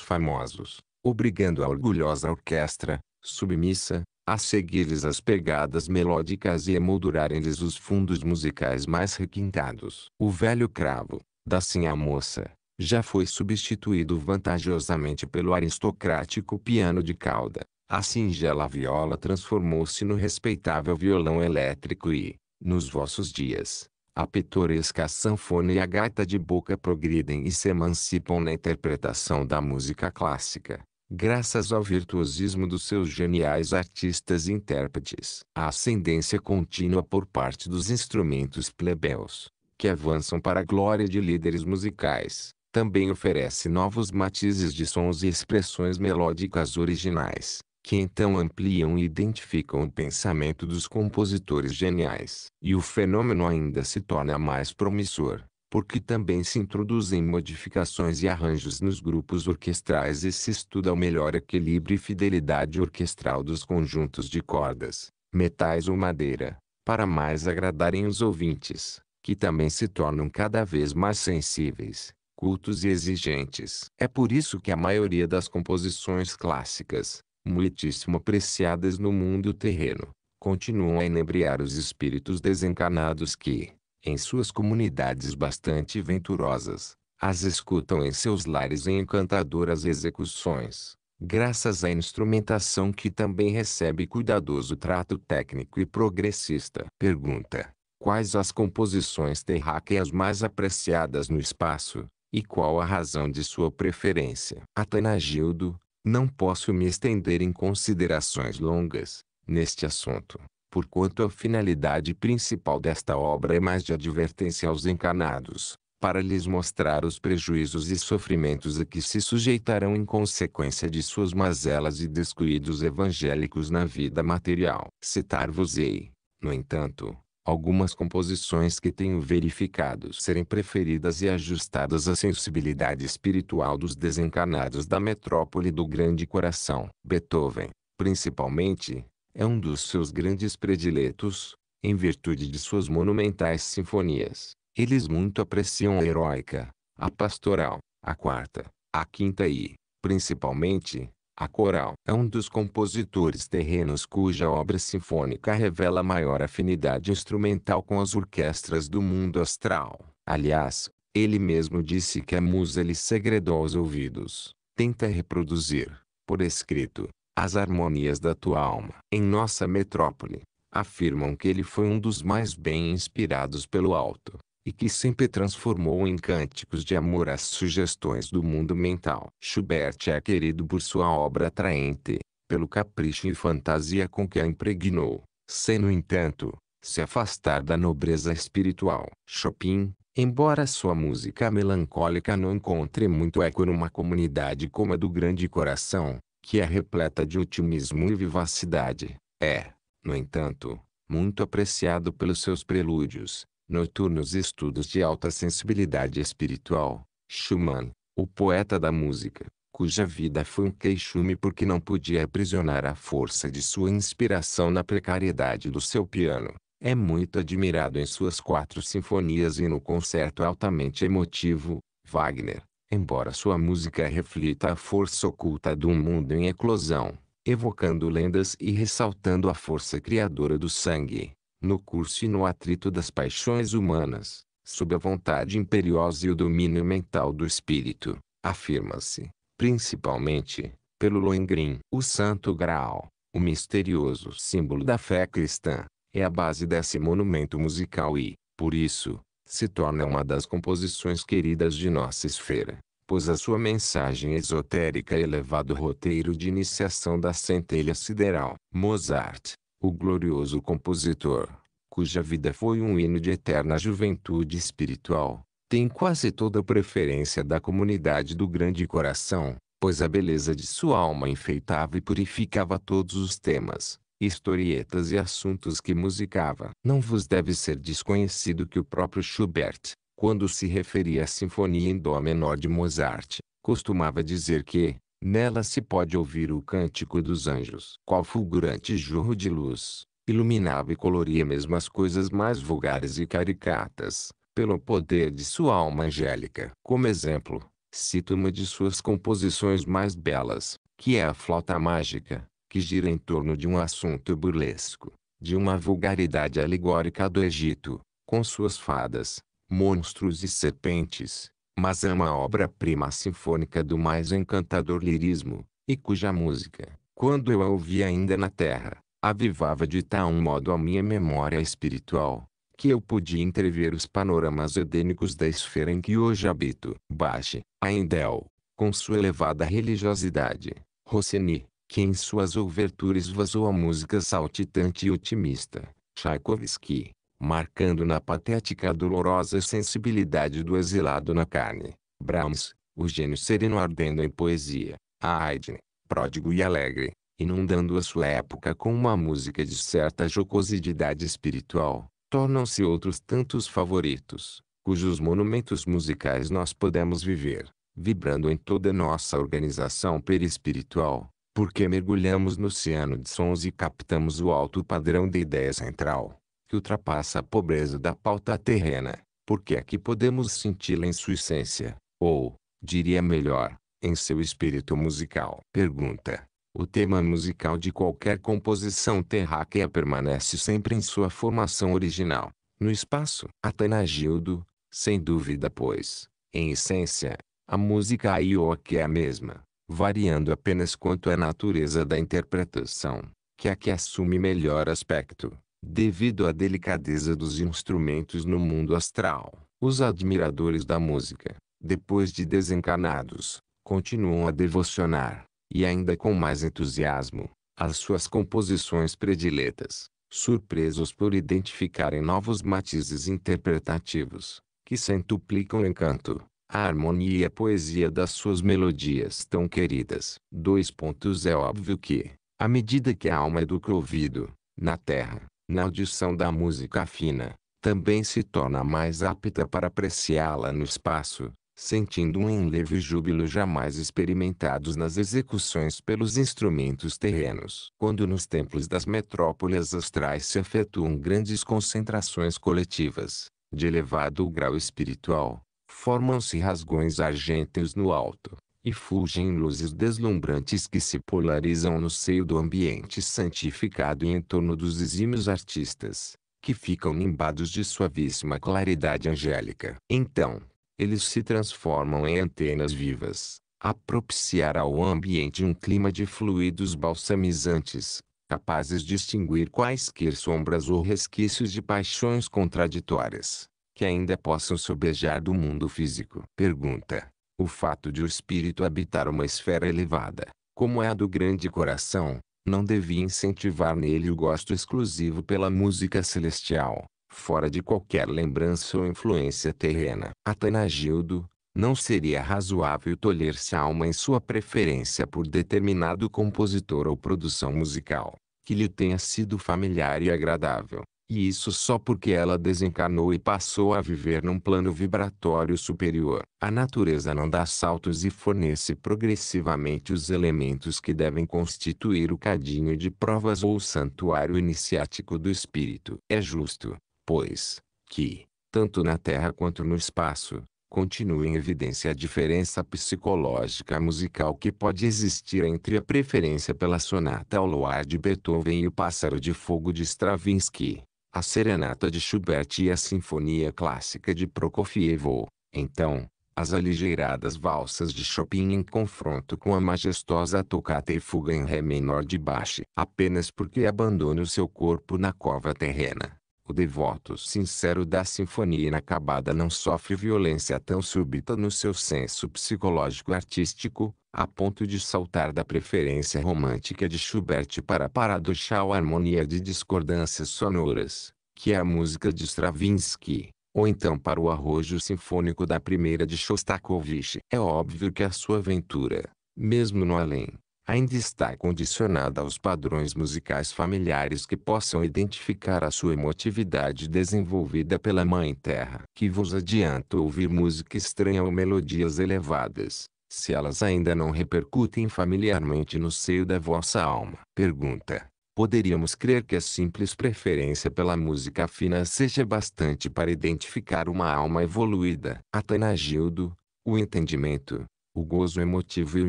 famosos, obrigando a orgulhosa orquestra, submissa, a seguir-lhes as pegadas melódicas e emoldurarem-lhes os fundos musicais mais requintados. O velho cravo, da a moça, já foi substituído vantajosamente pelo aristocrático piano de cauda. A singela viola transformou-se no respeitável violão elétrico e, nos vossos dias, a pitoresca sanfona e a gaita de boca progridem e se emancipam na interpretação da música clássica, graças ao virtuosismo dos seus geniais artistas e intérpretes. A ascendência contínua por parte dos instrumentos plebeus, que avançam para a glória de líderes musicais, também oferece novos matizes de sons e expressões melódicas originais, que então ampliam e identificam o pensamento dos compositores geniais. E o fenômeno ainda se torna mais promissor, porque também se introduzem modificações e arranjos nos grupos orquestrais e se estuda o melhor equilíbrio e fidelidade orquestral dos conjuntos de cordas, metais ou madeira, para mais agradarem os ouvintes, que também se tornam cada vez mais sensíveis cultos e exigentes. É por isso que a maioria das composições clássicas, muitíssimo apreciadas no mundo terreno, continuam a inebriar os espíritos desencarnados que, em suas comunidades bastante venturosas, as escutam em seus lares em encantadoras execuções, graças à instrumentação que também recebe cuidadoso trato técnico e progressista. Pergunta: Quais as composições terráqueas mais apreciadas no espaço, e qual a razão de sua preferência? Atanagildo, não posso me estender em considerações longas, neste assunto, porquanto a finalidade principal desta obra é mais de advertência aos encarnados, para lhes mostrar os prejuízos e sofrimentos a que se sujeitarão em consequência de suas mazelas e descuidos evangélicos na vida material. Citar-vos-ei, no entanto, algumas composições que tenho verificado serem preferidas e ajustadas à sensibilidade espiritual dos desencarnados da metrópole do Grande Coração. Beethoven, principalmente, é um dos seus grandes prediletos, em virtude de suas monumentais sinfonias. Eles muito apreciam a heróica, a pastoral, a quarta, a quinta e, principalmente, a coral é um dos compositores terrenos cuja obra sinfônica revela maior afinidade instrumental com as orquestras do mundo astral. Aliás, ele mesmo disse que a musa lhe segredou aos ouvidos. Tenta reproduzir, por escrito, as harmonias da tua alma. Em nossa metrópole, afirmam que ele foi um dos mais bem inspirados pelo alto e que sempre transformou em cânticos de amor as sugestões do mundo mental. Schubert é querido por sua obra atraente, pelo capricho e fantasia com que a impregnou, sem, no entanto, se afastar da nobreza espiritual. Chopin, embora sua música melancólica não encontre muito eco numa comunidade como a do Grande Coração, que é repleta de otimismo e vivacidade, é, no entanto, muito apreciado pelos seus prelúdios, Noturnos estudos de alta sensibilidade espiritual, Schumann, o poeta da música, cuja vida foi um queixume porque não podia aprisionar a força de sua inspiração na precariedade do seu piano, é muito admirado em suas quatro sinfonias e no concerto altamente emotivo, Wagner, embora sua música reflita a força oculta de um mundo em eclosão, evocando lendas e ressaltando a força criadora do sangue, no curso e no atrito das paixões humanas, sob a vontade imperiosa e o domínio mental do espírito, afirma-se, principalmente, pelo Lohengrin. O Santo Graal, o misterioso símbolo da fé cristã, é a base desse monumento musical e, por isso, se torna uma das composições queridas de nossa esfera, pois a sua mensagem esotérica elevado roteiro de iniciação da centelha sideral. Mozart, o glorioso compositor, cuja vida foi um hino de eterna juventude espiritual, tem quase toda a preferência da comunidade do grande coração, pois a beleza de sua alma enfeitava e purificava todos os temas, historietas e assuntos que musicava. Não vos deve ser desconhecido que o próprio Schubert, quando se referia à sinfonia em dó menor de Mozart, costumava dizer que Nela se pode ouvir o cântico dos anjos, qual fulgurante jorro de luz, iluminava e coloria mesmo as coisas mais vulgares e caricatas, pelo poder de sua alma angélica. Como exemplo, cito uma de suas composições mais belas, que é a flauta mágica, que gira em torno de um assunto burlesco, de uma vulgaridade alegórica do Egito, com suas fadas, monstros e serpentes, mas é uma obra-prima sinfônica do mais encantador lirismo, e cuja música, quando eu a ouvi ainda na terra, avivava de tal modo a minha memória espiritual, que eu podia entrever os panoramas edênicos da esfera em que hoje habito. Bache, Endel, com sua elevada religiosidade, Rossini, que em suas ouvertures vazou a música saltitante e otimista, Tchaikovsky, marcando na patética a dolorosa sensibilidade do exilado na carne. Brahms, o gênio sereno ardendo em poesia, Haydn, pródigo e alegre, inundando a sua época com uma música de certa jocosidade espiritual, tornam-se outros tantos favoritos, cujos monumentos musicais nós podemos viver, vibrando em toda nossa organização perispiritual, porque mergulhamos no oceano de sons e captamos o alto padrão da ideia central que ultrapassa a pobreza da pauta terrena, porque é que podemos senti-la em sua essência, ou, diria melhor, em seu espírito musical. Pergunta. O tema musical de qualquer composição terráquea permanece sempre em sua formação original, no espaço. Atanagildo, sem dúvida pois, em essência, a música ioque é a mesma, variando apenas quanto à natureza da interpretação, que é que assume melhor aspecto. Devido à delicadeza dos instrumentos no mundo astral, os admiradores da música, depois de desencarnados, continuam a devocionar, e ainda com mais entusiasmo, as suas composições prediletas, surpresos por identificarem novos matizes interpretativos, que centuplicam o encanto, a harmonia e a poesia das suas melodias tão queridas. Dois pontos é óbvio que, à medida que a alma é educa o ouvido, na Terra, na audição da música fina, também se torna mais apta para apreciá-la no espaço, sentindo um enlevo e júbilo jamais experimentados nas execuções pelos instrumentos terrenos. Quando nos templos das metrópoles astrais se efetuam grandes concentrações coletivas, de elevado grau espiritual, formam-se rasgões argênteos no alto e fulgem luzes deslumbrantes que se polarizam no seio do ambiente santificado e em torno dos exímios artistas, que ficam nimbados de suavíssima claridade angélica. Então, eles se transformam em antenas vivas, a propiciar ao ambiente um clima de fluidos balsamizantes, capazes de extinguir quaisquer sombras ou resquícios de paixões contraditórias, que ainda possam sobejar do mundo físico. Pergunta. O fato de o espírito habitar uma esfera elevada, como é a do grande coração, não devia incentivar nele o gosto exclusivo pela música celestial, fora de qualquer lembrança ou influência terrena. Atanagildo, não seria razoável tolher-se a alma em sua preferência por determinado compositor ou produção musical, que lhe tenha sido familiar e agradável, e isso só porque ela desencarnou e passou a viver num plano vibratório superior. A natureza não dá saltos e fornece progressivamente os elementos que devem constituir o cadinho de provas ou o santuário iniciático do espírito. É justo, pois, que, tanto na Terra quanto no espaço, continue em evidência a diferença psicológica musical que pode existir entre a preferência pela sonata ao luar de Beethoven e o pássaro de fogo de Stravinsky a serenata de Schubert e a sinfonia clássica de Prokofiev. Então, as aligeiradas valsas de Chopin em confronto com a majestosa tocata e fuga em ré menor de Bach, apenas porque abandona o seu corpo na cova terrena. O devoto sincero da sinfonia inacabada não sofre violência tão súbita no seu senso psicológico artístico, a ponto de saltar da preferência romântica de Schubert para a paradoxal harmonia de discordâncias sonoras, que é a música de Stravinsky, ou então para o arrojo sinfônico da primeira de Shostakovich. É óbvio que a sua aventura, mesmo no além, ainda está condicionada aos padrões musicais familiares que possam identificar a sua emotividade desenvolvida pela Mãe Terra. Que vos adianta ouvir música estranha ou melodias elevadas, se elas ainda não repercutem familiarmente no seio da vossa alma. Pergunta. Poderíamos crer que a simples preferência pela música fina seja bastante para identificar uma alma evoluída. Atanagildo, o entendimento, o gozo emotivo e o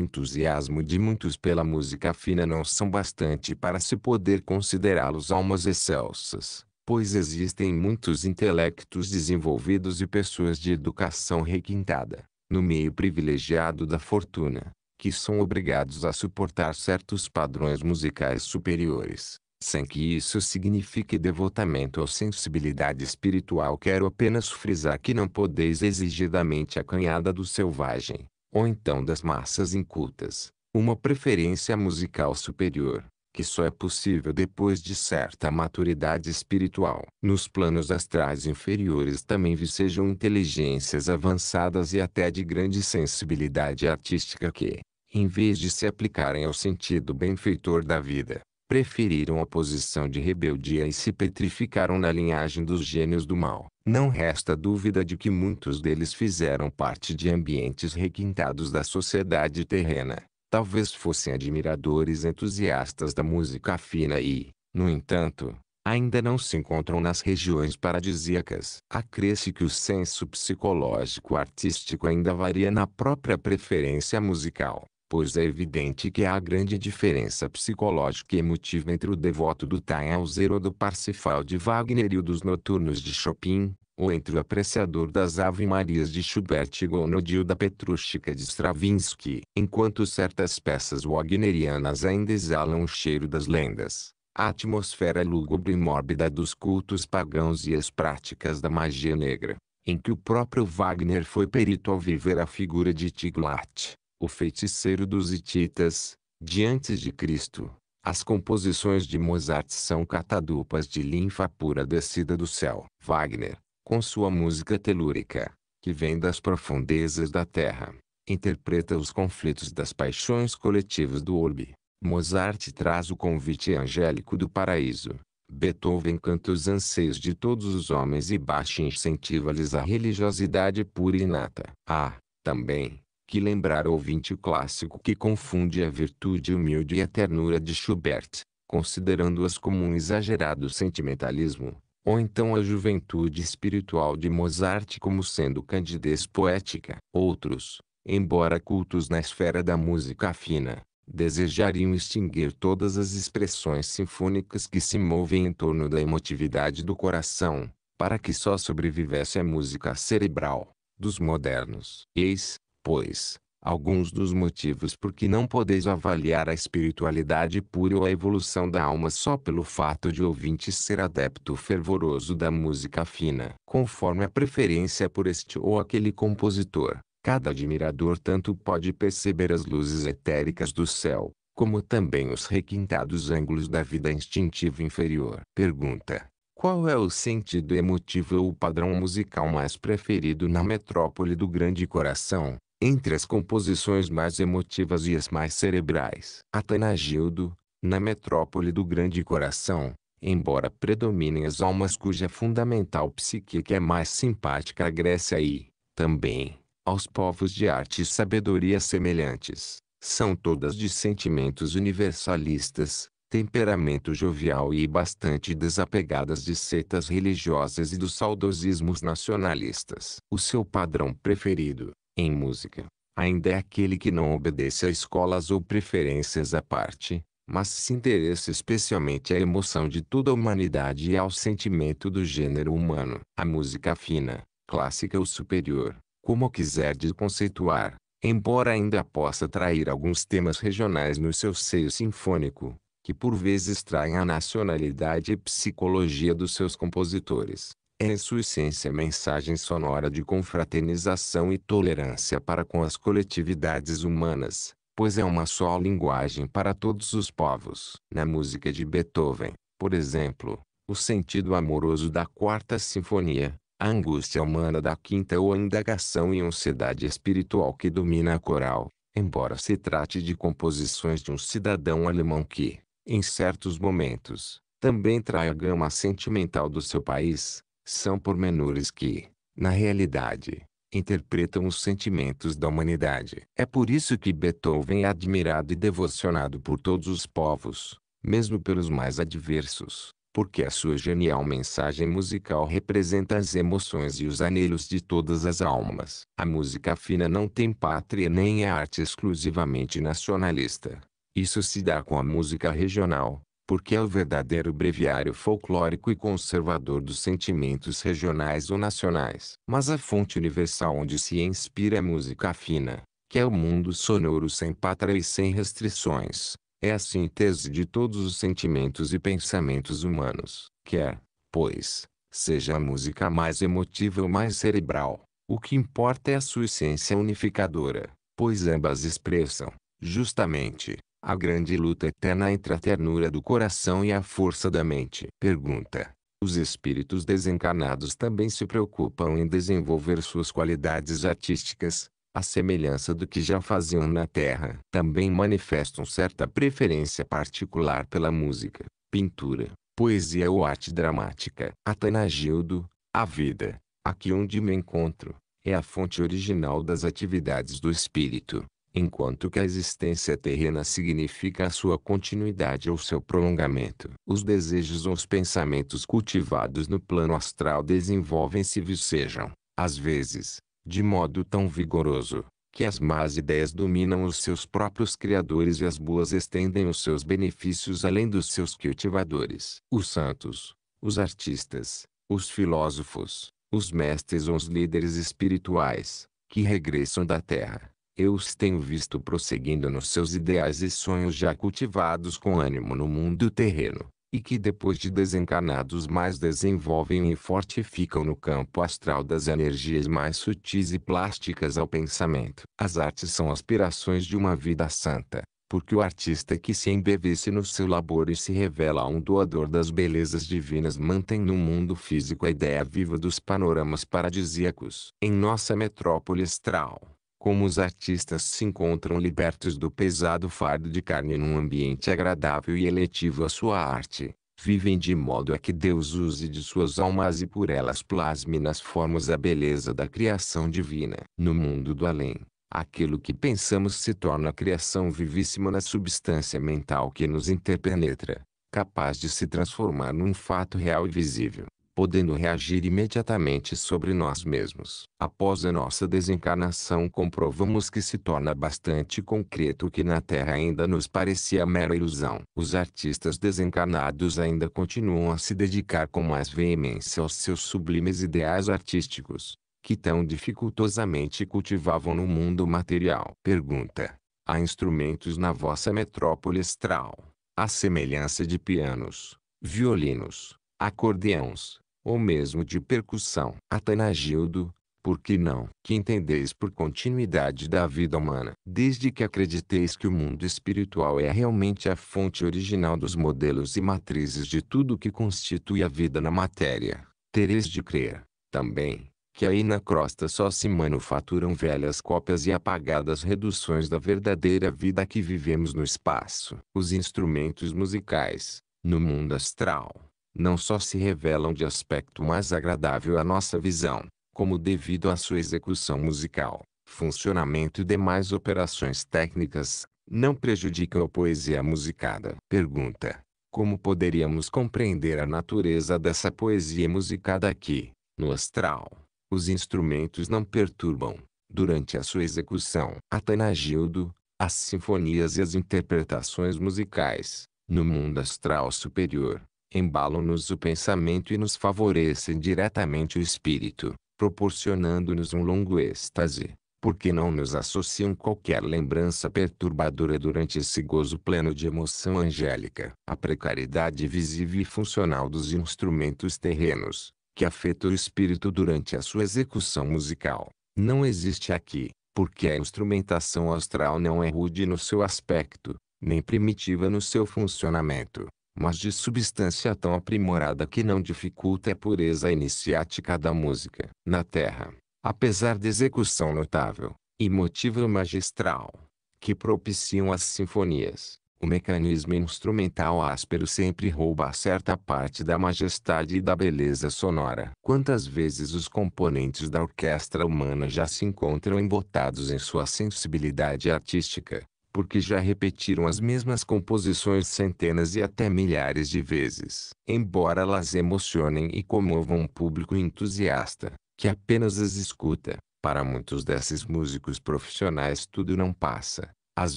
entusiasmo de muitos pela música fina não são bastante para se poder considerá-los almas excelsas, pois existem muitos intelectos desenvolvidos e pessoas de educação requintada, no meio privilegiado da fortuna, que são obrigados a suportar certos padrões musicais superiores, sem que isso signifique devotamento ou sensibilidade espiritual. Quero apenas frisar que não podeis exigidamente a canhada acanhada do selvagem, ou então das massas incultas, uma preferência musical superior, que só é possível depois de certa maturidade espiritual. Nos planos astrais inferiores também vicejam inteligências avançadas e até de grande sensibilidade artística que, em vez de se aplicarem ao sentido benfeitor da vida, preferiram a posição de rebeldia e se petrificaram na linhagem dos gênios do mal. Não resta dúvida de que muitos deles fizeram parte de ambientes requintados da sociedade terrena. Talvez fossem admiradores entusiastas da música fina e, no entanto, ainda não se encontram nas regiões paradisíacas. Acresce que o senso psicológico artístico ainda varia na própria preferência musical pois é evidente que há grande diferença psicológica e emotiva entre o devoto do Tannhauser ou do Parsifal de Wagner e o dos noturnos de Chopin, ou entre o apreciador das ave-marias de Schubert e Gonodil da Petrushka de Stravinsky. Enquanto certas peças wagnerianas ainda exalam o cheiro das lendas, a atmosfera lúgubre e mórbida dos cultos pagãos e as práticas da magia negra, em que o próprio Wagner foi perito ao viver a figura de Tiglath o feiticeiro dos hititas, diante de Cristo. As composições de Mozart são catadupas de linfa pura descida do céu. Wagner, com sua música telúrica, que vem das profundezas da terra, interpreta os conflitos das paixões coletivas do orbe. Mozart traz o convite angélico do paraíso. Beethoven canta os anseios de todos os homens e Bach incentiva-lhes a religiosidade pura e inata. Há, ah, também, que lembrar ouvinte o clássico que confunde a virtude humilde e a ternura de Schubert, considerando-as como um exagerado sentimentalismo, ou então a juventude espiritual de Mozart como sendo candidez poética. Outros, embora cultos na esfera da música fina, desejariam extinguir todas as expressões sinfônicas que se movem em torno da emotividade do coração, para que só sobrevivesse a música cerebral dos modernos. Eis, pois, alguns dos motivos por que não podeis avaliar a espiritualidade pura ou a evolução da alma só pelo fato de ouvinte ser adepto fervoroso da música fina, conforme a preferência por este ou aquele compositor. Cada admirador tanto pode perceber as luzes etéricas do céu, como também os requintados ângulos da vida instintiva inferior. Pergunta: Qual é o sentido emotivo ou o padrão musical mais preferido na metrópole do grande coração? entre as composições mais emotivas e as mais cerebrais. Atanagildo, na metrópole do grande coração, embora predominem as almas cuja fundamental psíquica é mais simpática à Grécia e, também, aos povos de arte e sabedoria semelhantes, são todas de sentimentos universalistas, temperamento jovial e bastante desapegadas de setas religiosas e dos saudosismos nacionalistas. O seu padrão preferido, em música, ainda é aquele que não obedece a escolas ou preferências à parte, mas se interessa especialmente à emoção de toda a humanidade e ao sentimento do gênero humano. A música fina, clássica ou superior, como quiser desconceituar, embora ainda possa trair alguns temas regionais no seu seio sinfônico, que por vezes traem a nacionalidade e psicologia dos seus compositores é em sua essência mensagem sonora de confraternização e tolerância para com as coletividades humanas, pois é uma só linguagem para todos os povos. Na música de Beethoven, por exemplo, o sentido amoroso da Quarta Sinfonia, a angústia humana da Quinta ou a indagação e ansiedade espiritual que domina a coral, embora se trate de composições de um cidadão alemão que, em certos momentos, também trai a gama sentimental do seu país, são pormenores que, na realidade, interpretam os sentimentos da humanidade. É por isso que Beethoven é admirado e devocionado por todos os povos, mesmo pelos mais adversos, porque a sua genial mensagem musical representa as emoções e os anelos de todas as almas. A música fina não tem pátria nem é arte exclusivamente nacionalista. Isso se dá com a música regional, porque é o verdadeiro breviário folclórico e conservador dos sentimentos regionais ou nacionais. Mas a fonte universal onde se inspira é a música fina, que é o mundo sonoro sem pátria e sem restrições, é a síntese de todos os sentimentos e pensamentos humanos, quer, é, pois, seja a música mais emotiva ou mais cerebral, o que importa é a sua essência unificadora, pois ambas expressam, justamente, a grande luta eterna entre a ternura do coração e a força da mente. Pergunta. Os espíritos desencarnados também se preocupam em desenvolver suas qualidades artísticas, à semelhança do que já faziam na Terra. Também manifestam certa preferência particular pela música, pintura, poesia ou arte dramática. Atanagildo, a vida, aqui onde me encontro, é a fonte original das atividades do espírito enquanto que a existência terrena significa a sua continuidade ou seu prolongamento. Os desejos ou os pensamentos cultivados no plano astral desenvolvem-se vicejam, às vezes, de modo tão vigoroso, que as más ideias dominam os seus próprios criadores e as boas estendem os seus benefícios além dos seus cultivadores. Os santos, os artistas, os filósofos, os mestres ou os líderes espirituais, que regressam da terra, eu os tenho visto prosseguindo nos seus ideais e sonhos já cultivados com ânimo no mundo terreno, e que depois de desencarnados mais desenvolvem e fortificam no campo astral das energias mais sutis e plásticas ao pensamento. As artes são aspirações de uma vida santa, porque o artista que se embevece no seu labor e se revela um doador das belezas divinas mantém no mundo físico a ideia viva dos panoramas paradisíacos. Em nossa metrópole astral, como os artistas se encontram libertos do pesado fardo de carne num ambiente agradável e eletivo à sua arte, vivem de modo a que Deus use de suas almas e por elas plasme nas formas a beleza da criação divina. No mundo do além, aquilo que pensamos se torna a criação vivíssima na substância mental que nos interpenetra, capaz de se transformar num fato real e visível podendo reagir imediatamente sobre nós mesmos. Após a nossa desencarnação comprovamos que se torna bastante concreto o que na Terra ainda nos parecia mera ilusão. Os artistas desencarnados ainda continuam a se dedicar com mais veemência aos seus sublimes ideais artísticos, que tão dificultosamente cultivavam no mundo material. Pergunta. Há instrumentos na vossa metrópole astral, à semelhança de pianos, violinos, acordeões, ou mesmo de percussão. Atanagildo, por que não? Que entendeis por continuidade da vida humana. Desde que acrediteis que o mundo espiritual é realmente a fonte original dos modelos e matrizes de tudo o que constitui a vida na matéria, tereis de crer, também, que aí na crosta só se manufaturam velhas cópias e apagadas reduções da verdadeira vida que vivemos no espaço. Os instrumentos musicais, no mundo astral, não só se revelam de aspecto mais agradável à nossa visão, como devido à sua execução musical, funcionamento e demais operações técnicas, não prejudicam a poesia musicada. Pergunta: Como poderíamos compreender a natureza dessa poesia musicada aqui, no astral? Os instrumentos não perturbam, durante a sua execução, Atanagildo, as sinfonias e as interpretações musicais, no mundo astral superior, embalam-nos o pensamento e nos favorecem diretamente o espírito, proporcionando-nos um longo êxtase, porque não nos associam qualquer lembrança perturbadora durante esse gozo pleno de emoção angélica. A precariedade visível e funcional dos instrumentos terrenos, que afeta o espírito durante a sua execução musical, não existe aqui, porque a instrumentação astral não é rude no seu aspecto, nem primitiva no seu funcionamento mas de substância tão aprimorada que não dificulta a pureza iniciática da música. Na terra, apesar de execução notável, e motivo magistral, que propiciam as sinfonias, o mecanismo instrumental áspero sempre rouba certa parte da majestade e da beleza sonora. Quantas vezes os componentes da orquestra humana já se encontram embotados em sua sensibilidade artística, porque já repetiram as mesmas composições centenas e até milhares de vezes, embora elas emocionem e comovam um público entusiasta, que apenas as escuta. Para muitos desses músicos profissionais tudo não passa, às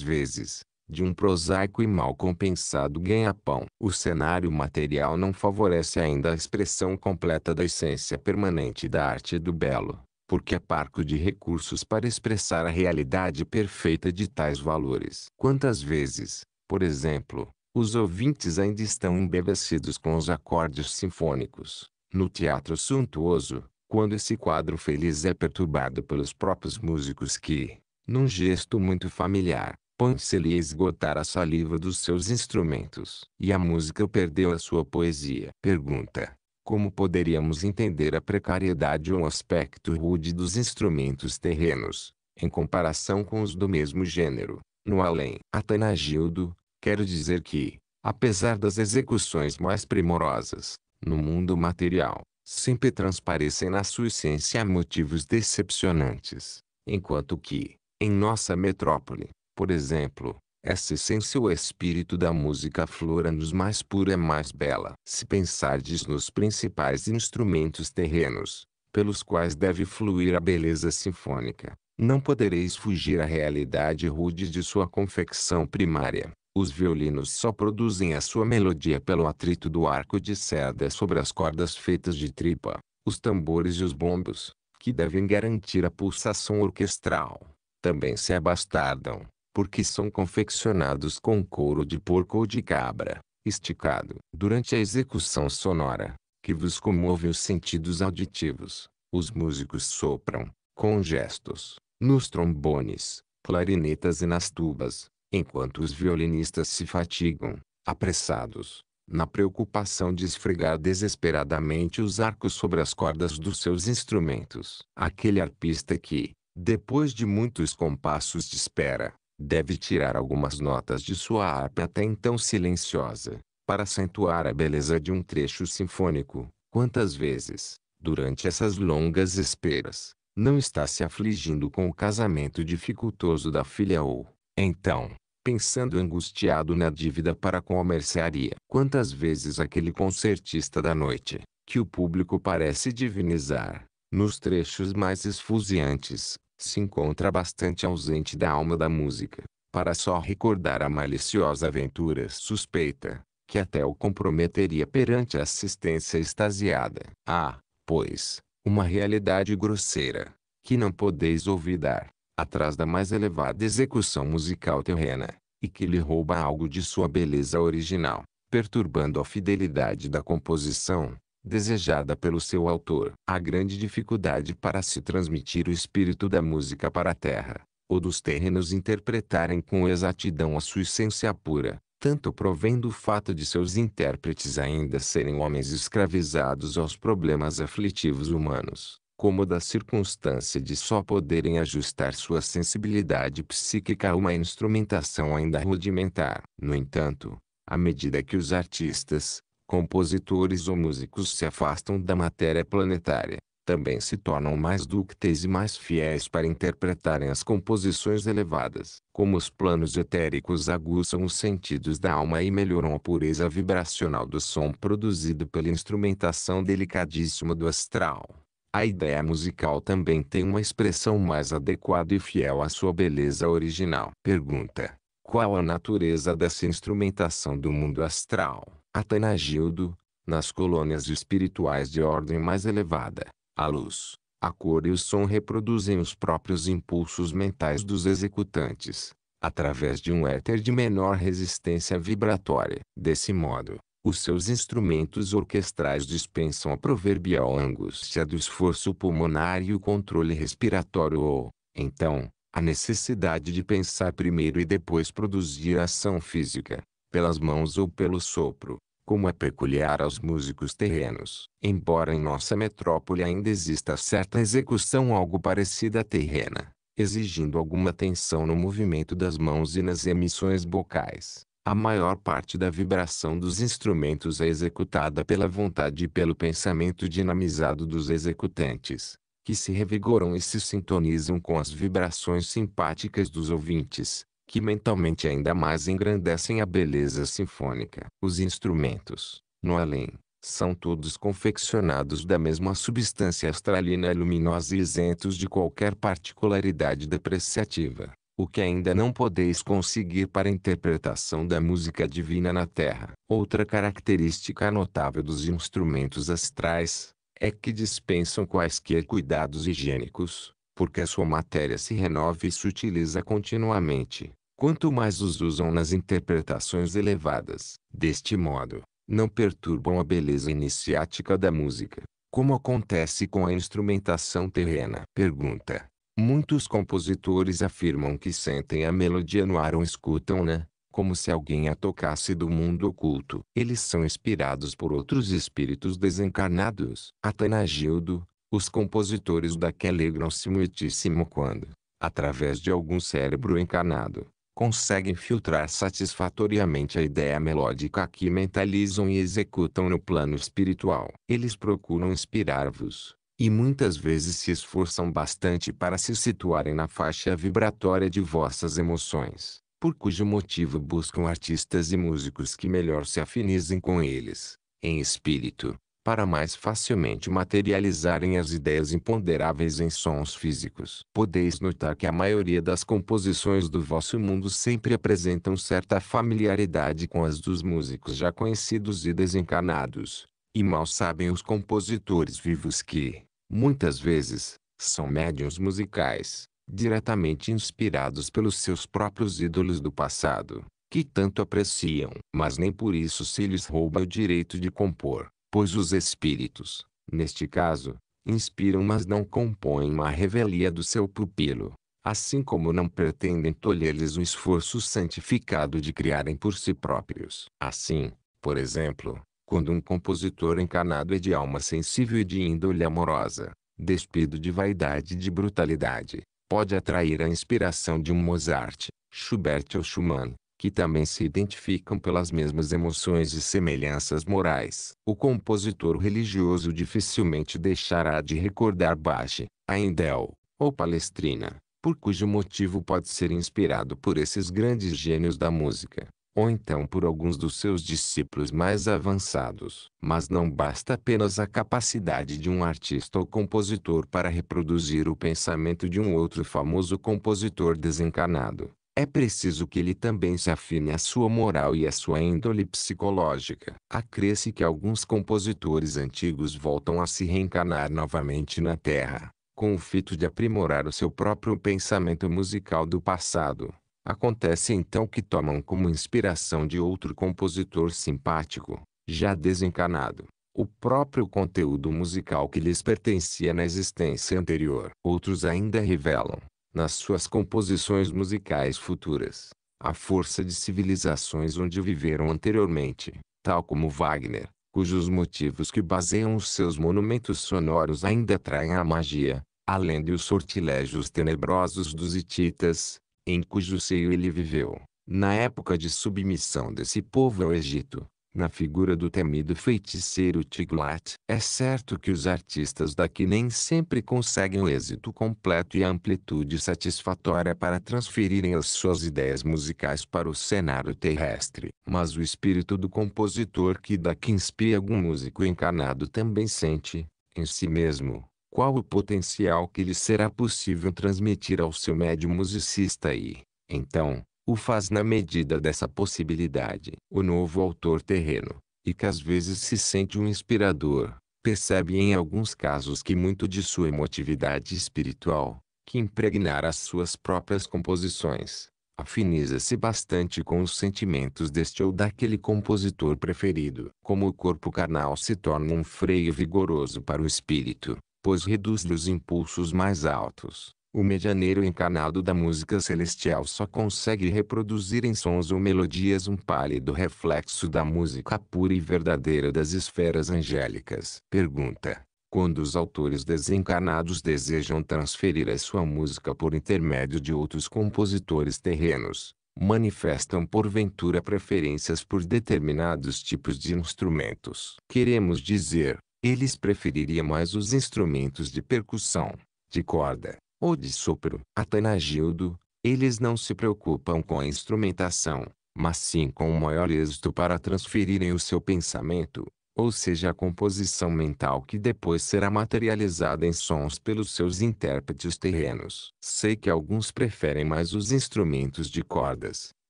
vezes, de um prosaico e mal compensado ganha-pão. O cenário material não favorece ainda a expressão completa da essência permanente da arte do belo porque é parco de recursos para expressar a realidade perfeita de tais valores. Quantas vezes, por exemplo, os ouvintes ainda estão embevecidos com os acordes sinfônicos, no teatro suntuoso, quando esse quadro feliz é perturbado pelos próprios músicos que, num gesto muito familiar, põe-se-lhe a esgotar a saliva dos seus instrumentos. E a música perdeu a sua poesia. Pergunta: como poderíamos entender a precariedade ou aspecto rude dos instrumentos terrenos, em comparação com os do mesmo gênero. No além, Atanagildo, quero dizer que, apesar das execuções mais primorosas, no mundo material, sempre transparecem na sua essência motivos decepcionantes, enquanto que, em nossa metrópole, por exemplo, essa essência é o espírito da música flora-nos é mais pura e é mais bela. Se pensardes nos principais instrumentos terrenos, pelos quais deve fluir a beleza sinfônica, não podereis fugir à realidade rude de sua confecção primária. Os violinos só produzem a sua melodia pelo atrito do arco de seda sobre as cordas feitas de tripa, os tambores e os bombos, que devem garantir a pulsação orquestral, também se abastardam porque são confeccionados com couro de porco ou de cabra, esticado. Durante a execução sonora, que vos comove os sentidos auditivos, os músicos sopram, com gestos, nos trombones, clarinetas e nas tubas, enquanto os violinistas se fatigam, apressados, na preocupação de esfregar desesperadamente os arcos sobre as cordas dos seus instrumentos. Aquele arpista que, depois de muitos compassos de espera, deve tirar algumas notas de sua harpa até então silenciosa, para acentuar a beleza de um trecho sinfônico. Quantas vezes, durante essas longas esperas, não está se afligindo com o casamento dificultoso da filha ou, então, pensando angustiado na dívida para com a mercearia. Quantas vezes aquele concertista da noite, que o público parece divinizar, nos trechos mais esfuziantes, se encontra bastante ausente da alma da música, para só recordar a maliciosa aventura suspeita, que até o comprometeria perante a assistência extasiada. Há, ah, pois, uma realidade grosseira, que não podeis olvidar, atrás da mais elevada execução musical terrena, e que lhe rouba algo de sua beleza original, perturbando a fidelidade da composição, desejada pelo seu autor. A grande dificuldade para se transmitir o espírito da música para a terra, ou dos terrenos interpretarem com exatidão a sua essência pura, tanto provém do fato de seus intérpretes ainda serem homens escravizados aos problemas aflitivos humanos, como da circunstância de só poderem ajustar sua sensibilidade psíquica a uma instrumentação ainda rudimentar. No entanto, à medida que os artistas, compositores ou músicos se afastam da matéria planetária, também se tornam mais dúcteis e mais fiéis para interpretarem as composições elevadas. Como os planos etéricos aguçam os sentidos da alma e melhoram a pureza vibracional do som produzido pela instrumentação delicadíssima do astral. A ideia musical também tem uma expressão mais adequada e fiel à sua beleza original. Pergunta: Qual a natureza dessa instrumentação do mundo astral? Atanagildo, nas colônias espirituais de ordem mais elevada, a luz, a cor e o som reproduzem os próprios impulsos mentais dos executantes, através de um éter de menor resistência vibratória. Desse modo, os seus instrumentos orquestrais dispensam a proverbial angústia do esforço pulmonar e o controle respiratório ou, então, a necessidade de pensar primeiro e depois produzir ação física pelas mãos ou pelo sopro, como é peculiar aos músicos terrenos. Embora em nossa metrópole ainda exista certa execução algo parecida à terrena, exigindo alguma tensão no movimento das mãos e nas emissões bocais, a maior parte da vibração dos instrumentos é executada pela vontade e pelo pensamento dinamizado dos executantes, que se revigoram e se sintonizam com as vibrações simpáticas dos ouvintes, que mentalmente ainda mais engrandecem a beleza sinfônica. Os instrumentos, no além, são todos confeccionados da mesma substância astralina luminosa e isentos de qualquer particularidade depreciativa, o que ainda não podeis conseguir para a interpretação da música divina na Terra. Outra característica notável dos instrumentos astrais é que dispensam quaisquer cuidados higiênicos, porque a sua matéria se renova e se utiliza continuamente quanto mais os usam nas interpretações elevadas. Deste modo, não perturbam a beleza iniciática da música, como acontece com a instrumentação terrena. Pergunta. Muitos compositores afirmam que sentem a melodia no ar ou escutam-na, né? como se alguém a tocasse do mundo oculto. Eles são inspirados por outros espíritos desencarnados. Atanagildo, os compositores daquela alegram-se muitíssimo quando, através de algum cérebro encarnado, conseguem filtrar satisfatoriamente a ideia melódica que mentalizam e executam no plano espiritual. Eles procuram inspirar-vos, e muitas vezes se esforçam bastante para se situarem na faixa vibratória de vossas emoções, por cujo motivo buscam artistas e músicos que melhor se afinizem com eles, em espírito, para mais facilmente materializarem as ideias imponderáveis em sons físicos. Podeis notar que a maioria das composições do vosso mundo sempre apresentam certa familiaridade com as dos músicos já conhecidos e desencarnados, e mal sabem os compositores vivos que, muitas vezes, são médiums musicais, diretamente inspirados pelos seus próprios ídolos do passado, que tanto apreciam, mas nem por isso se lhes rouba o direito de compor pois os espíritos, neste caso, inspiram mas não compõem uma revelia do seu pupilo, assim como não pretendem tolher-lhes o esforço santificado de criarem por si próprios. Assim, por exemplo, quando um compositor encarnado é de alma sensível e de índole amorosa, despido de vaidade e de brutalidade, pode atrair a inspiração de um Mozart, Schubert ou Schumann, que também se identificam pelas mesmas emoções e semelhanças morais. O compositor religioso dificilmente deixará de recordar Bach, Bache, Haendel, ou Palestrina, por cujo motivo pode ser inspirado por esses grandes gênios da música, ou então por alguns dos seus discípulos mais avançados. Mas não basta apenas a capacidade de um artista ou compositor para reproduzir o pensamento de um outro famoso compositor desencarnado é preciso que ele também se afine à sua moral e à sua índole psicológica. Acresce que alguns compositores antigos voltam a se reencarnar novamente na Terra, com o fito de aprimorar o seu próprio pensamento musical do passado. Acontece então que tomam como inspiração de outro compositor simpático, já desencarnado, o próprio conteúdo musical que lhes pertencia na existência anterior. Outros ainda revelam nas suas composições musicais futuras, a força de civilizações onde viveram anteriormente, tal como Wagner, cujos motivos que baseiam os seus monumentos sonoros ainda traem a magia, além de os sortilégios tenebrosos dos hititas, em cujo seio ele viveu, na época de submissão desse povo ao Egito, na figura do temido feiticeiro Tiglat. É certo que os artistas daqui nem sempre conseguem o êxito completo e a amplitude satisfatória para transferirem as suas ideias musicais para o cenário terrestre. Mas o espírito do compositor que daqui inspira algum músico encarnado também sente, em si mesmo, qual o potencial que lhe será possível transmitir ao seu médio musicista e, então, o faz na medida dessa possibilidade. O novo autor terreno, e que às vezes se sente um inspirador, percebe em alguns casos que muito de sua emotividade espiritual, que impregnara as suas próprias composições, afiniza-se bastante com os sentimentos deste ou daquele compositor preferido. Como o corpo carnal se torna um freio vigoroso para o espírito, pois reduz-lhe os impulsos mais altos, o medianeiro encarnado da música celestial só consegue reproduzir em sons ou melodias um pálido reflexo da música pura e verdadeira das esferas angélicas. Pergunta: Quando os autores desencarnados desejam transferir a sua música por intermédio de outros compositores terrenos, manifestam porventura preferências por determinados tipos de instrumentos. Queremos dizer, eles prefeririam mais os instrumentos de percussão, de corda, ou de sopro. Atanagildo, eles não se preocupam com a instrumentação, mas sim com o maior êxito para transferirem o seu pensamento, ou seja a composição mental que depois será materializada em sons pelos seus intérpretes terrenos. Sei que alguns preferem mais os instrumentos de cordas,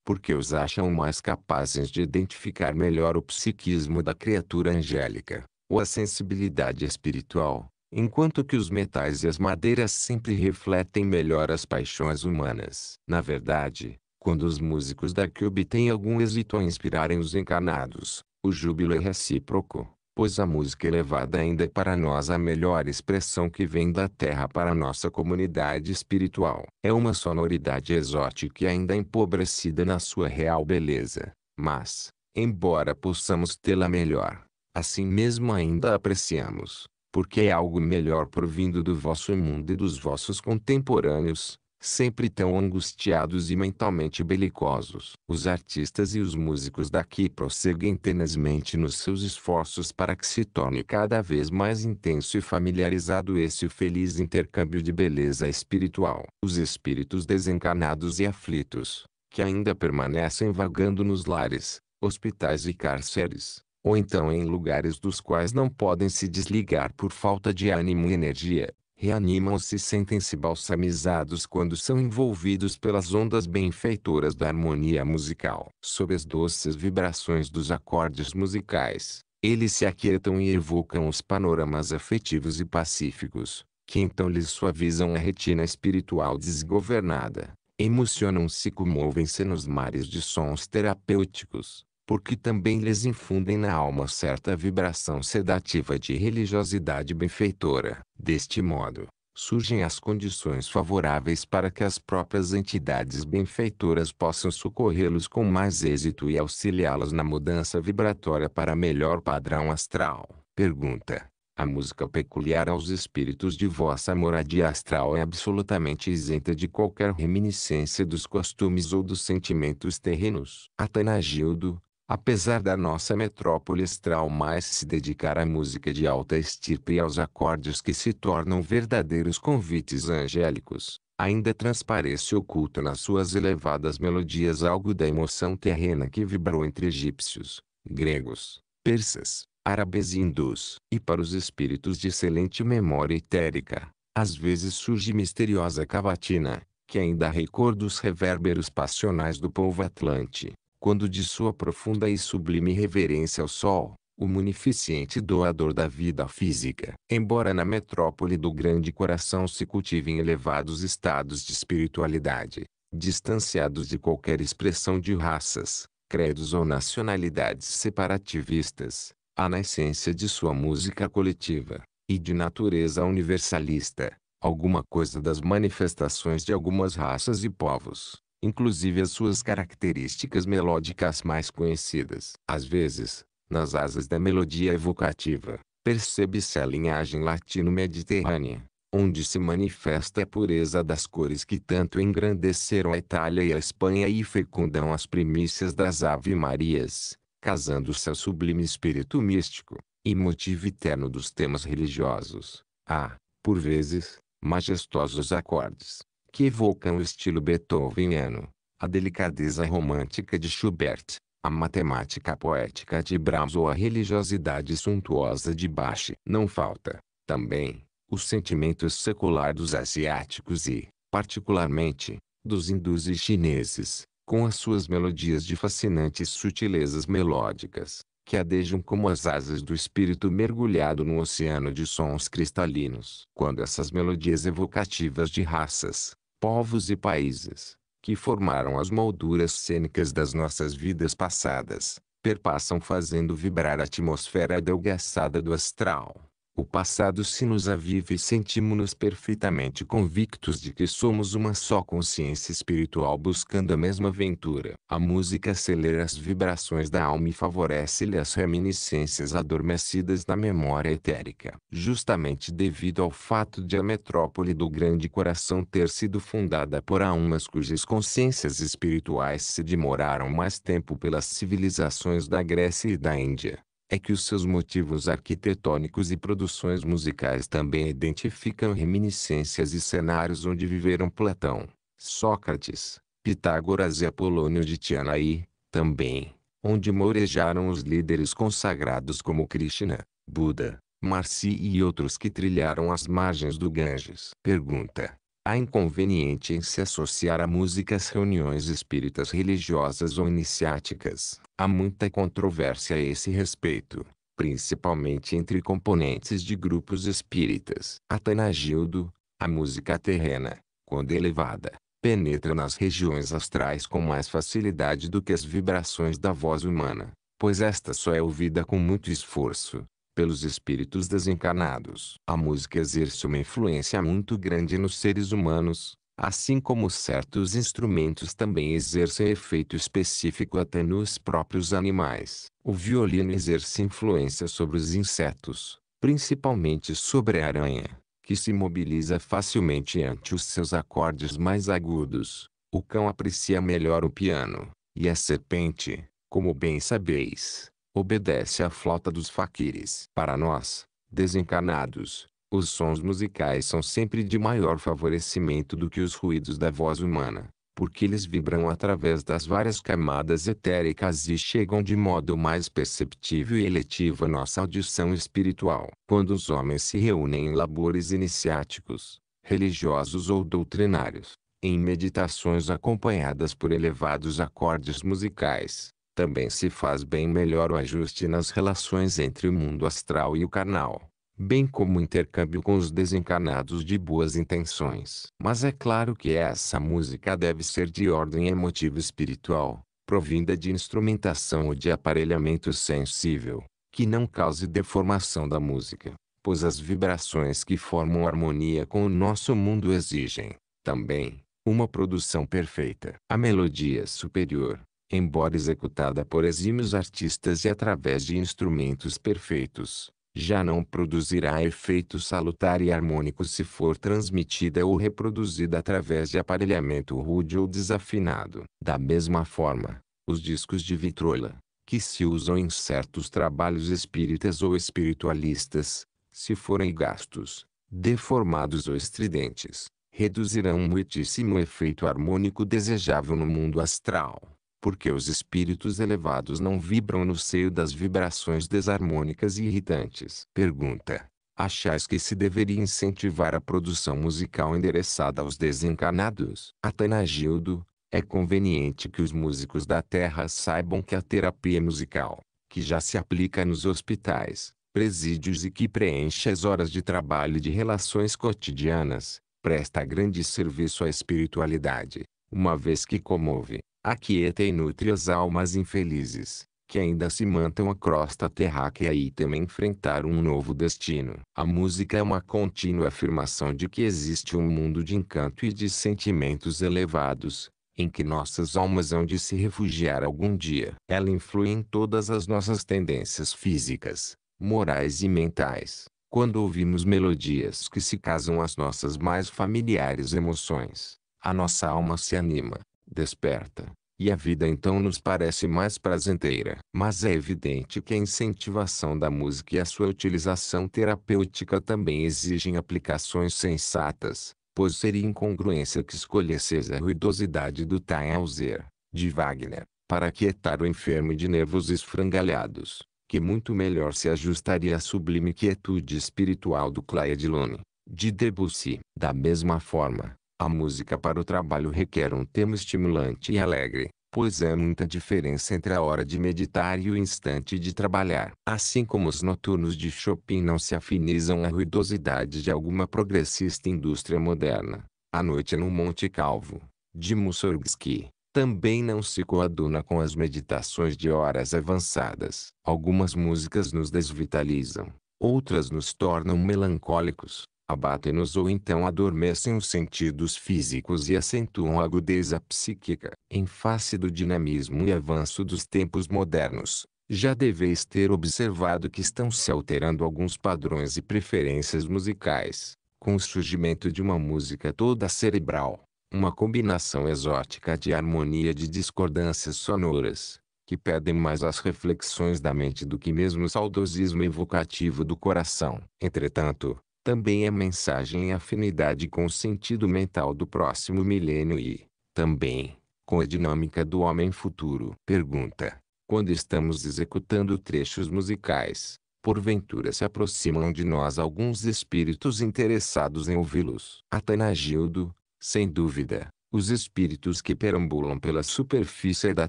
porque os acham mais capazes de identificar melhor o psiquismo da criatura angélica, ou a sensibilidade espiritual, enquanto que os metais e as madeiras sempre refletem melhor as paixões humanas. Na verdade, quando os músicos daqui obtêm algum êxito a inspirarem os encarnados, o júbilo é recíproco, pois a música elevada é ainda é para nós a melhor expressão que vem da terra para nossa comunidade espiritual. É uma sonoridade exótica e ainda empobrecida na sua real beleza, mas, embora possamos tê-la melhor, assim mesmo ainda apreciamos, porque é algo melhor provindo do vosso mundo e dos vossos contemporâneos, sempre tão angustiados e mentalmente belicosos. Os artistas e os músicos daqui prosseguem tenazmente nos seus esforços para que se torne cada vez mais intenso e familiarizado esse feliz intercâmbio de beleza espiritual. Os espíritos desencarnados e aflitos, que ainda permanecem vagando nos lares, hospitais e cárceres, ou então em lugares dos quais não podem se desligar por falta de ânimo e energia, reanimam-se e sentem-se balsamizados quando são envolvidos pelas ondas benfeitoras da harmonia musical. Sob as doces vibrações dos acordes musicais, eles se aquietam e evocam os panoramas afetivos e pacíficos, que então lhes suavizam a retina espiritual desgovernada. Emocionam-se e comovem-se nos mares de sons terapêuticos porque também lhes infundem na alma certa vibração sedativa de religiosidade benfeitora. Deste modo, surgem as condições favoráveis para que as próprias entidades benfeitoras possam socorrê-los com mais êxito e auxiliá-los na mudança vibratória para melhor padrão astral. Pergunta: A música peculiar aos espíritos de vossa moradia astral é absolutamente isenta de qualquer reminiscência dos costumes ou dos sentimentos terrenos. Atanagildo, Apesar da nossa metrópole estral mais se dedicar à música de alta estirpe e aos acordes que se tornam verdadeiros convites angélicos, ainda transparece oculto nas suas elevadas melodias algo da emoção terrena que vibrou entre egípcios, gregos, persas, árabes e hindus. E para os espíritos de excelente memória etérica, às vezes surge misteriosa cavatina, que ainda recorda os reverberos passionais do povo atlante, quando de sua profunda e sublime reverência ao sol, o munificente doador da vida física. Embora na metrópole do grande coração se cultivem elevados estados de espiritualidade, distanciados de qualquer expressão de raças, credos ou nacionalidades separativistas, há na essência de sua música coletiva, e de natureza universalista, alguma coisa das manifestações de algumas raças e povos inclusive as suas características melódicas mais conhecidas. Às vezes, nas asas da melodia evocativa, percebe-se a linhagem latino-mediterrânea, onde se manifesta a pureza das cores que tanto engrandeceram a Itália e a Espanha e fecundam as primícias das ave-marias, casando-se ao sublime espírito místico, e motivo eterno dos temas religiosos, a, por vezes, majestosos acordes que evocam o estilo beethoveniano, a delicadeza romântica de Schubert, a matemática poética de Brahms ou a religiosidade suntuosa de Bach. Não falta, também, os sentimentos secular dos asiáticos e, particularmente, dos hindus e chineses, com as suas melodias de fascinantes sutilezas melódicas, que adejam como as asas do espírito mergulhado no oceano de sons cristalinos. Quando essas melodias evocativas de raças, povos e países, que formaram as molduras cênicas das nossas vidas passadas, perpassam fazendo vibrar a atmosfera adelgaçada do astral o passado se nos aviva e sentimos-nos perfeitamente convictos de que somos uma só consciência espiritual buscando a mesma aventura. A música acelera as vibrações da alma e favorece-lhe as reminiscências adormecidas na memória etérica. Justamente devido ao fato de a metrópole do grande coração ter sido fundada por almas cujas consciências espirituais se demoraram mais tempo pelas civilizações da Grécia e da Índia, é que os seus motivos arquitetônicos e produções musicais também identificam reminiscências e cenários onde viveram Platão, Sócrates, Pitágoras e Apolônio de Tianaí, também, onde morejaram os líderes consagrados como Krishna, Buda, Marci e outros que trilharam as margens do Ganges. Pergunta: Há inconveniente em se associar a músicas reuniões espíritas religiosas ou iniciáticas. Há muita controvérsia a esse respeito, principalmente entre componentes de grupos espíritas. Atanagildo, a música terrena, quando elevada, penetra nas regiões astrais com mais facilidade do que as vibrações da voz humana, pois esta só é ouvida com muito esforço, pelos espíritos desencarnados. A música exerce uma influência muito grande nos seres humanos, assim como certos instrumentos também exercem efeito específico até nos próprios animais. O violino exerce influência sobre os insetos, principalmente sobre a aranha, que se mobiliza facilmente ante os seus acordes mais agudos. O cão aprecia melhor o piano, e a serpente, como bem sabeis, obedece à flauta dos faquires. Para nós, desencarnados, os sons musicais são sempre de maior favorecimento do que os ruídos da voz humana, porque eles vibram através das várias camadas etéricas e chegam de modo mais perceptível e eletivo à nossa audição espiritual. Quando os homens se reúnem em labores iniciáticos, religiosos ou doutrinários, em meditações acompanhadas por elevados acordes musicais, também se faz bem melhor o ajuste nas relações entre o mundo astral e o carnal, bem como o intercâmbio com os desencarnados de boas intenções. Mas é claro que essa música deve ser de ordem emotiva espiritual, provinda de instrumentação ou de aparelhamento sensível, que não cause deformação da música, pois as vibrações que formam harmonia com o nosso mundo exigem, também, uma produção perfeita. A melodia superior, embora executada por exímios artistas e através de instrumentos perfeitos, já não produzirá efeito salutar e harmônico se for transmitida ou reproduzida através de aparelhamento rude ou desafinado. Da mesma forma, os discos de vitrola, que se usam em certos trabalhos espíritas ou espiritualistas, se forem gastos, deformados ou estridentes, reduzirão muitíssimo o efeito harmônico desejável no mundo astral porque os espíritos elevados não vibram no seio das vibrações desarmônicas e irritantes. Pergunta. Achais que se deveria incentivar a produção musical endereçada aos desencarnados? Atanagildo, é conveniente que os músicos da Terra saibam que a terapia musical, que já se aplica nos hospitais, presídios e que preenche as horas de trabalho e de relações cotidianas, presta grande serviço à espiritualidade, uma vez que comove, aquieta e nutre as almas infelizes, que ainda se mantam a crosta terráquea e temem enfrentar um novo destino. A música é uma contínua afirmação de que existe um mundo de encanto e de sentimentos elevados, em que nossas almas hão de se refugiar algum dia. Ela influi em todas as nossas tendências físicas, morais e mentais. Quando ouvimos melodias que se casam às nossas mais familiares emoções, a nossa alma se anima desperta, e a vida então nos parece mais prazenteira. Mas é evidente que a incentivação da música e a sua utilização terapêutica também exigem aplicações sensatas, pois seria incongruência que escolhesses a ruidosidade do Tannhauser, de Wagner, para quietar o enfermo de nervos esfrangalhados, que muito melhor se ajustaria à sublime quietude espiritual do de Lune, de Debussy. Da mesma forma, a música para o trabalho requer um tema estimulante e alegre, pois há é muita diferença entre a hora de meditar e o instante de trabalhar. Assim como os noturnos de Chopin não se afinizam à ruidosidade de alguma progressista indústria moderna, a noite no Monte Calvo, de Mussorgsky, também não se coaduna com as meditações de horas avançadas. Algumas músicas nos desvitalizam, outras nos tornam melancólicos, abatem-nos ou então adormecem os sentidos físicos e acentuam a agudeza psíquica. Em face do dinamismo e avanço dos tempos modernos, já deveis ter observado que estão se alterando alguns padrões e preferências musicais, com o surgimento de uma música toda cerebral, uma combinação exótica de harmonia de discordâncias sonoras, que pedem mais as reflexões da mente do que mesmo o saudosismo evocativo do coração. Entretanto, também é mensagem em afinidade com o sentido mental do próximo milênio e, também, com a dinâmica do homem futuro. Pergunta: Quando estamos executando trechos musicais, porventura se aproximam de nós alguns espíritos interessados em ouvi-los? Atanagildo, sem dúvida, os espíritos que perambulam pela superfície da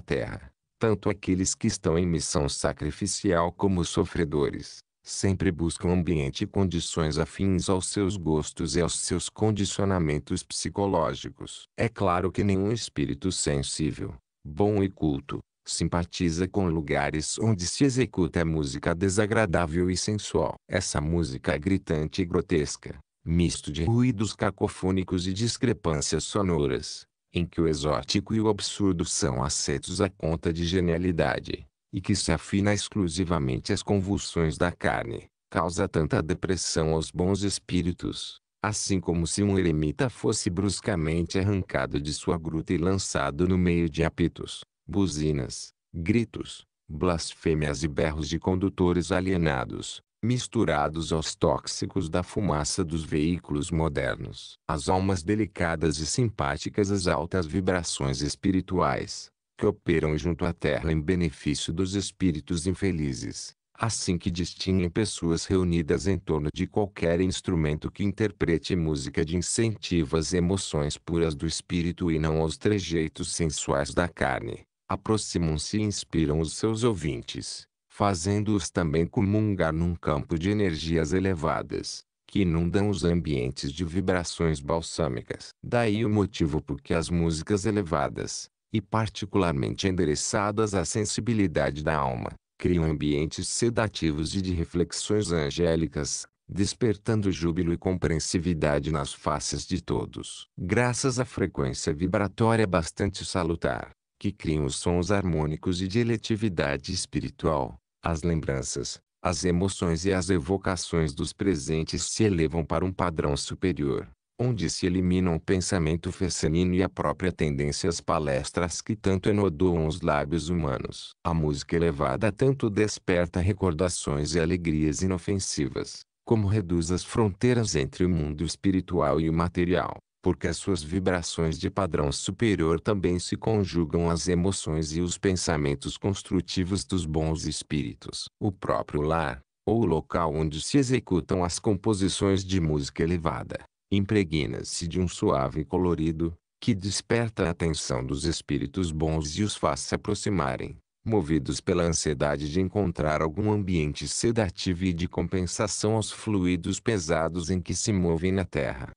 terra, tanto aqueles que estão em missão sacrificial como os sofredores, sempre buscam ambiente e condições afins aos seus gostos e aos seus condicionamentos psicológicos. É claro que nenhum espírito sensível, bom e culto, simpatiza com lugares onde se executa música desagradável e sensual. Essa música é gritante e grotesca, misto de ruídos cacofônicos e discrepâncias sonoras, em que o exótico e o absurdo são aceitos à conta de genialidade e que se afina exclusivamente às convulsões da carne, causa tanta depressão aos bons espíritos, assim como se um eremita fosse bruscamente arrancado de sua gruta e lançado no meio de apitos, buzinas, gritos, blasfêmias e berros de condutores alienados, misturados aos tóxicos da fumaça dos veículos modernos. As almas delicadas e simpáticas às altas vibrações espirituais, que operam junto à terra em benefício dos espíritos infelizes, assim que distinguem pessoas reunidas em torno de qualquer instrumento que interprete música de incentivo às emoções puras do espírito e não aos trejeitos sensuais da carne, aproximam-se e inspiram os seus ouvintes, fazendo-os também comungar num campo de energias elevadas que inundam os ambientes de vibrações balsâmicas. Daí o motivo por que as músicas elevadas, e particularmente endereçadas à sensibilidade da alma, criam ambientes sedativos e de reflexões angélicas, despertando júbilo e compreensividade nas faces de todos. Graças à frequência vibratória bastante salutar, que criam os sons harmônicos e de eletividade espiritual, as lembranças, as emoções e as evocações dos presentes se elevam para um padrão superior onde se eliminam o pensamento feminino e a própria tendência às palestras que tanto enodoam os lábios humanos. A música elevada tanto desperta recordações e alegrias inofensivas, como reduz as fronteiras entre o mundo espiritual e o material, porque as suas vibrações de padrão superior também se conjugam às emoções e os pensamentos construtivos dos bons espíritos. O próprio lar, ou o local onde se executam as composições de música elevada, impregna-se de um suave colorido, que desperta a atenção dos espíritos bons e os faz se aproximarem, movidos pela ansiedade de encontrar algum ambiente sedativo e de compensação aos fluidos pesados em que se movem na terra.